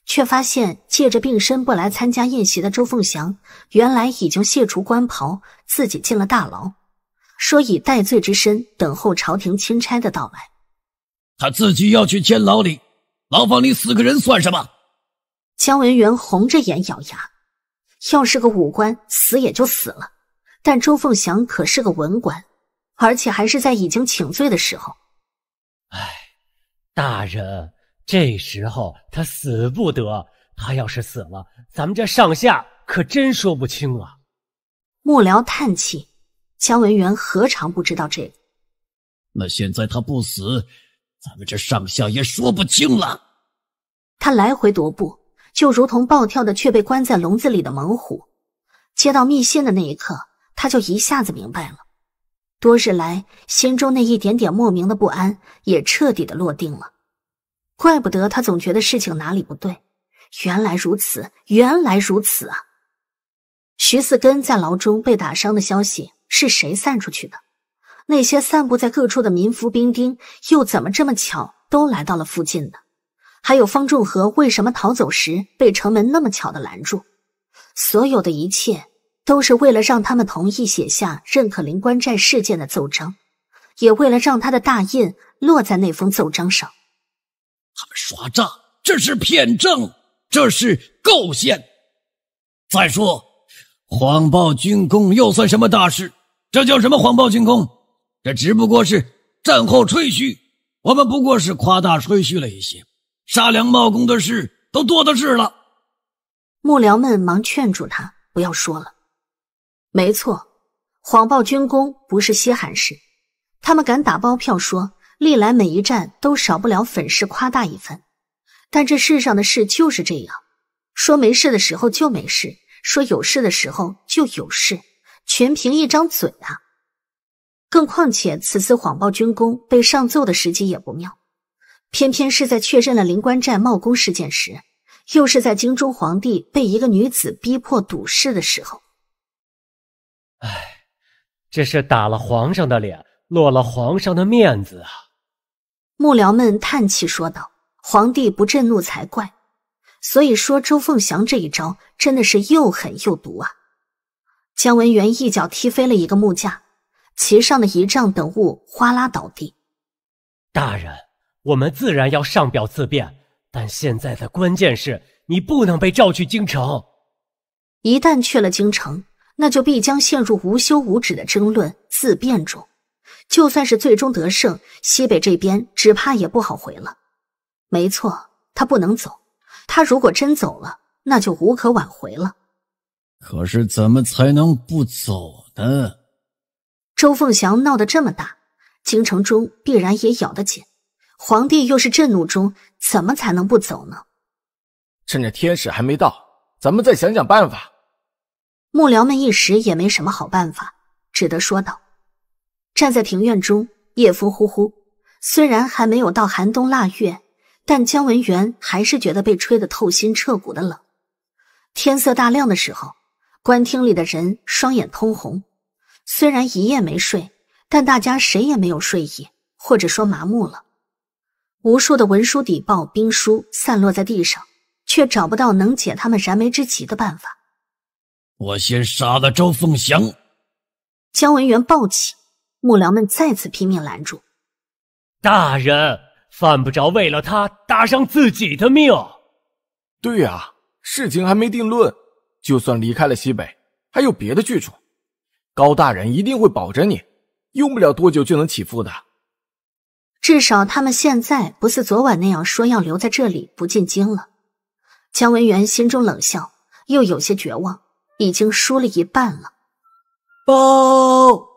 却发现借着病身不来参加宴席的周凤祥，原来已经卸除官袍，自己进了大牢，说以戴罪之身等候朝廷钦差的到来。他自己要去监牢里，牢房里死个人算什么？姜文元红着眼咬牙，要是个武官，死也就死了。但周凤祥可是个文官，而且还是在已经请罪的时候。哎，大人，这时候他死不得。他要是死了，咱们这上下可真说不清了。幕僚叹气，姜文元何尝不知道这个？那现在他不死，咱们这上下也说不清了。他来回踱步。就如同暴跳的却被关在笼子里的猛虎，接到密信的那一刻，他就一下子明白了。多日来心中那一点点莫名的不安，也彻底的落定了。怪不得他总觉得事情哪里不对，原来如此，原来如此啊！徐四根在牢中被打伤的消息是谁散出去的？那些散布在各处的民夫兵丁又怎么这么巧都来到了附近呢？还有方仲和为什么逃走时被城门那么巧的拦住？所有的一切都是为了让他们同意写下认可灵官寨事件的奏章，也为了让他的大印落在那封奏章上。他们耍诈，这是骗证，这是构陷。再说，谎报军功又算什么大事？这叫什么谎报军功？这只不过是战后吹嘘，我们不过是夸大吹嘘了一些。杀良冒功的事都多的是了。幕僚们忙劝住他，不要说了。没错，谎报军功不是稀罕事。他们敢打包票说，历来每一战都少不了粉饰夸大一番。但这世上的事就是这样，说没事的时候就没事，说有事的时候就有事，全凭一张嘴啊！更况且此次谎报军功被上奏的时机也不妙。偏偏是在确认了灵官寨冒功事件时，又是在京中皇帝被一个女子逼迫赌誓的时候，哎，这是打了皇上的脸，落了皇上的面子啊！幕僚们叹气说道：“皇帝不震怒才怪。”所以说，周凤祥这一招真的是又狠又毒啊！姜文元一脚踢飞了一个木架，其上的仪仗等物哗啦倒地。大人。我们自然要上表自辩，但现在的关键是，你不能被召去京城。一旦去了京城，那就必将陷入无休无止的争论自辩中。就算是最终得胜，西北这边只怕也不好回了。没错，他不能走。他如果真走了，那就无可挽回了。可是怎么才能不走呢？周凤祥闹得这么大，京城中必然也咬得紧。皇帝又是震怒中，怎么才能不走呢？趁着天使还没到，咱们再想想办法。幕僚们一时也没什么好办法，只得说道：“站在庭院中，夜风呼呼。虽然还没有到寒冬腊月，但姜文元还是觉得被吹得透心彻骨的冷。”天色大亮的时候，官厅里的人双眼通红。虽然一夜没睡，但大家谁也没有睡意，或者说麻木了。无数的文书、底报、兵书散落在地上，却找不到能解他们燃眉之急的办法。我先杀了周凤祥。姜文元暴起，幕僚们再次拼命拦住。大人，犯不着为了他搭上自己的命。对呀，事情还没定论，就算离开了西北，还有别的去处。高大人一定会保着你，用不了多久就能起复的。至少他们现在不似昨晚那样说要留在这里不进京了。姜文元心中冷笑，又有些绝望，已经输了一半了。报！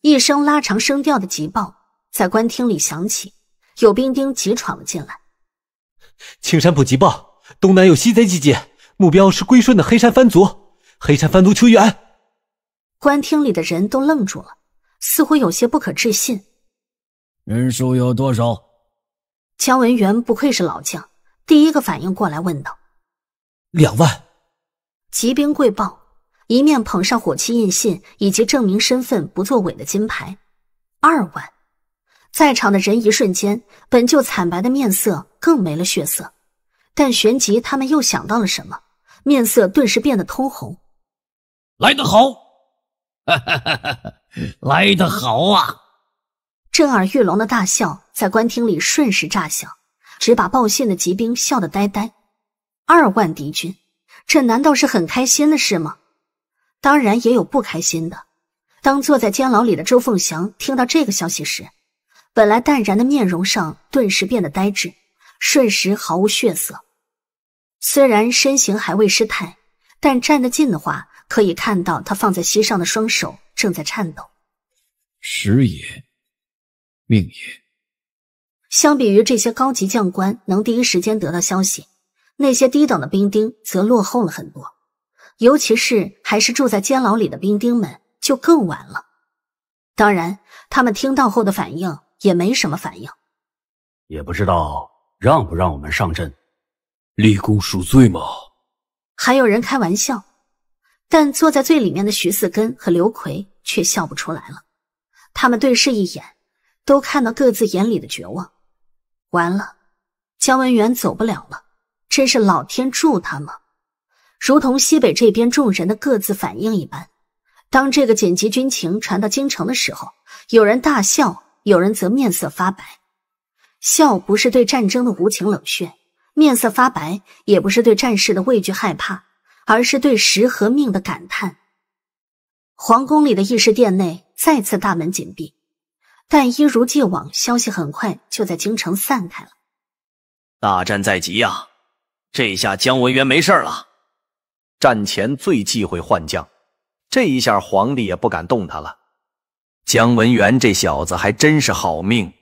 一声拉长声调的急报在官厅里响起，有兵丁急闯了进来。青山布急报：东南有西贼集结，目标是归顺的黑山番族。黑山番族求援。官厅里的人都愣住了，似乎有些不可置信。人数有多少？姜文元不愧是老将，第一个反应过来问道：“两万！”骑兵跪报，一面捧上火漆印信以及证明身份不作伪的金牌。二万，在场的人一瞬间本就惨白的面色更没了血色，但旋即他们又想到了什么，面色顿时变得通红。来得好，哈哈哈哈，来得好啊！震耳欲聋的大笑在官厅里瞬时炸响，只把报信的急兵笑得呆呆。二万敌军，这难道是很开心的事吗？当然也有不开心的。当坐在监牢里的周凤祥听到这个消息时，本来淡然的面容上顿时变得呆滞，瞬时毫无血色。虽然身形还未失态，但站得近的话，可以看到他放在膝上的双手正在颤抖。时也。命也。相比于这些高级将官能第一时间得到消息，那些低等的兵丁则落后了很多。尤其是还是住在监牢里的兵丁们，就更晚了。当然，他们听到后的反应也没什么反应。也不知道让不让我们上阵，立功赎罪吗？还有人开玩笑，但坐在最里面的徐四根和刘奎却笑不出来了。他们对视一眼。都看到各自眼里的绝望。完了，姜文元走不了了，真是老天助他吗？如同西北这边众人的各自反应一般，当这个紧急军情传到京城的时候，有人大笑，有人则面色发白。笑不是对战争的无情冷血，面色发白也不是对战事的畏惧害怕，而是对时和命的感叹。皇宫里的议事殿内再次大门紧闭。但一如既往，消息很快就在京城散开了。大战在即呀，这下姜文元没事了。战前最忌讳换将，这一下皇帝也不敢动他了。姜文元这小子还真是好命。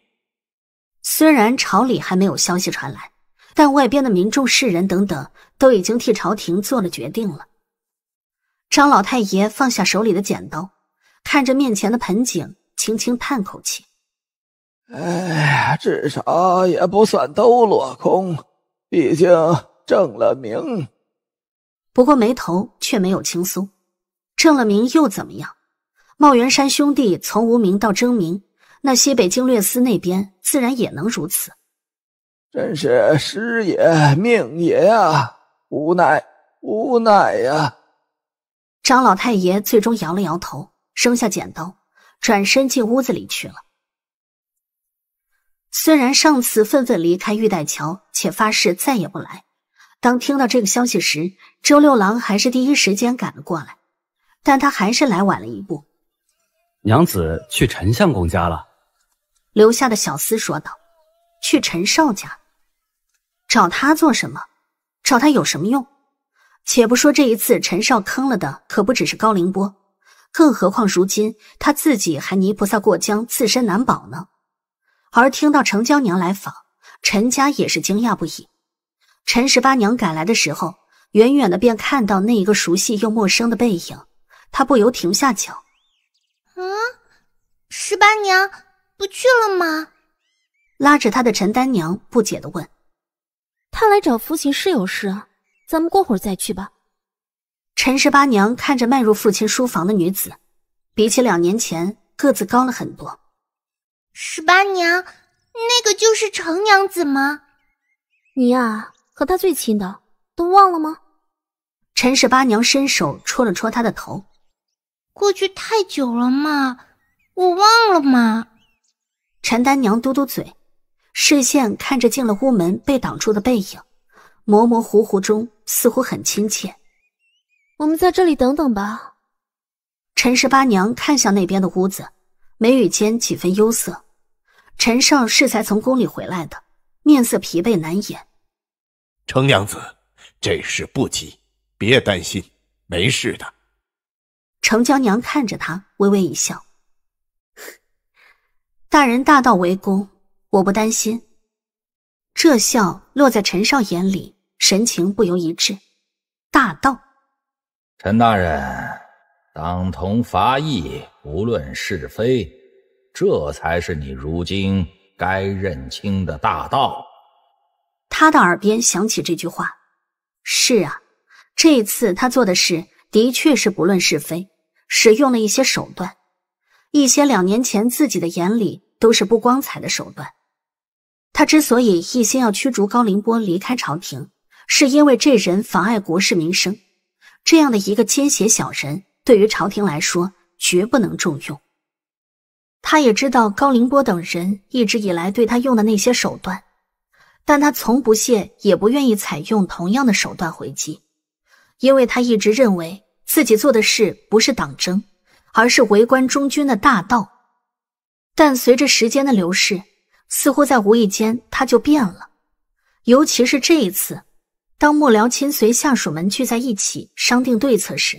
虽然朝里还没有消息传来，但外边的民众、士人等等都已经替朝廷做了决定了。张老太爷放下手里的剪刀，看着面前的盆景。轻轻叹口气，哎，至少也不算都落空，毕竟正了名。不过眉头却没有轻松，正了名又怎么样？茂元山兄弟从无名到争名，那西北经略司那边自然也能如此。真是师也命也啊，无奈无奈呀！张老太爷最终摇了摇头，扔下剪刀。转身进屋子里去了。虽然上次愤愤离开玉带桥，且发誓再也不来，当听到这个消息时，周六郎还是第一时间赶了过来，但他还是来晚了一步。娘子去陈相公家了。留下的小厮说道：“去陈少家，找他做什么？找他有什么用？且不说这一次陈少坑了的可不只是高凌波。”更何况如今他自己还泥菩萨过江，自身难保呢。而听到程娇娘来访，陈家也是惊讶不已。陈十八娘赶来的时候，远远的便看到那一个熟悉又陌生的背影，她不由停下脚。嗯，十八娘不去了吗？拉着她的陈丹娘不解的问。她来找福晋是有事啊，咱们过会儿再去吧。陈十八娘看着迈入父亲书房的女子，比起两年前个子高了很多。十八娘，那个就是程娘子吗？你呀，和她最亲的都忘了吗？陈十八娘伸手戳了戳她的头。过去太久了嘛，我忘了嘛。陈丹娘嘟嘟嘴，视线看着进了屋门被挡住的背影，模模糊糊中似乎很亲切。我们在这里等等吧。陈十八娘看向那边的屋子，眉宇间几分忧色。陈少是才从宫里回来的，面色疲惫难掩。程娘子，这事不急，别担心，没事的。程娇娘看着他，微微一笑：“ 大人大道为公，我不担心。”这笑落在陈少眼里，神情不由一滞。大道。陈大人，党同伐异，无论是非，这才是你如今该认清的大道。他的耳边响起这句话：“是啊，这一次他做的事的确是不论是非，使用了一些手段，一些两年前自己的眼里都是不光彩的手段。”他之所以一心要驱逐高凌波离开朝廷，是因为这人妨碍国事民生。这样的一个奸邪小人，对于朝廷来说绝不能重用。他也知道高凌波等人一直以来对他用的那些手段，但他从不屑也不愿意采用同样的手段回击，因为他一直认为自己做的事不是党争，而是为官忠君的大道。但随着时间的流逝，似乎在无意间他就变了，尤其是这一次。当幕僚亲随下属们聚在一起商定对策时，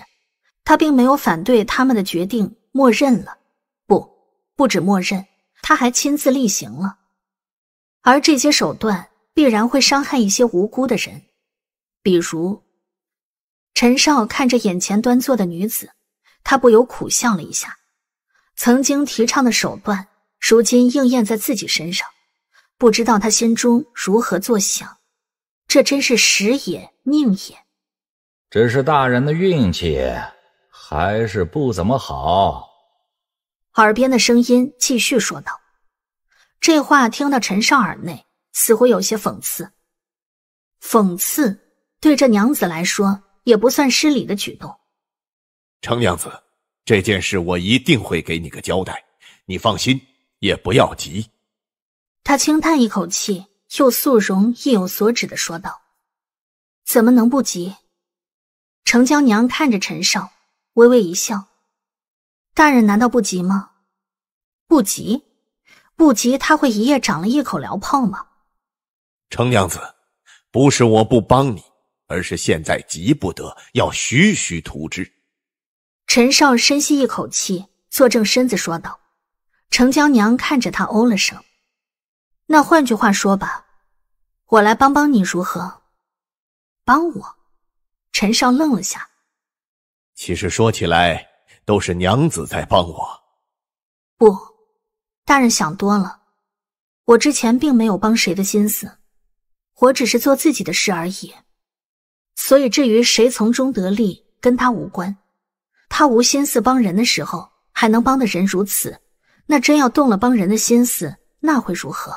他并没有反对他们的决定，默认了。不，不止默认，他还亲自例行了。而这些手段必然会伤害一些无辜的人，比如陈少看着眼前端坐的女子，他不由苦笑了一下。曾经提倡的手段，如今应验在自己身上，不知道他心中如何作想。这真是时也命也，只是大人的运气还是不怎么好。耳边的声音继续说道：“这话听到陈少耳内，似乎有些讽刺。讽刺对这娘子来说，也不算失礼的举动。”程娘子，这件事我一定会给你个交代，你放心，也不要急。他轻叹一口气。又素容、意有所指的说道：“怎么能不急？”程娇娘看着陈少，微微一笑：“大人难道不急吗？不急，不急，他会一夜长了一口獠泡吗？”程娘子，不是我不帮你，而是现在急不得，要徐徐图之。陈少深吸一口气，坐正身子说道：“程娇娘看着他，哦了声。”那换句话说吧，我来帮帮你如何？帮我？陈少愣了下。其实说起来，都是娘子在帮我。不，大人想多了。我之前并没有帮谁的心思，我只是做自己的事而已。所以至于谁从中得利，跟他无关。他无心思帮人的时候，还能帮的人如此，那真要动了帮人的心思，那会如何？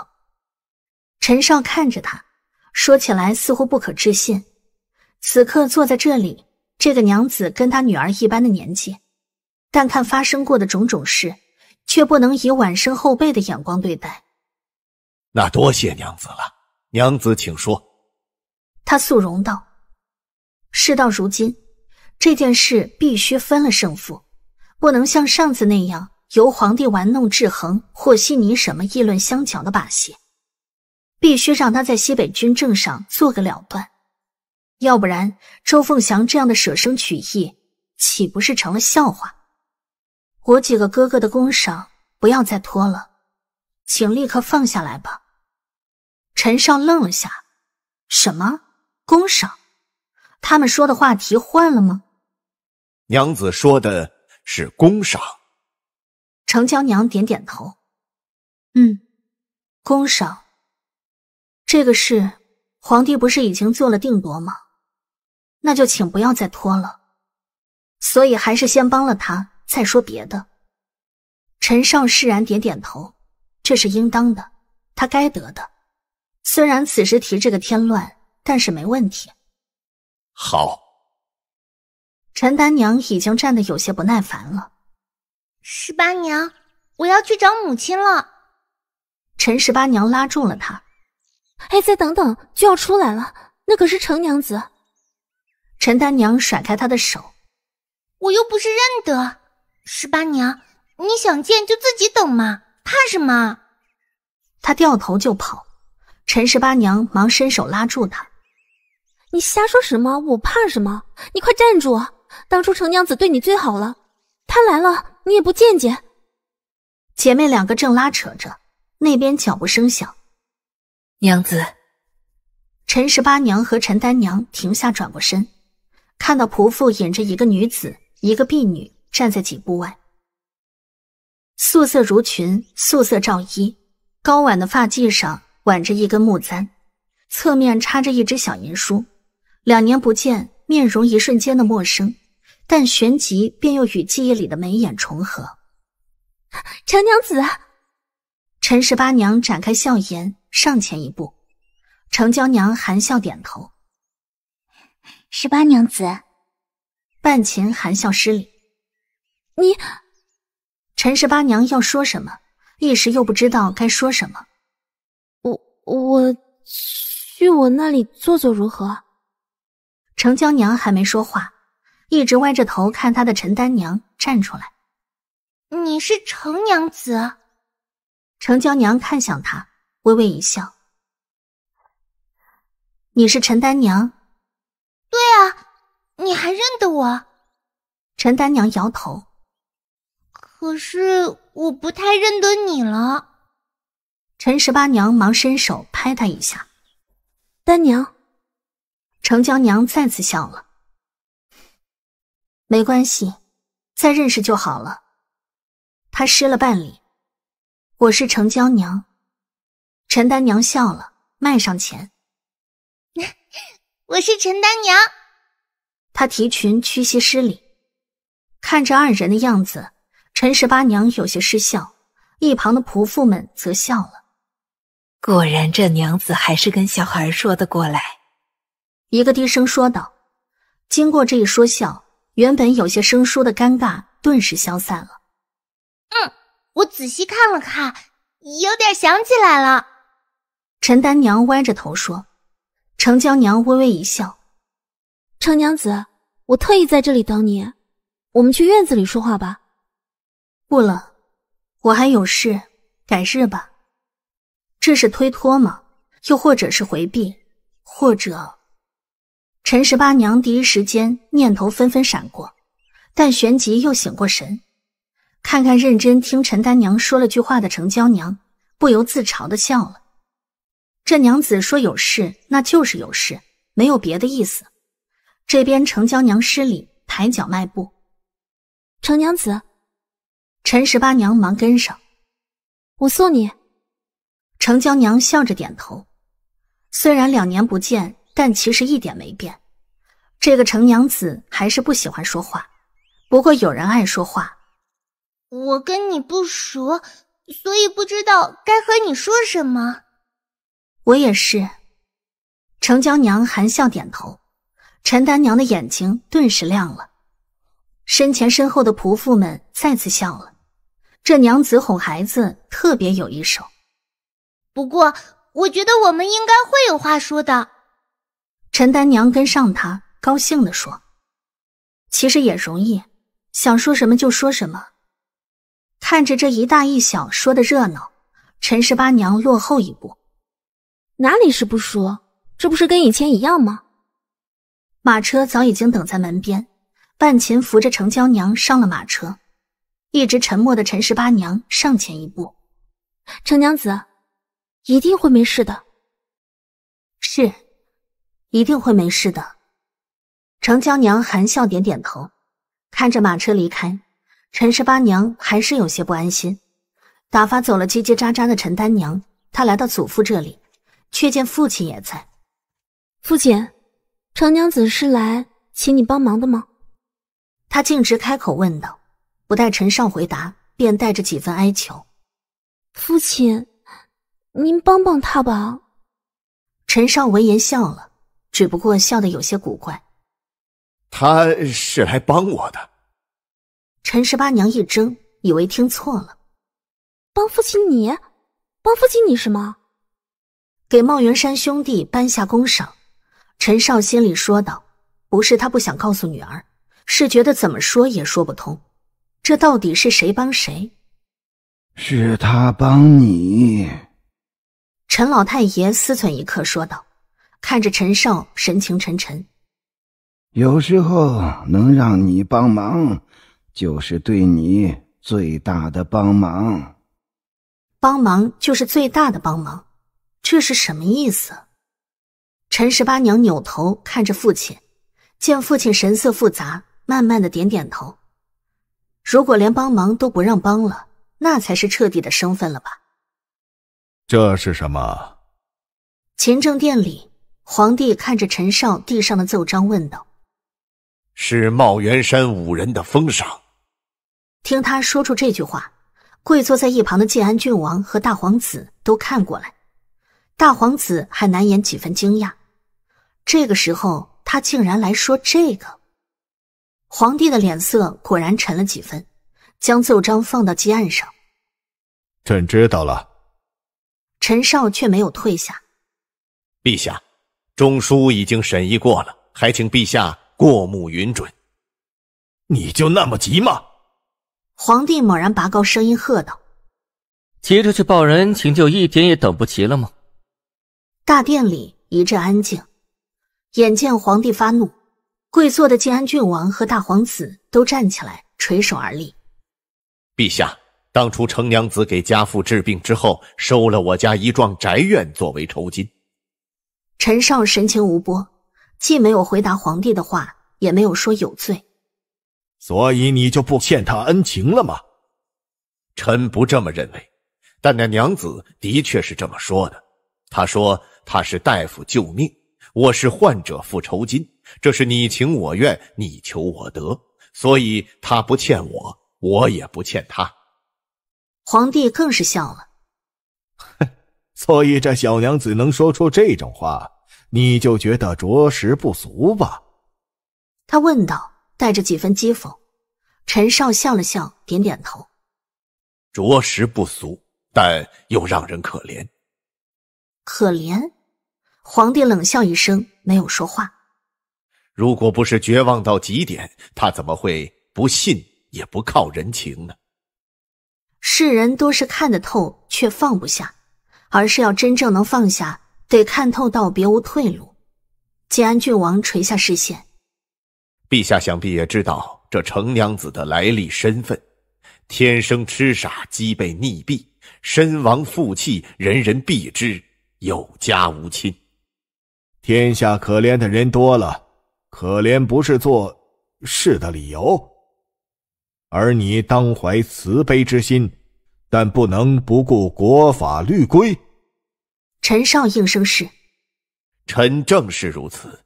陈少看着他，说起来似乎不可置信。此刻坐在这里，这个娘子跟她女儿一般的年纪，但看发生过的种种事，却不能以晚生后辈的眼光对待。那多谢娘子了，娘子请说。他肃容道：“事到如今，这件事必须分了胜负，不能像上次那样由皇帝玩弄制衡、或稀泥什么议论相巧的把戏。”必须让他在西北军政上做个了断，要不然周凤祥这样的舍生取义，岂不是成了笑话？我几个哥哥的功赏不要再拖了，请立刻放下来吧。陈少愣了下，什么功赏？他们说的话题换了吗？娘子说的是功赏。程娇娘点点头，嗯，功赏。这个事，皇帝不是已经做了定夺吗？那就请不要再拖了。所以还是先帮了他，再说别的。陈少释然点点头，这是应当的，他该得的。虽然此时提这个添乱，但是没问题。好。陈丹娘已经站得有些不耐烦了。十八娘，我要去找母亲了。陈十八娘拉住了他。哎，再等等就要出来了，那可是程娘子。陈丹娘甩开他的手，我又不是认得。十八娘，你想见就自己等嘛，怕什么？他掉头就跑，陈十八娘忙伸手拉住他。你瞎说什么？我怕什么？你快站住！当初程娘子对你最好了，她来了你也不见见。姐妹两个正拉扯着，那边脚步声响。娘子，陈十八娘和陈丹娘停下，转过身，看到仆妇引着一个女子，一个婢女站在几步外。素色襦裙，素色罩衣，高挽的发髻上挽着一根木簪，侧面插着一只小银梳。两年不见，面容一瞬间的陌生，但旋即便又与记忆里的眉眼重合。陈娘子。陈十八娘展开笑颜，上前一步。程娇娘含笑点头。十八娘子，半琴含笑失礼。你，陈十八娘要说什么？一时又不知道该说什么。我，我去我那里坐坐如何？程娇娘还没说话，一直歪着头看她的陈丹娘站出来。你是程娘子。程娇娘看向他，微微一笑：“你是陈丹娘？”“对啊，你还认得我。”陈丹娘摇头：“可是我不太认得你了。”陈十八娘忙伸手拍他一下：“丹娘。”程娇娘再次笑了：“没关系，再认识就好了。”她失了半礼。我是陈娇娘，陈丹娘笑了，迈上前。我是陈丹娘。她提裙屈膝施礼，看着二人的样子，陈十八娘有些失笑，一旁的仆妇们则笑了。果然，这娘子还是跟小孩说得过来。一个低声说道。经过这一说笑，原本有些生疏的尴尬顿时消散了。嗯。我仔细看了看，有点想起来了。陈丹娘歪着头说：“程娇娘微微一笑，程娘子，我特意在这里等你，我们去院子里说话吧。”不了，我还有事，改日吧。这是推脱吗？又或者是回避？或者……陈十八娘第一时间念头纷纷闪过，但旋即又醒过神。看看认真听陈丹娘说了句话的程娇娘，不由自嘲的笑了。这娘子说有事，那就是有事，没有别的意思。这边程娇娘施礼，抬脚迈步。程娘子，陈十八娘忙跟上，我送你。程娇娘笑着点头。虽然两年不见，但其实一点没变。这个程娘子还是不喜欢说话，不过有人爱说话。我跟你不熟，所以不知道该和你说什么。我也是。程娇娘含笑点头，陈丹娘的眼睛顿时亮了，身前身后的仆妇们再次笑了。这娘子哄孩子特别有一手。不过，我觉得我们应该会有话说的。陈丹娘跟上她，高兴地说：“其实也容易，想说什么就说什么。”看着这一大一小说的热闹，陈十八娘落后一步，哪里是不说，这不是跟以前一样吗？马车早已经等在门边，半琴扶着程娇娘上了马车，一直沉默的陈十八娘上前一步：“程娘子，一定会没事的，是，一定会没事的。”程娇娘含笑点点头，看着马车离开。陈十八娘还是有些不安心，打发走了叽叽喳喳的陈丹娘，她来到祖父这里，却见父亲也在。父亲，程娘子是来请你帮忙的吗？他径直开口问道，不待陈少回答，便带着几分哀求：“父亲，您帮帮他吧。”陈少闻言笑了，只不过笑得有些古怪。他是来帮我的。陈十八娘一怔，以为听错了：“帮父亲你？帮父亲你什么？给茂元山兄弟颁下功赏。”陈少心里说道：“不是他不想告诉女儿，是觉得怎么说也说不通，这到底是谁帮谁？”“是他帮你。”陈老太爷思忖一刻说道，看着陈少，神情沉沉：“有时候能让你帮忙。”就是对你最大的帮忙，帮忙就是最大的帮忙，这是什么意思？陈十八娘扭头看着父亲，见父亲神色复杂，慢慢的点点头。如果连帮忙都不让帮了，那才是彻底的生分了吧？这是什么？勤政殿里，皇帝看着陈少递上的奏章问道：“是茂源山五人的封赏。”听他说出这句话，跪坐在一旁的建安郡王和大皇子都看过来，大皇子还难掩几分惊讶。这个时候，他竟然来说这个。皇帝的脸色果然沉了几分，将奏章放到案上：“朕知道了。”陈少却没有退下。陛下，中书已经审议过了，还请陛下过目允准。你就那么急吗？皇帝猛然拔高声音喝道：“急着去报人恩情，就一点也等不及了吗？”大殿里一阵安静。眼见皇帝发怒，跪坐的晋安郡王和大皇子都站起来，垂首而立。陛下，当初程娘子给家父治病之后，收了我家一幢宅院作为酬金。陈少神情无波，既没有回答皇帝的话，也没有说有罪。所以你就不欠他恩情了吗？臣不这么认为，但那娘子的确是这么说的。她说他是大夫救命，我是患者付酬金，这是你情我愿，你求我得，所以他不欠我，我也不欠他。皇帝更是笑了，哼，所以这小娘子能说出这种话，你就觉得着实不俗吧？他问道。带着几分讥讽，陈少笑了笑，点点头。着实不俗，但又让人可怜。可怜，皇帝冷笑一声，没有说话。如果不是绝望到极点，他怎么会不信也不靠人情呢？世人多是看得透，却放不下，而是要真正能放下，得看透到别无退路。建安郡王垂下视线。陛下想必也知道这程娘子的来历身份，天生痴傻，积被溺毙，身亡负气，人人避之，有家无亲，天下可怜的人多了，可怜不是做事的理由，而你当怀慈悲之心，但不能不顾国法律规。陈少应声是，臣正是如此。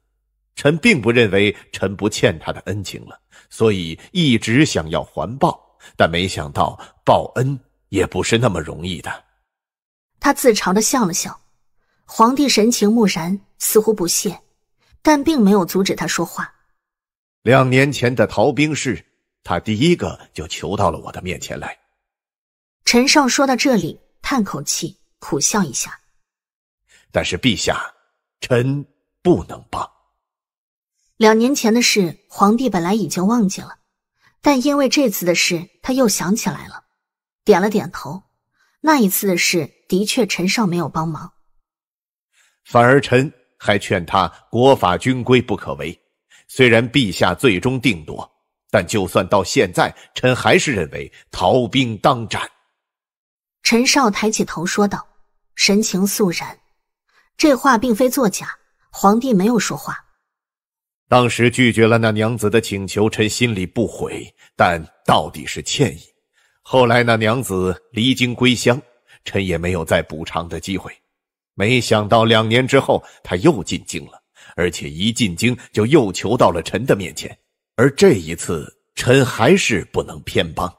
臣并不认为臣不欠他的恩情了，所以一直想要还报，但没想到报恩也不是那么容易的。他自嘲的笑了笑。皇帝神情木然，似乎不屑，但并没有阻止他说话。两年前的逃兵事，他第一个就求到了我的面前来。陈少说到这里，叹口气，苦笑一下。但是陛下，臣不能帮。两年前的事，皇帝本来已经忘记了，但因为这次的事，他又想起来了，点了点头。那一次的事，的确陈少没有帮忙，反而臣还劝他国法军规不可违。虽然陛下最终定夺，但就算到现在，臣还是认为逃兵当斩。陈少抬起头说道，神情肃然。这话并非作假。皇帝没有说话。当时拒绝了那娘子的请求，臣心里不悔，但到底是歉意。后来那娘子离京归乡，臣也没有再补偿的机会。没想到两年之后，她又进京了，而且一进京就又求到了臣的面前。而这一次，臣还是不能偏帮。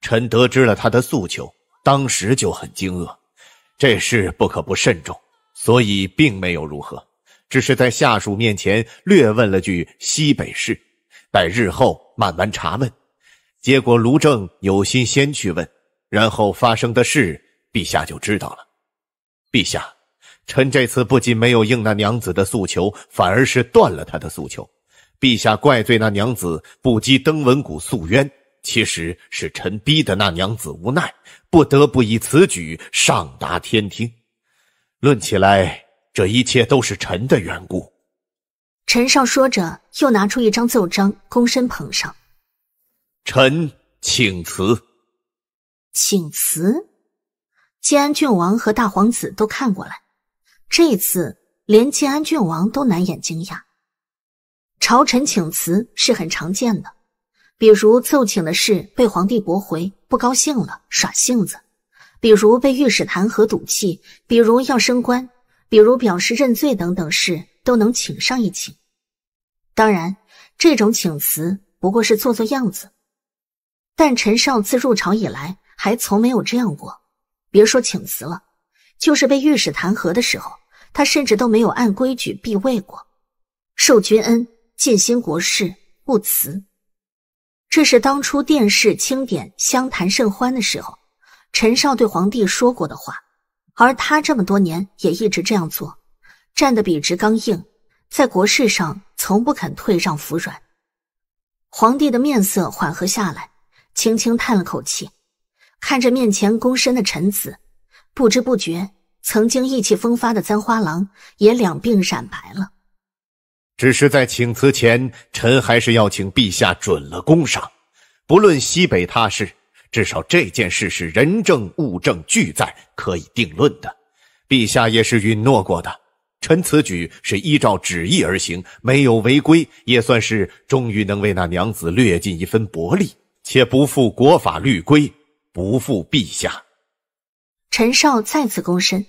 臣得知了他的诉求，当时就很惊愕，这事不可不慎重，所以并没有如何。只是在下属面前略问了句西北事，待日后慢慢查问。结果卢正有心先去问，然后发生的事，陛下就知道了。陛下，臣这次不仅没有应那娘子的诉求，反而是断了他的诉求。陛下怪罪那娘子不积登闻鼓诉冤，其实是臣逼得那娘子无奈，不得不以此举上达天听。论起来。这一切都是臣的缘故。陈少说着，又拿出一张奏章，躬身捧上。臣请辞，请辞。建安郡王和大皇子都看过来。这次连建安郡王都难掩惊讶。朝臣请辞是很常见的，比如奏请的事被皇帝驳回，不高兴了耍性子；比如被御史弹劾赌气；比如要升官。比如表示认罪等等事，都能请上一请。当然，这种请辞不过是做做样子。但陈少自入朝以来，还从没有这样过。别说请辞了，就是被御史弹劾的时候，他甚至都没有按规矩避位过。受君恩，尽心国事，不辞。这是当初殿试清点、相谈甚欢的时候，陈少对皇帝说过的话。而他这么多年也一直这样做，站得笔直刚硬，在国事上从不肯退让服软。皇帝的面色缓和下来，轻轻叹了口气，看着面前躬身的臣子，不知不觉，曾经意气风发的簪花郎也两鬓染白了。只是在请辞前，臣还是要请陛下准了功赏，不论西北他事。至少这件事是人证物证俱在，可以定论的。陛下也是允诺过的，臣此举是依照旨意而行，没有违规，也算是终于能为那娘子略尽一份薄力，且不负国法律规，不负陛下。陈少再次躬身，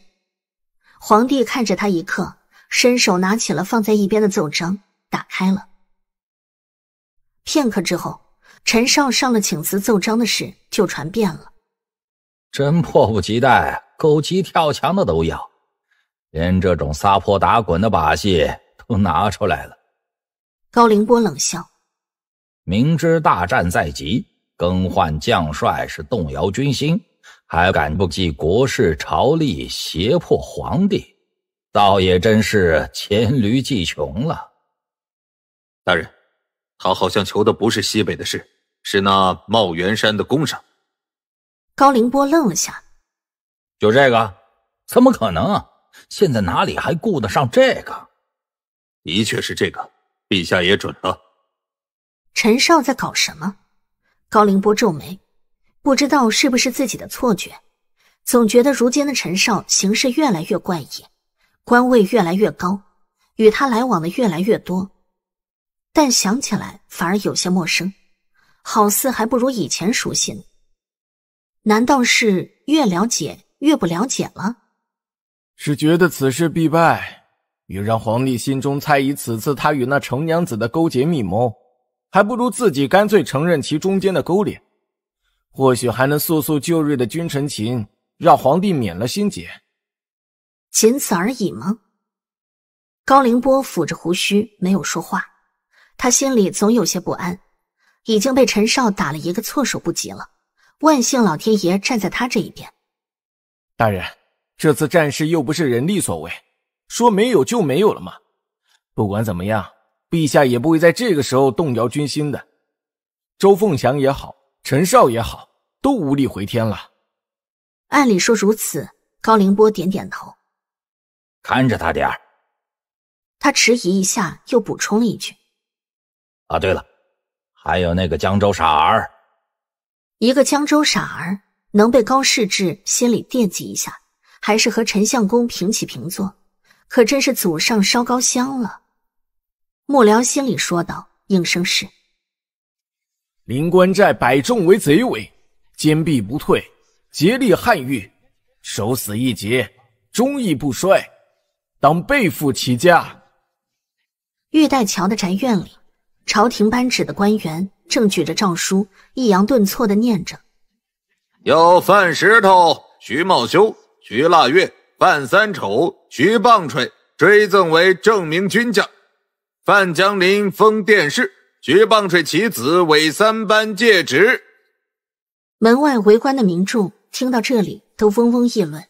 皇帝看着他一刻，伸手拿起了放在一边的奏章，打开了。片刻之后。陈少上了请辞奏章的事就传遍了，真迫不及待，狗急跳墙的都要，连这种撒泼打滚的把戏都拿出来了。高凌波冷笑，明知大战在即，更换将帅是动摇军心，还敢不计国事朝例，胁迫皇帝，倒也真是黔驴技穷了。大人，他好像求的不是西北的事。是那茂元山的工伤。高凌波愣了下，就这个？怎么可能？现在哪里还顾得上这个？的确是这个，陛下也准了。陈少在搞什么？高凌波皱眉，不知道是不是自己的错觉，总觉得如今的陈少行事越来越怪异，官位越来越高，与他来往的越来越多，但想起来反而有些陌生。好似还不如以前熟悉，难道是越了解越不了解了？是觉得此事必败，与让皇帝心中猜疑此次他与那程娘子的勾结密谋，还不如自己干脆承认其中间的勾连，或许还能速速就日的君臣情，让皇帝免了心结。仅此而已吗？高凌波抚着胡须没有说话，他心里总有些不安。已经被陈少打了一个措手不及了，万幸老天爷站在他这一边。大人，这次战事又不是人力所为，说没有就没有了吗？不管怎么样，陛下也不会在这个时候动摇军心的。周凤祥也好，陈少也好，都无力回天了。按理说如此，高凌波点点头，看着他点儿。他迟疑一下，又补充了一句：“啊，对了。”还有那个江州傻儿，一个江州傻儿能被高世志心里惦记一下，还是和陈相公平起平坐，可真是祖上烧高香了。幕僚心里说道：“应声是。”临关寨百众为贼尾，坚壁不退，竭力捍御，守死一节，忠义不衰，当背负其家。玉带桥的宅院里。朝廷颁旨的官员正举着诏书，抑扬顿挫地念着：“有范石头、徐茂修、徐腊月、范三丑、徐棒槌追赠为正明军将，范江林封殿试，徐棒槌其子韦三班戒职。”门外围观的民众听到这里都嗡嗡议论，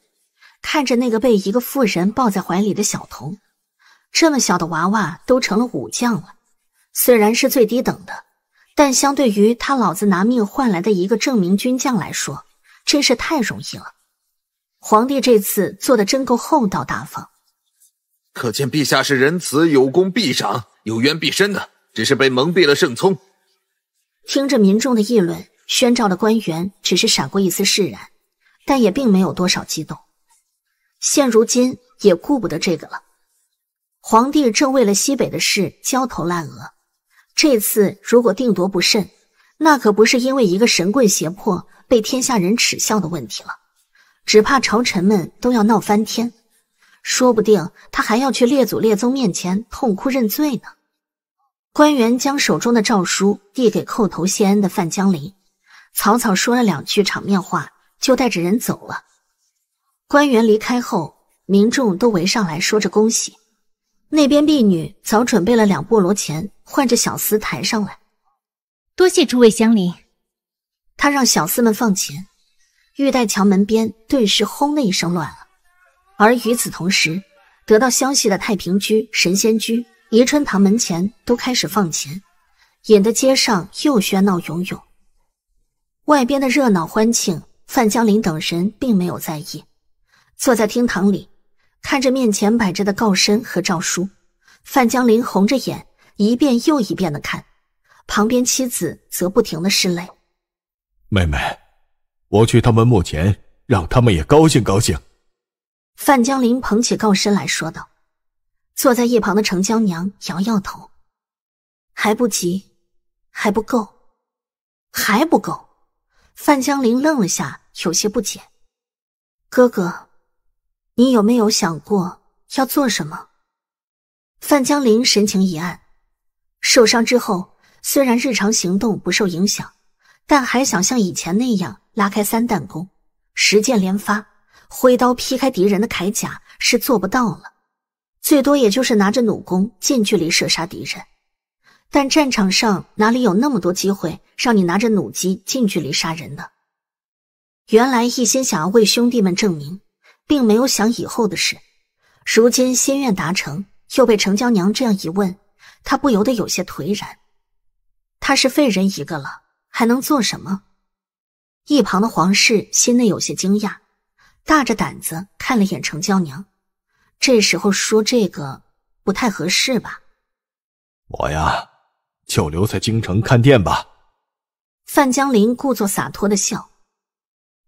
看着那个被一个妇人抱在怀里的小童，这么小的娃娃都成了武将了。虽然是最低等的，但相对于他老子拿命换来的一个正名军将来说，真是太容易了。皇帝这次做的真够厚道大方，可见陛下是仁慈，有功必赏，有冤必伸的。只是被蒙蔽了圣聪。听着民众的议论，宣召的官员只是闪过一丝释然，但也并没有多少激动。现如今也顾不得这个了，皇帝正为了西北的事焦头烂额。这次如果定夺不慎，那可不是因为一个神棍胁迫被天下人耻笑的问题了，只怕朝臣们都要闹翻天，说不定他还要去列祖列宗面前痛哭认罪呢。官员将手中的诏书递给叩头谢恩的范江林，草草说了两句场面话，就带着人走了。官员离开后，民众都围上来说着恭喜。那边婢女早准备了两菠萝钱，唤着小厮抬上来。多谢诸位乡邻。他让小厮们放钱，玉带桥门边顿时轰的一声乱了。而与此同时，得到消息的太平居、神仙居、宜春堂门前都开始放钱，引得街上又喧闹涌涌。外边的热闹欢庆，范江林等人并没有在意，坐在厅堂里。看着面前摆着的告身和诏书，范江林红着眼，一遍又一遍的看，旁边妻子则不停的拭泪。妹妹，我去他们墓前，让他们也高兴高兴。范江林捧起告身来说道。坐在一旁的程娇娘摇摇头，还不急，还不够，还不够。范江林愣了下，有些不解，哥哥。你有没有想过要做什么？范江林神情一暗，受伤之后，虽然日常行动不受影响，但还想像以前那样拉开三弹弓，十箭连发，挥刀劈开敌人的铠甲是做不到了。最多也就是拿着弩弓近距离射杀敌人。但战场上哪里有那么多机会让你拿着弩机近距离杀人呢？原来一心想要为兄弟们证明。并没有想以后的事，如今心愿达成，又被程娇娘这样一问，他不由得有些颓然。他是废人一个了，还能做什么？一旁的皇室心内有些惊讶，大着胆子看了眼程娇娘，这时候说这个不太合适吧？我呀，就留在京城看店吧。范江林故作洒脱的笑，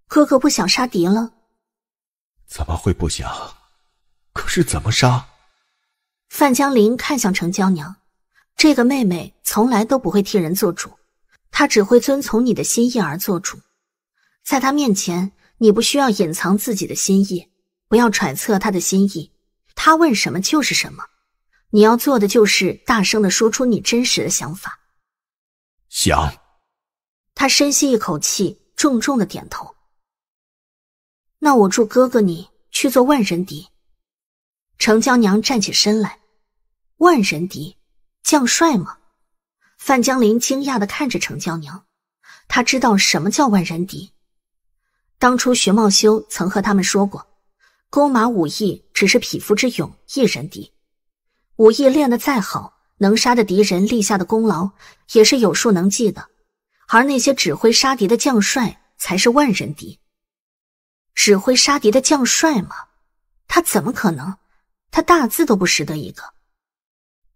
哥哥不想杀敌了。怎么会不想？可是怎么杀？范江林看向程娇娘，这个妹妹从来都不会替人做主，她只会遵从你的心意而做主。在她面前，你不需要隐藏自己的心意，不要揣测她的心意，她问什么就是什么。你要做的就是大声的说出你真实的想法。想。他深吸一口气，重重的点头。那我助哥哥你去做万人敌。程娇娘站起身来，万人敌，将帅吗？范江林惊讶的看着程娇娘，他知道什么叫万人敌。当初徐茂修曾和他们说过，弓马武艺只是匹夫之勇，一人敌。武艺练得再好，能杀的敌人立下的功劳也是有数能记的，而那些指挥杀敌的将帅才是万人敌。指挥杀敌的将帅吗？他怎么可能？他大字都不识得一个。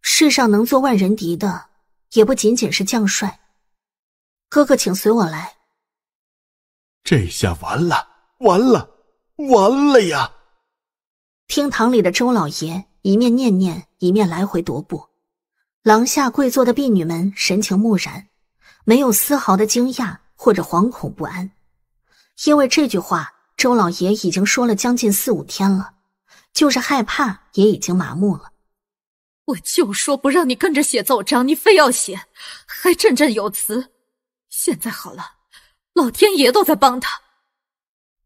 世上能做万人敌的，也不仅仅是将帅。哥哥，请随我来。这下完了，完了，完了呀！厅堂里的周老爷一面念念，一面来回踱步。廊下跪坐的婢女们神情木然，没有丝毫的惊讶或者惶恐不安，因为这句话。周老爷已经说了将近四五天了，就是害怕也已经麻木了。我就说不让你跟着写奏章，你非要写，还振振有词。现在好了，老天爷都在帮他。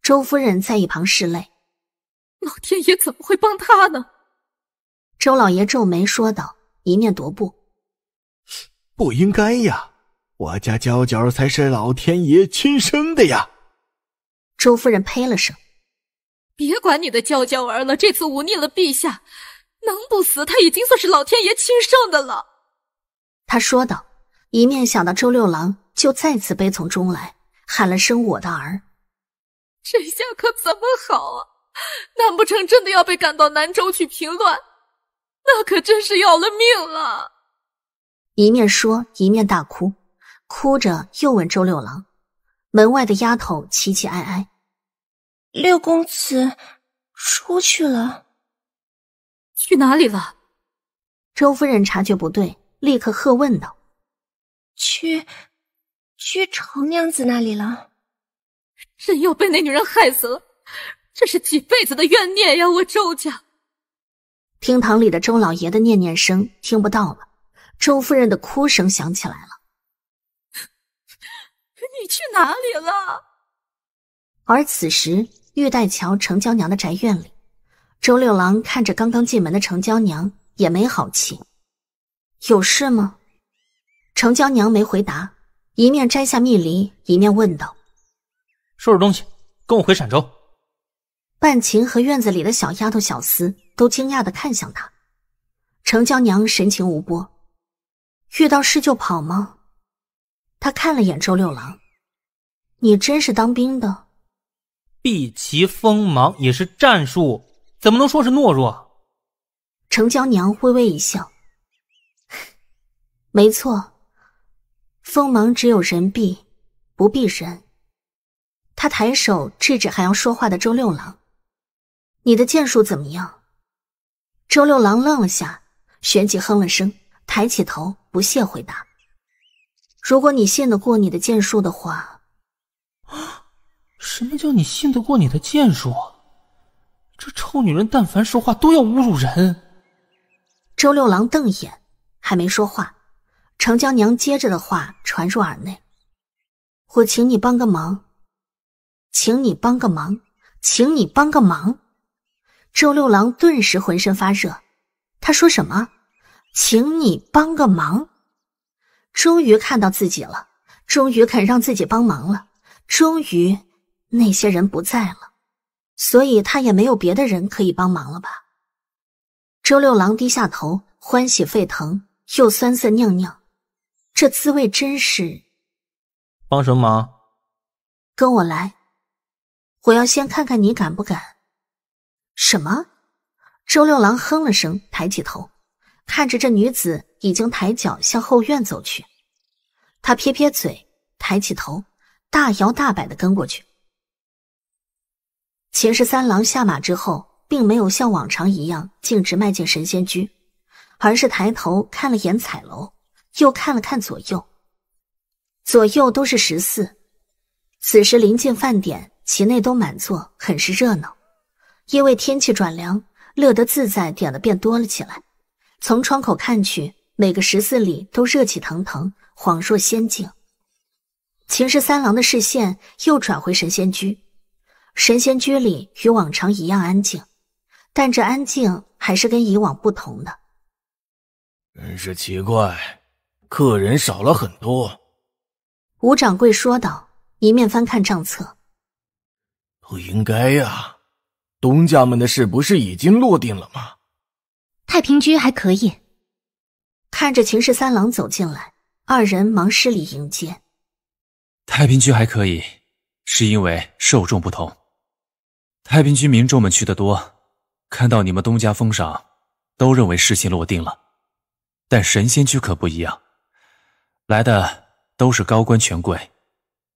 周夫人在一旁拭泪，老天爷怎么会帮他呢？周老爷皱眉说道，一面踱步。不应该呀，我家娇娇才是老天爷亲生的呀。周夫人呸了声：“别管你的娇娇儿了，这次忤逆了陛下，能不死他已经算是老天爷亲生的了。”她说道，一面想到周六郎，就再次悲从中来，喊了声“我的儿”，这下可怎么好啊？难不成真的要被赶到南州去平乱？那可真是要了命了！一面说，一面大哭，哭着又问周六郎。门外的丫头起起哀哀，六公子出去了，去哪里了？周夫人察觉不对，立刻喝问道：“去，去程娘子那里了。朕又被那女人害死了，这是几辈子的怨念呀！我周家。”厅堂里的周老爷的念念声听不到了，周夫人的哭声响起来了。你去哪里了？而此时，玉带桥程娇娘的宅院里，周六郎看着刚刚进门的程娇娘，也没好气：“有事吗？”程娇娘没回答，一面摘下蜜梨，一面问道：“收拾东西，跟我回陕州。”半晴和院子里的小丫头小厮都惊讶的看向他，程娇娘神情无波：“遇到事就跑吗？”他看了眼周六郎。你真是当兵的，避其锋芒也是战术，怎么能说是懦弱？程娇娘微微一笑，没错，锋芒只有人避，不避人。他抬手制止还要说话的周六郎：“你的剑术怎么样？”周六郎愣了下，旋即哼了声，抬起头不屑回答：“如果你信得过你的剑术的话。”什么叫你信得过你的剑术？这臭女人，但凡说话都要侮辱人。周六郎瞪眼，还没说话，程娇娘接着的话传入耳内：“我请你帮个忙，请你帮个忙，请你帮个忙。”周六郎顿时浑身发热。他说什么？“请你帮个忙！”终于看到自己了，终于肯让自己帮忙了，终于。那些人不在了，所以他也没有别的人可以帮忙了吧？周六郎低下头，欢喜沸腾又酸涩酿酿，这滋味真是。帮什么忙？跟我来，我要先看看你敢不敢。什么？周六郎哼了声，抬起头，看着这女子已经抬脚向后院走去，他撇撇嘴，抬起头，大摇大摆的跟过去。秦氏三郎下马之后，并没有像往常一样径直迈进神仙居，而是抬头看了眼彩楼，又看了看左右，左右都是十四。此时临近饭点，其内都满座，很是热闹。因为天气转凉，乐得自在，点的便多了起来。从窗口看去，每个十四里都热气腾腾，恍若仙境。秦氏三郎的视线又转回神仙居。神仙居里与往常一样安静，但这安静还是跟以往不同的。真是奇怪，客人少了很多。吴掌柜说道，一面翻看账册。不应该呀，东家们的事不是已经落定了吗？太平居还可以。看着秦氏三郎走进来，二人忙施礼迎接。太平居还可以，是因为受众不同。太平区民众们去的多，看到你们东家封赏，都认为事情落定了。但神仙区可不一样，来的都是高官权贵，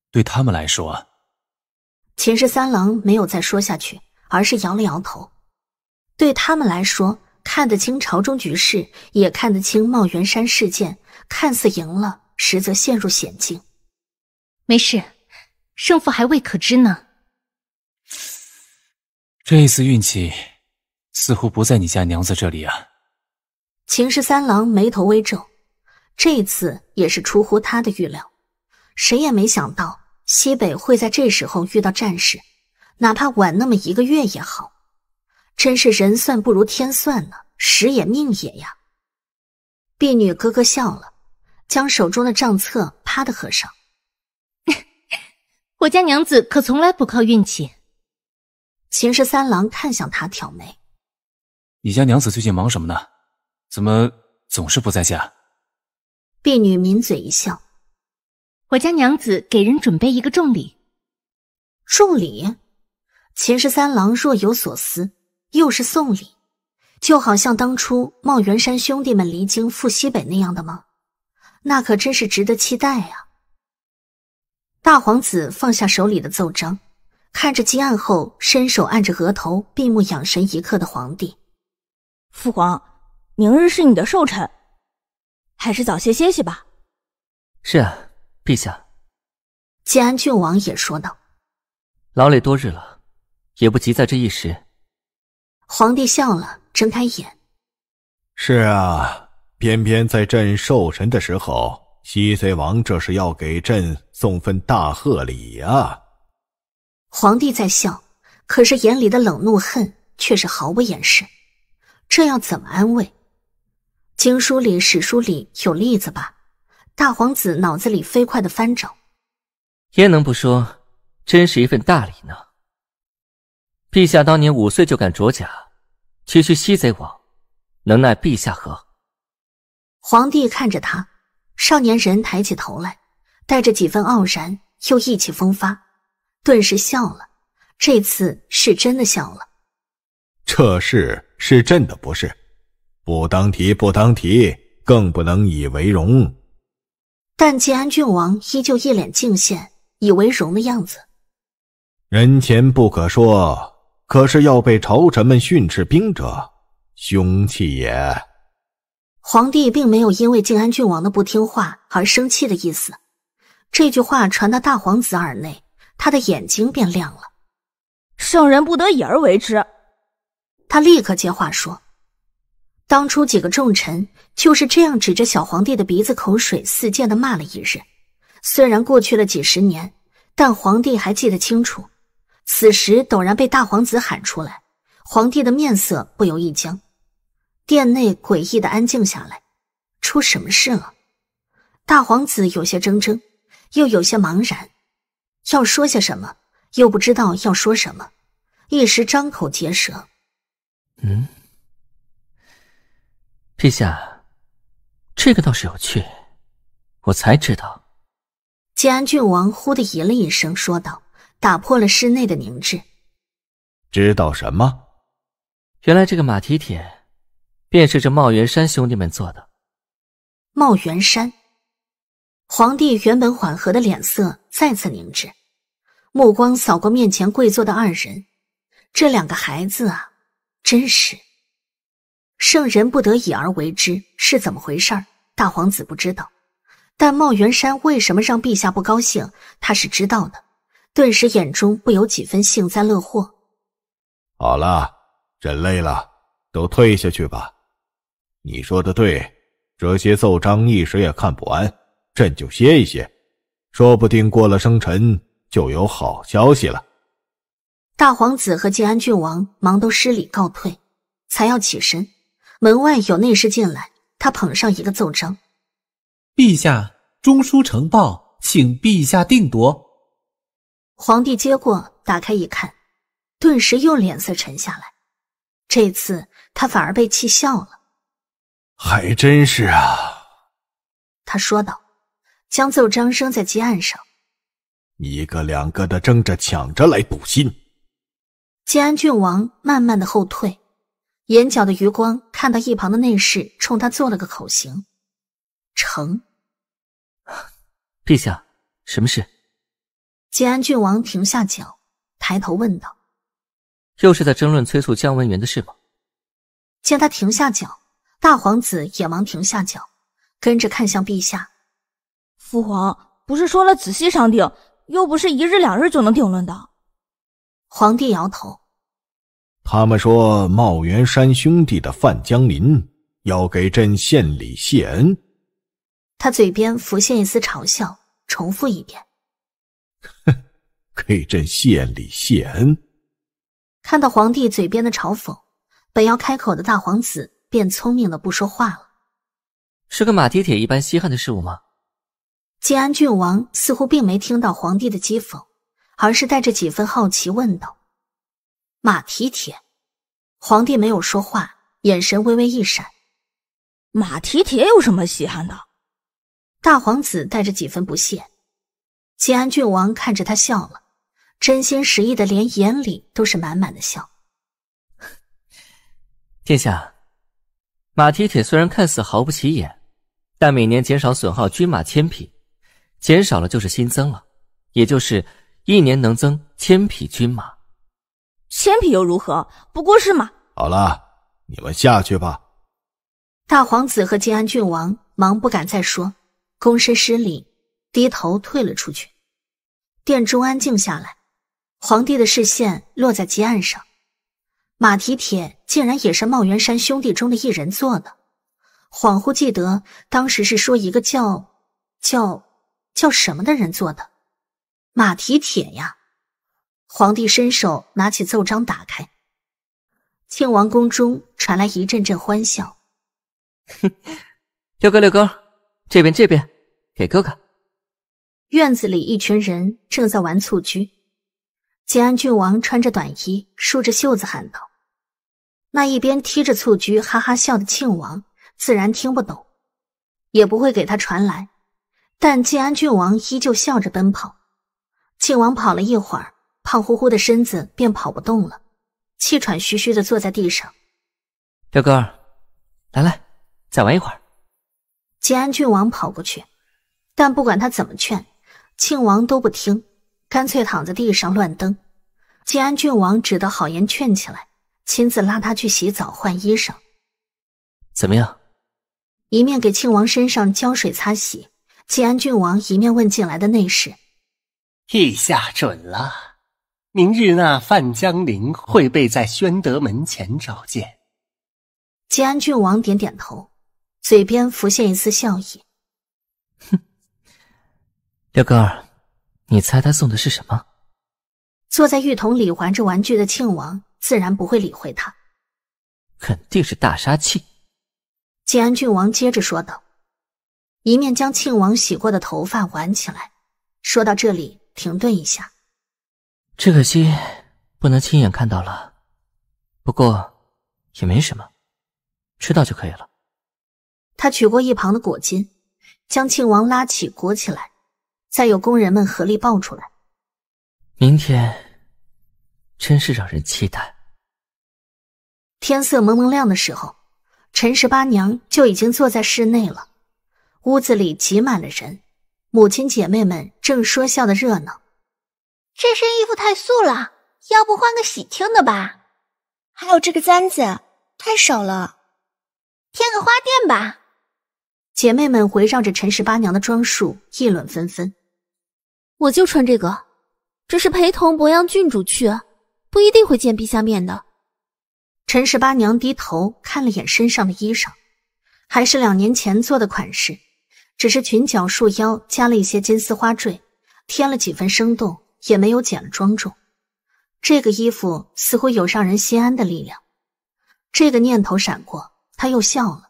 对他们来说，秦氏三郎没有再说下去，而是摇了摇头。对他们来说，看得清朝中局势，也看得清茂元山事件，看似赢了，实则陷入险境。没事，胜负还未可知呢。这一次运气似乎不在你家娘子这里啊！秦氏三郎眉头微皱，这一次也是出乎他的预料。谁也没想到西北会在这时候遇到战事，哪怕晚那么一个月也好。真是人算不如天算呢，时也命也呀！婢女咯咯笑了，将手中的账册啪的合上。我家娘子可从来不靠运气。秦氏三郎看向他，挑眉：“你家娘子最近忙什么呢？怎么总是不在家？”婢女抿嘴一笑：“我家娘子给人准备一个重礼。”重礼？秦氏三郎若有所思：“又是送礼，就好像当初茂元山兄弟们离京赴西北那样的吗？那可真是值得期待啊！”大皇子放下手里的奏章。看着金案后伸手按着额头闭目养神一刻的皇帝，父皇，明日是你的寿辰，还是早些歇息吧。是啊，陛下。建安郡王也说道：“劳累多日了，也不急在这一时。”皇帝笑了，睁开眼：“是啊，偏偏在朕寿辰的时候，西随王这是要给朕送份大贺礼呀。”皇帝在笑，可是眼里的冷、怒、恨却是毫不掩饰。这要怎么安慰？经书里、史书里有例子吧？大皇子脑子里飞快的翻找。焉能不说？真是一份大礼呢。陛下当年五岁就敢着甲，区区西贼王，能奈陛下何？皇帝看着他，少年人抬起头来，带着几分傲然，又意气风发。顿时笑了，这次是真的笑了。这事是朕的不是，不当提，不当提，更不能以为荣。但建安郡王依旧一脸敬献以为荣的样子。人前不可说，可是要被朝臣们训斥，兵者凶器也。皇帝并没有因为晋安郡王的不听话而生气的意思。这句话传到大皇子耳内。他的眼睛变亮了，圣人不得已而为之。他立刻接话说：“当初几个重臣就是这样指着小皇帝的鼻子，口水四溅的骂了一日。虽然过去了几十年，但皇帝还记得清楚。此时陡然被大皇子喊出来，皇帝的面色不由一僵。殿内诡异的安静下来，出什么事了？”大皇子有些怔怔，又有些茫然。要说些什么，又不知道要说什么，一时张口结舌。嗯，陛下，这个倒是有趣，我才知道。建安郡王忽地咦了一声，说道，打破了室内的凝滞。知道什么？原来这个马蹄铁，便是这茂元山兄弟们做的。茂元山。皇帝原本缓和的脸色再次凝滞。目光扫过面前跪坐的二人，这两个孩子啊，真是圣人不得已而为之，是怎么回事？大皇子不知道，但茂元山为什么让陛下不高兴，他是知道的。顿时眼中不由几分幸灾乐祸。好了，朕累了，都退下去吧。你说的对，这些奏章一时也看不完，朕就歇一歇，说不定过了生辰。就有好消息了。大皇子和晋安郡王忙都失礼告退，才要起身，门外有内侍进来，他捧上一个奏章：“陛下，中书呈报，请陛下定夺。”皇帝接过，打开一看，顿时又脸色沉下来。这次他反而被气笑了，“还真是啊。”他说道，将奏章扔在积案上。一个两个的争着抢着来赌心，建安郡王慢慢的后退，眼角的余光看到一旁的内侍冲他做了个口型。成，陛下，什么事？建安郡王停下脚，抬头问道：“又是在争论催促姜文元的事吗？”见他停下脚，大皇子也忙停下脚，跟着看向陛下。父皇不是说了仔细商定。又不是一日两日就能定论的。皇帝摇头。他们说茂元山兄弟的范江林要给朕献礼谢恩。他嘴边浮现一丝嘲笑，重复一遍：“哼，给朕献礼谢恩。”看到皇帝嘴边的嘲讽，本要开口的大皇子便聪明的不说话了。是个马蹄铁一般稀罕的事物吗？晋安郡王似乎并没听到皇帝的讥讽，而是带着几分好奇问道：“马蹄铁。”皇帝没有说话，眼神微微一闪。“马蹄铁有什么稀罕的？”大皇子带着几分不屑。晋安郡王看着他笑了，真心实意的，连眼里都是满满的笑。殿下，马蹄铁虽然看似毫不起眼，但每年减少损耗军马千匹。减少了就是新增了，也就是一年能增千匹军马。千匹又如何？不过是马。好了，你们下去吧。大皇子和晋安郡王忙不敢再说，躬身施礼，低头退了出去。殿中安静下来，皇帝的视线落在祭案上，马蹄铁竟然也是茂元山兄弟中的一人做的。恍惚记得当时是说一个叫叫。叫什么的人做的马蹄铁呀？皇帝伸手拿起奏章，打开。庆王宫中传来一阵阵欢笑。哼，六哥六哥，这边这边，给哥哥。院子里一群人正在玩蹴鞠，建安郡王穿着短衣，竖着袖子喊道：“那一边踢着蹴鞠，哈哈笑的庆王自然听不懂，也不会给他传来。”但晋安郡王依旧笑着奔跑。庆王跑了一会儿，胖乎乎的身子便跑不动了，气喘吁吁的坐在地上。表哥，来来，再玩一会儿。晋安郡王跑过去，但不管他怎么劝，庆王都不听，干脆躺在地上乱蹬。晋安郡王只得好言劝起来，亲自拉他去洗澡换衣裳。怎么样？一面给庆王身上浇水擦洗。吉安郡王一面问进来的内侍：“陛下准了，明日那范江陵会被在宣德门前召见。”晋安郡王点点头，嘴边浮现一丝笑意：“哼，六哥儿，你猜他送的是什么？”坐在浴桶里玩着玩具的庆王自然不会理会他，肯定是大杀器。晋安郡王接着说道。一面将庆王洗过的头发挽起来，说到这里停顿一下，只可惜不能亲眼看到了，不过也没什么，知道就可以了。他取过一旁的裹巾，将庆王拉起裹起来，再有工人们合力抱出来。明天真是让人期待。天色蒙蒙亮的时候，陈十八娘就已经坐在室内了。屋子里挤满了人，母亲姐妹们正说笑的热闹。这身衣服太素了，要不换个喜庆的吧？还有这个簪子太少了，添个花店吧。姐妹们围绕着陈十八娘的装束议论纷纷。我就穿这个，只是陪同博阳郡主去，不一定会见陛下面的。陈十八娘低头看了眼身上的衣裳，还是两年前做的款式。只是裙角束腰，加了一些金丝花坠，添了几分生动，也没有减了庄重。这个衣服似乎有让人心安的力量。这个念头闪过，他又笑了，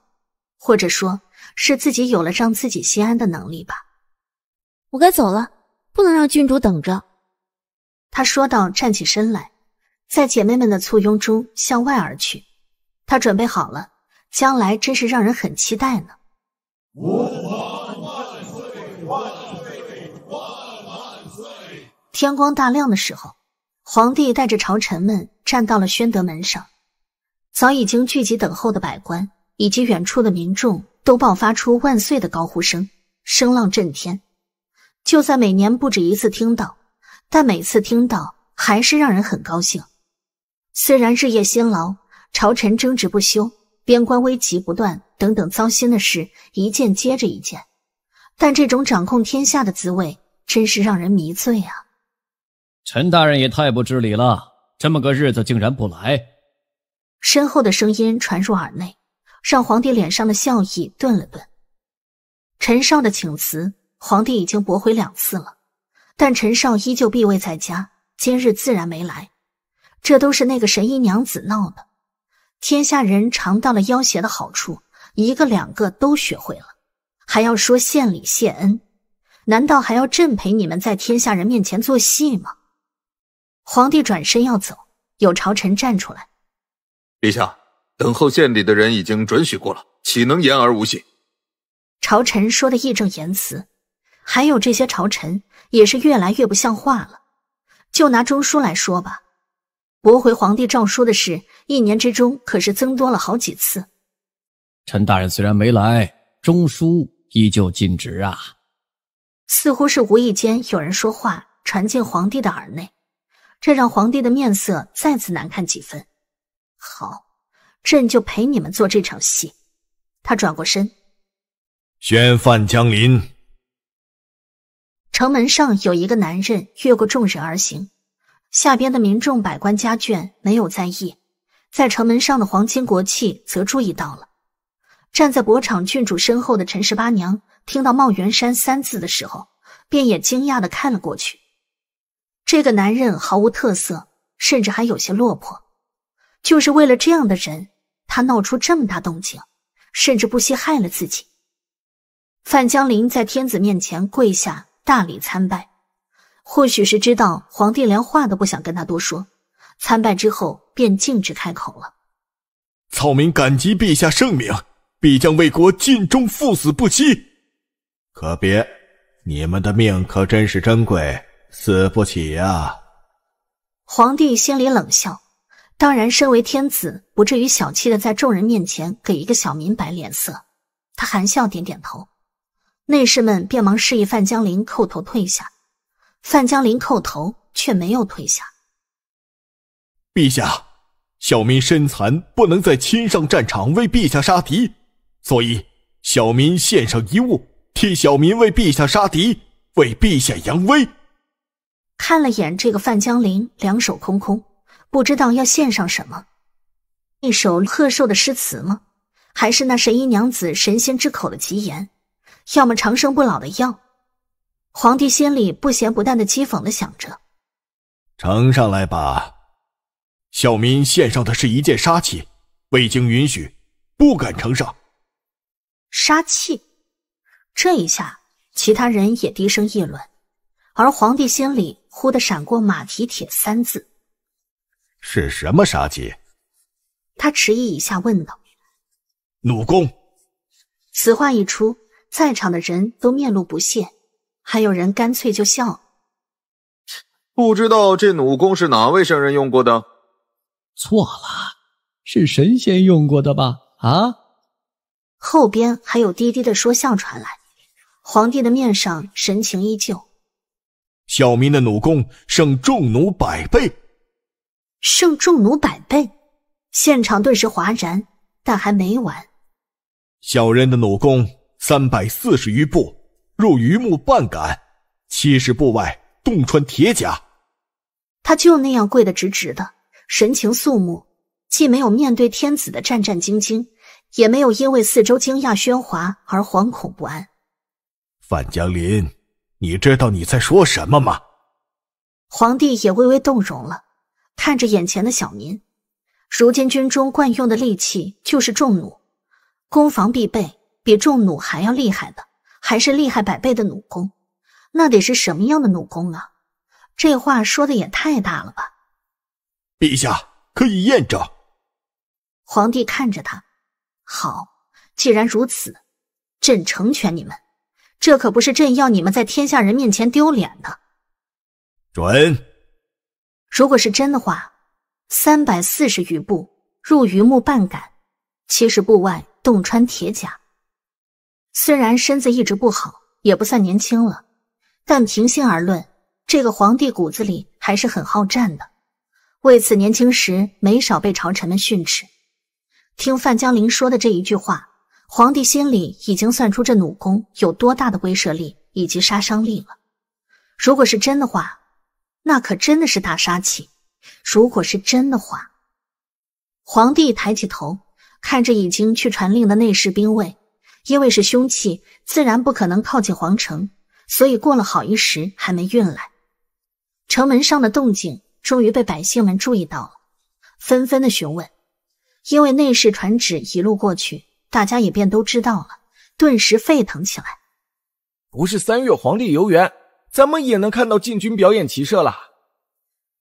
或者说，是自己有了让自己心安的能力吧。我该走了，不能让郡主等着。他说道，站起身来，在姐妹们的簇拥中向外而去。他准备好了，将来真是让人很期待呢。我。天光大亮的时候，皇帝带着朝臣们站到了宣德门上，早已经聚集等候的百官以及远处的民众都爆发出“万岁”的高呼声，声浪震天。就算每年不止一次听到，但每次听到还是让人很高兴。虽然日夜辛劳，朝臣争执不休，边关危急不断，等等糟心的事一件接着一件，但这种掌控天下的滋味真是让人迷醉啊！陈大人也太不知礼了，这么个日子竟然不来。身后的声音传入耳内，让皇帝脸上的笑意顿了顿。陈少的请辞，皇帝已经驳回两次了，但陈少依旧避位在家，今日自然没来。这都是那个神医娘子闹的。天下人尝到了妖邪的好处，一个两个都学会了，还要说献礼谢恩，难道还要朕陪你们在天下人面前做戏吗？皇帝转身要走，有朝臣站出来：“陛下，等候献礼的人已经准许过了，岂能言而无信？”朝臣说的义正言辞，还有这些朝臣也是越来越不像话了。就拿中书来说吧，驳回皇帝诏书的事，一年之中可是增多了好几次。陈大人虽然没来，中书依旧尽职啊。似乎是无意间有人说话传进皇帝的耳内。这让皇帝的面色再次难看几分。好，朕就陪你们做这场戏。他转过身，宣范江临。城门上有一个男人越过众人而行，下边的民众、百官家眷没有在意，在城门上的皇亲国戚则注意到了。站在博场郡主身后的陈十八娘听到“茂元山”三字的时候，便也惊讶的看了过去。这个男人毫无特色，甚至还有些落魄。就是为了这样的人，他闹出这么大动静，甚至不惜害了自己。范江林在天子面前跪下，大礼参拜。或许是知道皇帝连话都不想跟他多说，参拜之后便径直开口了：“草民感激陛下圣明，必将为国尽忠，赴死不惜。”可别，你们的命可真是珍贵。”死不起呀！皇帝心里冷笑。当然，身为天子，不至于小气的在众人面前给一个小民摆脸色。他含笑点点头，内侍们便忙示意范江林叩头退下。范江林叩头，却没有退下。陛下，小民身残，不能再亲上战场为陛下杀敌，所以小民献上一物，替小民为陛下杀敌，为陛下扬威。看了眼这个范江林，两手空空，不知道要献上什么？一首贺寿的诗词吗？还是那神医娘子神仙之口的吉言？要么长生不老的药？皇帝心里不咸不淡的讥讽的想着：“呈上来吧，小民献上的是一件杀器，未经允许，不敢呈上。”杀器！这一下，其他人也低声议论，而皇帝心里。忽的闪过“马蹄铁”三字，是什么杀机？他迟疑一下问道：“弩弓。”此话一出，在场的人都面露不屑，还有人干脆就笑了。不知道这弩弓是哪位圣人用过的？错了，是神仙用过的吧？啊！后边还有低低的说笑传来，皇帝的面上神情依旧。小民的弩弓胜重弩百倍，胜重弩百倍，现场顿时哗然。但还没完，小人的弩弓三百四十余步入榆木半杆，七十步外洞穿铁甲。他就那样跪得直直的，神情肃穆，既没有面对天子的战战兢兢，也没有因为四周惊讶喧哗而惶恐不安。范江林。你知道你在说什么吗？皇帝也微微动容了，看着眼前的小民。如今军中惯用的利器就是重弩，攻防必备。比重弩还要厉害的，还是厉害百倍的弩弓。那得是什么样的弩弓啊？这话说的也太大了吧！陛下可以验证。皇帝看着他，好，既然如此，朕成全你们。这可不是朕要你们在天下人面前丢脸的。准。如果是真的话，三百四十余步入榆木半杆，七十步外洞穿铁甲。虽然身子一直不好，也不算年轻了，但平心而论，这个皇帝骨子里还是很好战的。为此，年轻时没少被朝臣们训斥。听范江林说的这一句话。皇帝心里已经算出这弩弓有多大的威慑力以及杀伤力了。如果是真的话，那可真的是大杀器。如果是真的话，皇帝抬起头看着已经去传令的内侍兵卫，因为是凶器，自然不可能靠近皇城，所以过了好一时还没运来。城门上的动静终于被百姓们注意到了，纷纷的询问。因为内侍传旨一路过去。大家也便都知道了，顿时沸腾起来。不是三月皇帝游园，咱们也能看到禁军表演骑射了。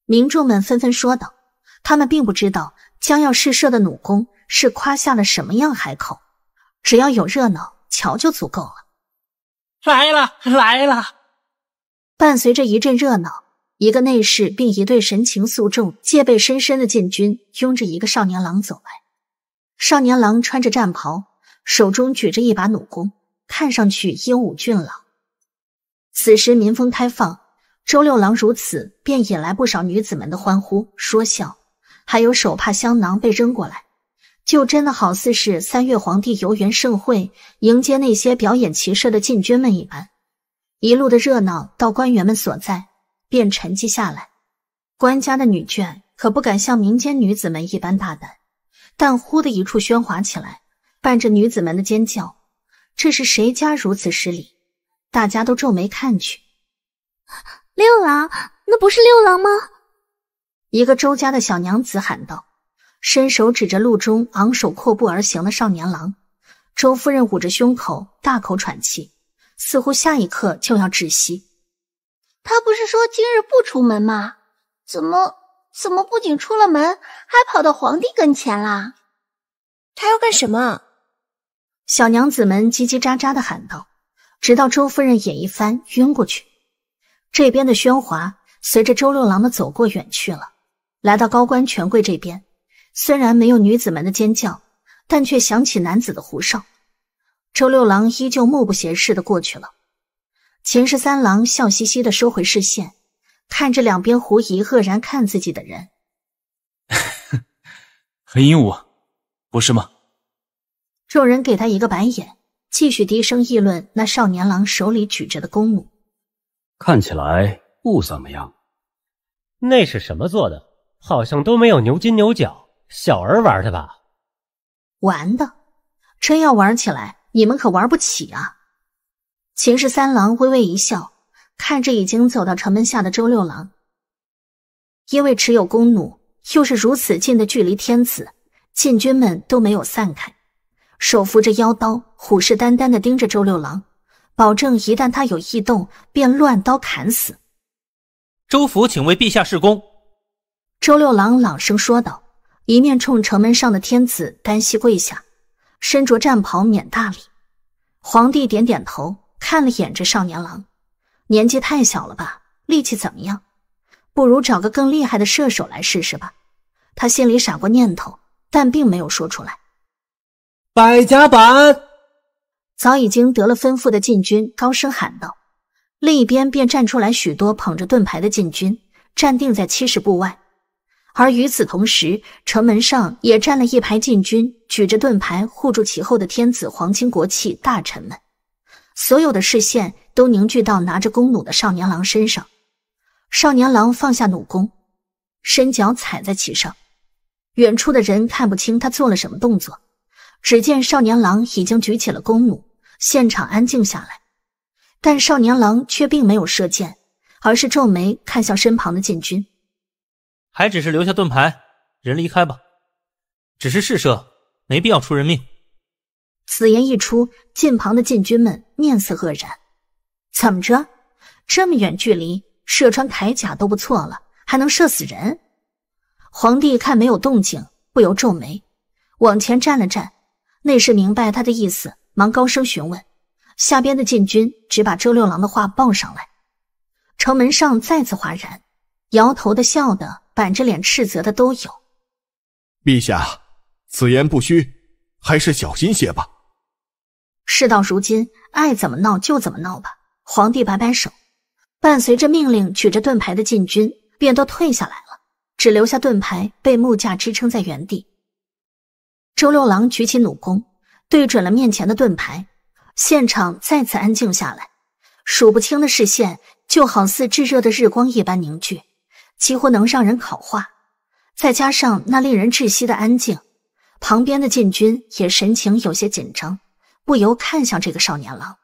民众们纷纷说道，他们并不知道将要试射的弩弓是夸下了什么样海口，只要有热闹瞧就足够了。来了，来了！伴随着一阵热闹，一个内侍并一对神情肃重、戒备深深的禁军拥着一个少年郎走来。少年郎穿着战袍，手中举着一把弩弓，看上去英武俊朗。此时民风开放，周六郎如此，便引来不少女子们的欢呼、说笑，还有手帕、香囊被扔过来，就真的好似是三月皇帝游园盛会，迎接那些表演骑射的禁军们一般。一路的热闹到官员们所在，便沉寂下来。官家的女眷可不敢像民间女子们一般大胆。但忽的一处喧哗起来，伴着女子们的尖叫，这是谁家如此失礼？大家都皱眉看去。六郎，那不是六郎吗？一个周家的小娘子喊道，伸手指着路中昂首阔步而行的少年郎。周夫人捂着胸口，大口喘气，似乎下一刻就要窒息。他不是说今日不出门吗？怎么？怎么不仅出了门，还跑到皇帝跟前啦？他要干什么？小娘子们叽叽喳喳的喊道。直到周夫人眼一翻，晕过去。这边的喧哗随着周六郎的走过远去了。来到高官权贵这边，虽然没有女子们的尖叫，但却响起男子的胡哨。周六郎依旧目不斜视的过去了。秦氏三郎笑嘻嘻的收回视线。看着两边狐疑愕然看自己的人，很英武，不是吗？众人给他一个白眼，继续低声议论那少年郎手里举着的弓弩，看起来不怎么样。那是什么做的？好像都没有牛筋牛角，小儿玩的吧？玩的，真要玩起来，你们可玩不起啊！秦氏三郎微微一笑。看着已经走到城门下的周六郎，因为持有弓弩，又是如此近的距离，天子禁军们都没有散开，手扶着腰刀，虎视眈眈的盯着周六郎，保证一旦他有异动，便乱刀砍死。周福，请为陛下试功。周六郎朗声说道，一面冲城门上的天子单膝跪下，身着战袍，免大礼。皇帝点点头，看了眼这少年郎。年纪太小了吧，力气怎么样？不如找个更厉害的射手来试试吧。他心里闪过念头，但并没有说出来。百家板，早已经得了吩咐的禁军高声喊道。另一边便站出来许多捧着盾牌的禁军，站定在七十步外。而与此同时，城门上也站了一排禁军，举着盾牌护住其后的天子、皇亲国戚、大臣们。所有的视线都凝聚到拿着弓弩的少年郎身上。少年郎放下弩弓，伸脚踩在其上。远处的人看不清他做了什么动作，只见少年郎已经举起了弓弩。现场安静下来，但少年郎却并没有射箭，而是皱眉看向身旁的禁军：“还只是留下盾牌，人离开吧。只是试射，没必要出人命。”此言一出，近旁的禁军们面色愕然。怎么着？这么远距离，射穿铠甲都不错了，还能射死人？皇帝看没有动静，不由皱眉，往前站了站。内侍明白他的意思，忙高声询问。下边的禁军只把周六郎的话报上来。城门上再次哗然，摇头的、笑的、板着脸斥责的都有。陛下，此言不虚，还是小心些吧。事到如今，爱怎么闹就怎么闹吧。皇帝摆摆手，伴随着命令，举着盾牌的禁军便都退下来了，只留下盾牌被木架支撑在原地。周六郎举起弩弓，对准了面前的盾牌。现场再次安静下来，数不清的视线就好似炙热的日光一般凝聚，几乎能让人烤化。再加上那令人窒息的安静，旁边的禁军也神情有些紧张。不由看向这个少年郎。